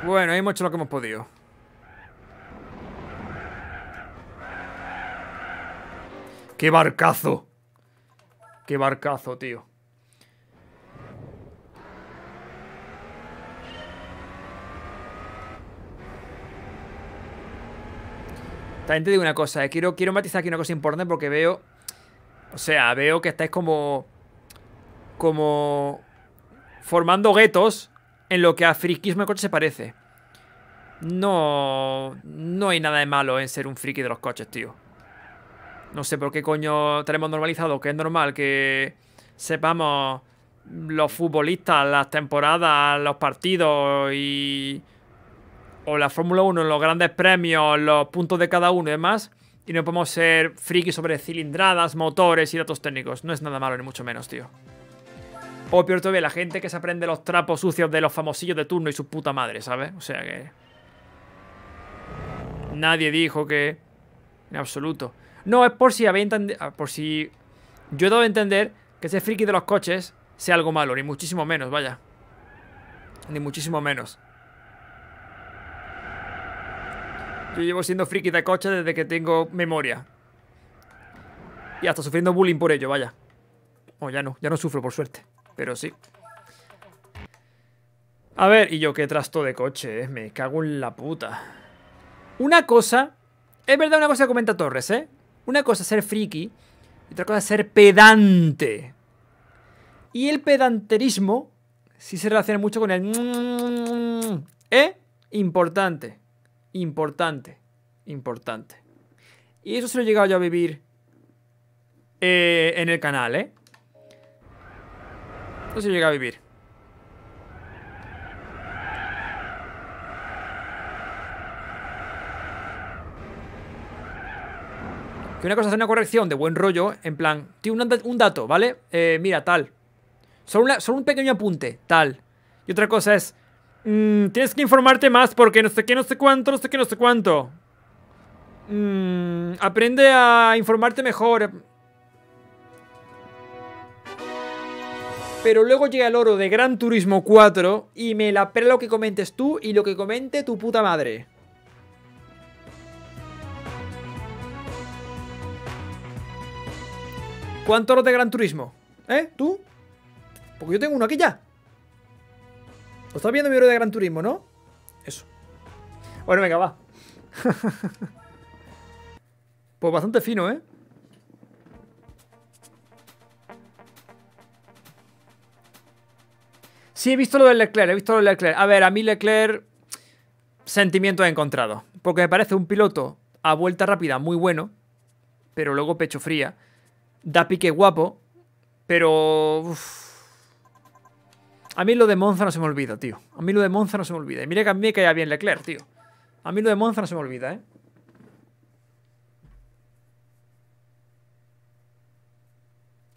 Bueno, hemos hecho lo que hemos podido. ¡Qué barcazo! ¡Qué barcazo, tío! También te digo una cosa, eh. quiero, quiero matizar aquí una cosa importante porque veo... O sea, veo que estáis como... Como... Formando guetos en lo que a friquismo de coches se parece. No... No hay nada de malo en ser un friki de los coches, tío. No sé por qué coño tenemos normalizado que es normal que sepamos los futbolistas, las temporadas, los partidos y... O la Fórmula 1, los grandes premios, los puntos de cada uno y demás. Y no podemos ser frikis sobre cilindradas, motores y datos técnicos. No es nada malo, ni mucho menos, tío. O peor todavía, la gente que se aprende los trapos sucios de los famosillos de turno y su puta madre, ¿sabes? O sea que... Nadie dijo que... En absoluto. No, es por si había ah, Por si. Yo he dado a entender que ese friki de los coches sea algo malo, ni muchísimo menos, vaya. Ni muchísimo menos. Yo llevo siendo friki de coches desde que tengo memoria. Y hasta sufriendo bullying por ello, vaya. O oh, ya no, ya no sufro por suerte. Pero sí. A ver, y yo qué trasto de coche, eh, me cago en la puta. Una cosa, es verdad una cosa que comenta Torres, ¿eh? Una cosa es ser friki y otra cosa es ser pedante. Y el pedanterismo sí se relaciona mucho con el... ¿Eh? Importante, importante, importante. Y eso se lo he llegado yo a vivir eh, en el canal, ¿eh? Eso se lo he llegado a vivir. Que una cosa es una corrección de buen rollo, en plan, tío, un, dato, ¿vale? Eh, mira, tal. Solo, un pequeño apunte, tal. Y otra cosa es, mmm, tienes que informarte más porque no sé qué, no sé cuánto, no sé qué, no sé cuánto. Mmm, aprende a informarte mejor. Pero luego llega el oro de Gran Turismo 4 y me la pela lo que comentes tú y lo que comente tu puta madre. ¿Cuántos los de Gran Turismo? ¿Eh? ¿Tú? Porque yo tengo uno aquí ya. ¿Lo estás viendo mi oro de Gran Turismo, no? Eso. Bueno, venga, va. pues bastante fino, ¿eh? Sí, he visto lo del Leclerc, he visto lo del Leclerc. A ver, a mí Leclerc... sentimiento ha encontrado, Porque me parece un piloto a vuelta rápida muy bueno, pero luego pecho fría. Da pique guapo, pero... A mí lo de Monza no se me olvida, tío. A mí lo de Monza no se me olvida. Y mira que a mí me caía bien Leclerc, tío. A mí lo de Monza no se me olvida, ¿eh?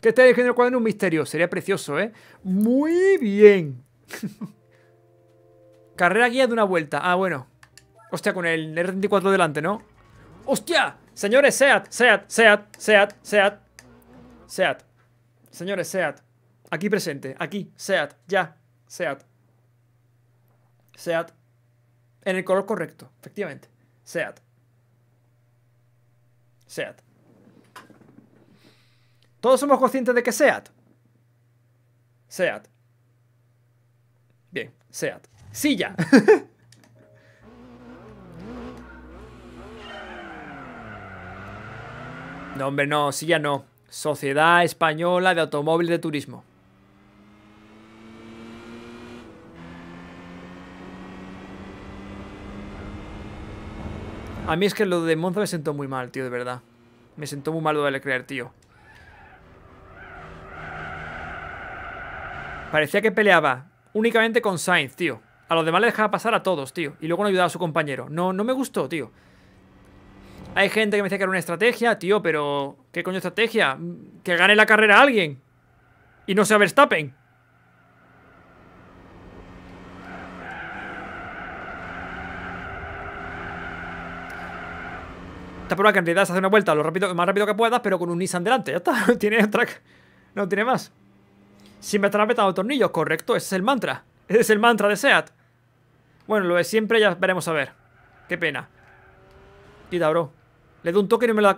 Que esté el género cuaderno un misterio. Sería precioso, ¿eh? Muy bien. Carrera guía de una vuelta. Ah, bueno. Hostia, con el R34 delante, ¿no? ¡Hostia! Señores, SEAT, SEAT, SEAT, SEAT, SEAT. SEAT. Señores, SEAT. Aquí presente, aquí, SEAT, ya, SEAT. SEAT. En el color correcto, efectivamente. SEAT. SEAT. Todos somos conscientes de que SEAT. SEAT. Bien, SEAT. Silla. no, hombre, no, silla no. Sociedad Española de Automóviles de Turismo. A mí es que lo de Monza me sentó muy mal, tío, de verdad. Me sentó muy mal lo de Leclerc, tío. Parecía que peleaba únicamente con Sainz, tío. A los demás le dejaba pasar a todos, tío. Y luego no ayudaba a su compañero. No, no me gustó, tío. Hay gente que me dice que era una estrategia, tío, pero ¿qué coño estrategia? Que gane la carrera alguien y no se Verstappen. Esta prueba que en realidad hace una vuelta lo, más rápido que puedas, pero con un Nissan delante, ya está. No tiene track. No tiene más. Siempre estarán apretando tornillos, correcto. Ese es el mantra. Ese es el mantra de SEAT. Bueno, lo de siempre ya veremos a ver. Qué pena. Quita, bro. Le da un toque y no me la...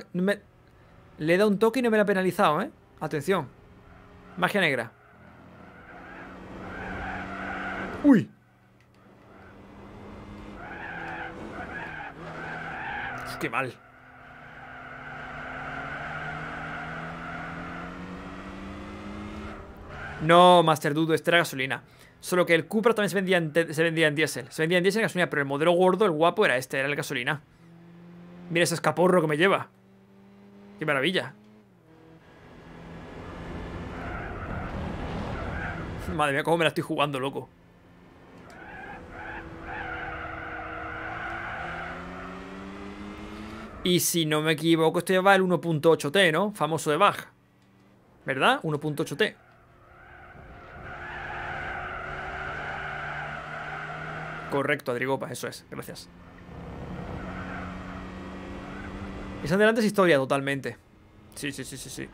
le da un toque y no me la ha penalizado, ¿eh? Atención. Magia negra. ¡Uy! ¡Qué mal! No, Master Dudo, este era gasolina. Solo que el Cupra también se vendía en, se vendía en diésel. Se vendía en diésel y gasolina, pero el modelo gordo, el guapo, era este, era el gasolina. Mira ese escaporro que me lleva. ¡Qué maravilla! Madre mía, cómo me la estoy jugando, loco. Y si no me equivoco, esto lleva el 1.8T, ¿no? Famoso de Bach. ¿Verdad? 1.8T. Correcto, Adrigopa, eso es. Gracias. Es adelante es historia totalmente. Sí, sí, sí, sí, sí.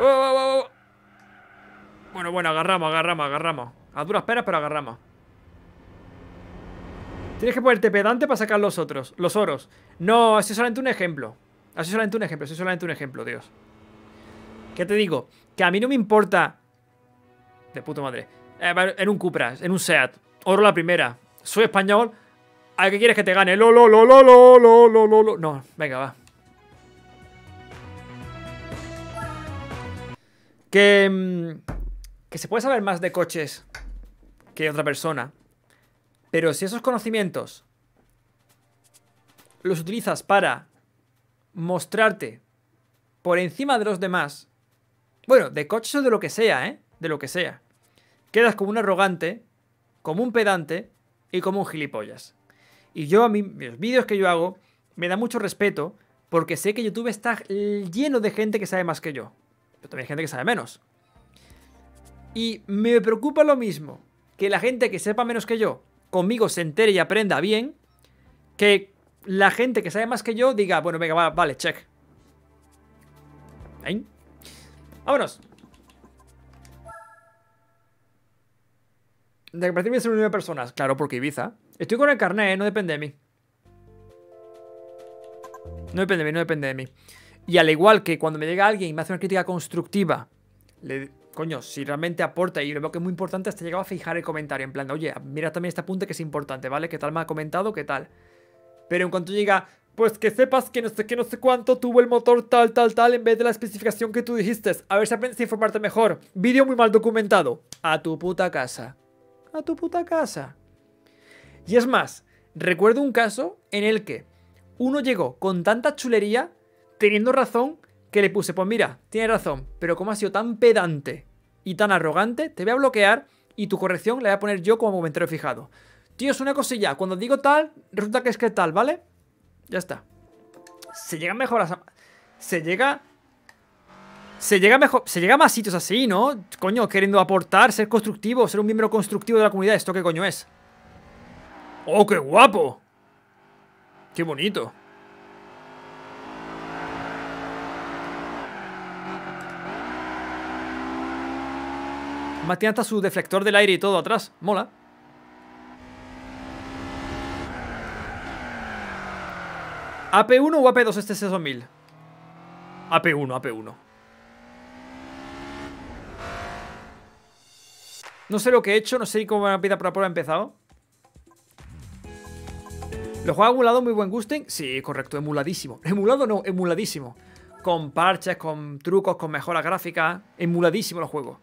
Oh, oh, oh. oh, oh. Bueno, bueno, agarramos, agarramos, agarramos. A duras peras, pero agarramos. Tienes que ponerte pedante para sacar los otros, los oros. No, ese es solamente un ejemplo. Así es solamente un ejemplo, ese es solamente un ejemplo, Dios. ¿Qué te digo? Que a mí no me importa... De puta madre. Eh, en un Cupra, en un Seat. Oro la primera. Soy español. ¿A qué quieres que te gane? Lo, lo, lo, lo, lo, lo, lo, No, venga, va. Que, mm, que se puede saber más de coches que otra persona. Pero si esos conocimientos los utilizas para mostrarte por encima de los demás, bueno, de coches o de lo que sea, ¿eh? De lo que sea. Quedas como un arrogante como un pedante y como un gilipollas. Y yo a mí, los vídeos que yo hago, me da mucho respeto porque sé que YouTube está lleno de gente que sabe más que yo. Pero también hay gente que sabe menos. Y me preocupa lo mismo que la gente que sepa menos que yo conmigo se entere y aprenda bien que la gente que sabe más que yo diga, bueno, venga, vale, check. Vámonos. De que parece que ser un de personas. Claro, porque Ibiza. Estoy con el carnet, no depende de mí. No depende de mí, no depende de mí. Y al igual que cuando me llega alguien y me hace una crítica constructiva, le, coño, si realmente aporta y lo veo que es muy importante, hasta llegaba a fijar el comentario. En plan, oye, mira también este apunte que es importante, ¿vale? ¿Qué tal me ha comentado? ¿Qué tal? Pero en cuanto llega, pues que sepas que no sé qué, no sé cuánto tuvo el motor tal, tal, tal, en vez de la especificación que tú dijiste. A ver si aprendes a informarte mejor. Vídeo muy mal documentado. A tu puta casa a tu puta casa. Y es más, recuerdo un caso en el que uno llegó con tanta chulería, teniendo razón, que le puse, pues mira, tiene razón, pero como ha sido tan pedante y tan arrogante, te voy a bloquear y tu corrección la voy a poner yo como comentario fijado. Tío, es una cosilla, cuando digo tal, resulta que es que tal, ¿vale? Ya está. Se llega mejor a... Se llega se llega, mejor, se llega a más sitios así, ¿no? Coño, queriendo aportar, ser constructivo, ser un miembro constructivo de la comunidad. ¿Esto qué coño es? ¡Oh, qué guapo! ¡Qué bonito! Más tiene hasta su deflector del aire y todo atrás. Mola. ¿AP1 o AP2 este C2000? AP1, AP1. No sé lo que he hecho, no sé cómo me pida por para prueba ha empezado. ¿Lo juega emulado muy buen gusting? Sí, correcto, emuladísimo. Emulado no, emuladísimo. Con parches, con trucos, con mejoras gráficas. Emuladísimo los juego.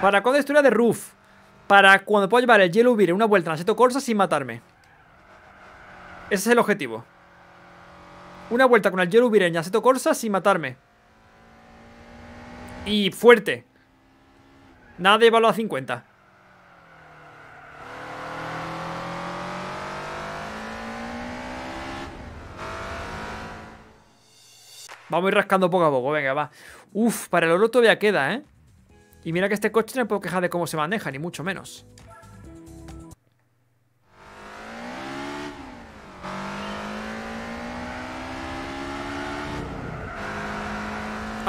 Para con historia de Roof. Para cuando pueda llevar el hielo en una vuelta en Aseto Corsa sin matarme. Ese es el objetivo. Una vuelta con el hielo Vireña, Seto Corsa sin matarme. Y fuerte. Nada de valor a 50. Vamos a ir rascando poco a poco, venga, va. Uf, para el oro todavía queda, ¿eh? Y mira que este coche no me puedo quejar de cómo se maneja, ni mucho menos.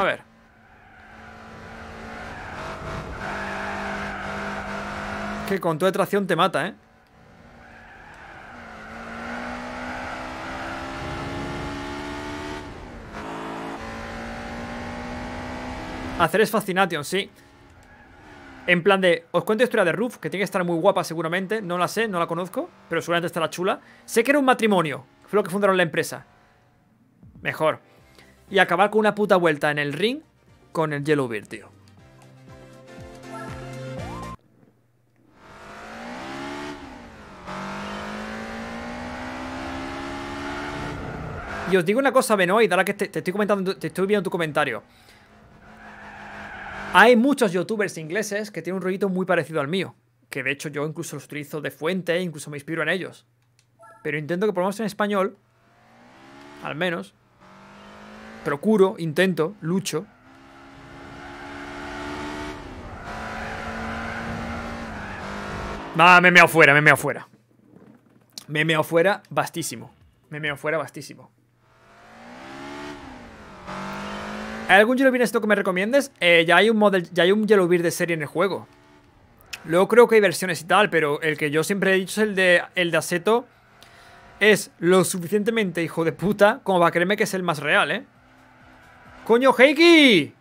a ver. que con toda tracción te mata, ¿eh? Hacer es Fascination, sí. En plan de, os cuento la historia de Ruth, que tiene que estar muy guapa seguramente. No la sé, no la conozco, pero seguramente estará chula. Sé que era un matrimonio. Fue lo que fundaron la empresa. Mejor y acabar con una puta vuelta en el ring con el Yellowbeard, tío. Y os digo una cosa, Benoit, ahora que te, estoy comentando, te estoy viendo tu comentario. Hay muchos youtubers ingleses que tienen un rollito muy parecido al mío. Que de hecho yo incluso los utilizo de fuente, incluso me inspiro en ellos. Pero intento que por en español, al menos, procuro, intento, lucho. Ah, me he fuera, me he fuera. Me he fuera vastísimo. Me he fuera vastísimo. ¿Hay algún Yellow en esto que me recomiendes? Eh, ya hay un model, ya hay un Yellow de serie en el juego. Luego creo que hay versiones y tal, pero el que yo siempre he dicho es el de, el de Aseto. Es lo suficientemente hijo de puta como para creerme que es el más real, ¿eh? ¡Coño, Heiki!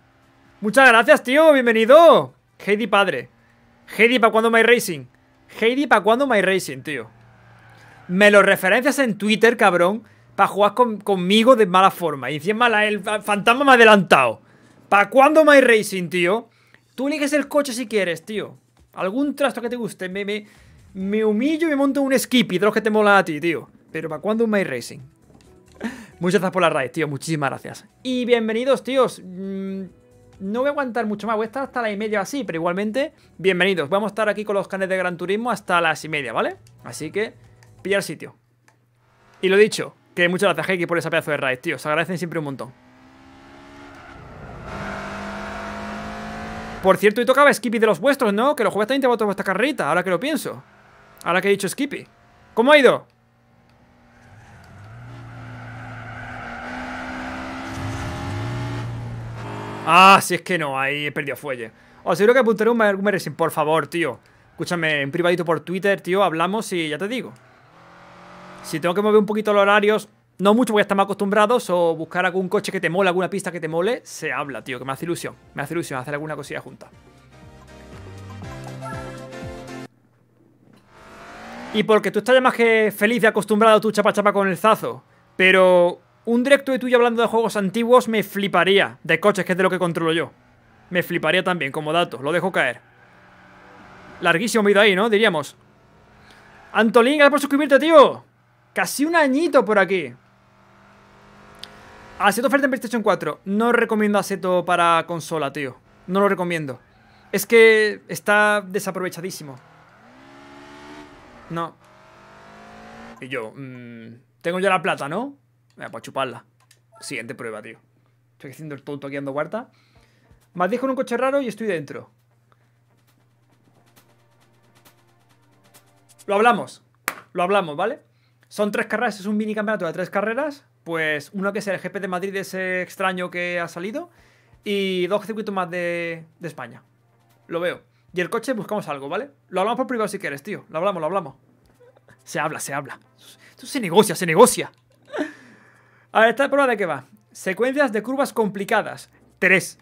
Muchas gracias, tío. Bienvenido. Heidi padre. Heidi, ¿para cuando My Racing? Heidi, ¿para cuándo My Racing, tío? Me lo referencias en Twitter, cabrón, para jugar conmigo de mala forma. Y encima mala el fantasma me ha adelantado. ¿Para cuándo My Racing, tío? Tú eliges el coche si quieres, tío. Algún trasto que te guste. Me, me, humillo y me monto un skippy de los que te mola a ti, tío. Pero ¿para cuándo My Racing? Muchas gracias por la raid, tío. Muchísimas gracias. Y bienvenidos, tíos. Mm, no voy a aguantar mucho más. Voy a estar hasta las y media así, pero igualmente, bienvenidos. Vamos a estar aquí con los canes de Gran Turismo hasta las y media, ¿vale? Así que, pillar sitio. Y lo dicho, que muchas gracias, Heiki, por ese pedazo de raíz, tío. Se agradecen siempre un montón. Por cierto, y tocaba Skippy de los vuestros, ¿no? Que lo jugué también te voto vuestra carrita. ahora que lo pienso. Ahora que he dicho Skippy. ¿Cómo ha ido? Ah, si es que no, ahí he perdido fuelle. Os seguro que apuntaré un Mersin, por favor, tío. Escúchame, en privadito por Twitter, tío, hablamos y ya te digo. Si tengo que mover un poquito los horarios, no mucho porque estamos acostumbrados, o buscar algún coche que te mole, alguna pista que te mole, se habla, tío, que me hace ilusión. Me hace ilusión hacer alguna cosilla junta. Y porque tú estás ya más que feliz y acostumbrado a tu chapa chapa con el zazo, pero un directo de tuyo hablando de juegos antiguos me fliparía. De coches, que es de lo que controlo yo. Me fliparía también, como dato. Lo dejo caer. Larguísimo vídeo ahí, ¿no? Diríamos. Antolín, gracias por suscribirte, tío. Casi un añito por aquí. Aseto oferta en PlayStation 4. No recomiendo Aseto para consola, tío. No lo recomiendo. Es que está desaprovechadísimo. No. Y yo, mm, tengo ya la plata, ¿no? Venga, para chuparla. Siguiente prueba, tío. Estoy haciendo el tonto aquí dando huerta. Más con un coche raro y estoy dentro. Lo hablamos. Lo hablamos, ¿vale? Son tres carreras, es un mini campeonato de tres carreras. Pues uno que es el GP de Madrid, ese extraño que ha salido. Y dos circuitos más de, de España. Lo veo. Y el coche buscamos algo, ¿vale? Lo hablamos por privado si quieres, tío. Lo hablamos, lo hablamos. Se habla, se habla. Esto se negocia, se negocia. A ver, ¿esta prueba de qué va? Secuencias de curvas complicadas. Tres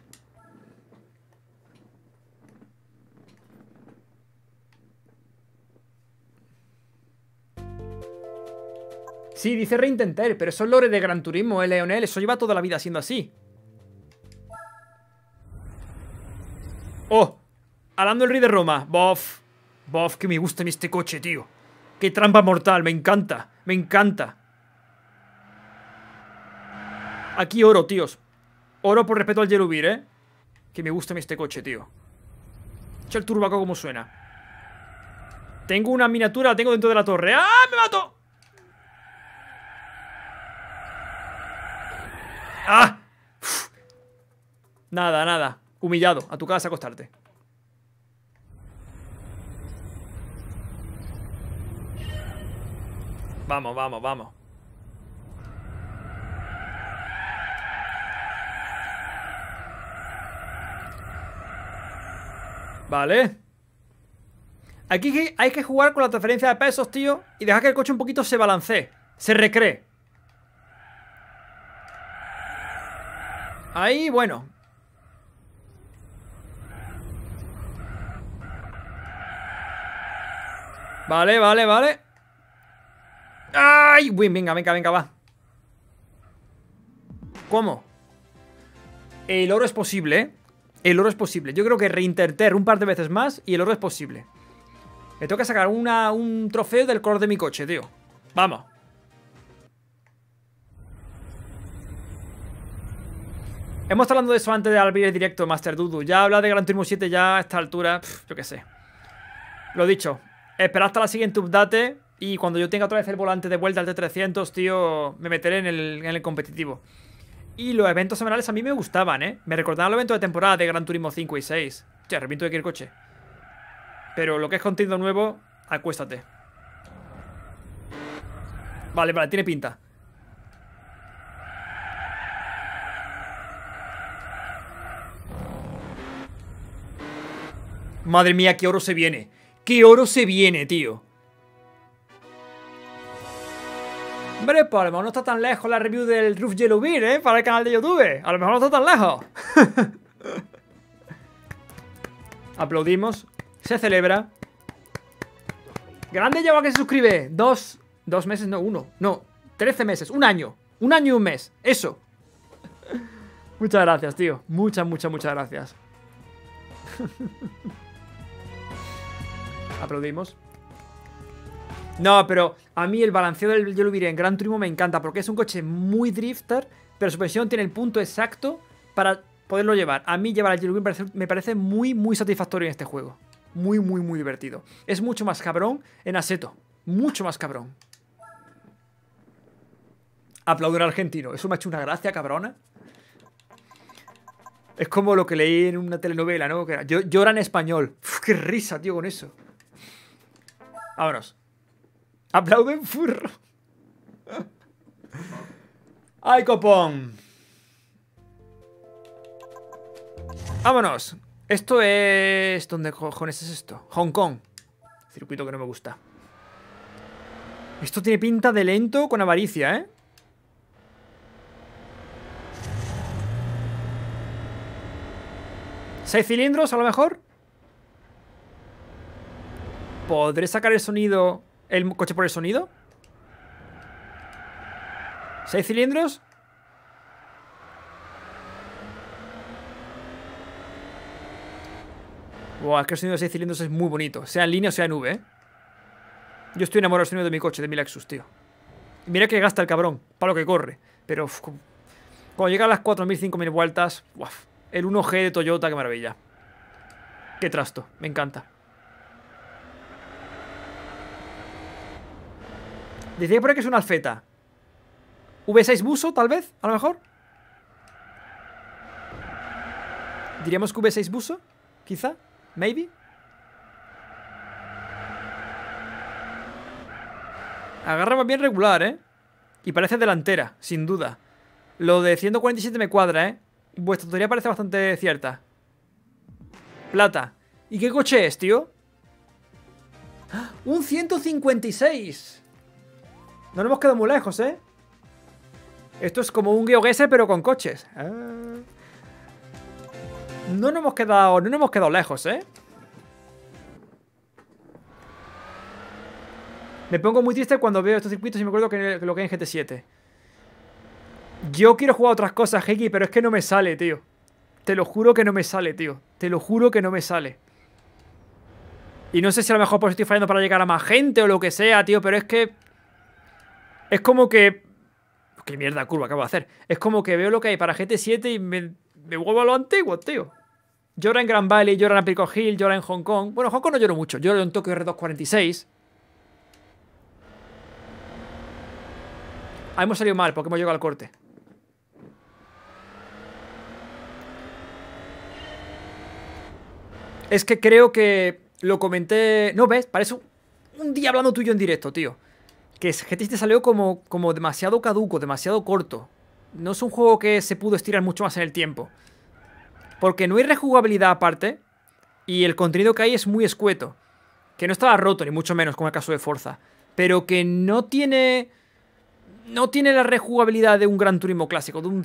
Sí, dice reintentar, pero eso es lore de Gran Turismo, eh, Leonel. Eso lleva toda la vida siendo así. Oh, hablando el rey de Roma. Bof. Bof, que me gusta este coche, tío. Qué trampa mortal, me encanta, me encanta aquí oro, tíos. Oro por respeto al Yerubir, ¿eh? Que me gusta este coche, tío. Echa el turbaco como suena. Tengo una miniatura, la tengo dentro de la torre. ¡Ah, me mato! ¡Ah! Nada, nada. Humillado. A tu casa a acostarte. Vamos, vamos, vamos. Vale. Aquí hay que jugar con la transferencia de pesos, tío, y dejar que el coche un poquito se balancee, se recree. Ahí, bueno. Vale, vale, vale. ¡Ay! Win, venga, venga, venga, va. ¿Cómo? El oro es posible, ¿eh? El oro es posible. Yo creo que reinterter un par de veces más y el oro es posible. Me toca sacar un trofeo del color de mi coche, tío. Vamos. Hemos estado hablando de eso antes de abrir directo, Master Dudu. Ya habla de Gran Turismo 7 ya a esta altura, yo qué sé. Lo dicho, Espera hasta la siguiente update y cuando yo tenga otra vez el volante de vuelta al T300, tío, me meteré en el competitivo. Y los eventos semanales a mí me gustaban, ¿eh? Me recordaban los eventos de temporada de Gran Turismo 5 y 6. Ya, arrepiento de que el coche. Pero lo que es contenido nuevo, acuéstate. Vale, vale, tiene pinta. Madre mía, qué oro se viene. ¡Qué oro se viene, tío! Hombre, pues a lo mejor no está tan lejos la review del Roof Yellow Beer, ¿eh? Para el canal de YouTube. A lo mejor no está tan lejos. Aplaudimos. Se celebra. Grande lleva que se suscribe. Dos. Dos meses, no, uno. No, trece meses. Un año. Un año y un mes. Eso. Muchas gracias, tío. Muchas, muchas, muchas gracias. Aplaudimos. No, pero a mí el balanceo del Yeluvir en Gran Turismo me encanta porque es un coche muy drifter, pero su presión tiene el punto exacto para poderlo llevar. A mí llevar al Yeluvir me parece, muy, muy satisfactorio en este juego. Muy, muy, muy divertido. Es mucho más cabrón en Aseto. Mucho más cabrón. Aplaudir al argentino. Eso me ha hecho una gracia, cabrona. Es como lo que leí en una telenovela, ¿no? Que era, en español. qué risa, tío, con eso. Vámonos. Aplauden furro. ¡Ay, copón! ¡Vámonos! Esto es... ¿Dónde cojones es esto? Hong Kong. Circuito que no me gusta. Esto tiene pinta de lento con avaricia, ¿eh? ¿Seis cilindros, a lo mejor? ¿Podré sacar el sonido el coche por el sonido? ¿Seis cilindros? Wow, es que el sonido de seis cilindros es muy bonito. Sea en línea o sea en V, ¿eh? Yo estoy enamorado del sonido de mi coche, de mi Lexus, tío. Mira que gasta el cabrón, para lo que corre. Pero cuando llega a las 4.000, 5.000 vueltas, uf, el 1G de Toyota, qué maravilla. Qué trasto, me encanta. Decía por ahí que es una alfeta. V6 buso, tal vez, a lo mejor. Diríamos que V6 buso, quizá, maybe. Agarra más bien regular, ¿eh? Y parece delantera, sin duda. Lo de 147 me cuadra, ¿eh? Vuestra teoría parece bastante cierta. Plata. ¿Y qué coche es, tío? ¡Ah! ¡Un 156! No nos hemos quedado muy lejos, ¿eh? Esto es como un GeoGuessr, pero con coches. Ah. No nos hemos quedado... No nos hemos quedado lejos, ¿eh? Me pongo muy triste cuando veo estos circuitos y me acuerdo que lo que hay en GT7. Yo quiero jugar otras cosas, Heki, pero es que no me sale, tío. Te lo juro que no me sale, tío. Te lo juro que no me sale. Y no sé si a lo mejor estoy fallando para llegar a más gente o lo que sea, tío, pero es que es como que... ¿Qué mierda curva acabo de hacer? Es como que veo lo que hay para GT7 y me, vuelvo a lo antiguo, tío. Llora en Grand Valley, llora en Pico Hill, llora en Hong Kong. Bueno, Hong Kong no lloro mucho. Lloro en Tokyo R246. Ah, hemos salido mal porque hemos llegado al corte. Es que creo que lo comenté... No, ¿ves? Parece un día hablando tuyo en directo, tío que te salió como, como demasiado caduco, demasiado corto. No es un juego que se pudo estirar mucho más en el tiempo. Porque no hay rejugabilidad aparte y el contenido que hay es muy escueto. Que no estaba roto, ni mucho menos, como el caso de Forza. Pero que no tiene... No tiene la rejugabilidad de un Gran Turismo clásico, de un...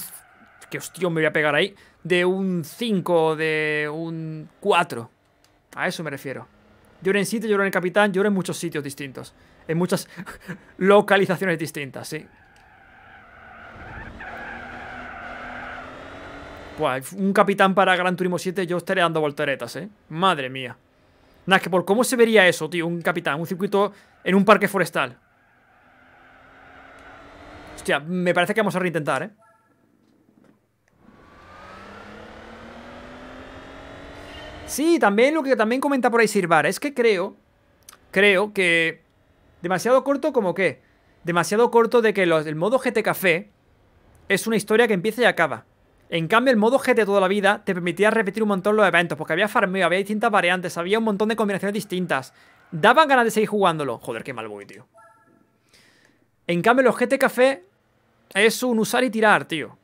Que hostia, me voy a pegar ahí. De un 5, de un 4. A eso me refiero. Lloré en sitio, lloro en el capitán, lloro en muchos sitios distintos en muchas localizaciones distintas, sí. Pues un capitán para Gran Turismo 7 yo estaré dando volteretas, ¿eh? Madre mía. Nada, que por cómo se vería eso, tío, un capitán, un circuito en un parque forestal. Hostia, me parece que vamos a reintentar, ¿eh? Sí, también lo que también comenta por ahí Sirvar es que creo, creo que Demasiado corto como que Demasiado corto de que el modo GT Café es una historia que empieza y acaba. En cambio, el modo GT toda la vida te permitía repetir un montón los eventos, porque había farmeo, había distintas variantes, había un montón de combinaciones distintas. Daban ganas de seguir jugándolo. Joder, qué mal voy, tío. En cambio, los GT Café es un usar y tirar, tío.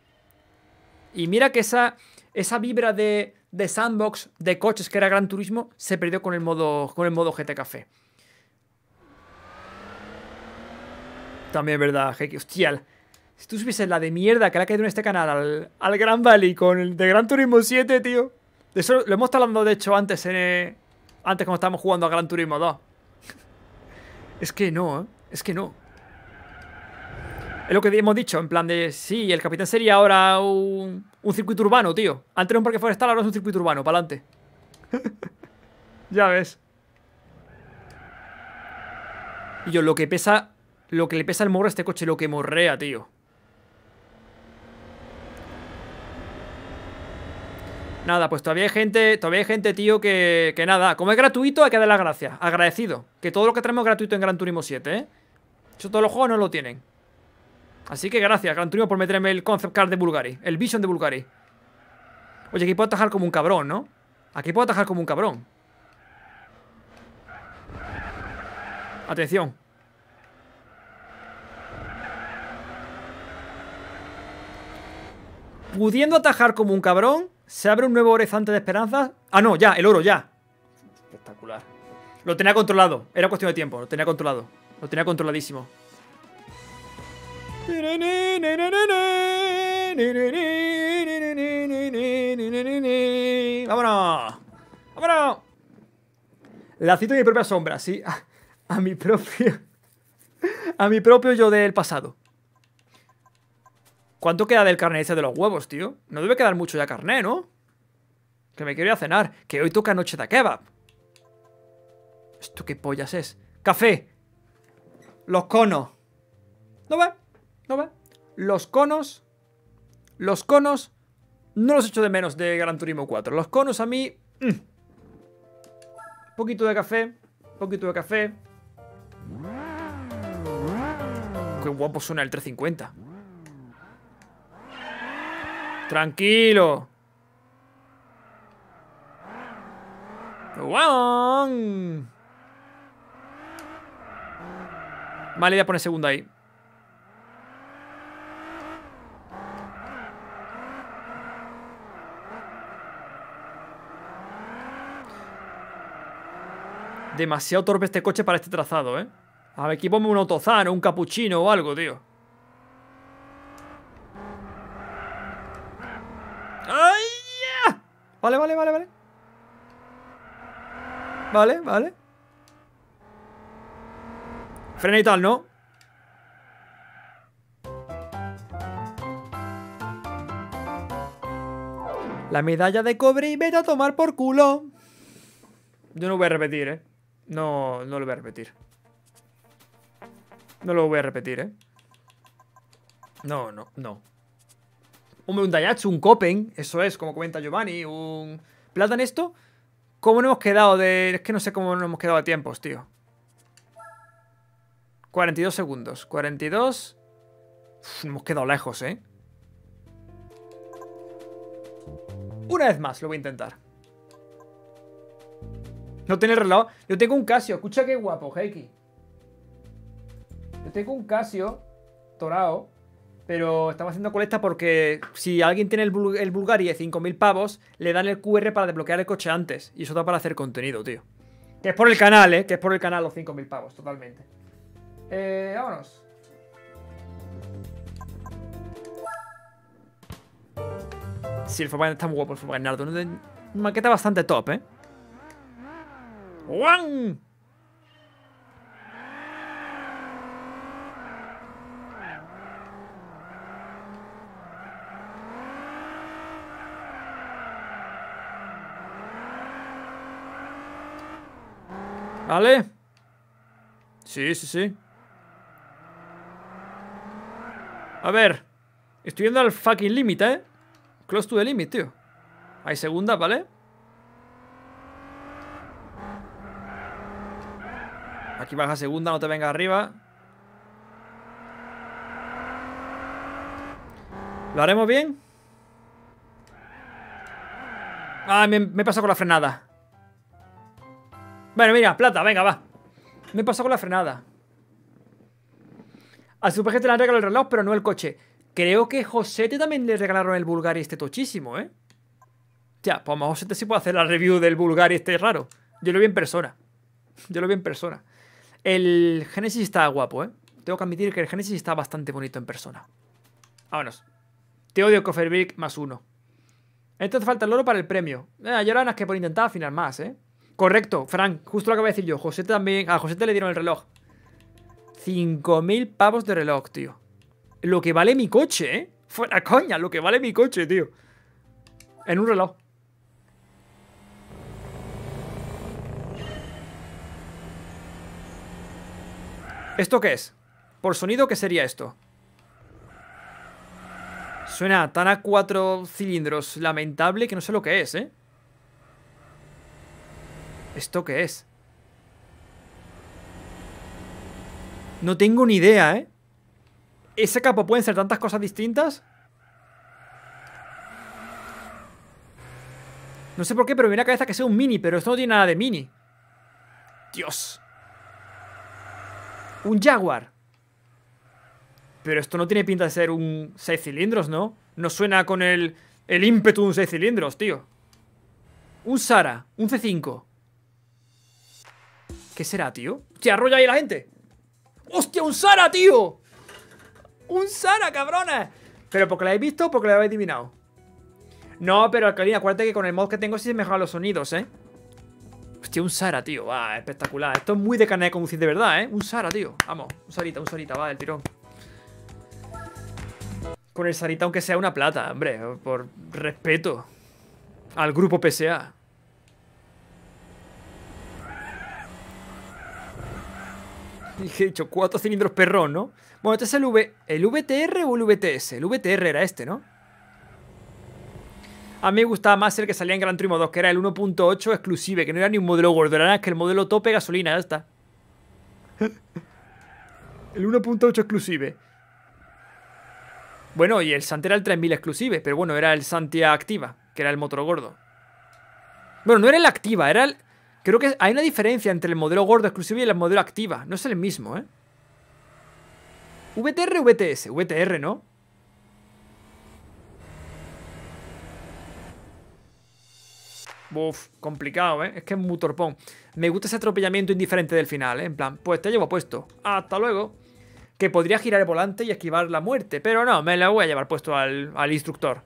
Y mira que esa, esa vibra de, de sandbox, de coches que era Gran Turismo, se perdió con el modo, con el modo GT Café. También verdad, Heike. Hostia, si tú supieses la de mierda que le ha caído en este canal al, Gran Valley con el de Gran Turismo 7, tío. De eso lo hemos estado hablando, de hecho, antes en, eh, antes cuando estábamos jugando a Gran Turismo 2. es que no, ¿eh? Es que no. Es lo que hemos dicho, en plan de, sí, el capitán sería ahora un, un circuito urbano, tío. Antes era un parque forestal, ahora es un circuito urbano, para adelante. ya ves. Y yo, lo que pesa lo que le pesa al morro a este coche, lo que morrea, tío. Nada, pues todavía hay gente, todavía hay gente, tío, que, que nada. Como es gratuito, hay que dar las gracias. Agradecido. Que todo lo que tenemos es gratuito en Gran Turismo 7, ¿eh? Eso todos los juegos no lo tienen. Así que gracias, Gran Turismo, por meterme el concept card de Bulgari. El Vision de Bulgari. Oye, aquí puedo atajar como un cabrón, ¿no? Aquí puedo atajar como un cabrón. Atención. Pudiendo atajar como un cabrón, se abre un nuevo horizonte de esperanzas. Ah, no, ya, el oro, ya. Espectacular. Lo tenía controlado. Era cuestión de tiempo. Lo tenía controlado. Lo tenía controladísimo. ¡Vámonos! ¡Vámonos! La cito en mi propia sombra, sí. a mi propio. A mi propio yo del pasado. ¿Cuánto queda del carnet ese de los huevos, tío? No debe quedar mucho ya carné, ¿no? Que me quiero ir a cenar. Que hoy toca noche de kebab. ¿Esto qué pollas es? ¡Café! Los conos. ¿No va. ¿No va. Los conos... Los conos... No los echo de menos de Gran Turismo 4. Los conos a mí... Un mm. Poquito de café. Poquito de café. Qué guapo suena el 350. Tranquilo. Vale, Mala idea poner segunda ahí. Demasiado torpe este coche para este trazado, ¿eh? A ver, aquí ponme un o un capuchino o algo, tío. Vale, vale, vale, vale. Vale, vale. Frena y tal, ¿no? La medalla de cobre y vete a tomar por culo. Yo no voy a repetir, ¿eh? No, no lo voy a repetir. No lo voy a repetir, ¿eh? No, no, no un Dayatsu, un Copen, eso es, como comenta Giovanni, un Platan esto. ¿Cómo nos hemos quedado de...? Es que no sé cómo nos hemos quedado a tiempos, tío. 42 segundos. 42... Nos hemos quedado lejos, ¿eh? Una vez más lo voy a intentar. No tiene reloj. Yo tengo un Casio. Escucha qué guapo, Heiki. Yo tengo un Casio Torao pero estamos haciendo colecta porque si alguien tiene el, Bulgari de 5.000 pavos, le dan el QR para desbloquear el coche antes. Y eso da para hacer contenido, tío. Que es por el canal, ¿eh? Que es por el canal los 5.000 pavos, totalmente. Eh, vámonos. Sí, el Fortnite está muy guapo, el Fortnite Nardo. Maqueta bastante top, ¿eh? ¡One! ¿Vale? Sí, sí, sí. A ver. Estoy yendo al fucking límite, ¿eh? Close to the limit, tío. Hay segunda, ¿vale? Aquí baja segunda, no te vengas arriba. ¿Lo haremos bien? Ah, me, me he pasado con la frenada. Bueno, mira, plata, venga, va. Me he pasado con la frenada. A su peje te le han regalado el reloj, pero no el coche. Creo que Josete también le regalaron el Bulgari este tochísimo, ¿eh? Ya, pues a Josete sí puede hacer la review del Bulgari este raro. Yo lo vi en persona. Yo lo vi en persona. El Genesis está guapo, ¿eh? Tengo que admitir que el Genesis está bastante bonito en persona. Vámonos. Te odio, Coferbrick, más uno. Entonces falta el oro para el premio. Eh, yo ahora que por intentar afinar más, ¿eh? Correcto, Frank, justo lo acabo de decir yo. José también. A José te le dieron el reloj. 5.000 pavos de reloj, tío. Lo que vale mi coche, ¿eh? Fuera coña, lo que vale mi coche, tío. En un reloj. ¿Esto qué es? Por sonido, ¿qué sería esto? Suena tan a cuatro cilindros lamentable que no sé lo que es, ¿eh? ¿Esto qué es? No tengo ni idea, ¿eh? ¿Ese capo pueden ser tantas cosas distintas? No sé por qué, pero me viene a la cabeza que sea un mini, pero esto no tiene nada de mini. Dios. Un Jaguar. Pero esto no tiene pinta de ser un 6 cilindros, ¿no? No suena con el, el ímpetu de un 6 cilindros, tío. Un Sara, un C5. ¿Qué será, tío? ¡Se arrolla ahí la gente! ¡Hostia, un Sara, tío! ¡Un Sara, cabrones! ¿Pero porque la habéis visto o porque la habéis adivinado? No, pero Alcalina, acuérdate que con el mod que tengo sí se mejoran los sonidos, ¿eh? Hostia, un Sara, tío. Va, espectacular. Esto es muy de carne de conducir de verdad, ¿eh? Un Sara, tío. Vamos, un Sarita, un Sarita, va, el tirón. Con el Sarita, aunque sea una plata, hombre. Por respeto al grupo PSA. he dicho, cuatro cilindros perrón, ¿no? Bueno, este es el, v, el VTR o el VTS. El VTR era este, ¿no? A mí me gustaba más el que salía en Gran Turismo 2, que era el 1.8 exclusive, que no era ni un modelo gordo, era nada, que el modelo tope gasolina, ya está. el 1.8 exclusive. Bueno, y el Santi era el 3000 exclusive, pero bueno, era el Santia Activa, que era el motor gordo. Bueno, no era el Activa, era el... Creo que hay una diferencia entre el modelo gordo exclusivo y el modelo activa. No es el mismo, ¿eh? ¿VTR VTS? VTR, ¿no? Uf, complicado, ¿eh? Es que es muy torpón. Me gusta ese atropellamiento indiferente del final, ¿eh? En plan, pues te llevo puesto. Hasta luego. Que podría girar el volante y esquivar la muerte, pero no, me la voy a llevar puesto al, al instructor.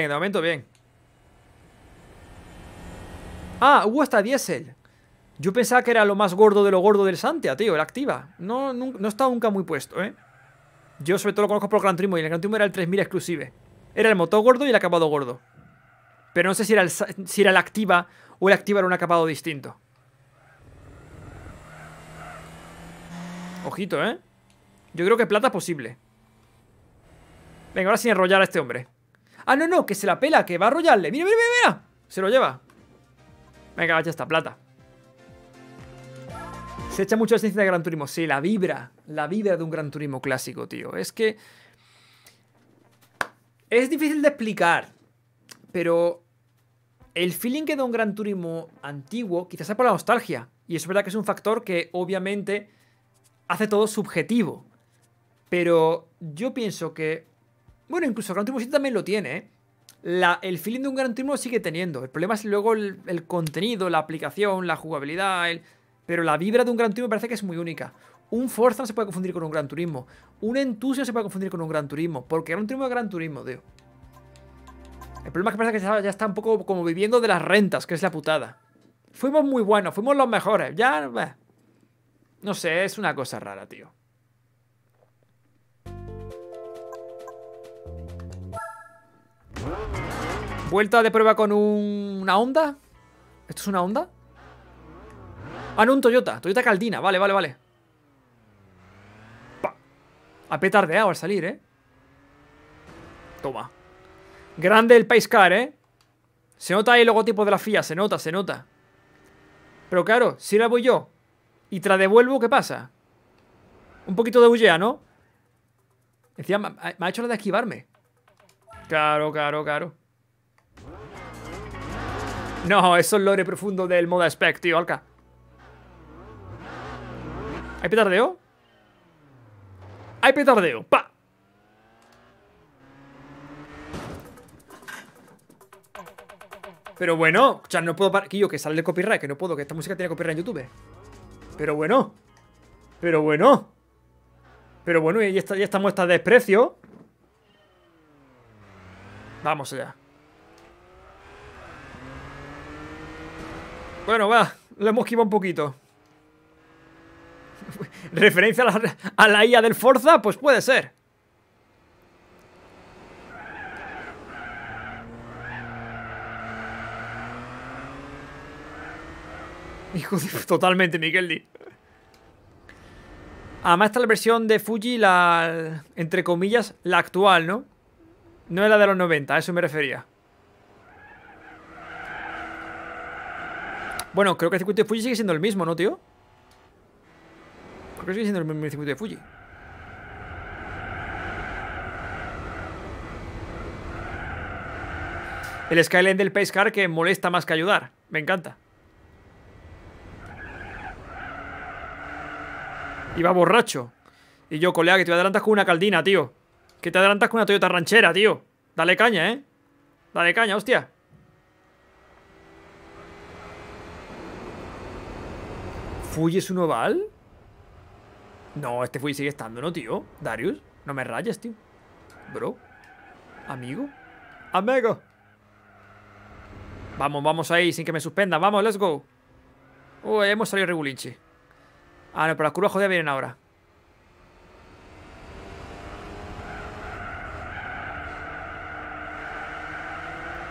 de momento bien. Ah, hubo hasta diésel. Yo pensaba que era lo más gordo de lo gordo del Santia, tío, la activa. No, no, no nunca muy puesto, ¿eh? Yo sobre todo lo conozco por el Gran Turismo y el Gran Turismo era el 3000 exclusive. Era el motor gordo y el acabado gordo. Pero no sé si era el, si era la activa o el activa era un acabado distinto. Ojito, ¿eh? Yo creo que plata es posible. Venga, ahora sin enrollar a este hombre. Ah, no, no, que se la pela, que va a arrollarle. Mira, mira, mira, mira. Se lo lleva. Venga, ya esta plata. Se echa mucho la esencia de Gran Turismo. Sí, la vibra. La vibra de un Gran Turismo clásico, tío. Es que... Es difícil de explicar. Pero... El feeling que da un Gran Turismo antiguo quizás sea por la nostalgia. Y es verdad que es un factor que obviamente hace todo subjetivo. Pero yo pienso que bueno, incluso Gran Turismo 7 también lo tiene, ¿eh? el feeling de un Gran Turismo sigue teniendo. El problema es luego el, contenido, la aplicación, la jugabilidad, pero la vibra de un Gran Turismo parece que es muy única. Un Forza no se puede confundir con un Gran Turismo. Un Entusiasmo se puede confundir con un Gran Turismo. Porque un Turismo es Gran Turismo, tío. El problema es que parece que ya está un poco como viviendo de las rentas, que es la putada. Fuimos muy buenos, fuimos los mejores. Ya... No sé, es una cosa rara, tío. Vuelta de prueba con una onda. ¿Esto es una onda? Ah, no, un Toyota. Toyota Caldina. Vale, vale, vale. A Ha petardeado al salir, ¿eh? Toma. Grande el Pace ¿eh? Se nota ahí el logotipo de la FIA. Se nota, se nota. Pero claro, si la voy yo y tras devuelvo, ¿qué pasa? Un poquito de bullea, ¿no? Decía, me ha hecho la de esquivarme. Claro, claro, claro. No, eso es lore profundo del moda spec, tío, Alca. ¿Hay petardeo? ¡Hay petardeo! ¡Pa! Pero bueno, o sea, no puedo parar. Yo, que sale el copyright, que no puedo, que esta música tiene copyright en YouTube. Pero bueno. Pero bueno. Pero bueno, y esta, y esta muestra de desprecio. Vamos allá. Bueno, va, lo hemos esquivado un poquito. ¿Referencia a la, a la IA del Forza? Pues puede ser. Hijo de... Totalmente, Miguel Además está la versión de Fuji, la... Entre comillas, la actual, ¿no? No es la de los 90, a eso me refería. Bueno, creo que el circuito de Fuji sigue siendo el mismo, ¿no, tío? Creo que sigue siendo el mismo circuito de Fuji. El Skyline del Pace Car que molesta más que ayudar. Me encanta. Iba borracho. Y yo, colega, que te adelantas con una caldina, tío. Que te adelantas con una Toyota ranchera, tío. Dale caña, ¿eh? Dale caña, hostia. ¿Fuji es un oval? No, este Fui sigue estando, ¿no, tío? Darius, no me rayes, tío. Bro. Amigo. Amigo. Vamos, vamos ahí, sin que me suspenda Vamos, let's go. Uy, hemos salido regulinche Ah, no, pero las curvas jodidas vienen ahora.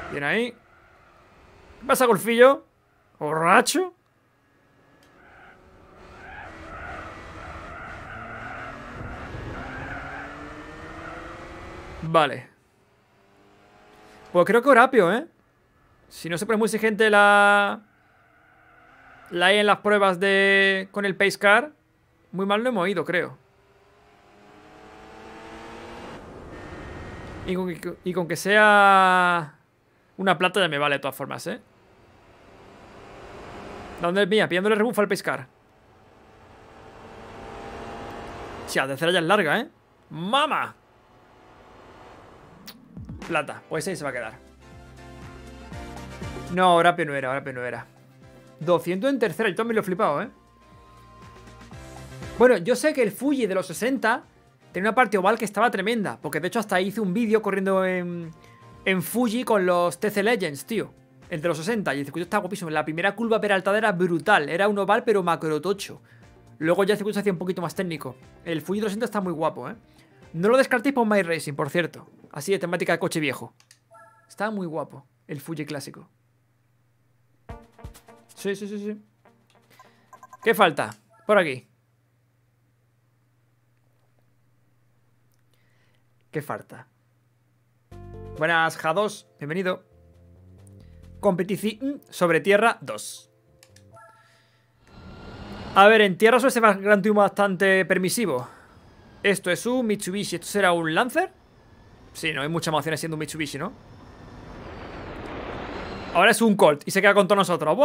Bien ahí. ¿Qué pasa, golfillo? ¿Borracho? Vale. Pues creo que rápido ¿eh? Si no se pone muy exigente la... La hay e en las pruebas de... Con el Pace Muy mal lo hemos ido, creo. Y con, que, sea... Una plata ya me vale de todas formas, ¿eh? ¿Dónde es mía? Pidiéndole rebufo al pescar Car. O sea, la ya es larga, ¿eh? ¡Mama! Plata, pues ahí se va a quedar. No, ahora no era, ahora 200 en tercera, yo también lo he flipado, ¿eh? Bueno, yo sé que el Fuji de los 60 tenía una parte oval que estaba tremenda, porque de hecho hasta hice un vídeo corriendo en, en Fuji con los TC Legends, tío. El de los 60, y el circuito está guapísimo. La primera curva peraltada era brutal, era un oval pero macrotocho. Luego ya el circuito se hacía un poquito más técnico. El Fuji 200 está muy guapo, ¿eh? No lo descartéis por My Racing, por cierto así de temática de coche viejo. Está muy guapo el Fuji clásico. Sí, sí, sí, sí. ¿Qué falta? Por aquí. ¿Qué falta? Buenas, J2. Bienvenido. Competición mm, sobre tierra 2. A ver, en tierra suele ser bastante permisivo. Esto es un Mitsubishi. ¿Esto será un Lancer? Sí, no hay mucha emoción siendo un Mitsubishi, ¿no? Ahora es un Colt y se queda con todos nosotros.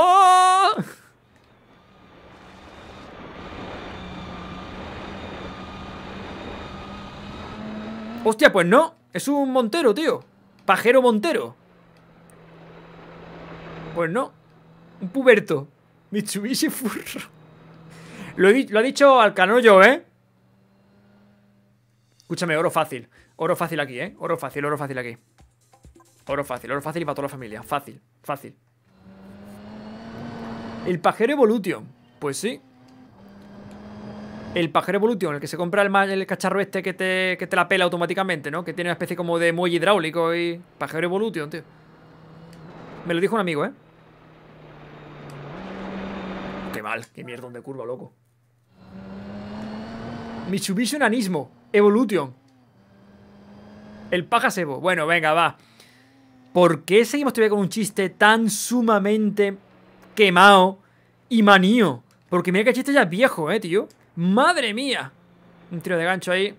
Hostia, pues no. Es un Montero, tío. Pajero Montero. Pues no. Un puberto. Mitsubishi Furro. Lo, lo ha dicho al canollo, ¿eh? Escúchame, oro fácil. Oro fácil aquí, ¿eh? Oro fácil, oro fácil aquí. Oro fácil, oro fácil y para toda la familia. Fácil, fácil. El pajero Evolution. Pues sí. El pajero Evolution, el que se compra el, cacharro este que te, la pela automáticamente, ¿no? Que tiene una especie como de muelle hidráulico y... Pajero Evolution, tío. Me lo dijo un amigo, ¿eh? Qué mal, qué mierda de curva, loco. Mitsubishi Nanismo. Evolution. El paja sebo. Bueno, venga, va. ¿Por qué seguimos todavía con un chiste tan sumamente quemado y manío? Porque mira que chiste ya es viejo, eh, tío. ¡Madre mía! Un tiro de gancho ahí.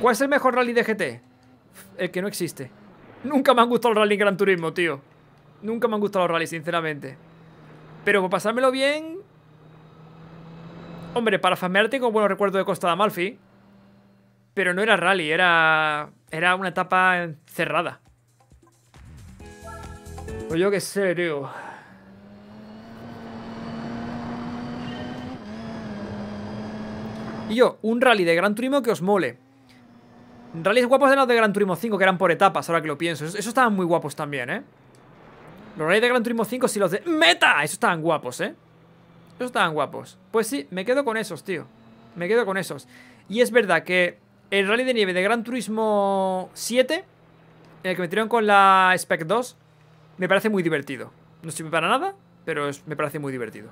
¿Cuál es el mejor rally de GT? El que no existe. Nunca me han gustado los rally en Gran Turismo, tío. Nunca me han gustado los rally sinceramente. Pero por pasármelo bien... Hombre, para famearte con buenos recuerdos de Costa de Amalfi... Pero no era rally, era, era una etapa cerrada. Pues yo qué sé, tío. Y yo, un rally de Gran Turismo que os mole. Rallys guapos de los de Gran Turismo 5, que eran por etapas, ahora que lo pienso. Esos, estaban muy guapos también, ¿eh? Los rallies de Gran Turismo 5, si los de... ¡Meta! Esos estaban guapos, ¿eh? Esos estaban guapos. Pues sí, me quedo con esos, tío. Me quedo con esos. Y es verdad que el rally de nieve de Gran Turismo 7, en el que metieron con la Spec 2, me parece muy divertido. No sirve para nada, pero me parece muy divertido.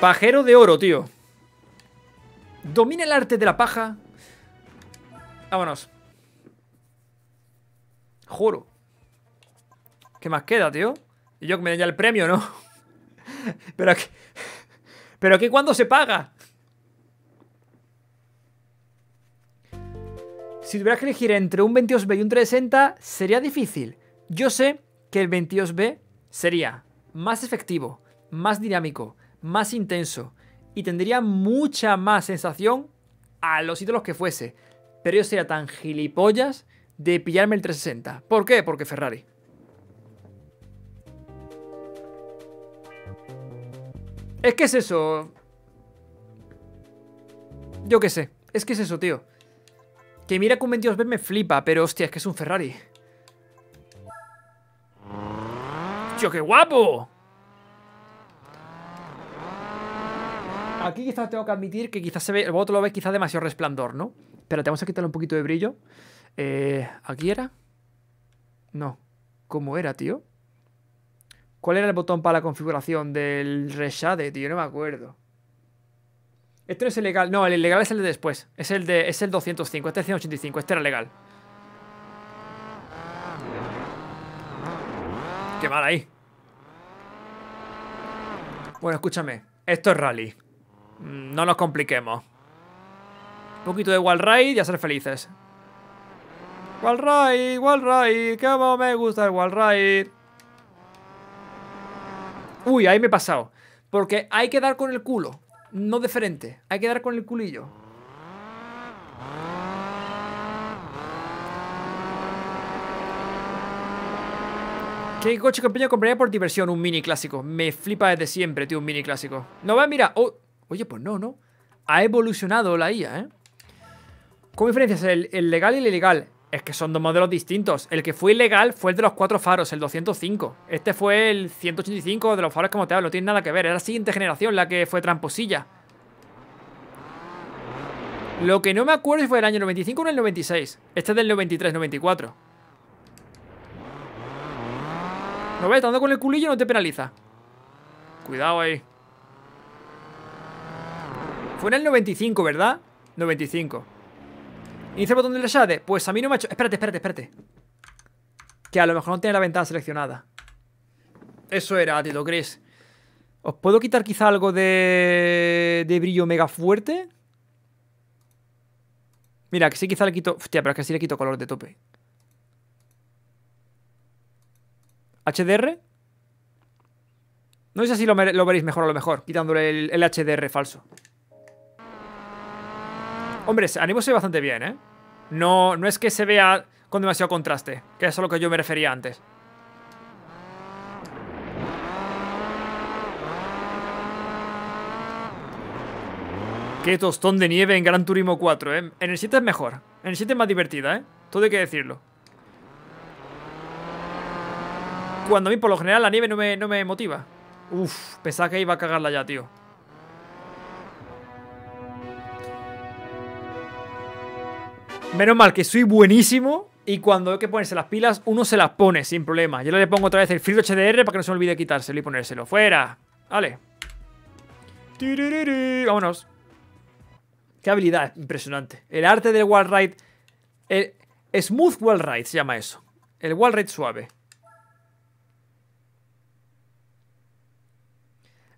Pajero de oro, tío. Domina el arte de la paja. Vámonos. Juro. ¿Qué más queda, tío? Y yo que me den ya el premio, ¿no? Pero aquí Pero cuando se paga. Si tuvieras que elegir entre un 22B y un 360, sería difícil. Yo sé que el 22B sería más efectivo, más dinámico, más intenso y tendría mucha más sensación a los ídolos que fuese. Pero yo sería tan gilipollas de pillarme el 360. ¿Por qué? Porque Ferrari. Es que es eso. Yo qué sé. Es que es eso, tío. Que mira con un 22B me flipa, pero hostia, es que es un Ferrari. ¡Tío, qué guapo! Aquí quizás tengo que admitir que quizás se ve, el voto lo ve quizás demasiado resplandor, ¿no? Pero vamos a quitarle un poquito de brillo. Eh, ¿Aquí era? No. ¿Cómo era, tío? ¿Cuál era el botón para la configuración del reshade, tío? No me acuerdo. Este no es el legal. No, el ilegal es el de después. Es el de. Es el 205. Este es 185. Este era legal. Qué mal ahí. Bueno, escúchame. Esto es rally. Mm, no nos compliquemos. Un poquito de wallride y a ser felices. Wallride, wallride, cómo me gusta el wallride. Uy, ahí me he pasado. Porque hay que dar con el culo, no de frente. Hay que dar con el culillo. ¿Qué coche campeño compraría por diversión? Un mini clásico. Me flipa desde siempre, tío, un mini clásico. No va, mira. mirar. Oh, oye, pues no, no. Ha evolucionado la IA, ¿eh? ¿Cómo diferencias el legal y el ilegal? Es que son dos modelos distintos. El que fue ilegal fue el de los cuatro faros, el 205. Este fue el 185 de los faros como te hablo, no tiene nada que ver. Era la siguiente generación la que fue tramposilla. Lo que no me acuerdo si fue el año 95 o el 96. Este es del 93-94. No ves, con el culillo no te penaliza. Cuidado ahí. Fue en el 95, ¿verdad? 95. Inicia el botón de la Pues a mí no me ha hecho... Espérate, espérate, espérate. Que a lo mejor no tiene la ventana seleccionada. Eso era, Tito Chris. ¿Os puedo quitar quizá algo de, de brillo mega fuerte? Mira, que sí quizá le quito... Hostia, pero es que sí le quito color de tope. ¿HDR? No sé si lo, veréis mejor o lo mejor, quitándole el, HDR falso. Hombre, animo se ve bastante bien, ¿eh? No, es que se vea con demasiado contraste, que es a lo que yo me refería antes. Qué tostón de nieve en Gran Turismo 4, ¿eh? En el 7 es mejor. En el 7 es más divertida, ¿eh? Todo hay que decirlo. Cuando a mí, por lo general, la nieve no me, no me motiva. Uf, pensaba que iba a cagarla ya, tío. Menos mal que soy buenísimo y cuando hay que ponerse las pilas, uno se las pone sin problema. Yo le pongo otra vez el filtro HDR para que no se me olvide quitárselo y ponérselo. ¡Fuera! Vale. Vámonos. Qué habilidad impresionante. El arte del wall ride. smooth wall ride se llama eso. El wall ride suave.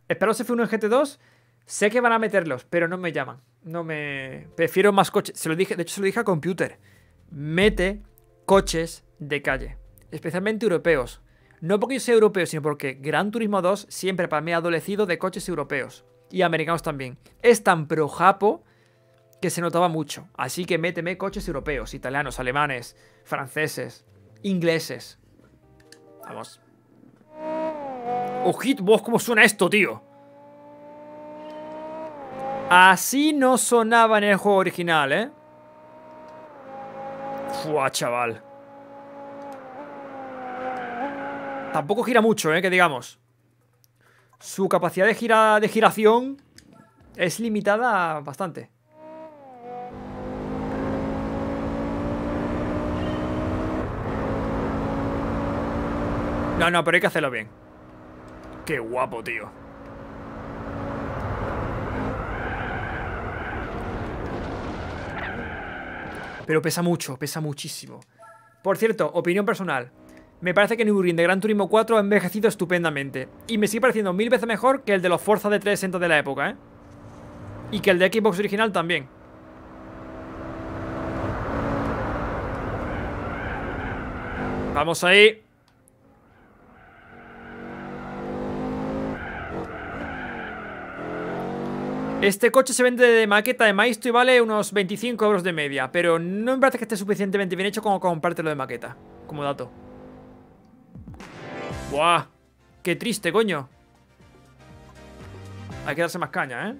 Espero se fue uno en GT2. Sé que van a meterlos, pero no me llaman. No me. Prefiero más coches. Se lo dije, de hecho, se lo dije a Computer. Mete coches de calle, especialmente europeos. No porque yo sea europeo, sino porque Gran Turismo 2 siempre para mí ha adolecido de coches europeos y americanos también. Es tan pro japo que se notaba mucho. Así que méteme coches europeos, italianos, alemanes, franceses, ingleses. Vamos. Ojito, vos, ¿cómo suena esto, tío? Así no sonaba en el juego original, ¿eh? Fua, chaval. Tampoco gira mucho, ¿eh? Que digamos. Su capacidad de, gira, de giración es limitada bastante. No, no, pero hay que hacerlo bien. Qué guapo, tío. Pero pesa mucho, pesa muchísimo. Por cierto, opinión personal. Me parece que Nürburgring de Gran Turismo 4 ha envejecido estupendamente. Y me sigue pareciendo mil veces mejor que el de los Forza de 300 de la época, ¿eh? Y que el de Xbox original también. Vamos ahí. Este coche se vende de maqueta de Maisto y vale unos 25 euros de media, pero no me parece que esté suficientemente bien hecho como compártelo de maqueta, como dato. ¡Buah! ¡Qué triste, coño! Hay que darse más caña, ¿eh?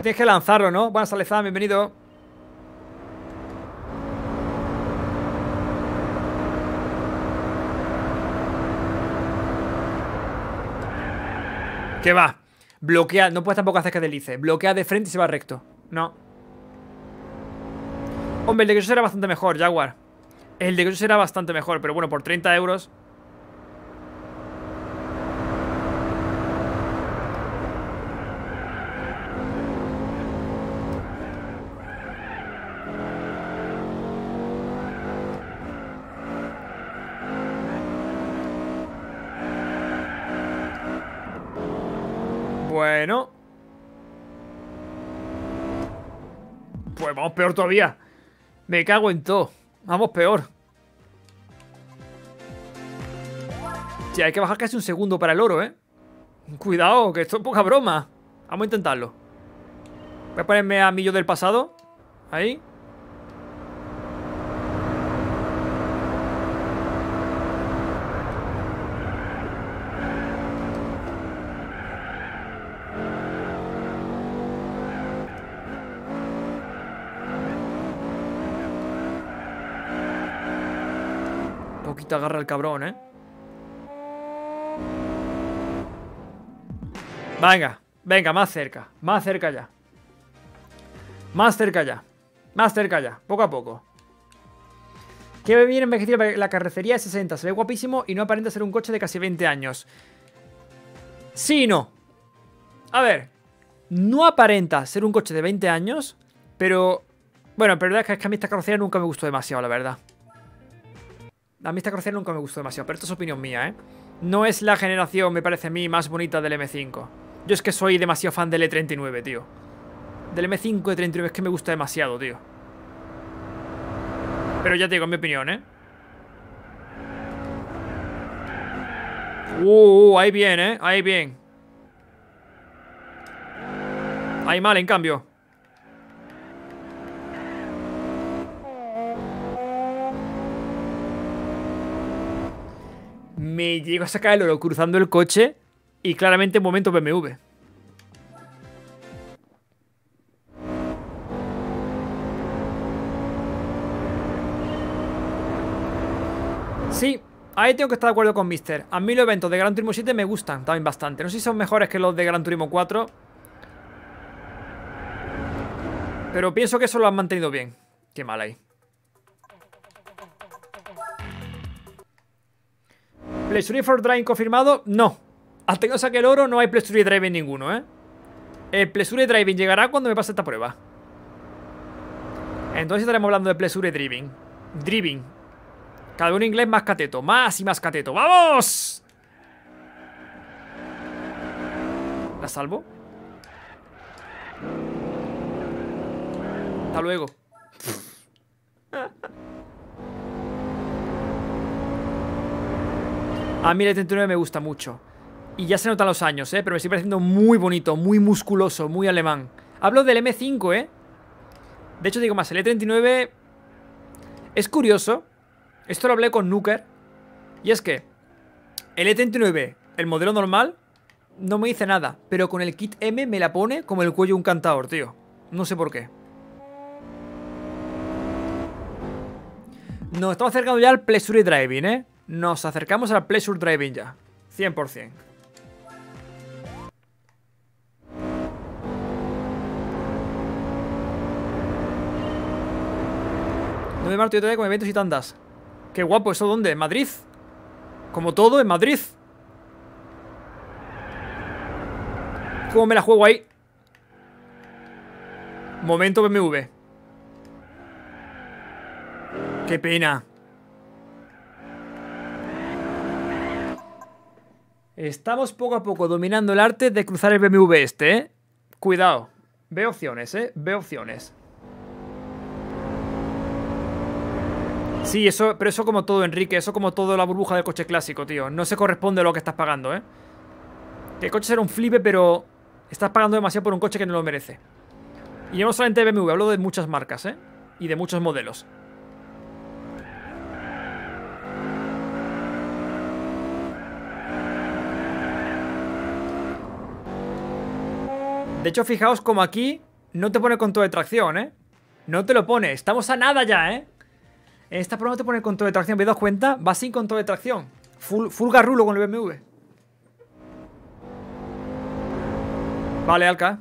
tienes que lanzarlo, ¿no? Buenas, Alezán, bienvenido. Que va. Bloquea. No puedes tampoco hacer que delice Bloquea de frente y se va recto. No. Hombre, el de que era bastante mejor, Jaguar. El de que era bastante mejor, pero bueno, por 30 euros. ¿No? Pues vamos peor todavía. Me cago en todo. Vamos peor. Sí, hay que bajar casi un segundo para el oro, ¿eh? Cuidado, que esto es poca broma. Vamos a intentarlo. Voy a ponerme a millo del pasado. Ahí. agarra el cabrón, ¿eh? Venga, venga, más cerca. Más cerca ya. Más cerca ya. Más cerca ya, poco a poco. Que bien envejecido la carrocería de 60. Se ve guapísimo y no aparenta ser un coche de casi 20 años. Sí no. A ver, no aparenta ser un coche de 20 años, pero... Bueno, pero la verdad es que a mí esta carrocería nunca me gustó demasiado, la verdad. A mí esta nunca me gustó demasiado, pero esto es opinión mía, ¿eh? No es la generación, me parece a mí, más bonita del M5. Yo es que soy demasiado fan del E39, tío. Del M5 E39 es que me gusta demasiado, tío. Pero ya te digo, en mi opinión, ¿eh? Uh, uh, uh, ahí bien, ¿eh? Ahí bien. Ahí mal, en cambio. me llego a sacar el oro cruzando el coche y claramente momento BMW. Sí, ahí tengo que estar de acuerdo con Mister. A mí los eventos de Gran Turismo 7 me gustan también bastante. No sé si son mejores que los de Gran Turismo 4. Pero pienso que eso lo han mantenido bien. Qué mal ahí. Pleasure for driving confirmado, no. Hasta que saque el oro no hay pleasure driving ninguno, ¿eh? El pleasure Driving llegará cuando me pase esta prueba. Entonces estaremos hablando de pleasure Driving. Driving. Cada uno inglés más cateto. Más y más cateto. ¡Vamos! ¿La salvo? Hasta luego. A mí el E39 me gusta mucho. Y ya se notan los años, ¿eh? Pero me sigue pareciendo muy bonito, muy musculoso, muy alemán. Hablo del M5, ¿eh? De hecho, digo más, el E39 es curioso. Esto lo hablé con Nuker. Y es que el E39, el modelo normal, no me dice nada. Pero con el kit M me la pone como el cuello un cantador, tío. No sé por qué. Nos estamos acercando ya al Pleasure Driving, ¿eh? Nos acercamos al Pleasure Driving ya. 100%. No me marto yo todavía con eventos y tandas. Qué guapo, ¿eso dónde? ¿En Madrid? Como todo, en Madrid. ¿Cómo me la juego ahí? Momento BMW. Qué pena. Estamos poco a poco dominando el arte de cruzar el BMW este, ¿eh? Cuidado. Ve opciones, ¿eh? Ve opciones. Sí, eso, pero eso como todo, Enrique. Eso como todo la burbuja del coche clásico, tío. No se corresponde a lo que estás pagando, ¿eh? el coche será un flipe, pero estás pagando demasiado por un coche que no lo merece. Y no solamente el BMW, hablo de muchas marcas, ¿eh? Y de muchos modelos. De hecho, fijaos como aquí no te pone control de tracción, ¿eh? No te lo pone. Estamos a nada ya, ¿eh? En esta prueba no te pone control de tracción. ¿Habéis dado cuenta? Va sin control de tracción. Full, garrulo con el BMW. Vale, Alka.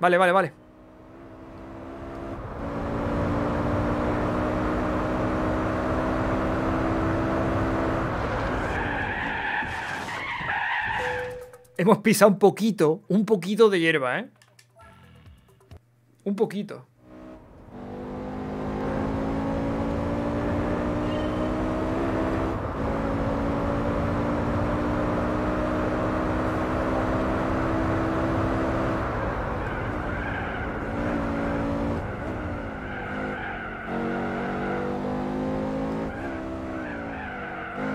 Vale, vale, vale. Hemos pisado un poquito, un poquito de hierba, ¿eh? Un poquito.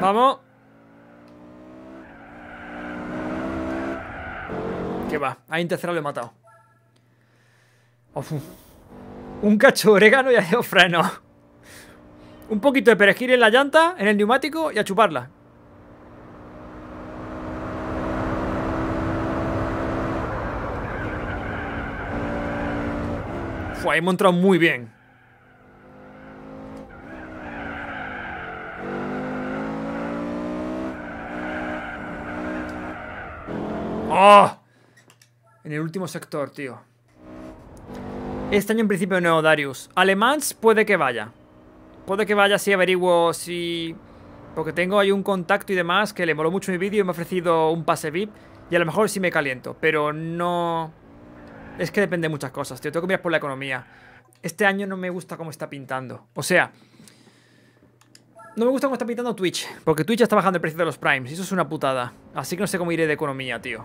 Vamos. Que va, ahí en tercera lo he matado un cacho de orégano y adiós freno. Un poquito de perejil en la llanta, en el neumático y a chuparla. Fue, hemos entrado muy bien. ¡Oh! En el último sector, tío. Este año en principio no, Darius. alemáns puede que vaya. Puede que vaya si averiguo si... Porque tengo ahí un contacto y demás que le moló mucho mi vídeo y me ha ofrecido un pase VIP. Y a lo mejor sí me caliento, pero no... Es que depende de muchas cosas, tío. Tengo que mirar por la economía. Este año no me gusta cómo está pintando. O sea... No me gusta cómo está pintando Twitch. Porque Twitch está bajando el precio de los primes. Y eso es una putada. Así que no sé cómo iré de economía, tío.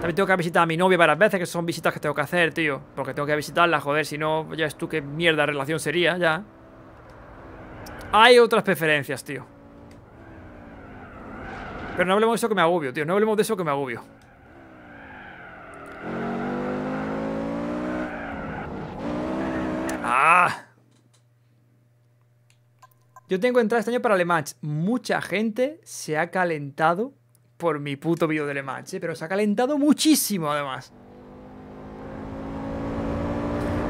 También tengo que visitar a mi novia varias veces, que son visitas que tengo que hacer, tío. Porque tengo que visitarla, joder, si no, ya es tú qué mierda relación sería, ya. Hay otras preferencias, tío. Pero no hablemos de eso que me agobio, tío. No hablemos de eso que me agobio. ¡Ah! Yo tengo entrada este año para Le Match. Mucha gente se ha calentado por mi puto video de Le eh, pero se ha calentado muchísimo además.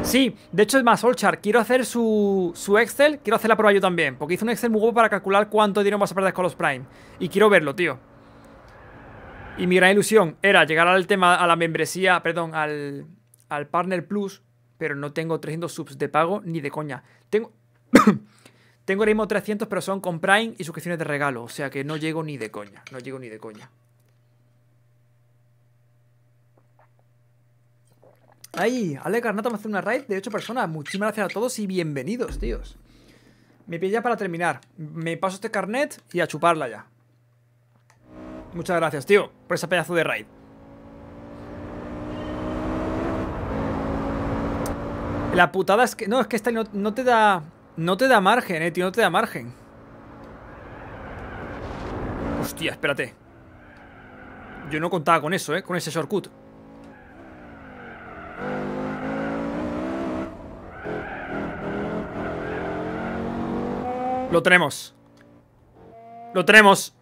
Sí, de hecho es más, Olchar, quiero hacer su, su, Excel, quiero hacer la prueba yo también, porque hice un Excel muy guapo para calcular cuánto dinero vas a perder con los Prime. Y quiero verlo, tío. Y mi gran ilusión era llegar al tema, a la membresía, perdón, al, al Partner Plus, pero no tengo 300 subs de pago ni de coña. Tengo... Tengo el mismo 300, pero son con Prime y suscripciones de regalo. O sea que no llego ni de coña. No llego ni de coña. ¡Ay! Ale Carnata me hace una raid de 8 personas. Muchísimas gracias a todos y bienvenidos, tíos. Me ya para terminar. Me paso este carnet y a chuparla ya. Muchas gracias, tío, por ese pedazo de raid. La putada es que... No, es que esta no te da... No te da margen, eh, tío, no te da margen. Hostia, espérate. Yo no contaba con eso, eh, con ese shortcut. Lo tenemos. Lo tenemos.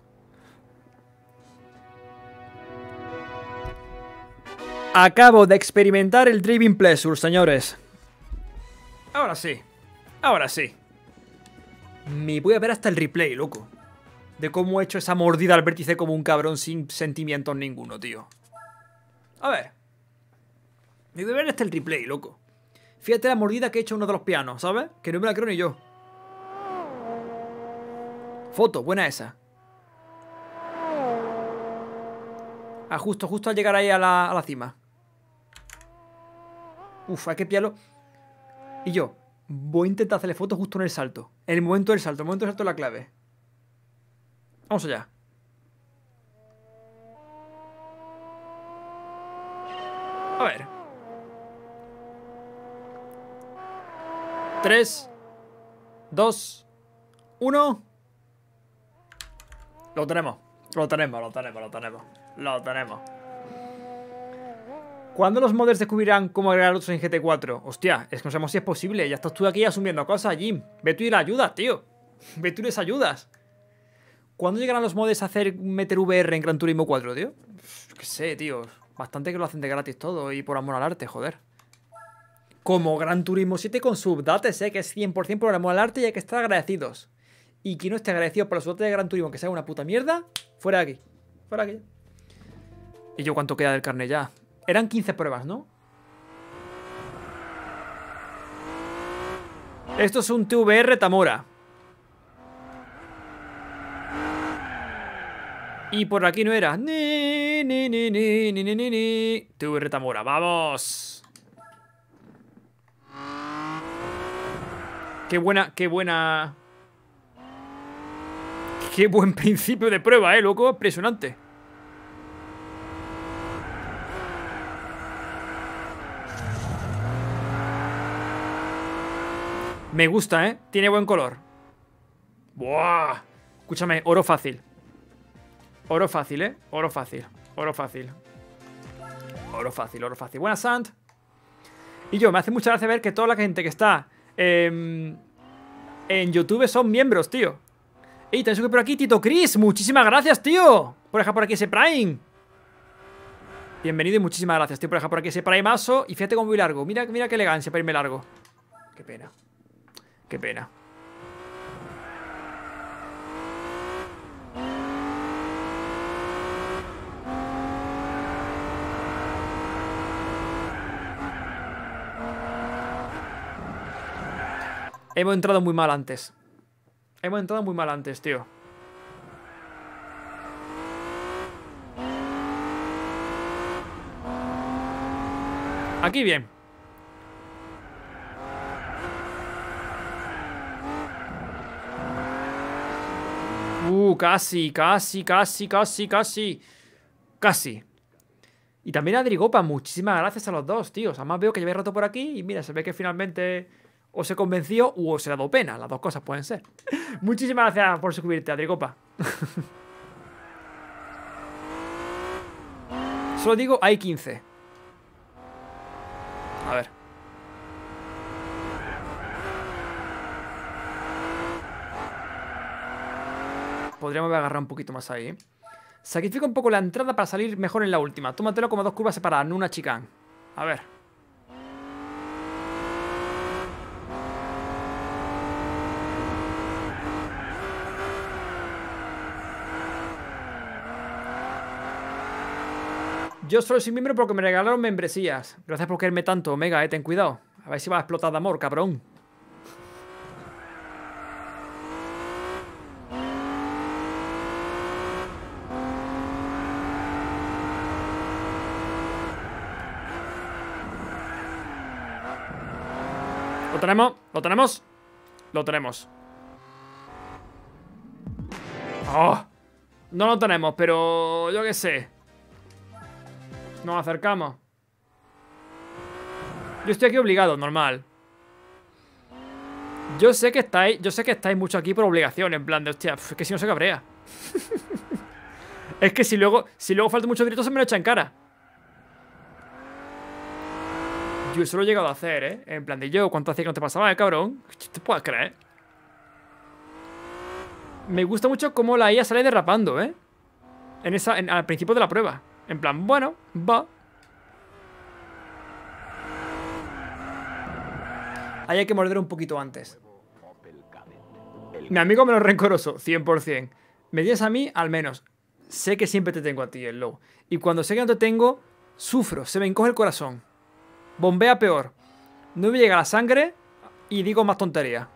Acabo de experimentar el Driving Pleasure, señores. Ahora sí. Ahora sí. Me voy a ver hasta el replay, loco. De cómo he hecho esa mordida al vértice como un cabrón sin sentimientos ninguno, tío. A ver. Me voy a ver hasta el replay, loco. Fíjate la mordida que he hecho uno de los pianos, ¿sabes? Que no me la creo ni yo. Foto, buena esa. Ah, justo, justo al llegar ahí a la, cima. Uf, hay que pillarlo. Y yo, Voy a intentar hacerle fotos justo en el salto. el momento del salto. El momento del salto es la clave. Vamos allá. A ver. Tres. Dos. Uno. Lo tenemos. Lo tenemos, lo tenemos, lo tenemos. Lo tenemos. ¿Cuándo los modders descubrirán cómo agregar otros en GT4? Hostia, es que no sabemos si es posible. Ya estás tú aquí asumiendo cosas, Jim. Ve tú y la ayudas, tío. Ve tú y les ayudas. ¿Cuándo llegarán los modders a hacer meter VR en Gran Turismo 4, tío? Que sé, tío. Bastante que lo hacen de gratis todo y por amor al arte, joder. Como Gran Turismo 7 con subdates, eh, que es 100% por amor al arte y hay que estar agradecidos. Y quien no esté agradecido por los subdates de Gran Turismo, que sea una puta mierda, fuera de aquí. Fuera de aquí. ¿Y yo cuánto queda del carnet ya? Eran 15 pruebas, ¿no? Esto es un TVR Tamora. Y por aquí no era. Ni, ni, ni, ni, ni, ni, ni, TVR Tamora, vamos. Qué buena, qué buena. Qué buen principio de prueba, eh, loco. Impresionante. Me gusta, ¿eh? Tiene buen color. ¡Buah! Escúchame, oro fácil. Oro fácil, ¿eh? Oro fácil. Oro fácil. Oro fácil, oro fácil. Buenas, Sand Y yo, me hace mucha gracia ver que toda la gente que está em, en YouTube son miembros, tío. Ey, tenéis que por aquí, Tito Chris. Muchísimas gracias, tío. Por dejar por aquí ese Prime. Bienvenido y muchísimas gracias, tío, por dejar por aquí ese Prime aso. Y fíjate cómo muy largo. Mira, mira qué elegancia para irme largo. Qué pena. Qué pena. Hemos entrado muy mal antes. Hemos entrado muy mal antes, tío. Aquí bien. Uh, casi, casi, casi, casi, casi. Casi. Y también a Drigopa, muchísimas gracias a los dos, tíos. Además veo que llevé rato por aquí y mira, se ve que finalmente o se convenció o os ha dado pena. Las dos cosas pueden ser. muchísimas gracias por suscribirte, Adrigopa Solo digo, hay 15. A ver. podríamos haber agarrado un poquito más ahí. Sacrifica un poco la entrada para salir mejor en la última. Tómatelo como dos curvas separadas, no una chicán. A ver. Yo solo sin miembro porque me regalaron membresías. Gracias por quererme tanto, Omega, eh. Ten cuidado. A ver si va a explotar de amor, cabrón. ¿Lo tenemos? ¿Lo tenemos? Lo tenemos. Oh, no lo tenemos, pero yo qué sé. Nos acercamos. Yo estoy aquí obligado, normal. Yo sé que estáis, yo sé que estáis mucho aquí por obligación, en plan de hostia, que si no se cabrea. es que si luego, si luego falta mucho directo se me lo echa en cara. Yo eso lo he llegado a hacer, ¿eh? En plan de yo, ¿cuánto hacía que no te pasaba, eh, cabrón? ¿Te puedes creer? Me gusta mucho cómo la IA sale derrapando, ¿eh? En esa, al principio de la prueba. En plan, bueno, va. Ahí hay que morder un poquito antes. Mi amigo menos rencoroso, 100%. Me tienes a mí, al menos. Sé que siempre te tengo a ti, el low. Y cuando sé que no te tengo, sufro, se me encoge el corazón bombea peor. No me llega la sangre y digo más tontería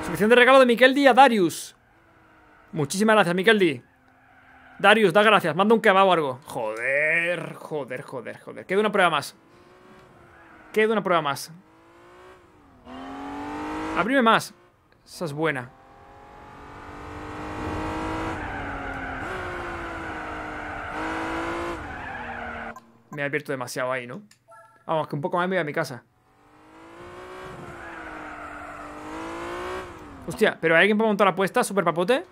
Suscripción de regalo de Mikeldi a Darius. Muchísimas gracias, Mikeldi Darius, da gracias. Manda un kebab o algo. Joder, joder, joder, joder. Queda una prueba más. Queda una prueba más. Abrime más. Esa es buena. me abierto demasiado ahí, ¿no? Vamos, que un poco más me voy a mi casa. Hostia, ¿pero hay alguien para montar la apuesta? ¿Super papote?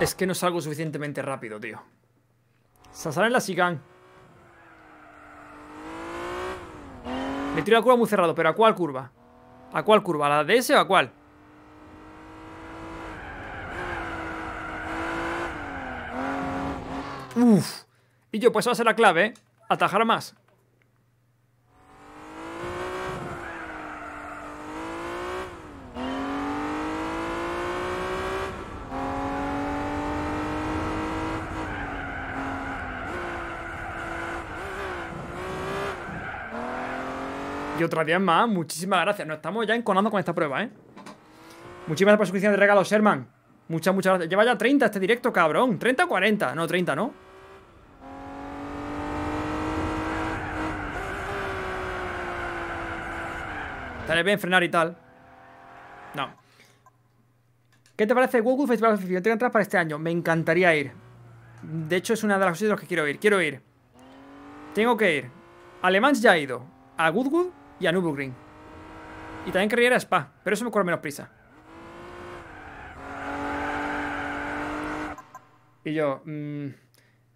Es que no salgo suficientemente rápido, tío. Sasar en la Sigan. Me tiro la curva muy cerrado, pero ¿a cuál curva? ¿A cuál curva? ¿A la de o a cuál? Uf. Y yo, pues va a ser la clave, ¿eh? Atajar más. Y otra día más. Muchísimas gracias. Nos estamos ya enconando con esta prueba, ¿eh? Muchísimas gracias por suscripción de regalos, Sherman. Muchas, muchas gracias. Lleva ya 30 este directo, cabrón. 30 o 40. No, 30, ¿no? Estaré bien frenar y tal. No. ¿Qué te parece Google Festival Yo tengo que para este año. Me encantaría ir. De hecho, es una de las cosas de las que quiero ir. Quiero ir. Tengo que ir. Alemán ya ha ido. A Goodwood y a Nubu Green. Y también querría ir a Spa, pero eso me corre menos prisa. Y yo, mm,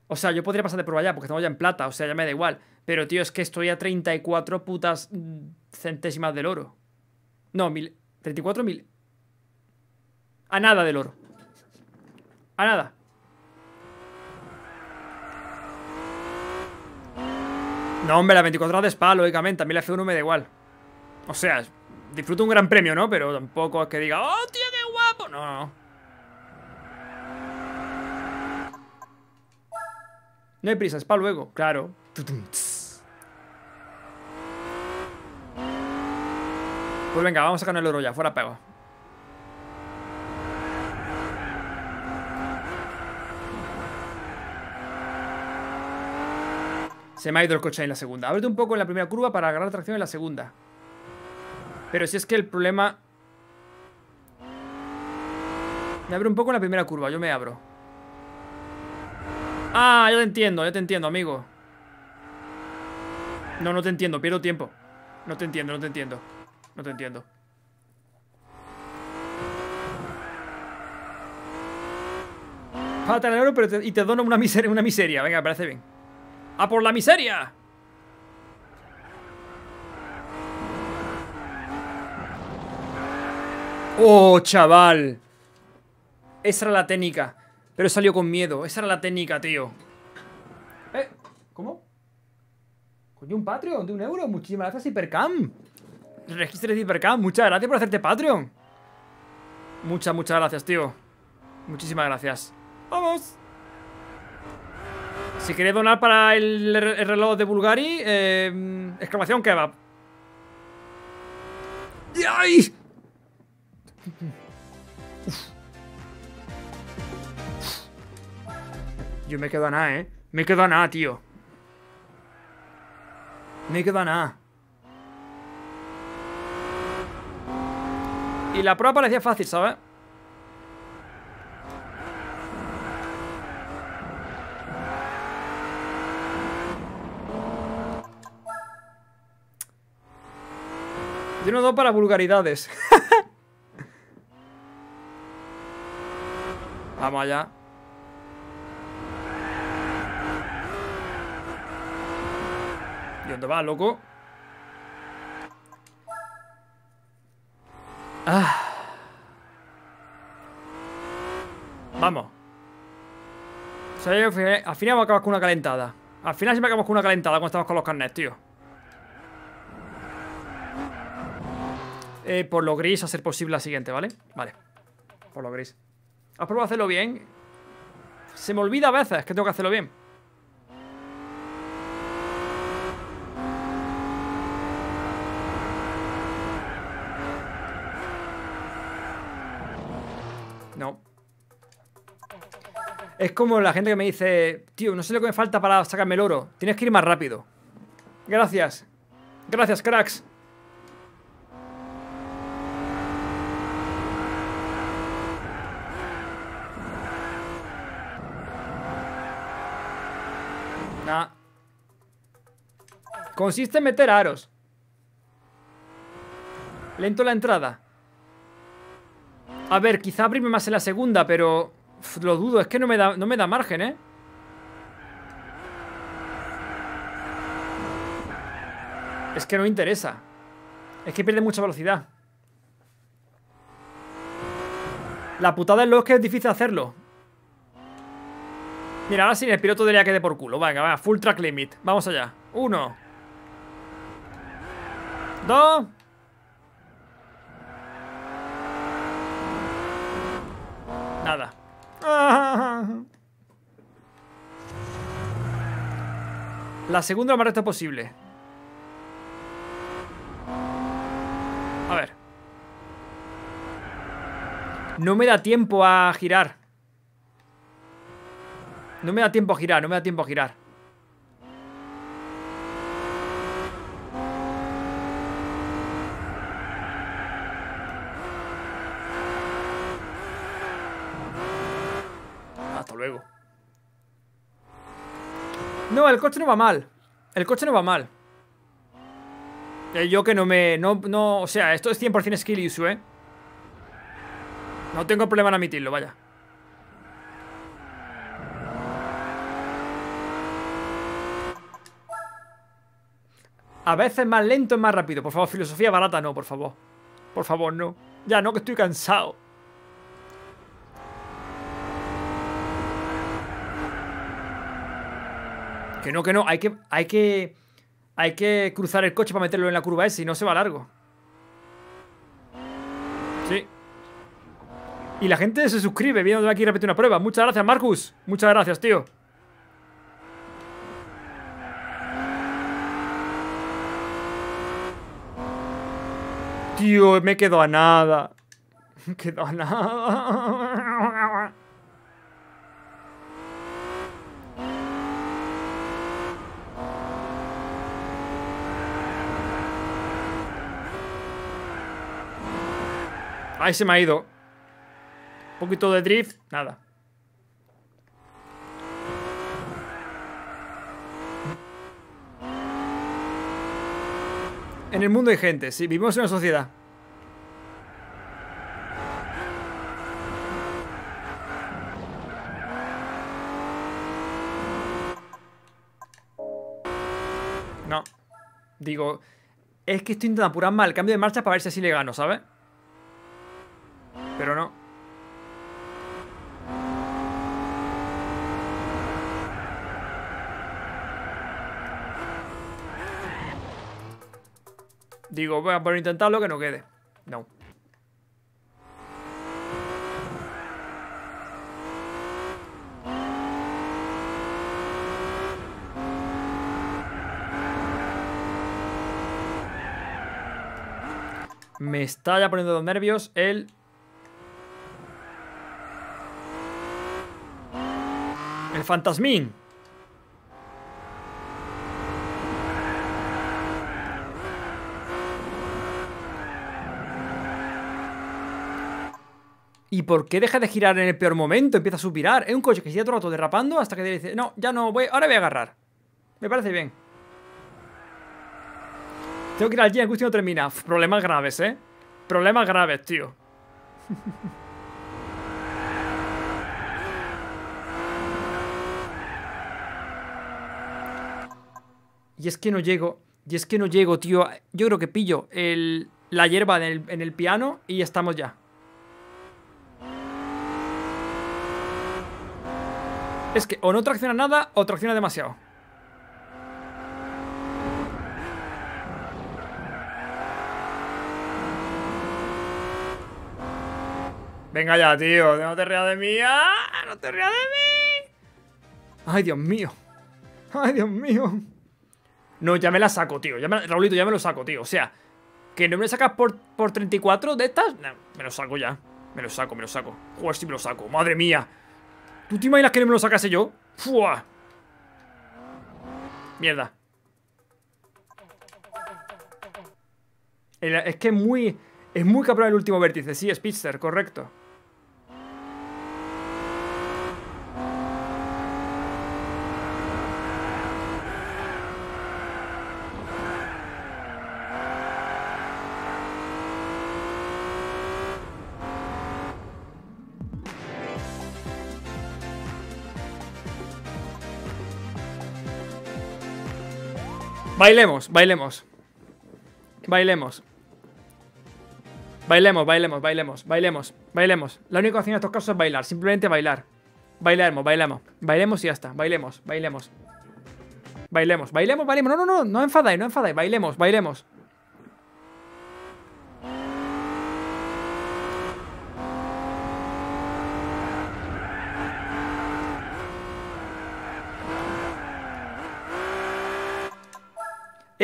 o sea, yo podría pasar de prueba allá porque estamos ya en plata, o sea, ya me da igual. Pero, tío, es que estoy a 34 putas centésimas del oro. No, mil, 34 mil. A nada del oro. A nada. No, hombre, las 24 horas de Spa, lógicamente. A mí la F1 me da igual. O sea, disfruto un gran premio, ¿no? Pero tampoco es que diga, ¡oh, tío, qué guapo! No, no. No hay prisa, Spa luego. Claro. Pues venga, vamos a sacar el oro ya, fuera pego. Se me ha ido el coche en la segunda. Ábrete un poco en la primera curva para agarrar tracción en la segunda. Pero si es que el problema... Me abro un poco en la primera curva, yo me abro. Ah, ya te entiendo, ya te entiendo, amigo. No, no te entiendo, pierdo tiempo. No te entiendo, no te entiendo. No te entiendo. Falta el oro y te dono una miseria, una miseria. Venga, parece bien. ¡A por la miseria! ¡Oh, chaval! Esa era la técnica. Pero salió con miedo. Esa era la técnica, tío. ¿Eh? ¿Cómo? Coño, un Patreon de un euro. Muchísimas gracias, Hipercam. Registres de Hipercam. Muchas gracias por hacerte Patreon. Muchas, muchas gracias, tío. Muchísimas gracias. ¡Vamos! Si queréis donar para el, reloj de Bulgari, eh, exclamación kebab. ¡Ay! Yo me quedo a nada, ¿eh? Me quedo a nada, tío. Me quedo a nada. Y la prueba parecía fácil, ¿sabes? Yo no doy para vulgaridades. Vamos allá. ¿Y dónde vas, loco? Ah. Vamos. O sea, al final, al final me con una calentada. Al final siempre acabamos con una calentada cuando estamos con los carnets, tío. Eh, por lo gris a ser posible la siguiente, ¿vale? Vale, por lo gris. ¿Has probado hacerlo bien? Se me olvida a veces que tengo que hacerlo bien. No. Es como la gente que me dice, tío, no sé lo que me falta para sacarme el oro. Tienes que ir más rápido. Gracias. Gracias, cracks. Consiste en meter aros. Lento la entrada. A ver, quizá abrirme más en la segunda, pero... lo dudo, es que no me da, no margen, ¿eh? Es que no interesa. Es que pierde mucha velocidad. La putada es lo que es difícil hacerlo. Mira, ahora sin el piloto debería que de por culo. Venga, va, full track limit. Vamos allá. Uno. Nada. La segunda más posible. A ver. No me da tiempo a girar. No me da tiempo a girar, no me da tiempo a girar. No, el coche no va mal. El coche no va mal. Yo que no me... No, no, o sea, esto es 100% skill issue, ¿eh? No tengo problema en admitirlo, vaya. A veces más lento es más rápido. Por favor, filosofía barata no, por favor. Por favor, no. Ya no, que estoy cansado. Que no, que no, hay que, hay que, hay que cruzar el coche para meterlo en la curva S, y no se va largo. Sí. Y la gente se suscribe viendo aquí repetir una prueba. Muchas gracias, Marcus. Muchas gracias, tío. Tío, me quedo a nada. Me quedo a nada. Ahí se me ha ido. Un poquito de drift, nada. En el mundo hay gente, si, vivimos en una sociedad. No. Digo, es que estoy intentando mal mal, cambio de marcha para ver si así le gano, ¿sabes? Pero no. Digo, voy a por intentarlo que no quede. No. Me está ya poniendo los nervios el fantasmín. ¿Y por qué deja de girar en el peor momento? Empieza a subirar, Es un coche que sigue todo rato derrapando hasta que dice, no, ya no voy, ahora voy a agarrar. Me parece bien. Tengo que ir al G no termina. Problemas graves, ¿eh? Problemas graves, tío. Y es que no llego. Y es que no llego, tío. Yo creo que pillo la hierba en el, en el piano y estamos ya. Es que o no tracciona nada o tracciona demasiado. Venga ya, tío. No te rías de mí. ¡Ah! ¡No te rías de mí! ¡Ay, Dios mío! ¡Ay, Dios mío! No, ya me la saco, tío. Ya Raulito, ya me lo saco, tío. O sea, que no me lo sacas por, 34 de estas. No, me lo saco ya. Me lo saco, me lo saco. Joder, si me lo saco. Madre mía. ¿Tú te imaginas que no me lo sacase yo? ¡Fua! Mierda. es que es muy. Es muy cabrón el último vértice. Sí, Spitzer, correcto. Bailemos, bailemos. Bailemos. Bailemos, bailemos, bailemos, bailemos, bailemos. La única opción en estos casos es bailar, simplemente bailar. Bailemos, bailemos. Bailemos y ya está. Bailemos, bailemos. Bailemos, bailemos, bailemos. No, no, no, no enfadáis, no enfadáis. Bailemos, bailemos.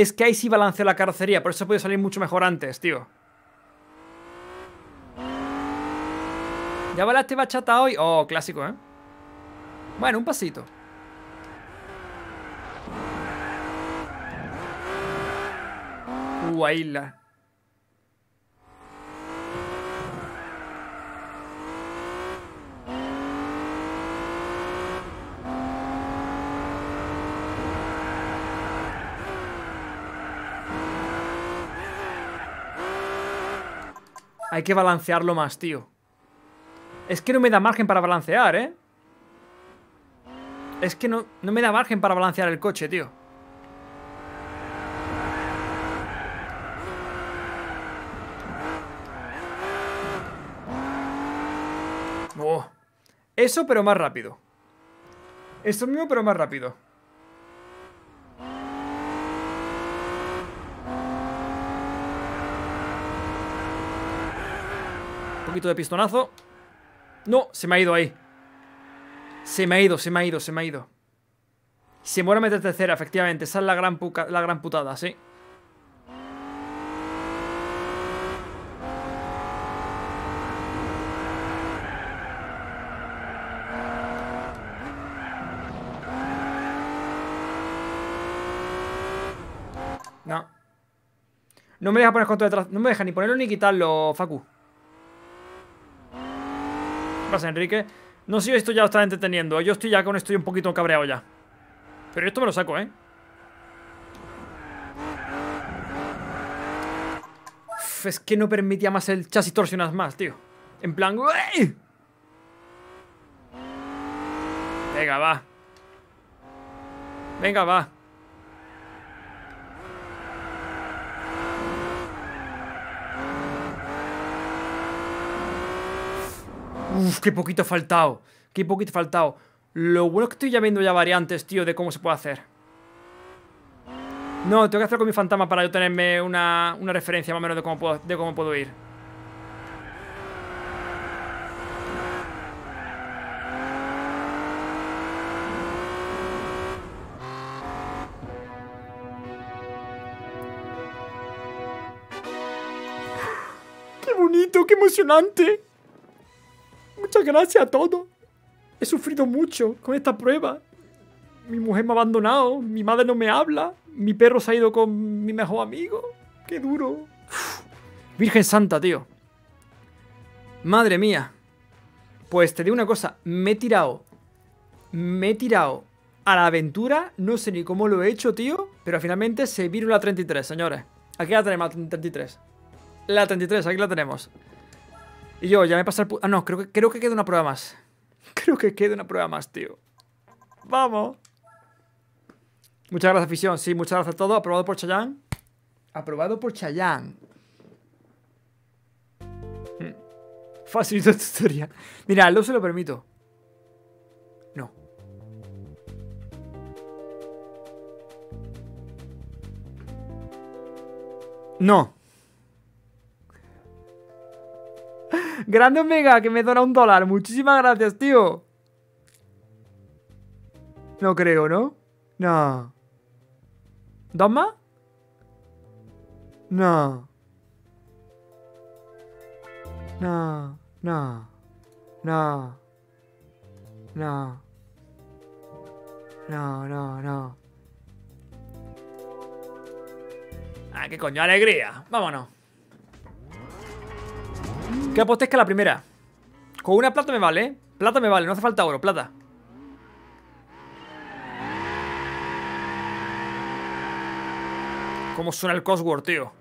Es que ahí sí balanceó la carrocería, por eso puede salir mucho mejor antes, tío. ¿Ya este bachata hoy? Oh, clásico, ¿eh? Bueno, un pasito. Uh, Hay que balancearlo más, tío. Es que no me da margen para balancear, ¿eh? Es que no, me da margen para balancear el coche, tío. Oh. Eso, pero más rápido. Esto mismo, pero más rápido. poquito de pistonazo. No, se me ha ido ahí. Se me ha ido, se me ha ido, se me ha ido. Se muere meter tercera, efectivamente. Esa es la gran, la gran putada, sí. No. No me deja poner control detrás No me deja ni ponerlo ni quitarlo, Facu pasa, Enrique? No sé si esto ya lo está entreteniendo. Yo estoy ya con estoy un poquito cabreado ya. Pero esto me lo saco, ¿eh? es que no permitía más el chasis torsionas más, tío. En plan... Venga, va. Venga, va. uff, qué poquito ha faltado. Qué poquito faltado. Lo bueno es que estoy ya viendo ya variantes, tío, de cómo se puede hacer. No, tengo que hacer con mi fantasma para yo tenerme una, una referencia más o menos de cómo puedo, de cómo puedo ir. ¡Qué bonito! ¡Qué emocionante! Muchas gracias a todos. He sufrido mucho con esta prueba. Mi mujer me ha abandonado, mi madre no me habla, mi perro se ha ido con mi mejor amigo. Qué duro. Virgen Santa, tío. Madre mía. Pues te digo una cosa, me he tirado. Me he tirado a la aventura. No sé ni cómo lo he hecho, tío. Pero finalmente se vino la 33, señores. Aquí la tenemos, la 33. La 33, aquí la tenemos. Y yo, ya me pasa el... Ah, no, creo que, creo que queda una prueba más. Creo que queda una prueba más, tío. ¡Vamos! Muchas gracias, afición. Sí, muchas gracias a todos. Aprobado por Chayán. Aprobado por Chayán. Hmm. Esta historia... Mira, al se lo permito. No. No. Grande Omega, que me dona un dólar. Muchísimas gracias, tío. No creo, ¿no? No. ¿Dos más? No. No. No. No. No. No, no, no. Ah, qué coño, alegría. Vámonos. Que que la primera. Con una plata me vale, ¿eh? Plata me vale, no hace falta oro, plata. ¿Cómo suena el Cosworth, tío?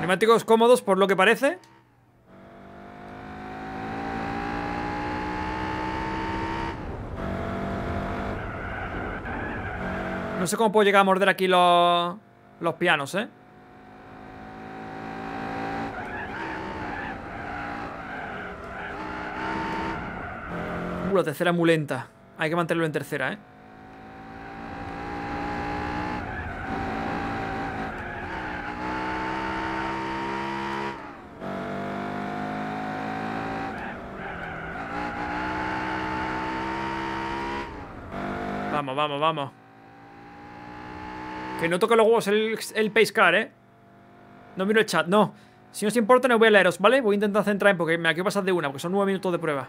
Neumáticos cómodos por lo que parece. No sé cómo puedo llegar a morder aquí los... Los pianos, ¿eh? Uh, la tercera es Hay que mantenerlo en tercera, ¿eh? Vamos, vamos, vamos. Que no toque los huevos el, el ¿eh? No miro el chat, no. Si no os importa, no voy a leeros, ¿vale? Voy a intentar centrar en porque me quedado pasar de una, porque son nueve minutos de prueba.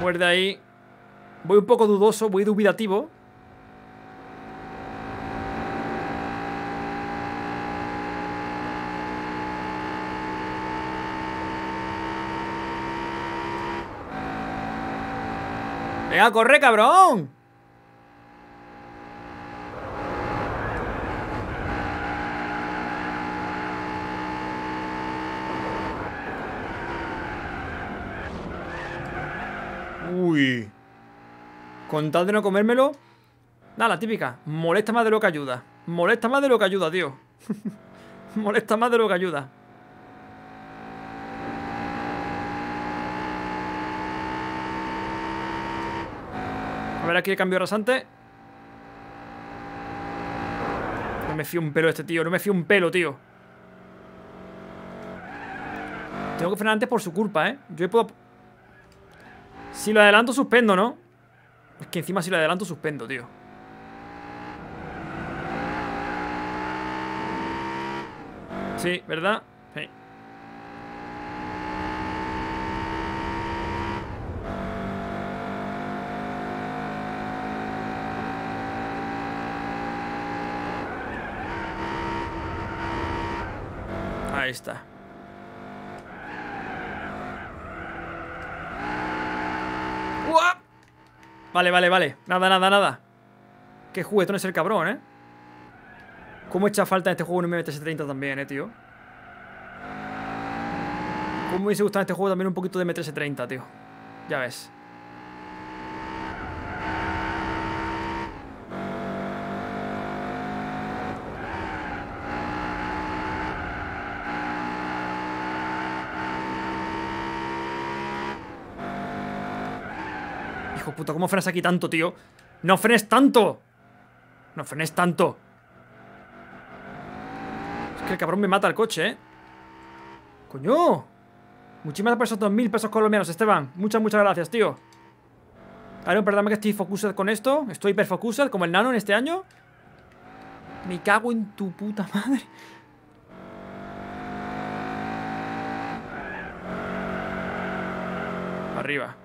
Muerde ahí. Voy un poco dudoso, voy dubitativo. Venga, corre, cabrón. Uy. Con tal de no comérmelo. Nada, la típica. Molesta más de lo que ayuda. Molesta más de lo que ayuda, tío. Molesta más de lo que ayuda. A ver aquí el cambio rasante. No me fío un pelo este tío. No me fío un pelo, tío. Tengo que frenar antes por su culpa, ¿eh? Yo puedo... Si lo adelanto, suspendo, ¿no? Es que encima si lo adelanto, suspendo, tío. Sí, ¿verdad? está. Vale, vale, vale. Nada, nada, nada. Qué no es el cabrón, ¿eh? ¿Cómo echa falta en este juego un M330 también, eh, tío? ¿Cómo me hubiese gustado en este juego también un poquito de M330, tío? Ya ves. puta, ¿cómo frenas aquí tanto, tío? ¡No frenes tanto! ¡No frenes tanto! Es que el cabrón me mata el coche, ¿eh? ¡Coño! Muchísimas gracias por esos 2.000 pesos colombianos, Esteban. Muchas, muchas gracias, tío. Claro, perdóname que estoy focused con esto. Estoy hiper como el nano en este año. Me cago en tu puta madre. Arriba.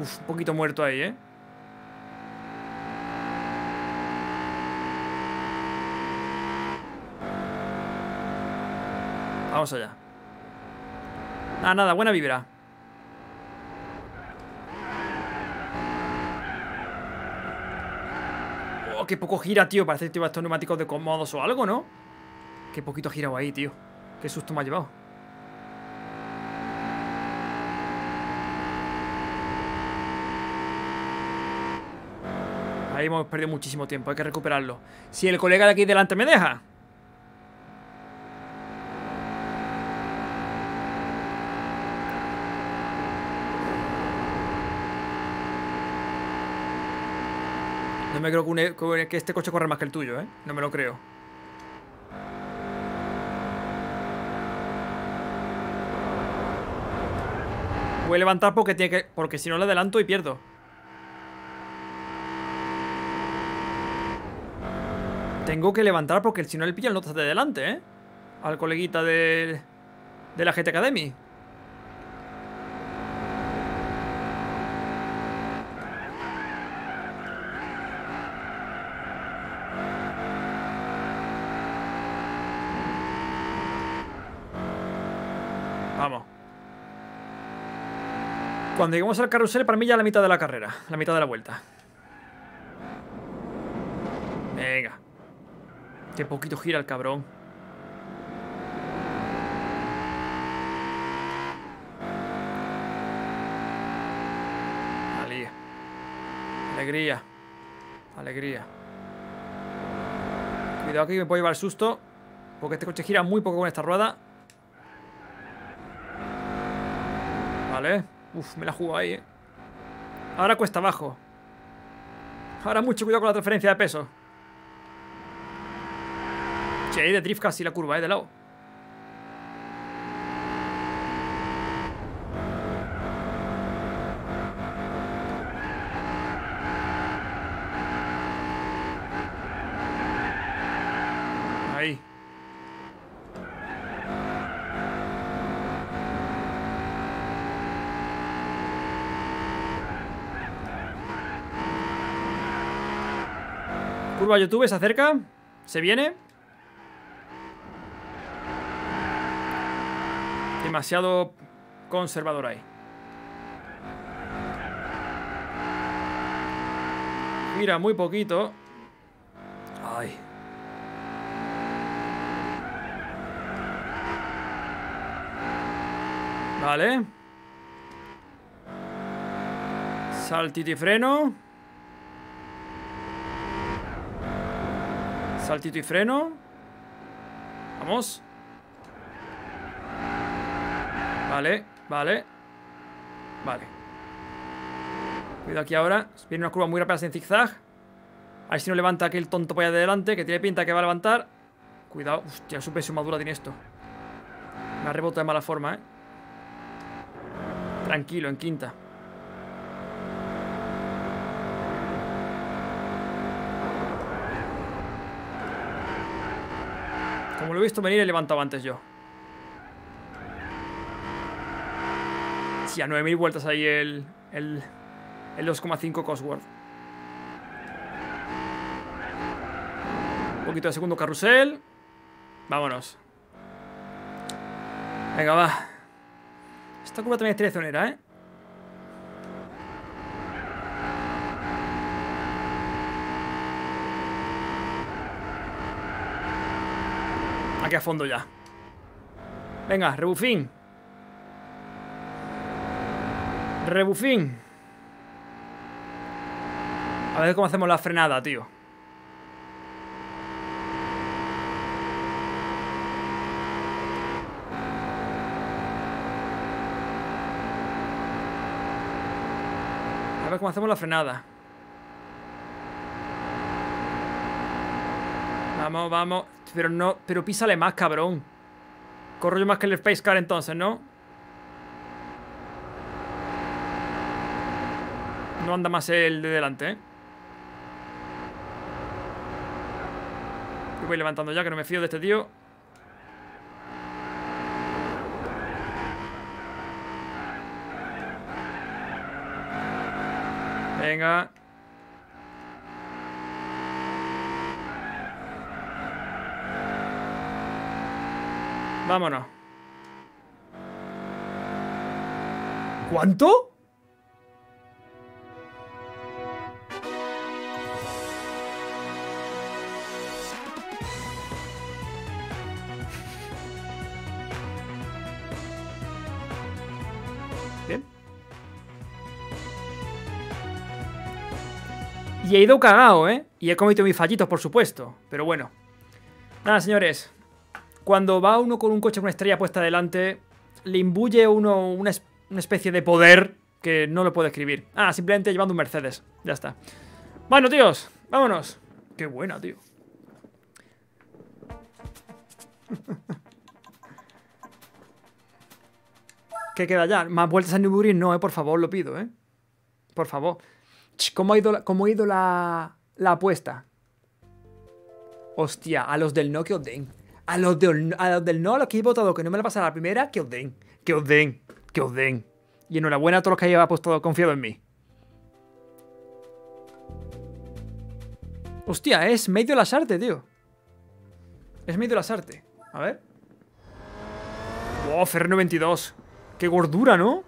Uf, un poquito muerto ahí, ¿eh? Vamos allá. Ah, nada, buena vibra. Oh, qué poco gira, tío. Parece que lleva estos neumáticos de cómodos o algo, ¿no? Qué poquito ha girado ahí, tío. Qué susto me ha llevado. ahí hemos perdido muchísimo tiempo, hay que recuperarlo. Si el colega de aquí delante me deja. No me creo que, este coche corra más que el tuyo, ¿eh? No me lo creo. Voy a levantar porque tiene que. Porque si no le adelanto y pierdo. tengo que levantar porque si no le pillan notas de delante, ¿eh? Al coleguita de, de la GT Academy. Vamos. Cuando lleguemos al carrusel, para mí ya la mitad de la carrera, la mitad de la vuelta. Venga. Qué poquito gira el cabrón. Alegría. Alegría. Alegría. Cuidado aquí me puedo llevar el susto. Porque este coche gira muy poco con esta rueda. Vale. Uf, me la jugo ahí, eh. Ahora cuesta abajo. Ahora mucho cuidado con la transferencia de peso. Che, ahí de drift casi la curva, eh, de lado. Ahí. Curva YouTube se acerca. Se viene. demasiado conservador ahí. Mira, muy poquito. Ay. Vale. Saltito y freno. Saltito y freno. Vamos. Vale, vale. Vale. Cuidado aquí ahora. Viene una curva muy rápida en zigzag. A ver si no levanta aquel tonto para allá de delante, que tiene pinta que va a levantar. Cuidado. Hostia, su madura tiene esto. Me ha rebotado de mala forma, ¿eh? Tranquilo, en quinta. Como lo he visto venir, he levantado antes yo. Ya 9000 vueltas ahí el, el, 2,5 Cosworth. Un poquito de segundo carrusel. Vámonos. Venga, va. Esta curva también es traicionera, ¿eh? Aquí a fondo ya. Venga, rebufín. Rebufín. A ver cómo hacemos la frenada, tío. A ver cómo hacemos la frenada. Vamos, vamos. Pero no, pero písale más, cabrón. Corro yo más que el Space Car entonces, ¿no? anda más el de delante, ¿eh? voy levantando ya, que no me fío de este tío. Venga. Vámonos. ¿Cuánto? he ido cagado, ¿eh? Y he cometido mis fallitos, por supuesto. Pero bueno. Nada, señores. Cuando va uno con un coche con una estrella puesta delante, le imbuye uno una, especie de poder que no lo puedo escribir. Ah, simplemente llevando un Mercedes. Ya está. Bueno, tíos, vámonos. Qué buena, tío. ¿Qué queda ya? Más vueltas a Newbury no, eh, por favor, lo pido, eh. Por favor. ¿Cómo ha ido, la, ha ido la, apuesta? Hostia, a los del no que os den. A los, del no, a los que he votado que no me la pasa la primera, que os den. Que os den. Que os den. Y enhorabuena a todos los que hayan apostado confiado en mí. Hostia, es medio las artes, tío. Es medio la arte. A ver. Wow, Ferrer 92. Qué gordura, ¿no?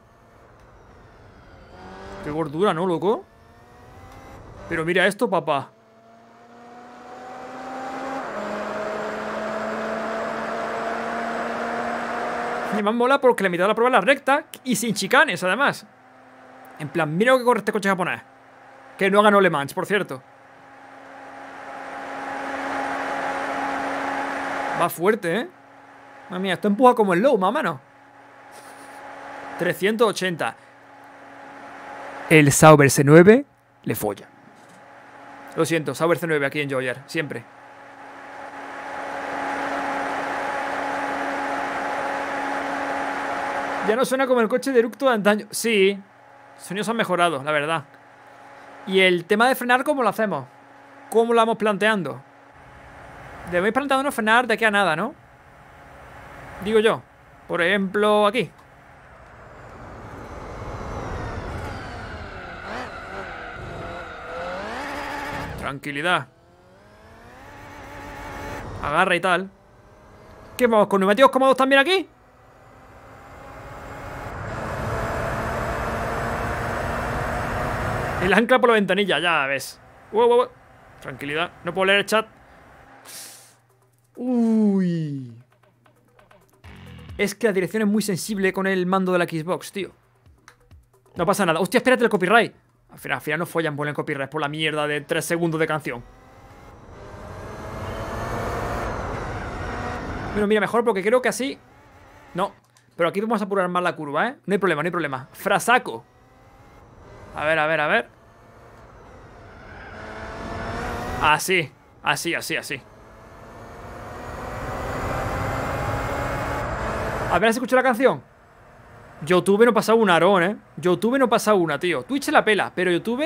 Qué gordura, ¿no, loco? Pero mira esto, papá. Y más mola porque la mitad de la prueba es la recta y sin chicanes, además. En plan, mira lo que corre este coche japonés. Que no ganó Le Mans, por cierto. Va fuerte, ¿eh? Madre esto empuja como el low, más o 380. El Sauber C9 le folla. Lo siento, Sauber C9 aquí en Joyer, siempre. Ya no suena como el coche de Eructo de antaño. Sí, sonidos han mejorado, la verdad. Y el tema de frenar, ¿cómo lo hacemos? ¿Cómo lo vamos planteando? Debéis plantearnos frenar de aquí a nada, ¿no? Digo yo. Por ejemplo, aquí. Tranquilidad. Agarra y tal. ¿Qué vamos? ¿Con neumáticos cómodos también aquí? El ancla por la ventanilla, ya ves. Tranquilidad. No puedo leer el chat. Uy. Es que la dirección es muy sensible con el mando de la Xbox, tío. No pasa nada. Hostia, espérate el copyright. Al final, no follan, ponen copyright por la mierda de 3 segundos de canción. Bueno, mira, mejor porque creo que así... No, pero aquí vamos a apurar más la curva, ¿eh? No hay problema, no hay problema. Frasaco. A ver, a ver, a ver. Así, así, así, así. A ver si escucho la canción. YouTube no pasa una, arón ¿eh? YouTube no pasa una, tío. Twitch la pela, pero YouTube...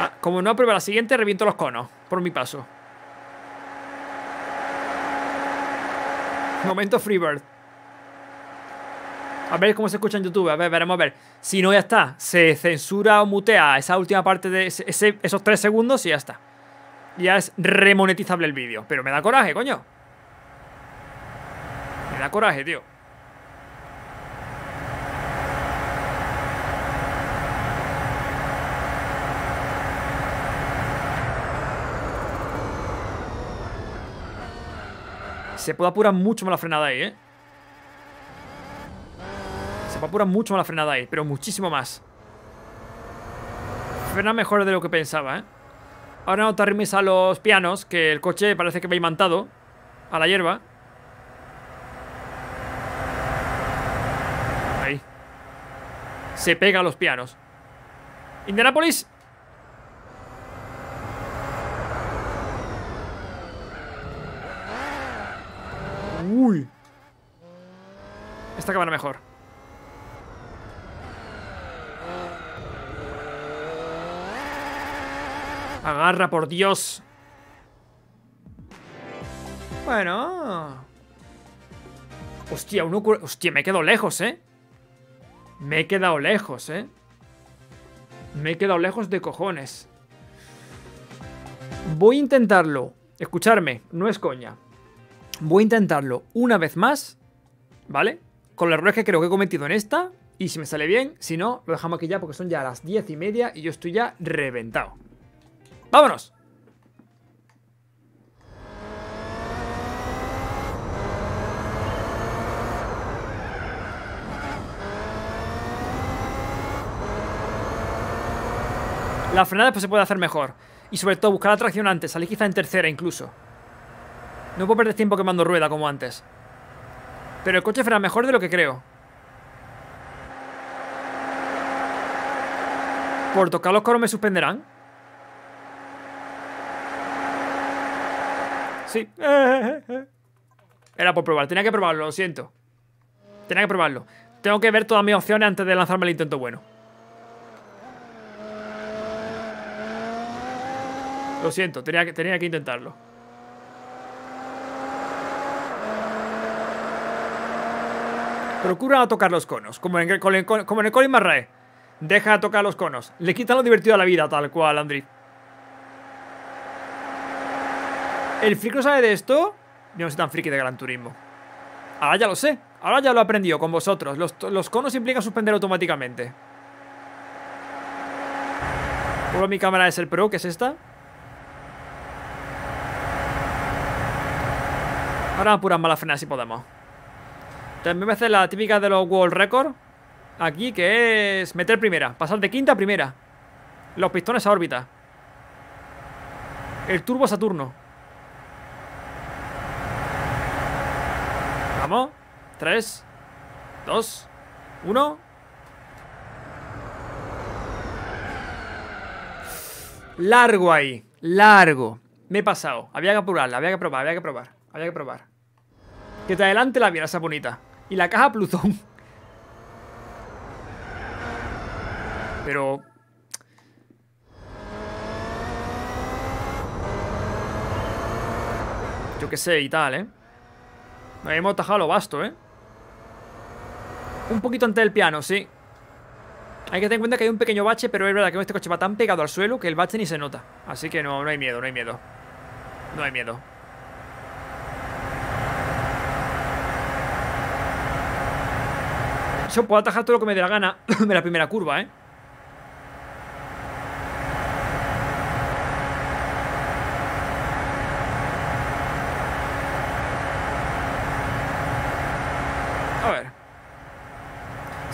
Ah, como no aprueba la siguiente, reviento los conos. Por mi paso. Momento Freebird. A ver cómo se escucha en YouTube. A ver, veremos a ver. Si no, ya está. Se censura o mutea esa última parte de esos tres segundos y ya está. Ya es remonetizable el vídeo. Pero me da coraje, coño. Me da coraje, tío. Se puede apurar mucho más la frenada ahí, ¿eh? apura mucho más la frenada ahí, pero muchísimo más. Frena mejor de lo que pensaba, ¿eh? Ahora no te arrimes a los pianos, que el coche parece que va imantado a la hierba. Ahí. Se pega a los pianos. Indianapolis. Uy. Esta cámara mejor. Agarra, por Dios. Bueno. Hostia, uno Hostia, me he quedado lejos, ¿eh? Me he quedado lejos, ¿eh? Me he quedado lejos de cojones. Voy a intentarlo. Escucharme, no es coña. Voy a intentarlo una vez más, ¿vale? Con los errores que creo que he cometido en esta. Y si me sale bien, si no, lo dejamos aquí ya porque son ya las diez y media y yo estoy ya reventado. ¡Vámonos! La frenada después pues, se puede hacer mejor. Y sobre todo buscar la tracción antes, salir quizá en tercera incluso. No puedo perder tiempo quemando rueda como antes. Pero el coche frena mejor de lo que creo. Por tocar los coros me suspenderán. Sí. Era por probar. Tenía que probarlo, lo siento. Tenía que probarlo. Tengo que ver todas mis opciones antes de lanzarme el intento bueno. Lo siento, tenía que, tenía que intentarlo. Procura no tocar los conos, como en, el Colin Marrae. Deja de tocar los conos. Le quita lo divertido a la vida, tal cual, Andri. El friki no sabe de esto. Yo no soy tan friki de Gran Turismo. Ahora ya lo sé. Ahora ya lo he aprendido con vosotros. Los, conos implican suspender automáticamente. Por mi cámara es el Pro, que es esta. Ahora apuran mala frena si podemos. También me hace la típica de los World Record. Aquí, que es meter primera. Pasar de quinta a primera. Los pistones a órbita. El turbo Saturno. Tres 3, 2, 1. Largo ahí. Largo. Me he pasado. Había que apurarla, había que probar, había que probar. Había que probar. Que te adelante la viera esa bonita. Y la caja Plutón. Pero... Yo qué sé y tal, ¿eh? hemos tajado lo basto, ¿eh? Un poquito antes del piano, sí. Hay que tener en cuenta que hay un pequeño bache, pero es verdad que este coche va tan pegado al suelo que el bache ni se nota. Así que no, no hay miedo, no hay miedo. No hay miedo. Yo puedo atajar todo lo que me dé la gana de la primera curva, ¿eh?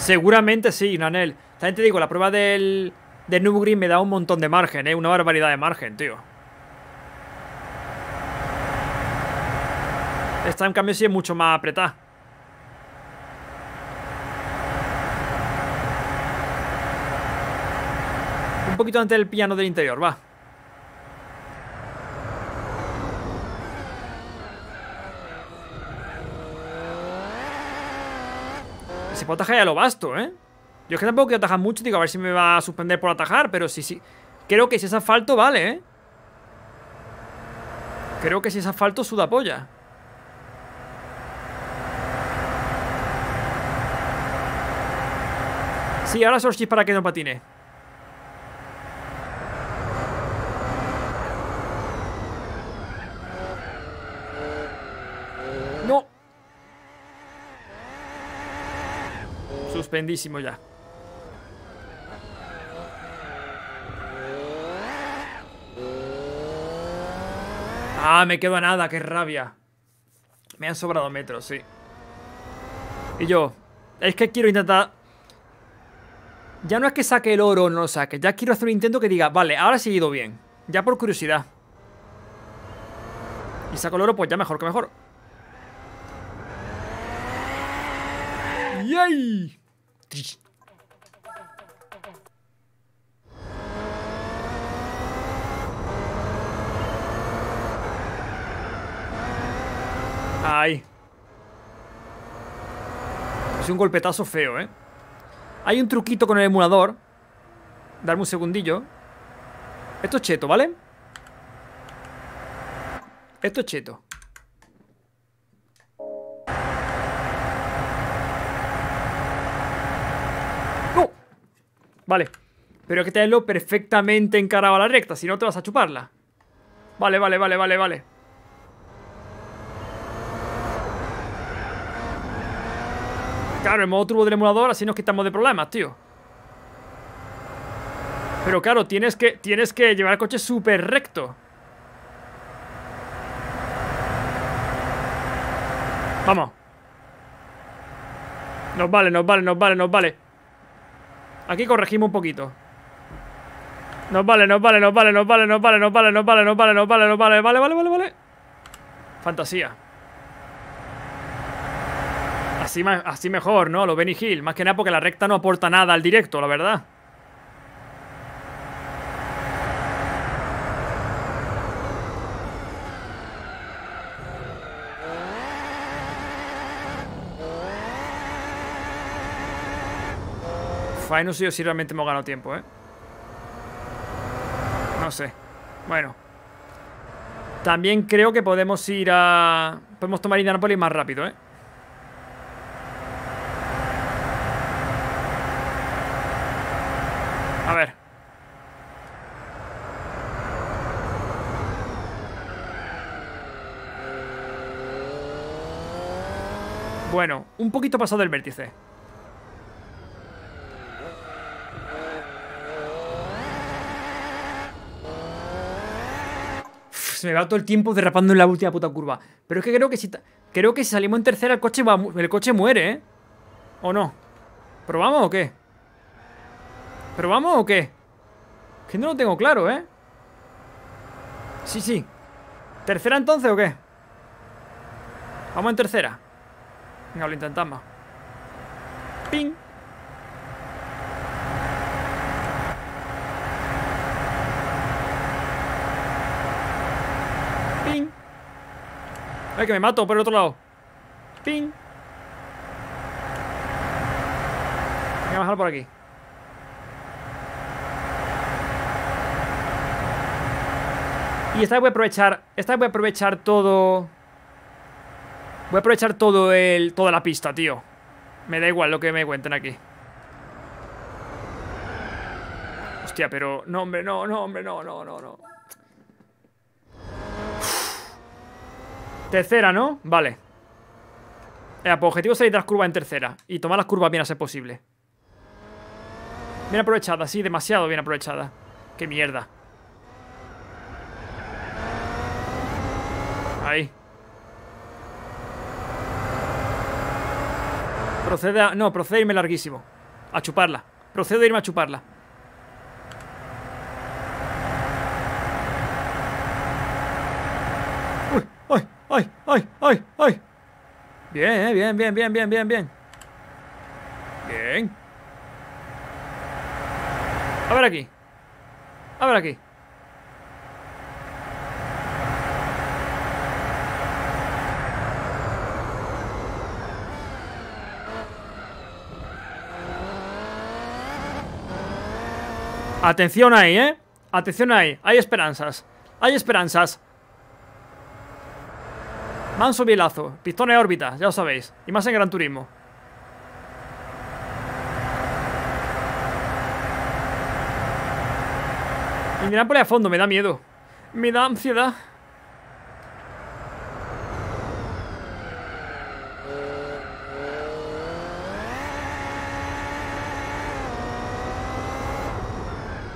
Seguramente sí, Nanel. También te digo, la prueba del, del Green me da un montón de margen, ¿eh? Una barbaridad de margen, tío. Esta en cambio sí es mucho más apretada. Un poquito antes del piano del interior, va. se puede atajar ya lo basto, ¿eh? Yo es que tampoco quiero atajar mucho, digo, a ver si me va a suspender por atajar, pero sí, sí. Creo que si es asfalto, vale, ¿eh? Creo que si es asfalto, suda polla. Sí, ahora es para que no patine. estupendísimo ya. Ah, me quedo a nada, qué rabia. Me han sobrado metros, sí. Y yo, es que quiero intentar... Ya no es que saque el oro o no lo saque, ya quiero hacer un intento que diga, vale, ahora sí he ido bien. Ya por curiosidad. Y saco el oro, pues ya mejor que mejor. ¡Yay! Ay. Es un golpetazo feo, ¿eh? Hay un truquito con el emulador. Darme un segundillo. Esto es cheto, ¿vale? Esto es cheto. Vale. Pero hay que tenerlo perfectamente encarado a la recta, si no te vas a chuparla. Vale, vale, vale, vale, vale. Claro, el modo turbo del emulador, así nos quitamos de problemas, tío. Pero claro, tienes que, tienes que llevar el coche súper recto. Vamos. Nos vale, nos vale, nos vale, nos vale. Aquí corregimos un poquito. Nos vale, nos vale, nos vale, nos vale, nos vale, nos vale, nos vale, nos vale, nos vale, nos vale, vale, vale, vale, vale. Fantasía. Así, así mejor, ¿no? Lo Benny Hill. Más que nada porque la recta no aporta nada al directo, la verdad. no sé yo si realmente hemos ganado tiempo, ¿eh? No sé. Bueno. También creo que podemos ir a... Podemos tomar Indianapolis más rápido, ¿eh? A ver. Bueno, un poquito pasado el vértice. se me va todo el tiempo derrapando en la última puta curva. Pero es que creo que si, creo que si salimos en tercera el coche, el coche muere, ¿eh? ¿O no? ¿Probamos o qué? ¿Probamos o qué? Que no lo tengo claro, ¿eh? Sí, sí. ¿Tercera entonces o qué? Vamos en tercera. Venga, lo intentamos. Ping. que me mato por el otro lado. Ping. Voy a bajar por aquí. Y esta vez voy a aprovechar. Esta vez voy a aprovechar todo. Voy a aprovechar todo el. toda la pista, tío. Me da igual lo que me cuenten aquí. Hostia, pero. No, hombre, no, no, hombre, no, no, no, no. Tercera, ¿no? Vale. El pues objetivo es salir de las curvas en tercera y tomar las curvas bien a ser posible. Bien aprovechada, sí, demasiado bien aprovechada. Qué mierda. Ahí. Procede a... No, procede a irme larguísimo. A chuparla. Procedo a irme a chuparla. ¡Ay, ay, ay, ay! Bien, eh, bien, bien, bien, bien, bien, bien. Bien. A ver aquí. A ver aquí. Atención ahí, ¿eh? Atención ahí. Hay esperanzas. Hay esperanzas. Manso bielazo, pistones órbita, ya lo sabéis. Y más en Gran Turismo. ahí a fondo, me da miedo. Me da ansiedad.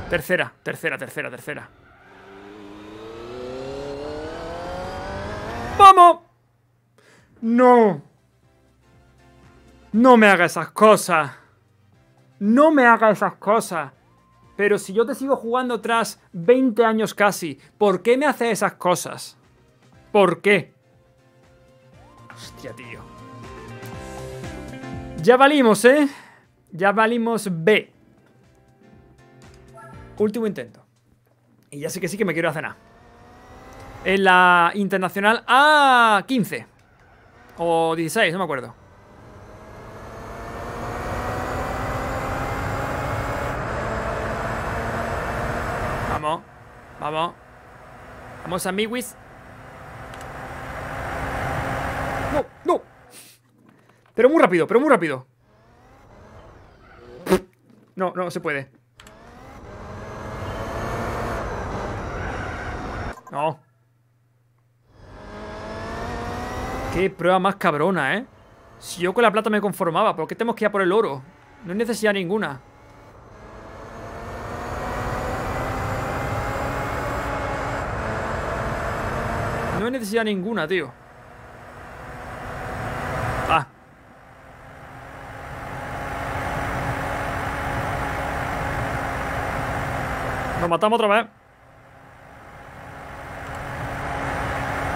Tercera, tercera, tercera, tercera. ¡Vamos! No. No me haga esas cosas. No me haga esas cosas. Pero si yo te sigo jugando tras 20 años casi, ¿por qué me hace esas cosas? ¿Por qué? Hostia, tío. Ya valimos, ¿eh? Ya valimos B. Último intento. Y ya sé que sí que me quiero hacer nada. En la internacional A15. Ah, o 16, no me acuerdo. Vamos, vamos. Vamos a Miwis. No, no. Pero muy rápido, pero muy rápido. no, no se puede. No. Qué prueba más cabrona, ¿eh? Si yo con la plata me conformaba, ¿por qué tenemos que ir a por el oro? No hay necesidad ninguna. No hay necesidad ninguna, tío. Ah. Nos matamos otra vez.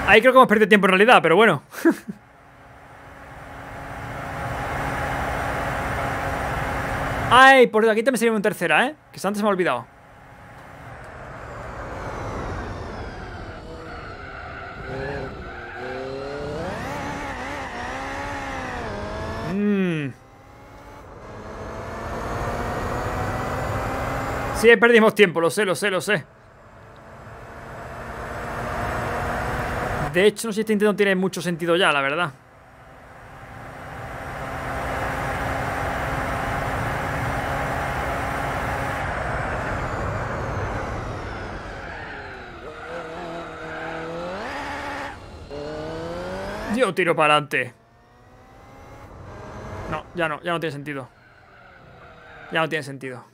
Ahí creo que hemos perdido tiempo en realidad, pero bueno. Ay, por aquí también sería una tercera, ¿eh? Que antes me ha olvidado. Mmm. Sí, perdimos tiempo, lo sé, lo sé, lo sé. de hecho, no sé si este intento tiene mucho sentido ya, la verdad. Yo tiro para adelante. No, ya no, ya no tiene sentido. Ya no tiene sentido.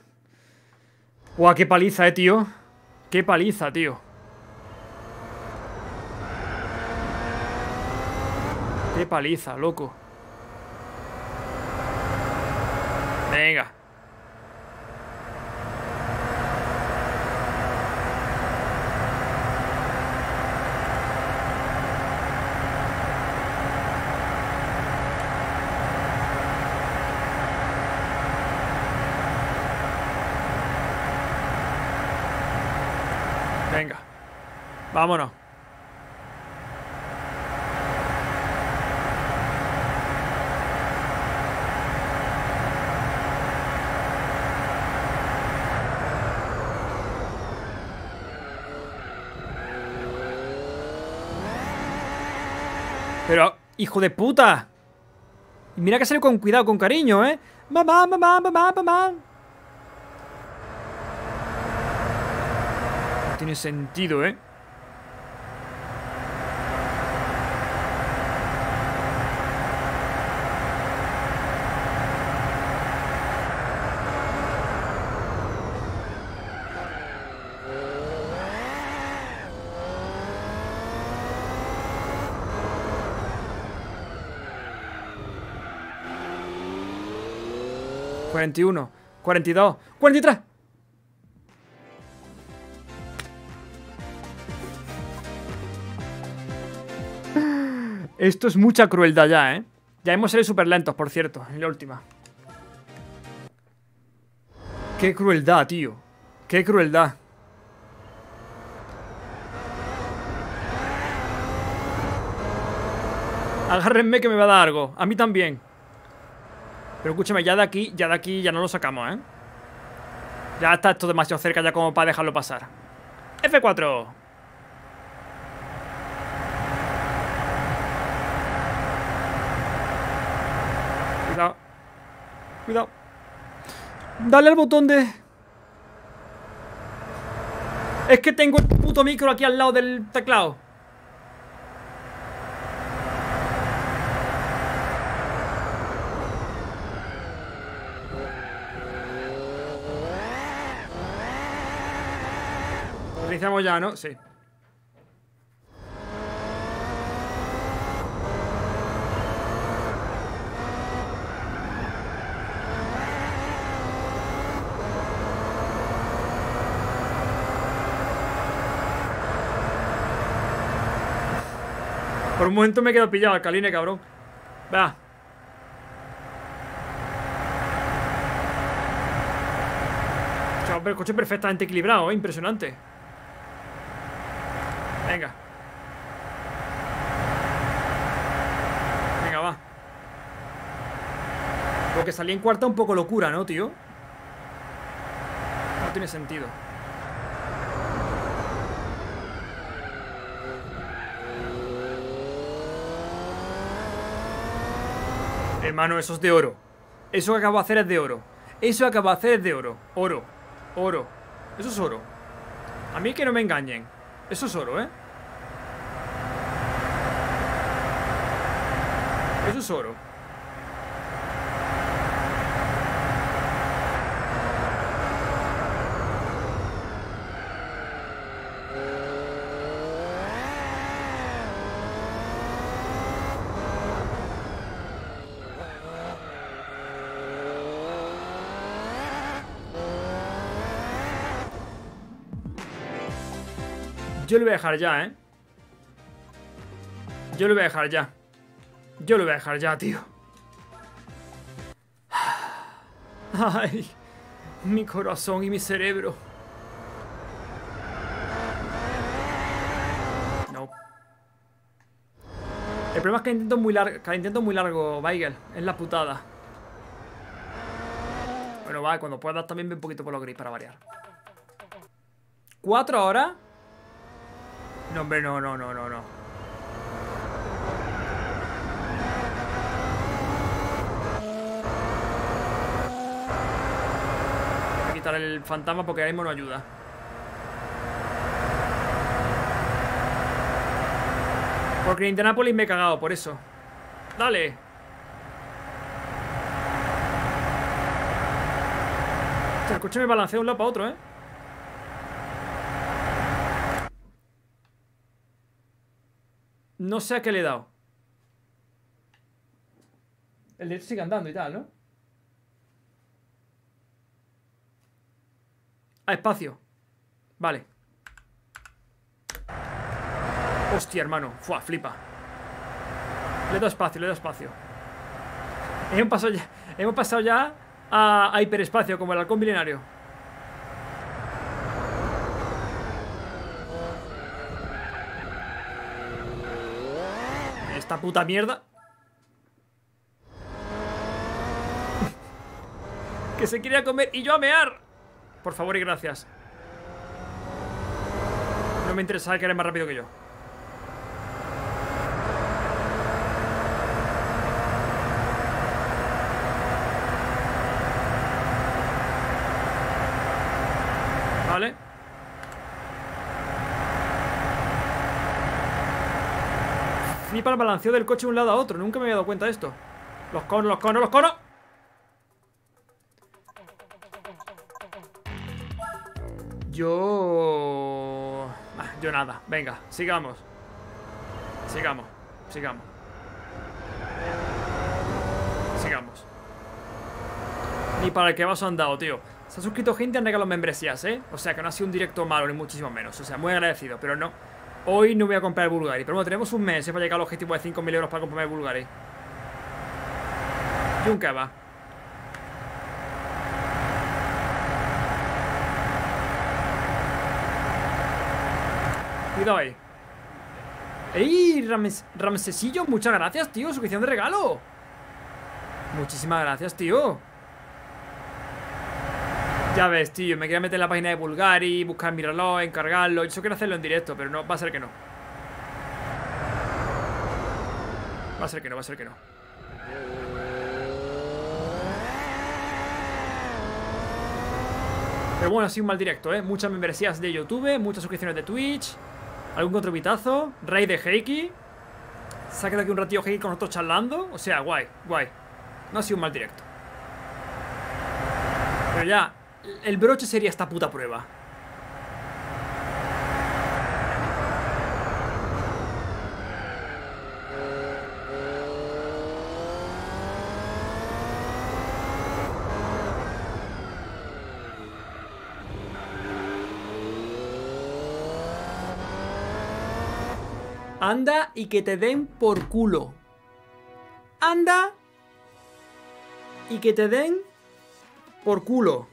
Guau, qué paliza, eh, tío. Qué paliza, tío. Qué paliza, loco. Venga. Venga. Vámonos. ¡Hijo de puta! Y mira que sale con cuidado, con cariño, ¿eh? ¡Mamá, mamá, mamá, mamá! No tiene sentido, ¿eh? 41, 42, 43. Esto es mucha crueldad ya, ¿eh? Ya hemos sido súper lentos, por cierto, en la última. Qué crueldad, tío. Qué crueldad. Agárrenme que me va a dar algo. A mí también. Pero escúchame, ya de aquí, ya de aquí ya no lo sacamos, ¿eh? Ya está esto demasiado cerca ya como para dejarlo pasar. F4. Cuidado. Cuidado. Dale al botón de... Es que tengo el puto micro aquí al lado del teclado. Iniciamos ya, ¿no? Sí. Por un momento me quedo pillado, alcaline, cabrón. Vea el coche perfectamente equilibrado, ¿eh? impresionante. Que salí en cuarta un poco locura, ¿no, tío? No tiene sentido. Hermano, eso es de oro. Eso que acabo de hacer es de oro. Eso que acabo de hacer es de oro. Oro. Oro. Eso es oro. A mí que no me engañen. Eso es oro, ¿eh? Eso es oro. yo lo voy a dejar ya, ¿eh? Yo lo voy a dejar ya. Yo lo voy a dejar ya, tío. Ay, mi corazón y mi cerebro. No. El problema es que intento muy largo, que intento muy largo, Weigel. Es la putada. Bueno, va, cuando puedas también ve un poquito por lo gris para variar. ¿Cuatro horas? No, hombre, no, no, no, no, no. Voy a quitar el fantasma porque ahora mismo no ayuda. Porque en Internapolis me he cagado, por eso. Dale. sea, el coche me balancea de un lado para otro, ¿eh? No sé a qué le he dado. El derecho sigue andando y tal, ¿no? A espacio. Vale. Hostia, hermano. Fua, flipa. Le dado espacio, le dado espacio. Hemos pasado ya, hemos pasado ya a, hiperespacio, como el halcón milenario. puta mierda. que se quería comer y yo a mear. Por favor y gracias. No me interesaba que era más rápido que yo. Para el balanceo del coche de un lado a otro. Nunca me había dado cuenta de esto. Los conos, los conos, los conos. Yo... Ah, yo nada. Venga, sigamos. Sigamos, sigamos. Sigamos. Ni para el que vas andado, tío. Se ha suscrito gente han los membresías, ¿eh? O sea, que no ha sido un directo malo, ni muchísimo menos. O sea, muy agradecido, pero no... Hoy no voy a comprar Bulgari. Pero bueno, tenemos un mes para llegar al objetivo de 5.000 euros para comprar Bulgari. Y un va. Y doy. ¡Ey! Ramsesillo, muchas gracias, tío. Suscripción de regalo. Muchísimas gracias, tío. Ya ves, tío, me quería meter en la página de Bulgari, buscar mi reloj, encargarlo. Yo quiero hacerlo en directo, pero no, va a ser que no. Va a ser que no, va a ser que no. Pero bueno, ha sido un mal directo, ¿eh? Muchas membresías de YouTube, muchas suscripciones de Twitch, algún pitazo Rey de Heiki. Se ha quedado aquí un ratillo Heiki con nosotros charlando. O sea, guay, guay. No ha sido un mal directo. Pero ya, el broche sería esta puta prueba. Anda y que te den por culo. Anda y que te den por culo.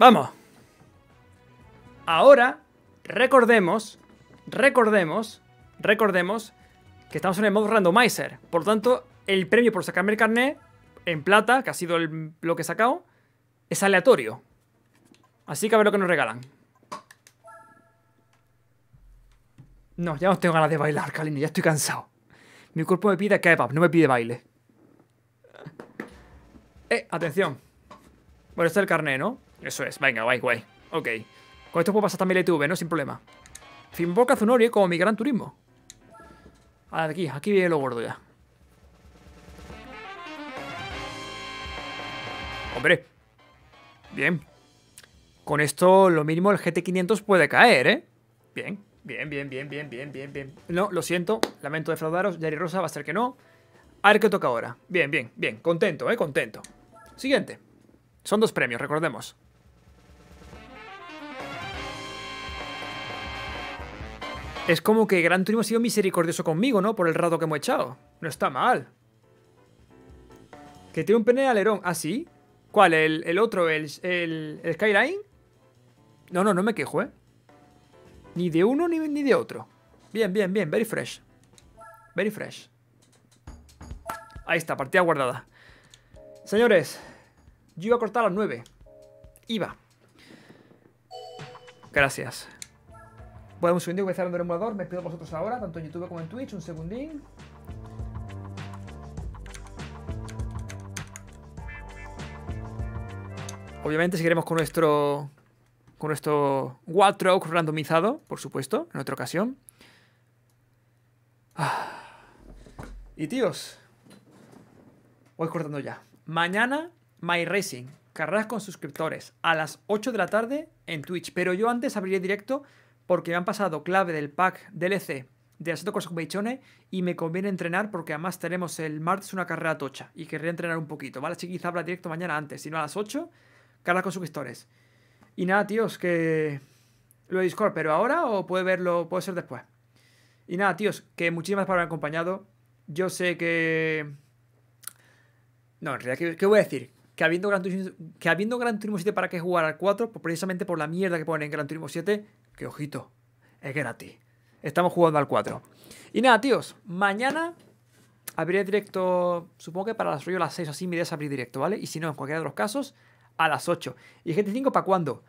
Vamos. Ahora, recordemos, recordemos, recordemos que estamos en el modo randomizer. Por lo tanto, el premio por sacarme el carnet en plata, que ha sido lo que he sacado, es aleatorio. Así que a ver lo que nos regalan. No, ya no tengo ganas de bailar, Kalina, ya estoy cansado. Mi cuerpo me pide kebab, no me pide baile. Eh, atención. Bueno, está el carné, ¿no? Eso es, venga, guay, guay. Ok. Con esto puedo pasar también el ITV, ¿no? Sin problema. Boca Zunori como mi gran turismo. Ah, aquí, aquí viene lo gordo ya. Hombre. Bien. Con esto, lo mínimo, el GT500 puede caer, ¿eh? Bien, bien, bien, bien, bien, bien, bien, bien. No, lo siento. Lamento defraudaros. Yari Rosa va a ser que no. A ver qué toca ahora. Bien, bien, bien. Contento, ¿eh? Contento. Siguiente. Son dos premios, recordemos. Es como que Gran Turismo ha sido misericordioso conmigo, ¿no? Por el rato que hemos echado. No está mal. Que tiene un pene de alerón. ¿Ah, sí? ¿Cuál? ¿El, otro? ¿El, el, Skyline? No, no, no me quejo, ¿eh? Ni de uno ni, ni de otro. Bien, bien, bien. Very fresh. Very fresh. Ahí está, partida guardada. Señores, yo iba a cortar a las 9. Iba. Gracias podemos un segundito voy a estar el emulador. Me despido vosotros ahora, tanto en YouTube como en Twitch. Un segundín. Obviamente seguiremos con nuestro con nuestro Waltrock randomizado, por supuesto, en otra ocasión. Ah. Y tíos, voy cortando ya. Mañana, My Racing, carreras con suscriptores, a las 8 de la tarde en Twitch. Pero yo antes abriré directo porque me han pasado clave del pack DLC de Assetto Corsa y me conviene entrenar porque además tenemos el martes una carrera tocha y querría entrenar un poquito, ¿vale? Así habla directo mañana antes, no a las 8, carla con suscriptores. Y nada, tíos, que lo de Discord, pero ahora o puede verlo, puede ser después. Y nada, tíos, que muchísimas gracias por haberme acompañado. Yo sé que... No, en realidad, ¿qué, voy a decir? Que habiendo, Gran Turismo, que habiendo Gran Turismo 7 para qué jugar al 4, pues precisamente por la mierda que ponen en Gran Turismo 7, que ojito, es gratis. Estamos jugando al 4. Y nada, tíos, mañana abriré directo, supongo que para las rollo a las 6 o así, mi idea es abrir directo, ¿vale? Y si no, en cualquiera de los casos, a las 8. y gente GT5 para cuándo?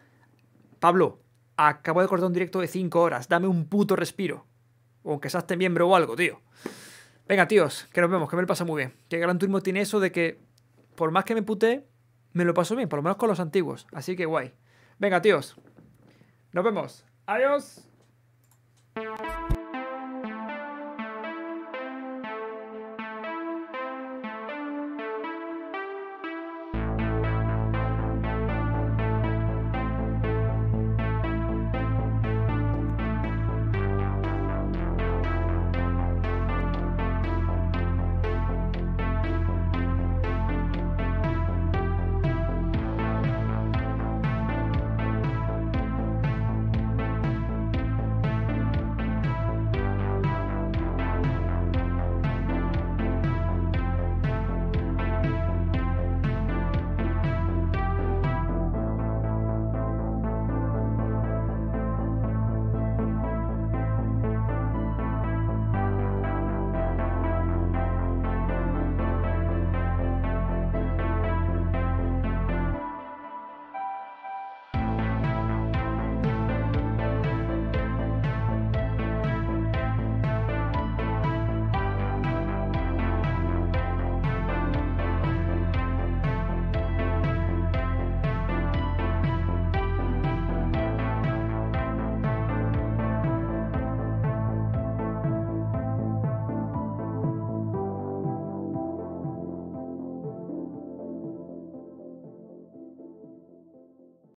Pablo, acabo de cortar un directo de 5 horas, dame un puto respiro. O aunque seas miembro o algo, tío. Venga, tíos, que nos vemos, que me lo pasa muy bien. Que Gran Turismo tiene eso de que, por más que me puté, me lo paso bien, por lo menos con los antiguos. Así que guay. Venga, tíos, nos vemos. Adiós.